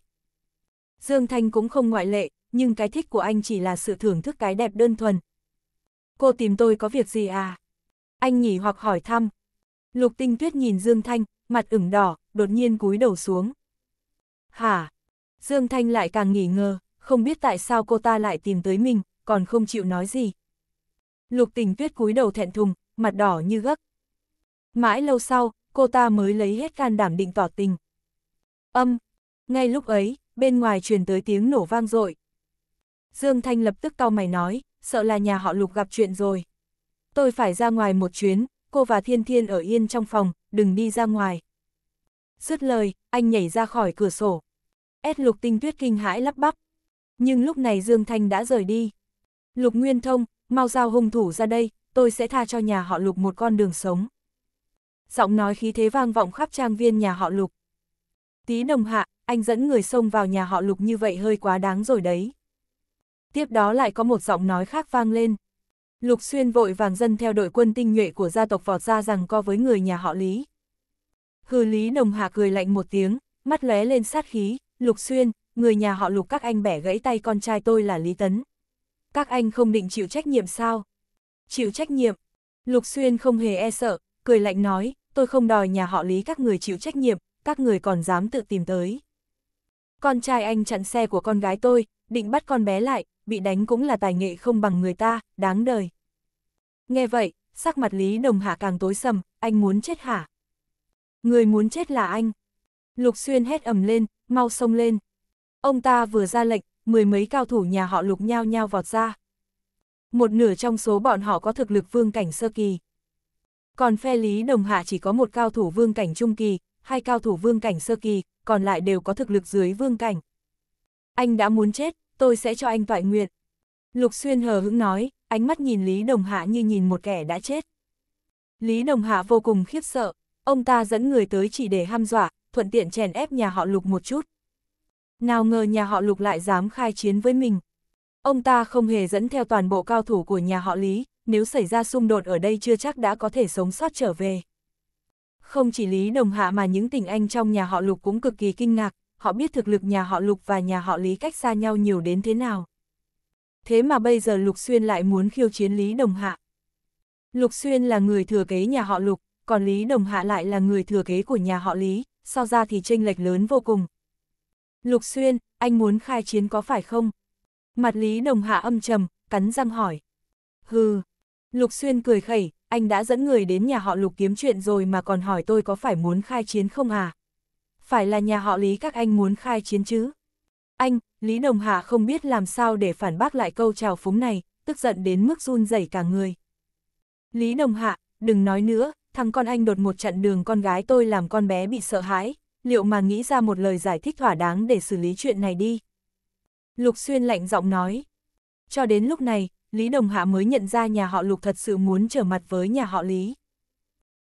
S1: Dương Thanh cũng không ngoại lệ, nhưng cái thích của anh chỉ là sự thưởng thức cái đẹp đơn thuần. Cô tìm tôi có việc gì à? Anh nhỉ hoặc hỏi thăm. Lục tinh tuyết nhìn Dương Thanh, mặt ửng đỏ, đột nhiên cúi đầu xuống. Hả? Dương Thanh lại càng nghỉ ngờ, không biết tại sao cô ta lại tìm tới mình, còn không chịu nói gì. Lục tình tuyết cúi đầu thẹn thùng, mặt đỏ như gấc. Mãi lâu sau, cô ta mới lấy hết can đảm định tỏ tình. Âm, ngay lúc ấy, bên ngoài truyền tới tiếng nổ vang dội Dương Thanh lập tức cau mày nói, sợ là nhà họ Lục gặp chuyện rồi. Tôi phải ra ngoài một chuyến, cô và Thiên Thiên ở yên trong phòng, đừng đi ra ngoài. Dứt lời, anh nhảy ra khỏi cửa sổ. S Lục Tinh Tuyết kinh hãi lắp bắp, nhưng lúc này Dương Thanh đã rời đi. Lục Nguyên Thông, mau giao hung thủ ra đây, tôi sẽ tha cho nhà họ Lục một con đường sống. Giọng nói khí thế vang vọng khắp trang viên nhà họ Lục. Tí đồng hạ, anh dẫn người xông vào nhà họ Lục như vậy hơi quá đáng rồi đấy. Tiếp đó lại có một giọng nói khác vang lên. Lục Xuyên vội vàng dân theo đội quân tinh nhuệ của gia tộc vọt ra rằng co với người nhà họ Lý. hư Lý Đồng Hạ cười lạnh một tiếng, mắt lóe lên sát khí, Lục Xuyên, người nhà họ lục các anh bẻ gãy tay con trai tôi là Lý Tấn. Các anh không định chịu trách nhiệm sao? Chịu trách nhiệm. Lục Xuyên không hề e sợ, cười lạnh nói, tôi không đòi nhà họ Lý các người chịu trách nhiệm, các người còn dám tự tìm tới. Con trai anh chặn xe của con gái tôi, định bắt con bé lại, bị đánh cũng là tài nghệ không bằng người ta, đáng đời. Nghe vậy, sắc mặt Lý Đồng Hạ càng tối sầm, anh muốn chết hả? Người muốn chết là anh. Lục Xuyên hét ầm lên, mau xông lên. Ông ta vừa ra lệnh, mười mấy cao thủ nhà họ lục nhao nhao vọt ra. Một nửa trong số bọn họ có thực lực vương cảnh sơ kỳ. Còn phe Lý Đồng Hạ chỉ có một cao thủ vương cảnh trung kỳ, hai cao thủ vương cảnh sơ kỳ, còn lại đều có thực lực dưới vương cảnh. Anh đã muốn chết, tôi sẽ cho anh toại nguyện. Lục Xuyên hờ hững nói, ánh mắt nhìn Lý Đồng Hạ như nhìn một kẻ đã chết. Lý Đồng Hạ vô cùng khiếp sợ, ông ta dẫn người tới chỉ để ham dọa, thuận tiện chèn ép nhà họ Lục một chút nào ngờ nhà họ Lục lại dám khai chiến với mình. Ông ta không hề dẫn theo toàn bộ cao thủ của nhà họ Lý, nếu xảy ra xung đột ở đây chưa chắc đã có thể sống sót trở về. Không chỉ Lý Đồng Hạ mà những tình anh trong nhà họ Lục cũng cực kỳ kinh ngạc, họ biết thực lực nhà họ Lục và nhà họ Lý cách xa nhau nhiều đến thế nào. Thế mà bây giờ Lục Xuyên lại muốn khiêu chiến Lý Đồng Hạ. Lục Xuyên là người thừa kế nhà họ Lục, còn Lý Đồng Hạ lại là người thừa kế của nhà họ Lý, so ra thì tranh lệch lớn vô cùng, Lục Xuyên, anh muốn khai chiến có phải không? Mặt Lý Đồng Hạ âm trầm, cắn răng hỏi. Hừ, Lục Xuyên cười khẩy, anh đã dẫn người đến nhà họ Lục kiếm chuyện rồi mà còn hỏi tôi có phải muốn khai chiến không à? Phải là nhà họ Lý các anh muốn khai chiến chứ? Anh, Lý Đồng Hạ không biết làm sao để phản bác lại câu trào phúng này, tức giận đến mức run rẩy cả người. Lý Đồng Hạ, đừng nói nữa, thằng con anh đột một chặn đường con gái tôi làm con bé bị sợ hãi, liệu mà nghĩ ra một lời giải thích thỏa đáng để xử lý chuyện này đi. Lục Xuyên lạnh giọng nói. Cho đến lúc này, Lý Đồng Hạ mới nhận ra nhà họ Lục thật sự muốn trở mặt với nhà họ Lý.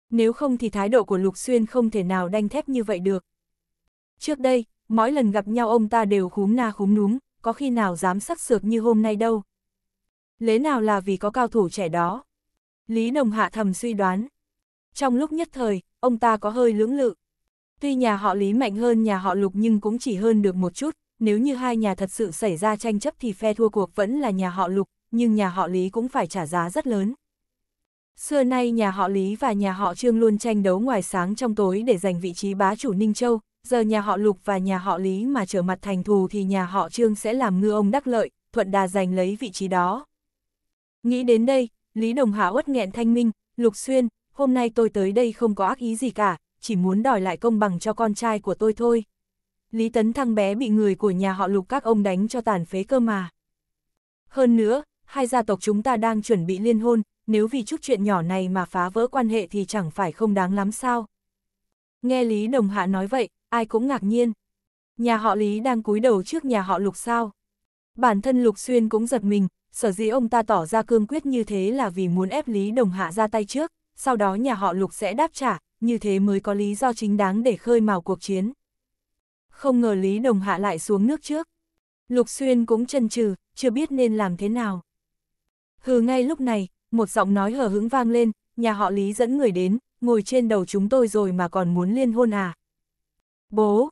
S1: Nếu không thì thái độ của Lục Xuyên không thể nào đanh thép như vậy được. Trước đây, mỗi lần gặp nhau ông ta đều khúm na khúm núm, có khi nào dám sắc sược như hôm nay đâu. Lẽ nào là vì có cao thủ trẻ đó? Lý Đồng Hạ thầm suy đoán. Trong lúc nhất thời, ông ta có hơi lưỡng lự. Tuy nhà họ Lý mạnh hơn nhà họ Lục nhưng cũng chỉ hơn được một chút, nếu như hai nhà thật sự xảy ra tranh chấp thì phe thua cuộc vẫn là nhà họ Lục, nhưng nhà họ Lý cũng phải trả giá rất lớn. Xưa nay nhà họ Lý và nhà họ Trương luôn tranh đấu ngoài sáng trong tối để giành vị trí bá chủ Ninh Châu, giờ nhà họ Lục và nhà họ Lý mà trở mặt thành thù thì nhà họ Trương sẽ làm ngư ông đắc lợi, thuận đà giành lấy vị trí đó. Nghĩ đến đây, Lý Đồng Hạ uất nghẹn thanh minh, Lục Xuyên, hôm nay tôi tới đây không có ác ý gì cả, chỉ muốn đòi lại công bằng cho con trai của tôi thôi. Lý Tấn Thăng bé bị người của nhà họ lục các ông đánh cho tàn phế cơ mà. Hơn nữa, hai gia tộc chúng ta đang chuẩn bị liên hôn, nếu vì chút chuyện nhỏ này mà phá vỡ quan hệ thì chẳng phải không đáng lắm sao. Nghe Lý Đồng Hạ nói vậy, ai cũng ngạc nhiên. Nhà họ Lý đang cúi đầu trước nhà họ Lục sao? Bản thân Lục Xuyên cũng giật mình, sở dĩ ông ta tỏ ra cương quyết như thế là vì muốn ép Lý Đồng Hạ ra tay trước, sau đó nhà họ Lục sẽ đáp trả, như thế mới có lý do chính đáng để khơi mào cuộc chiến. Không ngờ Lý Đồng Hạ lại xuống nước trước. Lục Xuyên cũng chần chừ, chưa biết nên làm thế nào. Hừ ngay lúc này, một giọng nói hờ hững vang lên, nhà họ Lý dẫn người đến, ngồi trên đầu chúng tôi rồi mà còn muốn liên hôn à. Bố,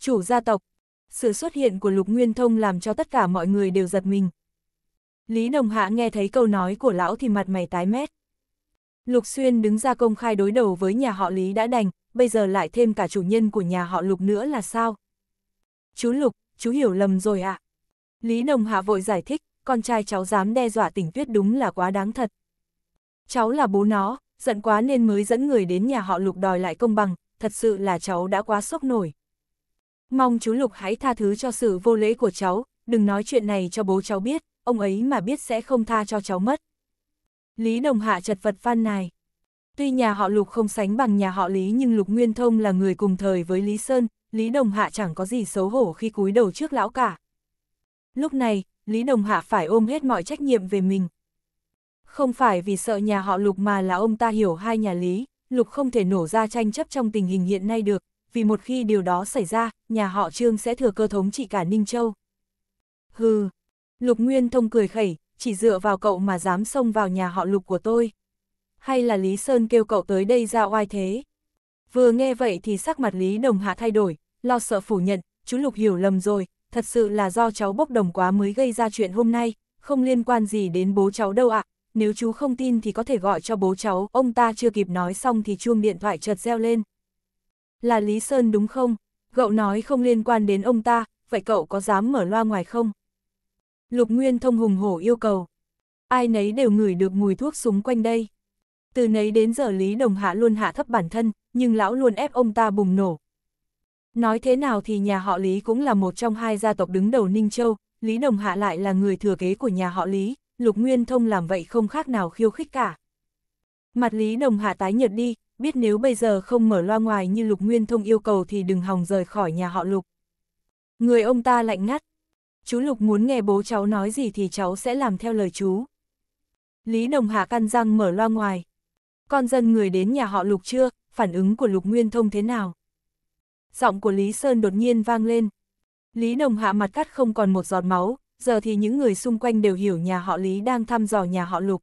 S1: chủ gia tộc, sự xuất hiện của Lục Nguyên Thông làm cho tất cả mọi người đều giật mình. Lý Đồng Hạ nghe thấy câu nói của lão thì mặt mày tái mét. Lục Xuyên đứng ra công khai đối đầu với nhà họ Lý đã đành, bây giờ lại thêm cả chủ nhân của nhà họ Lục nữa là sao? Chú Lục, chú hiểu lầm rồi ạ. À? Lý Nồng Hạ vội giải thích, con trai cháu dám đe dọa tỉnh tuyết đúng là quá đáng thật. Cháu là bố nó, giận quá nên mới dẫn người đến nhà họ Lục đòi lại công bằng, thật sự là cháu đã quá sốc nổi. Mong chú Lục hãy tha thứ cho sự vô lễ của cháu, đừng nói chuyện này cho bố cháu biết, ông ấy mà biết sẽ không tha cho cháu mất. Lý Đồng Hạ chật vật phan này. Tuy nhà họ Lục không sánh bằng nhà họ Lý nhưng Lục Nguyên Thông là người cùng thời với Lý Sơn, Lý Đồng Hạ chẳng có gì xấu hổ khi cúi đầu trước lão cả. Lúc này, Lý Đồng Hạ phải ôm hết mọi trách nhiệm về mình. Không phải vì sợ nhà họ Lục mà là ông ta hiểu hai nhà Lý, Lục không thể nổ ra tranh chấp trong tình hình hiện nay được, vì một khi điều đó xảy ra, nhà họ Trương sẽ thừa cơ thống trị cả Ninh Châu. Hừ, Lục Nguyên Thông cười khẩy, chỉ dựa vào cậu mà dám xông vào nhà họ lục của tôi. Hay là Lý Sơn kêu cậu tới đây ra oai thế? Vừa nghe vậy thì sắc mặt Lý Đồng Hạ thay đổi, lo sợ phủ nhận, chú Lục hiểu lầm rồi, thật sự là do cháu bốc đồng quá mới gây ra chuyện hôm nay, không liên quan gì đến bố cháu đâu ạ, nếu chú không tin thì có thể gọi cho bố cháu, ông ta chưa kịp nói xong thì chuông điện thoại chợt reo lên. Là Lý Sơn đúng không? Cậu nói không liên quan đến ông ta, vậy cậu có dám mở loa ngoài không? Lục Nguyên thông hùng hổ yêu cầu. Ai nấy đều ngửi được mùi thuốc súng quanh đây. Từ nấy đến giờ Lý Đồng Hạ luôn hạ thấp bản thân, nhưng lão luôn ép ông ta bùng nổ. Nói thế nào thì nhà họ Lý cũng là một trong hai gia tộc đứng đầu Ninh Châu, Lý Đồng Hạ lại là người thừa kế của nhà họ Lý, Lục Nguyên Thông làm vậy không khác nào khiêu khích cả. Mặt Lý Đồng Hạ tái nhợt đi, biết nếu bây giờ không mở loa ngoài như Lục Nguyên Thông yêu cầu thì đừng hòng rời khỏi nhà họ Lục. Người ông ta lạnh ngắt, chú Lục muốn nghe bố cháu nói gì thì cháu sẽ làm theo lời chú. Lý Đồng Hà căn răng mở loa ngoài. Con dân người đến nhà họ Lục chưa, phản ứng của Lục Nguyên Thông thế nào? Giọng của Lý Sơn đột nhiên vang lên. Lý Đồng Hạ mặt cắt không còn một giọt máu, giờ thì những người xung quanh đều hiểu nhà họ Lý đang thăm dò nhà họ Lục.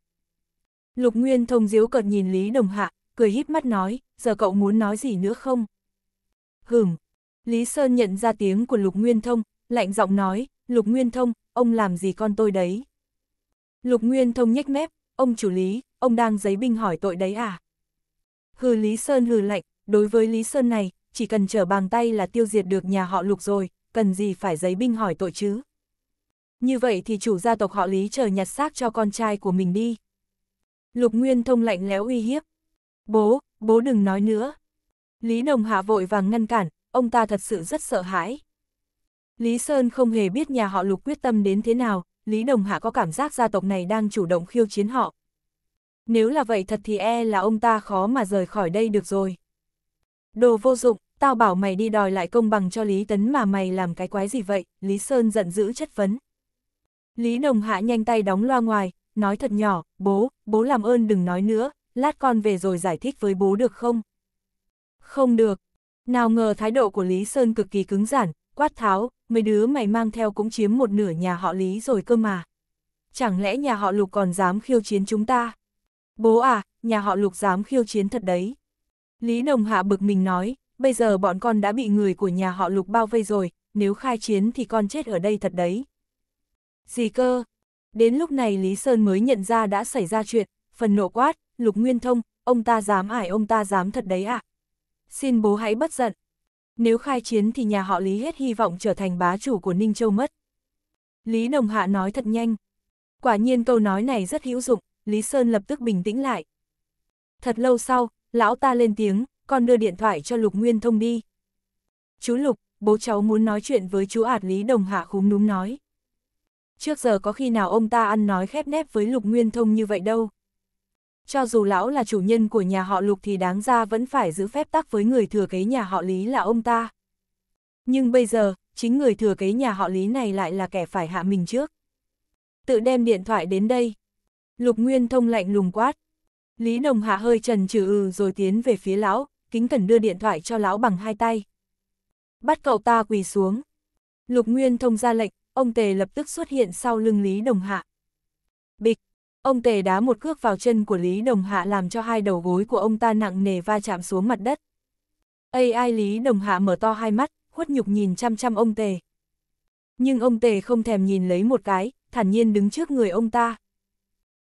S1: Lục Nguyên Thông diếu cợt nhìn Lý Đồng Hạ, cười híp mắt nói, giờ cậu muốn nói gì nữa không? Hửm, Lý Sơn nhận ra tiếng của Lục Nguyên Thông, lạnh giọng nói, Lục Nguyên Thông, ông làm gì con tôi đấy? Lục Nguyên Thông nhếch mép, ông chủ lý, ông đang giấy binh hỏi tội đấy à? Hừ Lý Sơn hừ lạnh, đối với Lý Sơn này, chỉ cần trở bàn tay là tiêu diệt được nhà họ Lục rồi, cần gì phải giấy binh hỏi tội chứ? Như vậy thì chủ gia tộc họ Lý chờ nhặt xác cho con trai của mình đi. Lục Nguyên Thông lạnh lẽo uy hiếp. Bố, bố đừng nói nữa. Lý Đồng Hạ vội vàng ngăn cản, ông ta thật sự rất sợ hãi. Lý Sơn không hề biết nhà họ Lục quyết tâm đến thế nào, Lý Đồng Hạ có cảm giác gia tộc này đang chủ động khiêu chiến họ. Nếu là vậy thật thì e là ông ta khó mà rời khỏi đây được rồi. Đồ vô dụng, tao bảo mày đi đòi lại công bằng cho Lý Tấn mà mày làm cái quái gì vậy, Lý Sơn giận dữ chất vấn. Lý Đồng Hạ nhanh tay đóng loa ngoài, nói thật nhỏ, bố, bố làm ơn đừng nói nữa, lát con về rồi giải thích với bố được không? Không được. Nào ngờ thái độ của Lý Sơn cực kỳ cứng giản, quát tháo, mấy đứa mày mang theo cũng chiếm một nửa nhà họ Lý rồi cơ mà. Chẳng lẽ nhà họ Lục còn dám khiêu chiến chúng ta? Bố à, nhà họ Lục dám khiêu chiến thật đấy. Lý Đồng Hạ bực mình nói, bây giờ bọn con đã bị người của nhà họ Lục bao vây rồi, nếu khai chiến thì con chết ở đây thật đấy. Gì cơ? Đến lúc này Lý Sơn mới nhận ra đã xảy ra chuyện, phần nộ quát, Lục Nguyên Thông, ông ta dám ải ông ta dám thật đấy ạ. À? Xin bố hãy bất giận, nếu khai chiến thì nhà họ Lý hết hy vọng trở thành bá chủ của Ninh Châu mất. Lý Nồng Hạ nói thật nhanh. Quả nhiên câu nói này rất hữu dụng, Lý Sơn lập tức bình tĩnh lại. Thật lâu sau, lão ta lên tiếng, con đưa điện thoại cho Lục Nguyên Thông đi. Chú Lục, bố cháu muốn nói chuyện với chú ạt Lý Đồng Hạ khúm núm nói. Trước giờ có khi nào ông ta ăn nói khép nép với Lục Nguyên Thông như vậy đâu cho dù lão là chủ nhân của nhà họ Lục thì đáng ra vẫn phải giữ phép tắc với người thừa kế nhà họ Lý là ông ta. Nhưng bây giờ, chính người thừa kế nhà họ Lý này lại là kẻ phải hạ mình trước. Tự đem điện thoại đến đây. Lục Nguyên thông lạnh lùng quát. Lý Đồng Hạ hơi trần trừ ừ rồi tiến về phía lão, kính cẩn đưa điện thoại cho lão bằng hai tay. Bắt cậu ta quỳ xuống. Lục Nguyên thông ra lệnh, ông Tề lập tức xuất hiện sau lưng Lý Đồng Hạ. Bịch, Ông tề đá một cước vào chân của Lý Đồng Hạ làm cho hai đầu gối của ông ta nặng nề va chạm xuống mặt đất. AI Lý Đồng Hạ mở to hai mắt, khuất nhục nhìn chăm chăm ông tề. Nhưng ông tề không thèm nhìn lấy một cái, thản nhiên đứng trước người ông ta.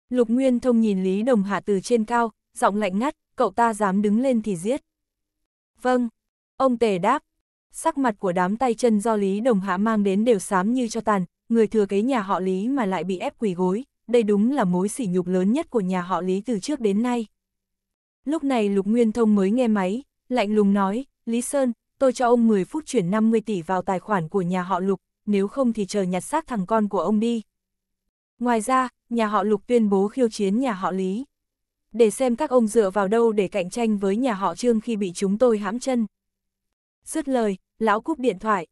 S1: Lục Nguyên Thông nhìn Lý Đồng Hạ từ trên cao, giọng lạnh ngắt, cậu ta dám đứng lên thì giết. Vâng, ông tề đáp. Sắc mặt của đám tay chân do Lý Đồng Hạ mang đến đều xám như cho tàn, người thừa kế nhà họ Lý mà lại bị ép quỳ gối, đây đúng là mối sỉ nhục lớn nhất của nhà họ Lý từ trước đến nay. Lúc này Lục Nguyên Thông mới nghe máy, lạnh lùng nói, Lý Sơn, tôi cho ông 10 phút chuyển 50 tỷ vào tài khoản của nhà họ Lục, nếu không thì chờ nhặt xác thằng con của ông đi. Ngoài ra, nhà họ Lục tuyên bố khiêu chiến nhà họ Lý. Để xem các ông dựa vào đâu để cạnh tranh với nhà họ Trương khi bị chúng tôi hãm chân. Dứt lời, lão cúp điện thoại.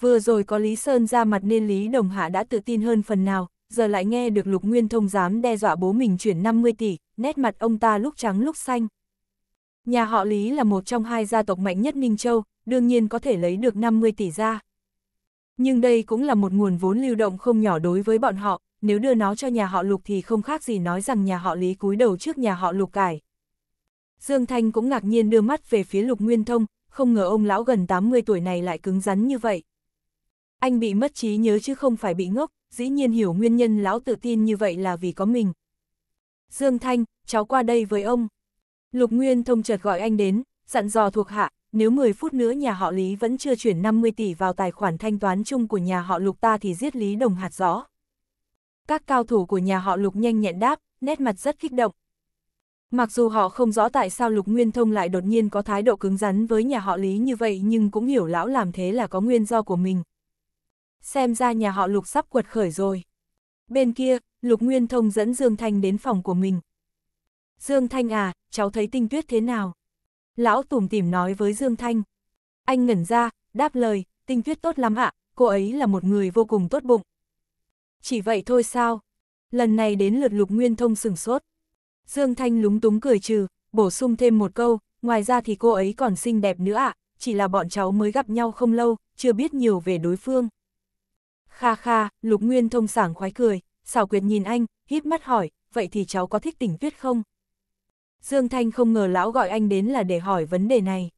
S1: Vừa rồi có Lý Sơn ra mặt nên Lý Đồng Hạ đã tự tin hơn phần nào, giờ lại nghe được Lục Nguyên Thông dám đe dọa bố mình chuyển 50 tỷ, nét mặt ông ta lúc trắng lúc xanh. Nhà họ Lý là một trong hai gia tộc mạnh nhất Ninh Châu, đương nhiên có thể lấy được 50 tỷ ra. Nhưng đây cũng là một nguồn vốn lưu động không nhỏ đối với bọn họ, nếu đưa nó cho nhà họ Lục thì không khác gì nói rằng nhà họ Lý cúi đầu trước nhà họ Lục cải. Dương Thanh cũng ngạc nhiên đưa mắt về phía Lục Nguyên Thông, không ngờ ông lão gần 80 tuổi này lại cứng rắn như vậy. Anh bị mất trí nhớ chứ không phải bị ngốc, dĩ nhiên hiểu nguyên nhân lão tự tin như vậy là vì có mình. Dương Thanh, cháu qua đây với ông. Lục Nguyên thông chợt gọi anh đến, dặn dò thuộc hạ, nếu 10 phút nữa nhà họ Lý vẫn chưa chuyển 50 tỷ vào tài khoản thanh toán chung của nhà họ Lục ta thì giết Lý Đồng hạt gió. Các cao thủ của nhà họ Lục nhanh nhẹn đáp, nét mặt rất kích động. Mặc dù họ không rõ tại sao Lục Nguyên Thông lại đột nhiên có thái độ cứng rắn với nhà họ Lý như vậy nhưng cũng hiểu lão làm thế là có nguyên do của mình xem ra nhà họ Lục sắp quật khởi rồi. Bên kia, Lục Nguyên Thông dẫn Dương Thanh đến phòng của mình. Dương Thanh à, cháu thấy tinh tuyết thế nào? Lão tủm tỉm nói với Dương Thanh. Anh ngẩn ra, đáp lời, tinh tuyết tốt lắm ạ, cô ấy là một người vô cùng tốt bụng. Chỉ vậy thôi sao? Lần này đến lượt Lục Nguyên Thông sửng sốt. Dương Thanh lúng túng cười trừ, bổ sung thêm một câu, ngoài ra thì cô ấy còn xinh đẹp nữa ạ, chỉ là bọn cháu mới gặp nhau không lâu, chưa biết nhiều về đối phương. Kha kha, Lục Nguyên thông sảng khoái cười, xảo quyệt nhìn anh, híp mắt hỏi, vậy thì cháu có thích tỉnh viết không? Dương Thanh không ngờ lão gọi anh đến là để hỏi vấn đề này.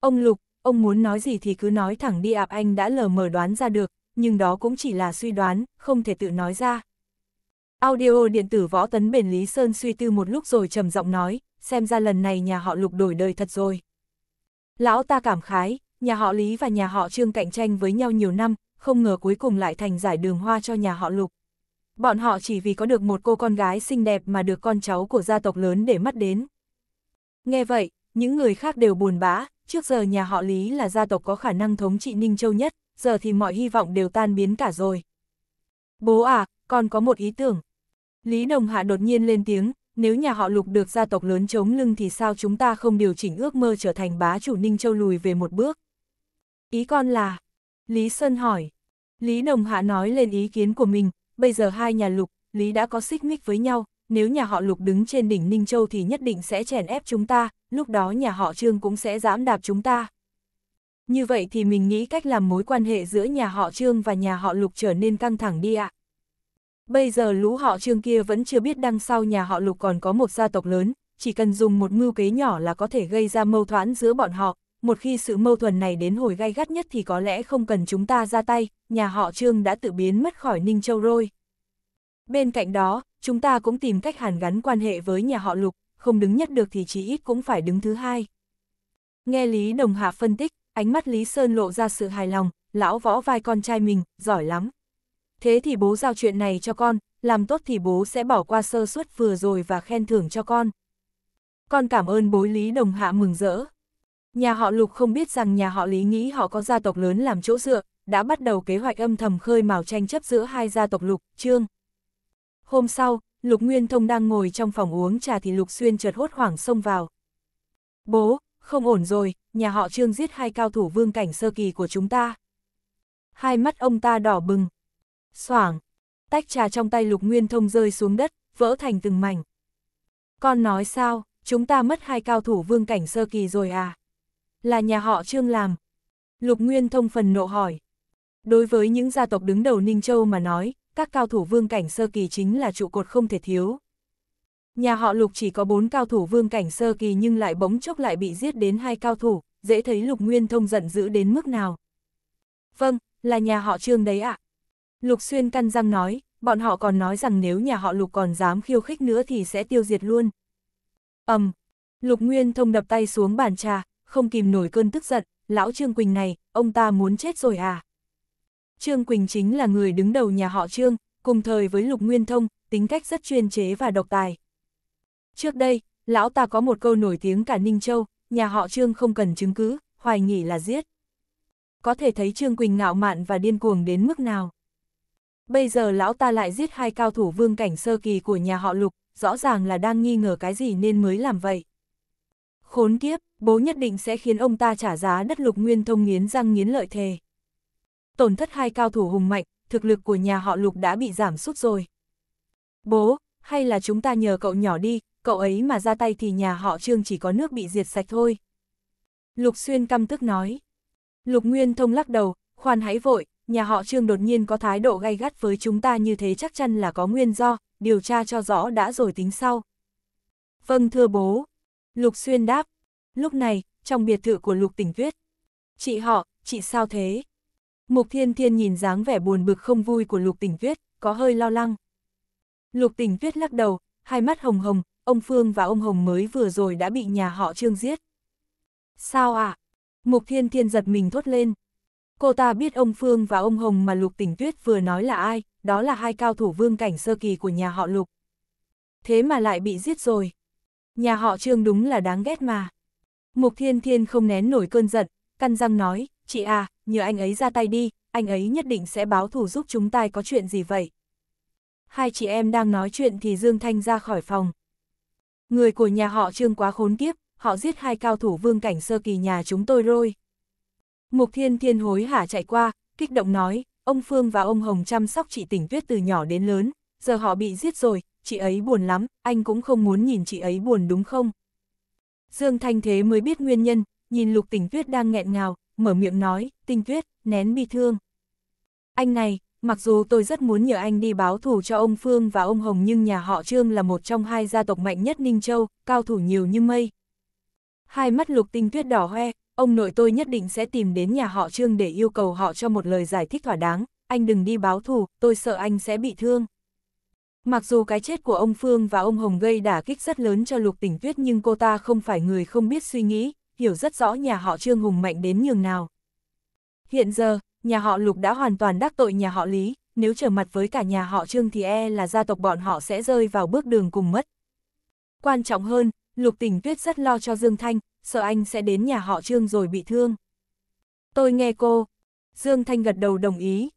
S1: Ông Lục, ông muốn nói gì thì cứ nói thẳng đi ạp anh đã lờ mờ đoán ra được, nhưng đó cũng chỉ là suy đoán, không thể tự nói ra. Audio điện tử võ tấn bền Lý Sơn suy tư một lúc rồi trầm giọng nói, xem ra lần này nhà họ Lục đổi đời thật rồi. Lão ta cảm khái, nhà họ Lý và nhà họ Trương cạnh tranh với nhau nhiều năm, không ngờ cuối cùng lại thành giải đường hoa cho nhà họ Lục. Bọn họ chỉ vì có được một cô con gái xinh đẹp mà được con cháu của gia tộc lớn để mắt đến. Nghe vậy, những người khác đều buồn bã, trước giờ nhà họ Lý là gia tộc có khả năng thống trị Ninh Châu nhất, giờ thì mọi hy vọng đều tan biến cả rồi. Bố à, con có một ý tưởng. Lý Đồng Hạ đột nhiên lên tiếng, nếu nhà họ Lục được gia tộc lớn chống lưng thì sao chúng ta không điều chỉnh ước mơ trở thành bá chủ Ninh Châu lùi về một bước. Ý con là, Lý Sơn hỏi. Lý Đồng Hạ nói lên ý kiến của mình, bây giờ hai nhà lục, Lý đã có xích mích với nhau, nếu nhà họ lục đứng trên đỉnh Ninh Châu thì nhất định sẽ chèn ép chúng ta, lúc đó nhà họ Trương cũng sẽ giãm đạp chúng ta. Như vậy thì mình nghĩ cách làm mối quan hệ giữa nhà họ Trương và nhà họ lục trở nên căng thẳng đi ạ. Bây giờ lũ họ Trương kia vẫn chưa biết đằng sau nhà họ lục còn có một gia tộc lớn, chỉ cần dùng một mưu kế nhỏ là có thể gây ra mâu thuẫn giữa bọn họ, một khi sự mâu thuẫn này đến hồi gay gắt nhất thì có lẽ không cần chúng ta ra tay, nhà họ Trương đã tự biến mất khỏi Ninh Châu rồi. Bên cạnh đó, chúng ta cũng tìm cách hàn gắn quan hệ với nhà họ Lục, không đứng nhất được thì chỉ ít cũng phải đứng thứ hai. Nghe Lý Đồng Hạ phân tích, ánh mắt Lý Sơn lộ ra sự hài lòng, lão võ vai con trai mình, giỏi lắm. Thế thì bố giao chuyện này cho con, làm tốt thì bố sẽ bỏ qua sơ suất vừa rồi và khen thưởng cho con. Con cảm ơn bố Lý Đồng Hạ mừng rỡ. Nhà họ Lục không biết rằng nhà họ Lý nghĩ họ có gia tộc lớn làm chỗ dựa, đã bắt đầu kế hoạch âm thầm khơi mào tranh chấp giữa hai gia tộc Lục, Trương. Hôm sau, Lục Nguyên Thông đang ngồi trong phòng uống trà thì Lục Xuyên chợt hốt hoảng xông vào. Bố, không ổn rồi, nhà họ Trương giết hai cao thủ vương cảnh sơ kỳ của chúng ta. Hai mắt ông ta đỏ bừng. Soảng, tách trà trong tay Lục Nguyên Thông rơi xuống đất, vỡ thành từng mảnh. Con nói sao, chúng ta mất hai cao thủ vương cảnh sơ kỳ rồi à? là nhà họ Trương làm. Lục Nguyên thông phần nộ hỏi. Đối với những gia tộc đứng đầu Ninh Châu mà nói, các cao thủ vương cảnh sơ kỳ chính là trụ cột không thể thiếu. Nhà họ Lục chỉ có bốn cao thủ vương cảnh sơ kỳ nhưng lại bỗng chốc lại bị giết đến hai cao thủ, dễ thấy Lục Nguyên thông giận dữ đến mức nào. Vâng, là nhà họ Trương đấy ạ. À. Lục Xuyên căn răng nói, bọn họ còn nói rằng nếu nhà họ Lục còn dám khiêu khích nữa thì sẽ tiêu diệt luôn. ầm, um, Lục Nguyên thông đập tay xuống bàn trà, không kìm nổi cơn tức giận, lão Trương Quỳnh này, ông ta muốn chết rồi à? Trương Quỳnh chính là người đứng đầu nhà họ Trương, cùng thời với Lục Nguyên Thông, tính cách rất chuyên chế và độc tài. Trước đây, lão ta có một câu nổi tiếng cả Ninh Châu, nhà họ Trương không cần chứng cứ, hoài nghỉ là giết. Có thể thấy Trương Quỳnh ngạo mạn và điên cuồng đến mức nào. Bây giờ lão ta lại giết hai cao thủ vương cảnh sơ kỳ của nhà họ Lục, rõ ràng là đang nghi ngờ cái gì nên mới làm vậy. Khốn kiếp, bố nhất định sẽ khiến ông ta trả giá đất lục nguyên thông nghiến răng nghiến lợi thề. Tổn thất hai cao thủ hùng mạnh, thực lực của nhà họ lục đã bị giảm sút rồi. Bố, hay là chúng ta nhờ cậu nhỏ đi, cậu ấy mà ra tay thì nhà họ trương chỉ có nước bị diệt sạch thôi. Lục xuyên căm tức nói. Lục nguyên thông lắc đầu, khoan hãy vội, nhà họ trương đột nhiên có thái độ gay gắt với chúng ta như thế chắc chắn là có nguyên do, điều tra cho rõ đã rồi tính sau. Vâng thưa bố, Lục Xuyên đáp, lúc này, trong biệt thự của Lục Tỉnh Tuyết. Chị họ, chị sao thế? Mục Thiên Thiên nhìn dáng vẻ buồn bực không vui của Lục Tỉnh Tuyết, có hơi lo lắng. Lục Tỉnh Tuyết lắc đầu, hai mắt hồng hồng, ông Phương và ông Hồng mới vừa rồi đã bị nhà họ Trương giết. Sao ạ? À? Mục Thiên Thiên giật mình thốt lên. Cô ta biết ông Phương và ông Hồng mà Lục Tỉnh Tuyết vừa nói là ai, đó là hai cao thủ vương cảnh sơ kỳ của nhà họ Lục. Thế mà lại bị giết rồi. Nhà họ Trương đúng là đáng ghét mà. Mục Thiên Thiên không nén nổi cơn giận, căn răng nói, chị à, nhờ anh ấy ra tay đi, anh ấy nhất định sẽ báo thủ giúp chúng ta có chuyện gì vậy. Hai chị em đang nói chuyện thì Dương Thanh ra khỏi phòng. Người của nhà họ Trương quá khốn kiếp, họ giết hai cao thủ vương cảnh sơ kỳ nhà chúng tôi rồi. Mục Thiên Thiên hối hả chạy qua, kích động nói, ông Phương và ông Hồng chăm sóc chị Tỉnh Tuyết từ nhỏ đến lớn, giờ họ bị giết rồi, chị ấy buồn lắm, anh cũng không muốn nhìn chị ấy buồn đúng không? Dương Thanh Thế mới biết nguyên nhân, nhìn Lục Tình Tuyết đang nghẹn ngào, mở miệng nói, Tình Tuyết, nén bi thương. Anh này, mặc dù tôi rất muốn nhờ anh đi báo thù cho ông Phương và ông Hồng nhưng nhà họ Trương là một trong hai gia tộc mạnh nhất Ninh Châu, cao thủ nhiều như mây. Hai mắt Lục Tình Tuyết đỏ hoe, ông nội tôi nhất định sẽ tìm đến nhà họ Trương để yêu cầu họ cho một lời giải thích thỏa đáng, anh đừng đi báo thù, tôi sợ anh sẽ bị thương. Mặc dù cái chết của ông Phương và ông Hồng gây đả kích rất lớn cho Lục Tỉnh Tuyết nhưng cô ta không phải người không biết suy nghĩ, hiểu rất rõ nhà họ Trương hùng mạnh đến nhường nào. Hiện giờ, nhà họ Lục đã hoàn toàn đắc tội nhà họ Lý, nếu trở mặt với cả nhà họ Trương thì e là gia tộc bọn họ sẽ rơi vào bước đường cùng mất. Quan trọng hơn, Lục Tỉnh Tuyết rất lo cho Dương Thanh, sợ anh sẽ đến nhà họ Trương rồi bị thương. Tôi nghe cô. Dương Thanh gật đầu đồng ý,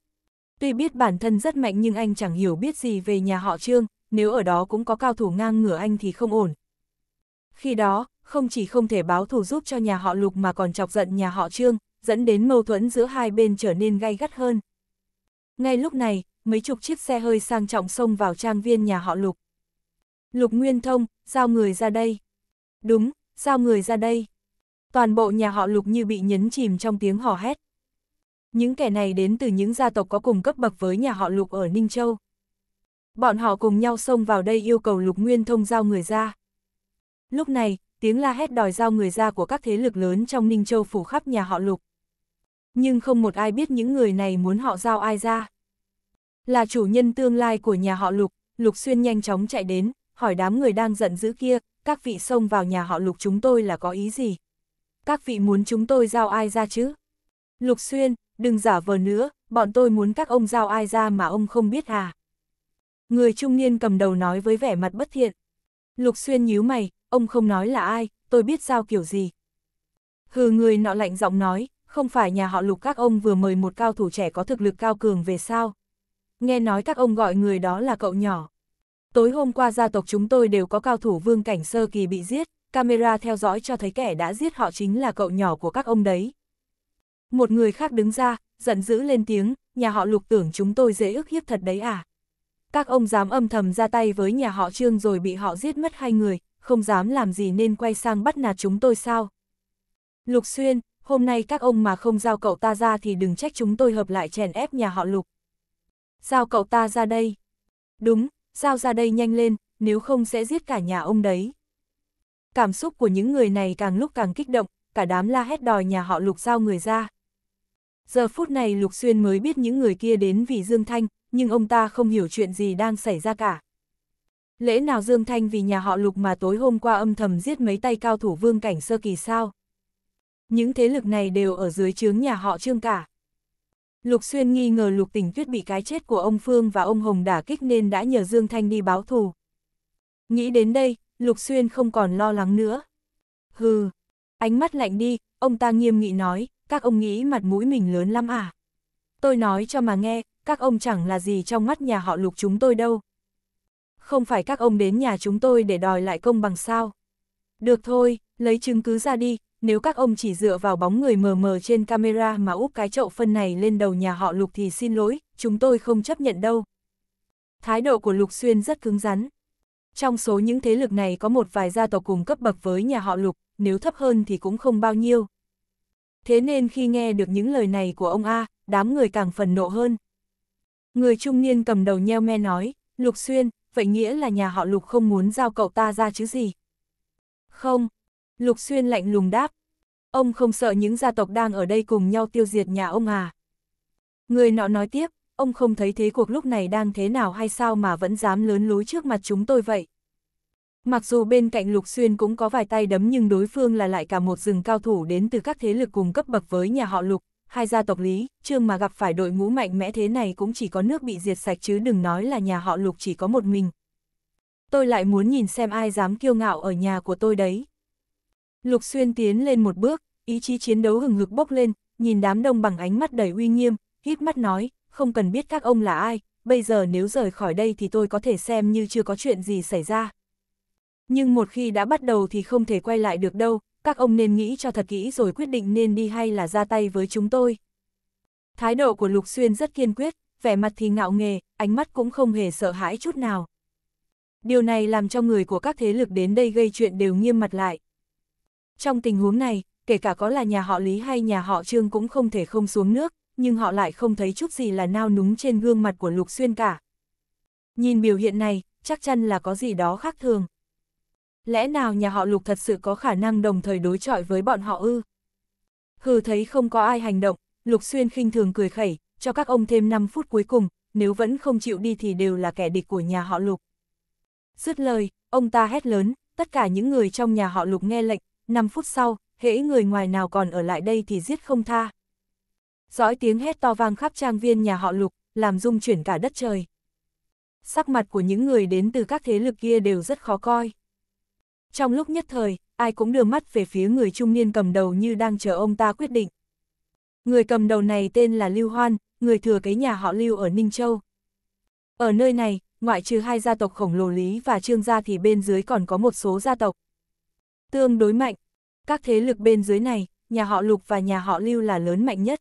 S1: Tuy biết bản thân rất mạnh nhưng anh chẳng hiểu biết gì về nhà họ Trương, nếu ở đó cũng có cao thủ ngang ngửa anh thì không ổn. Khi đó, không chỉ không thể báo thù giúp cho nhà họ Lục mà còn chọc giận nhà họ Trương, dẫn đến mâu thuẫn giữa hai bên trở nên gay gắt hơn. Ngay lúc này, mấy chục chiếc xe hơi sang trọng xông vào trang viên nhà họ Lục. Lục Nguyên Thông, giao người ra đây. Đúng, giao người ra đây. Toàn bộ nhà họ Lục như bị nhấn chìm trong tiếng hò hét những kẻ này đến từ những gia tộc có cùng cấp bậc với nhà họ Lục ở Ninh Châu. Bọn họ cùng nhau xông vào đây yêu cầu Lục Nguyên Thông giao người ra. Lúc này, tiếng la hét đòi giao người ra của các thế lực lớn trong Ninh Châu phủ khắp nhà họ Lục. Nhưng không một ai biết những người này muốn họ giao ai ra. Là chủ nhân tương lai của nhà họ Lục, Lục Xuyên nhanh chóng chạy đến, hỏi đám người đang giận dữ kia, các vị xông vào nhà họ Lục chúng tôi là có ý gì? Các vị muốn chúng tôi giao ai ra chứ? Lục Xuyên, đừng giả vờ nữa, bọn tôi muốn các ông giao ai ra mà ông không biết à. Người trung niên cầm đầu nói với vẻ mặt bất thiện. Lục Xuyên nhíu mày, ông không nói là ai, tôi biết giao kiểu gì. Hừ người nọ lạnh giọng nói, không phải nhà họ lục các ông vừa mời một cao thủ trẻ có thực lực cao cường về sao. Nghe nói các ông gọi người đó là cậu nhỏ. Tối hôm qua gia tộc chúng tôi đều có cao thủ vương cảnh sơ kỳ bị giết, camera theo dõi cho thấy kẻ đã giết họ chính là cậu nhỏ của các ông đấy. Một người khác đứng ra, giận dữ lên tiếng, nhà họ lục tưởng chúng tôi dễ ức hiếp thật đấy à. Các ông dám âm thầm ra tay với nhà họ trương rồi bị họ giết mất hai người, không dám làm gì nên quay sang bắt nạt chúng tôi sao. Lục xuyên, hôm nay các ông mà không giao cậu ta ra thì đừng trách chúng tôi hợp lại chèn ép nhà họ lục. Giao cậu ta ra đây. Đúng, giao ra đây nhanh lên, nếu không sẽ giết cả nhà ông đấy. Cảm xúc của những người này càng lúc càng kích động, cả đám la hét đòi nhà họ lục giao người ra. Giờ phút này Lục Xuyên mới biết những người kia đến vì Dương Thanh, nhưng ông ta không hiểu chuyện gì đang xảy ra cả. lễ nào Dương Thanh vì nhà họ Lục mà tối hôm qua âm thầm giết mấy tay cao thủ vương cảnh sơ kỳ sao? Những thế lực này đều ở dưới chướng nhà họ Trương cả. Lục Xuyên nghi ngờ Lục Tình Tuyết bị cái chết của ông Phương và ông Hồng đả kích nên đã nhờ Dương Thanh đi báo thù. Nghĩ đến đây, Lục Xuyên không còn lo lắng nữa. Hừ, ánh mắt lạnh đi, ông ta nghiêm nghị nói, các ông nghĩ mặt mũi mình lớn lắm à? Tôi nói cho mà nghe, các ông chẳng là gì trong mắt nhà họ lục chúng tôi đâu. Không phải các ông đến nhà chúng tôi để đòi lại công bằng sao? Được thôi, lấy chứng cứ ra đi, nếu các ông chỉ dựa vào bóng người mờ mờ trên camera mà úp cái chậu phân này lên đầu nhà họ lục thì xin lỗi, chúng tôi không chấp nhận đâu. Thái độ của Lục Xuyên rất cứng rắn. Trong số những thế lực này có một vài gia tộc cùng cấp bậc với nhà họ Lục, nếu thấp hơn thì cũng không bao nhiêu, thế nên khi nghe được những lời này của ông A, đám người càng phần nộ hơn. Người trung niên cầm đầu nheo me nói, Lục Xuyên, vậy nghĩa là nhà họ Lục không muốn giao cậu ta ra chứ gì? Không, Lục Xuyên lạnh lùng đáp, ông không sợ những gia tộc đang ở đây cùng nhau tiêu diệt nhà ông à? Người nọ nói tiếp, ông không thấy thế cuộc lúc này đang thế nào hay sao mà vẫn dám lớn lối trước mặt chúng tôi vậy? Mặc dù bên cạnh Lục Xuyên cũng có vài tay đấm nhưng đối phương là lại cả một rừng cao thủ đến từ các thế lực cùng cấp bậc với nhà họ Lục, hai gia tộc Lý, Trương mà gặp phải đội ngũ mạnh mẽ thế này cũng chỉ có nước bị diệt sạch chứ đừng nói là nhà họ Lục chỉ có một mình. Tôi lại muốn nhìn xem ai dám kiêu ngạo ở nhà của tôi đấy. Lục Xuyên tiến lên một bước, ý chí chiến đấu hừng hực bốc lên, nhìn đám đông bằng ánh mắt đầy uy nghiêm, hít mắt nói, không cần biết các ông là ai, bây giờ nếu rời khỏi đây thì tôi có thể xem như chưa có chuyện gì xảy ra. Nhưng một khi đã bắt đầu thì không thể quay lại được đâu, các ông nên nghĩ cho thật kỹ rồi quyết định nên đi hay là ra tay với chúng tôi. Thái độ của Lục Xuyên rất kiên quyết, vẻ mặt thì ngạo nghề, ánh mắt cũng không hề sợ hãi chút nào. Điều này làm cho người của các thế lực đến đây gây chuyện đều nghiêm mặt lại. Trong tình huống này, kể cả có là nhà họ Lý hay nhà họ Trương cũng không thể không xuống nước, nhưng họ lại không thấy chút gì là nao núng trên gương mặt của Lục Xuyên cả. Nhìn biểu hiện này, chắc chắn là có gì đó khác thường lẽ nào nhà họ lục thật sự có khả năng đồng thời đối chọi với bọn họ ư? Hừ thấy không có ai hành động, lục xuyên khinh thường cười khẩy, cho các ông thêm 5 phút cuối cùng, nếu vẫn không chịu đi thì đều là kẻ địch của nhà họ lục. Dứt lời, ông ta hét lớn, tất cả những người trong nhà họ lục nghe lệnh, 5 phút sau, hễ người ngoài nào còn ở lại đây thì giết không tha. Dõi tiếng hét to vang khắp trang viên nhà họ lục, làm rung chuyển cả đất trời. Sắc mặt của những người đến từ các thế lực kia đều rất khó coi. Trong lúc nhất thời, ai cũng đưa mắt về phía người trung niên cầm đầu như đang chờ ông ta quyết định. Người cầm đầu này tên là Lưu Hoan, người thừa kế nhà họ Lưu ở Ninh Châu. Ở nơi này, ngoại trừ hai gia tộc khổng lồ Lý và Trương gia thì bên dưới còn có một số gia tộc. Tương đối mạnh, các thế lực bên dưới này, nhà họ Lục và nhà họ Lưu là lớn mạnh nhất.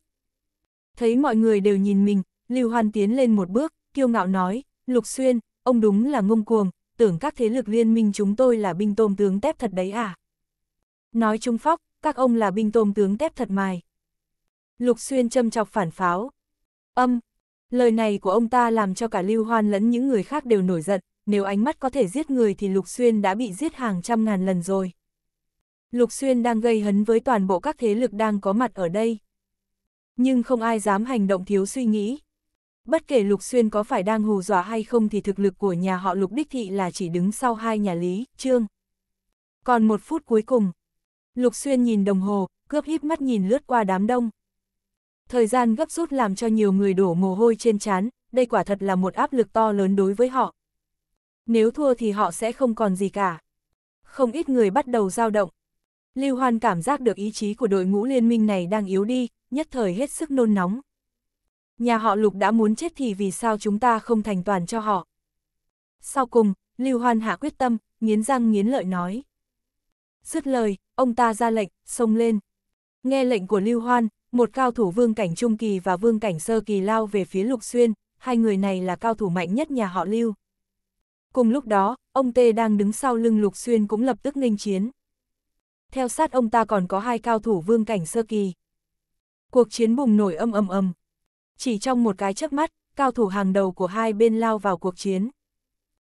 S1: Thấy mọi người đều nhìn mình, Lưu Hoan tiến lên một bước, kiêu ngạo nói, Lục Xuyên, ông đúng là ngông cuồng, tưởng các thế lực liên minh chúng tôi là binh tôm tướng tép thật đấy à? Nói chung phóc, các ông là binh tôm tướng tép thật mài. Lục Xuyên châm chọc phản pháo. Âm, lời này của ông ta làm cho cả Lưu Hoan lẫn những người khác đều nổi giận, nếu ánh mắt có thể giết người thì Lục Xuyên đã bị giết hàng trăm ngàn lần rồi. Lục Xuyên đang gây hấn với toàn bộ các thế lực đang có mặt ở đây. Nhưng không ai dám hành động thiếu suy nghĩ. Bất kể Lục Xuyên có phải đang hù dọa hay không thì thực lực của nhà họ Lục Đích Thị là chỉ đứng sau hai nhà Lý, Trương. Còn một phút cuối cùng, Lục Xuyên nhìn đồng hồ, cướp híp mắt nhìn lướt qua đám đông. Thời gian gấp rút làm cho nhiều người đổ mồ hôi trên trán, đây quả thật là một áp lực to lớn đối với họ. Nếu thua thì họ sẽ không còn gì cả. Không ít người bắt đầu dao động. Lưu Hoan cảm giác được ý chí của đội ngũ liên minh này đang yếu đi, nhất thời hết sức nôn nóng. Nhà họ Lục đã muốn chết thì vì sao chúng ta không thành toàn cho họ? Sau cùng, Lưu Hoan hạ quyết tâm, nghiến răng nghiến lợi nói. Dứt lời, ông ta ra lệnh, xông lên. Nghe lệnh của Lưu Hoan, một cao thủ vương cảnh trung kỳ và vương cảnh sơ kỳ lao về phía Lục Xuyên, hai người này là cao thủ mạnh nhất nhà họ Lưu. Cùng lúc đó, ông Tê đang đứng sau lưng Lục Xuyên cũng lập tức nghênh chiến. Theo sát ông ta còn có hai cao thủ vương cảnh sơ kỳ. Cuộc chiến bùng nổi âm âm âm chỉ trong một cái chớp mắt, cao thủ hàng đầu của hai bên lao vào cuộc chiến.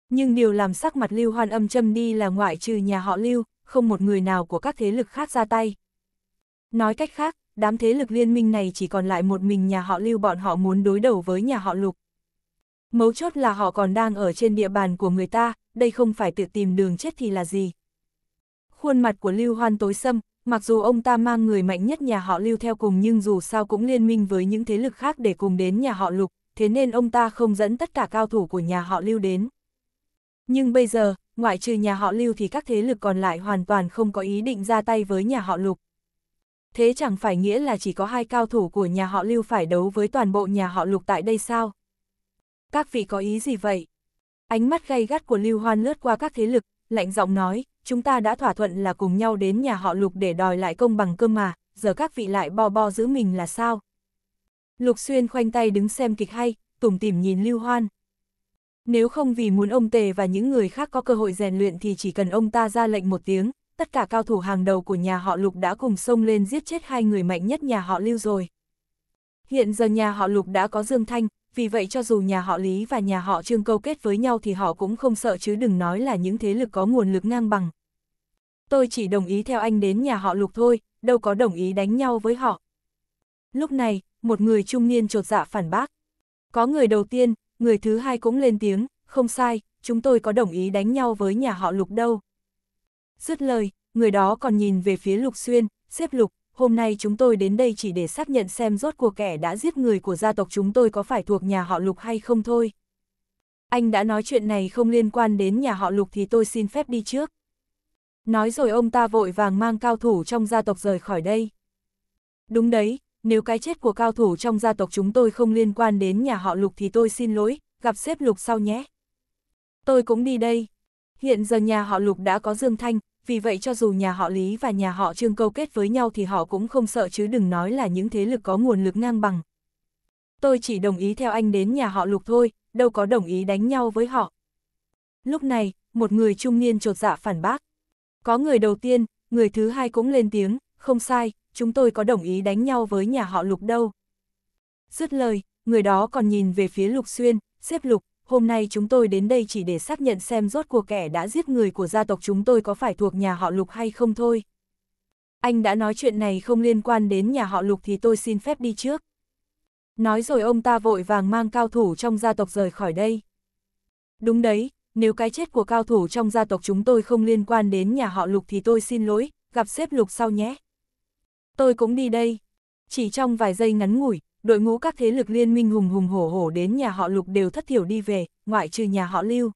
S1: Nhưng điều làm sắc mặt Lưu Hoan âm châm đi là ngoại trừ nhà họ Lưu, không một người nào của các thế lực khác ra tay. Nói cách khác, đám thế lực liên minh này chỉ còn lại một mình nhà họ Lưu bọn họ muốn đối đầu với nhà họ Lục. Mấu chốt là họ còn đang ở trên địa bàn của người ta, đây không phải tự tìm đường chết thì là gì. Khuôn mặt của Lưu Hoan tối sâm, mặc dù ông ta mang người mạnh nhất nhà họ lưu theo cùng nhưng dù sao cũng liên minh với những thế lực khác để cùng đến nhà họ lục, thế nên ông ta không dẫn tất cả cao thủ của nhà họ lưu đến. Nhưng bây giờ, ngoại trừ nhà họ lưu thì các thế lực còn lại hoàn toàn không có ý định ra tay với nhà họ lục. Thế chẳng phải nghĩa là chỉ có hai cao thủ của nhà họ lưu phải đấu với toàn bộ nhà họ lục tại đây sao? Các vị có ý gì vậy? Ánh mắt gay gắt của Lưu Hoan lướt qua các thế lực, lạnh giọng nói, chúng ta đã thỏa thuận là cùng nhau đến nhà họ Lục để đòi lại công bằng cơm mà, giờ các vị lại bo bo giữ mình là sao? Lục Xuyên khoanh tay đứng xem kịch hay, tủm tỉm nhìn Lưu Hoan. Nếu không vì muốn ông Tề và những người khác có cơ hội rèn luyện thì chỉ cần ông ta ra lệnh một tiếng, tất cả cao thủ hàng đầu của nhà họ Lục đã cùng xông lên giết chết hai người mạnh nhất nhà họ Lưu rồi. Hiện giờ nhà họ Lục đã có Dương Thanh, vì vậy cho dù nhà họ Lý và nhà họ Trương câu kết với nhau thì họ cũng không sợ chứ đừng nói là những thế lực có nguồn lực ngang bằng. Tôi chỉ đồng ý theo anh đến nhà họ Lục thôi, đâu có đồng ý đánh nhau với họ. Lúc này, một người trung niên trột dạ phản bác. Có người đầu tiên, người thứ hai cũng lên tiếng, không sai, chúng tôi có đồng ý đánh nhau với nhà họ Lục đâu. Dứt lời, người đó còn nhìn về phía Lục Xuyên, xếp Lục, hôm nay chúng tôi đến đây chỉ để xác nhận xem rốt cuộc kẻ đã giết người của gia tộc chúng tôi có phải thuộc nhà họ Lục hay không thôi. Anh đã nói chuyện này không liên quan đến nhà họ Lục thì tôi xin phép đi trước. Nói rồi ông ta vội vàng mang cao thủ trong gia tộc rời khỏi đây. Đúng đấy, nếu cái chết của cao thủ trong gia tộc chúng tôi không liên quan đến nhà họ Lục thì tôi xin lỗi, gặp xếp Lục sau nhé. Tôi cũng đi đây. Hiện giờ nhà họ Lục đã có Dương Thanh, vì vậy cho dù nhà họ Lý và nhà họ Trương câu kết với nhau thì họ cũng không sợ chứ đừng nói là những thế lực có nguồn lực ngang bằng. Tôi chỉ đồng ý theo anh đến nhà họ Lục thôi, đâu có đồng ý đánh nhau với họ. Lúc này, một người trung niên trột dạ phản bác. Có người đầu tiên, người thứ hai cũng lên tiếng, không sai, chúng tôi có đồng ý đánh nhau với nhà họ Lục đâu. Dứt lời, người đó còn nhìn về phía Lục Xuyên, xếp Lục, hôm nay chúng tôi đến đây chỉ để xác nhận xem rốt cuộc kẻ đã giết người của gia tộc chúng tôi có phải thuộc nhà họ Lục hay không thôi. Anh đã nói chuyện này không liên quan đến nhà họ Lục thì tôi xin phép đi trước. Nói rồi ông ta vội vàng mang cao thủ trong gia tộc rời khỏi đây. Đúng đấy, nếu cái chết của cao thủ trong gia tộc chúng tôi không liên quan đến nhà họ Lục thì tôi xin lỗi, gặp xếp Lục sau nhé. Tôi cũng đi đây. Chỉ trong vài giây ngắn ngủi, đội ngũ các thế lực liên minh hùng hùng hổ hổ đến nhà họ Lục đều thất thiểu đi về, ngoại trừ nhà họ Lưu.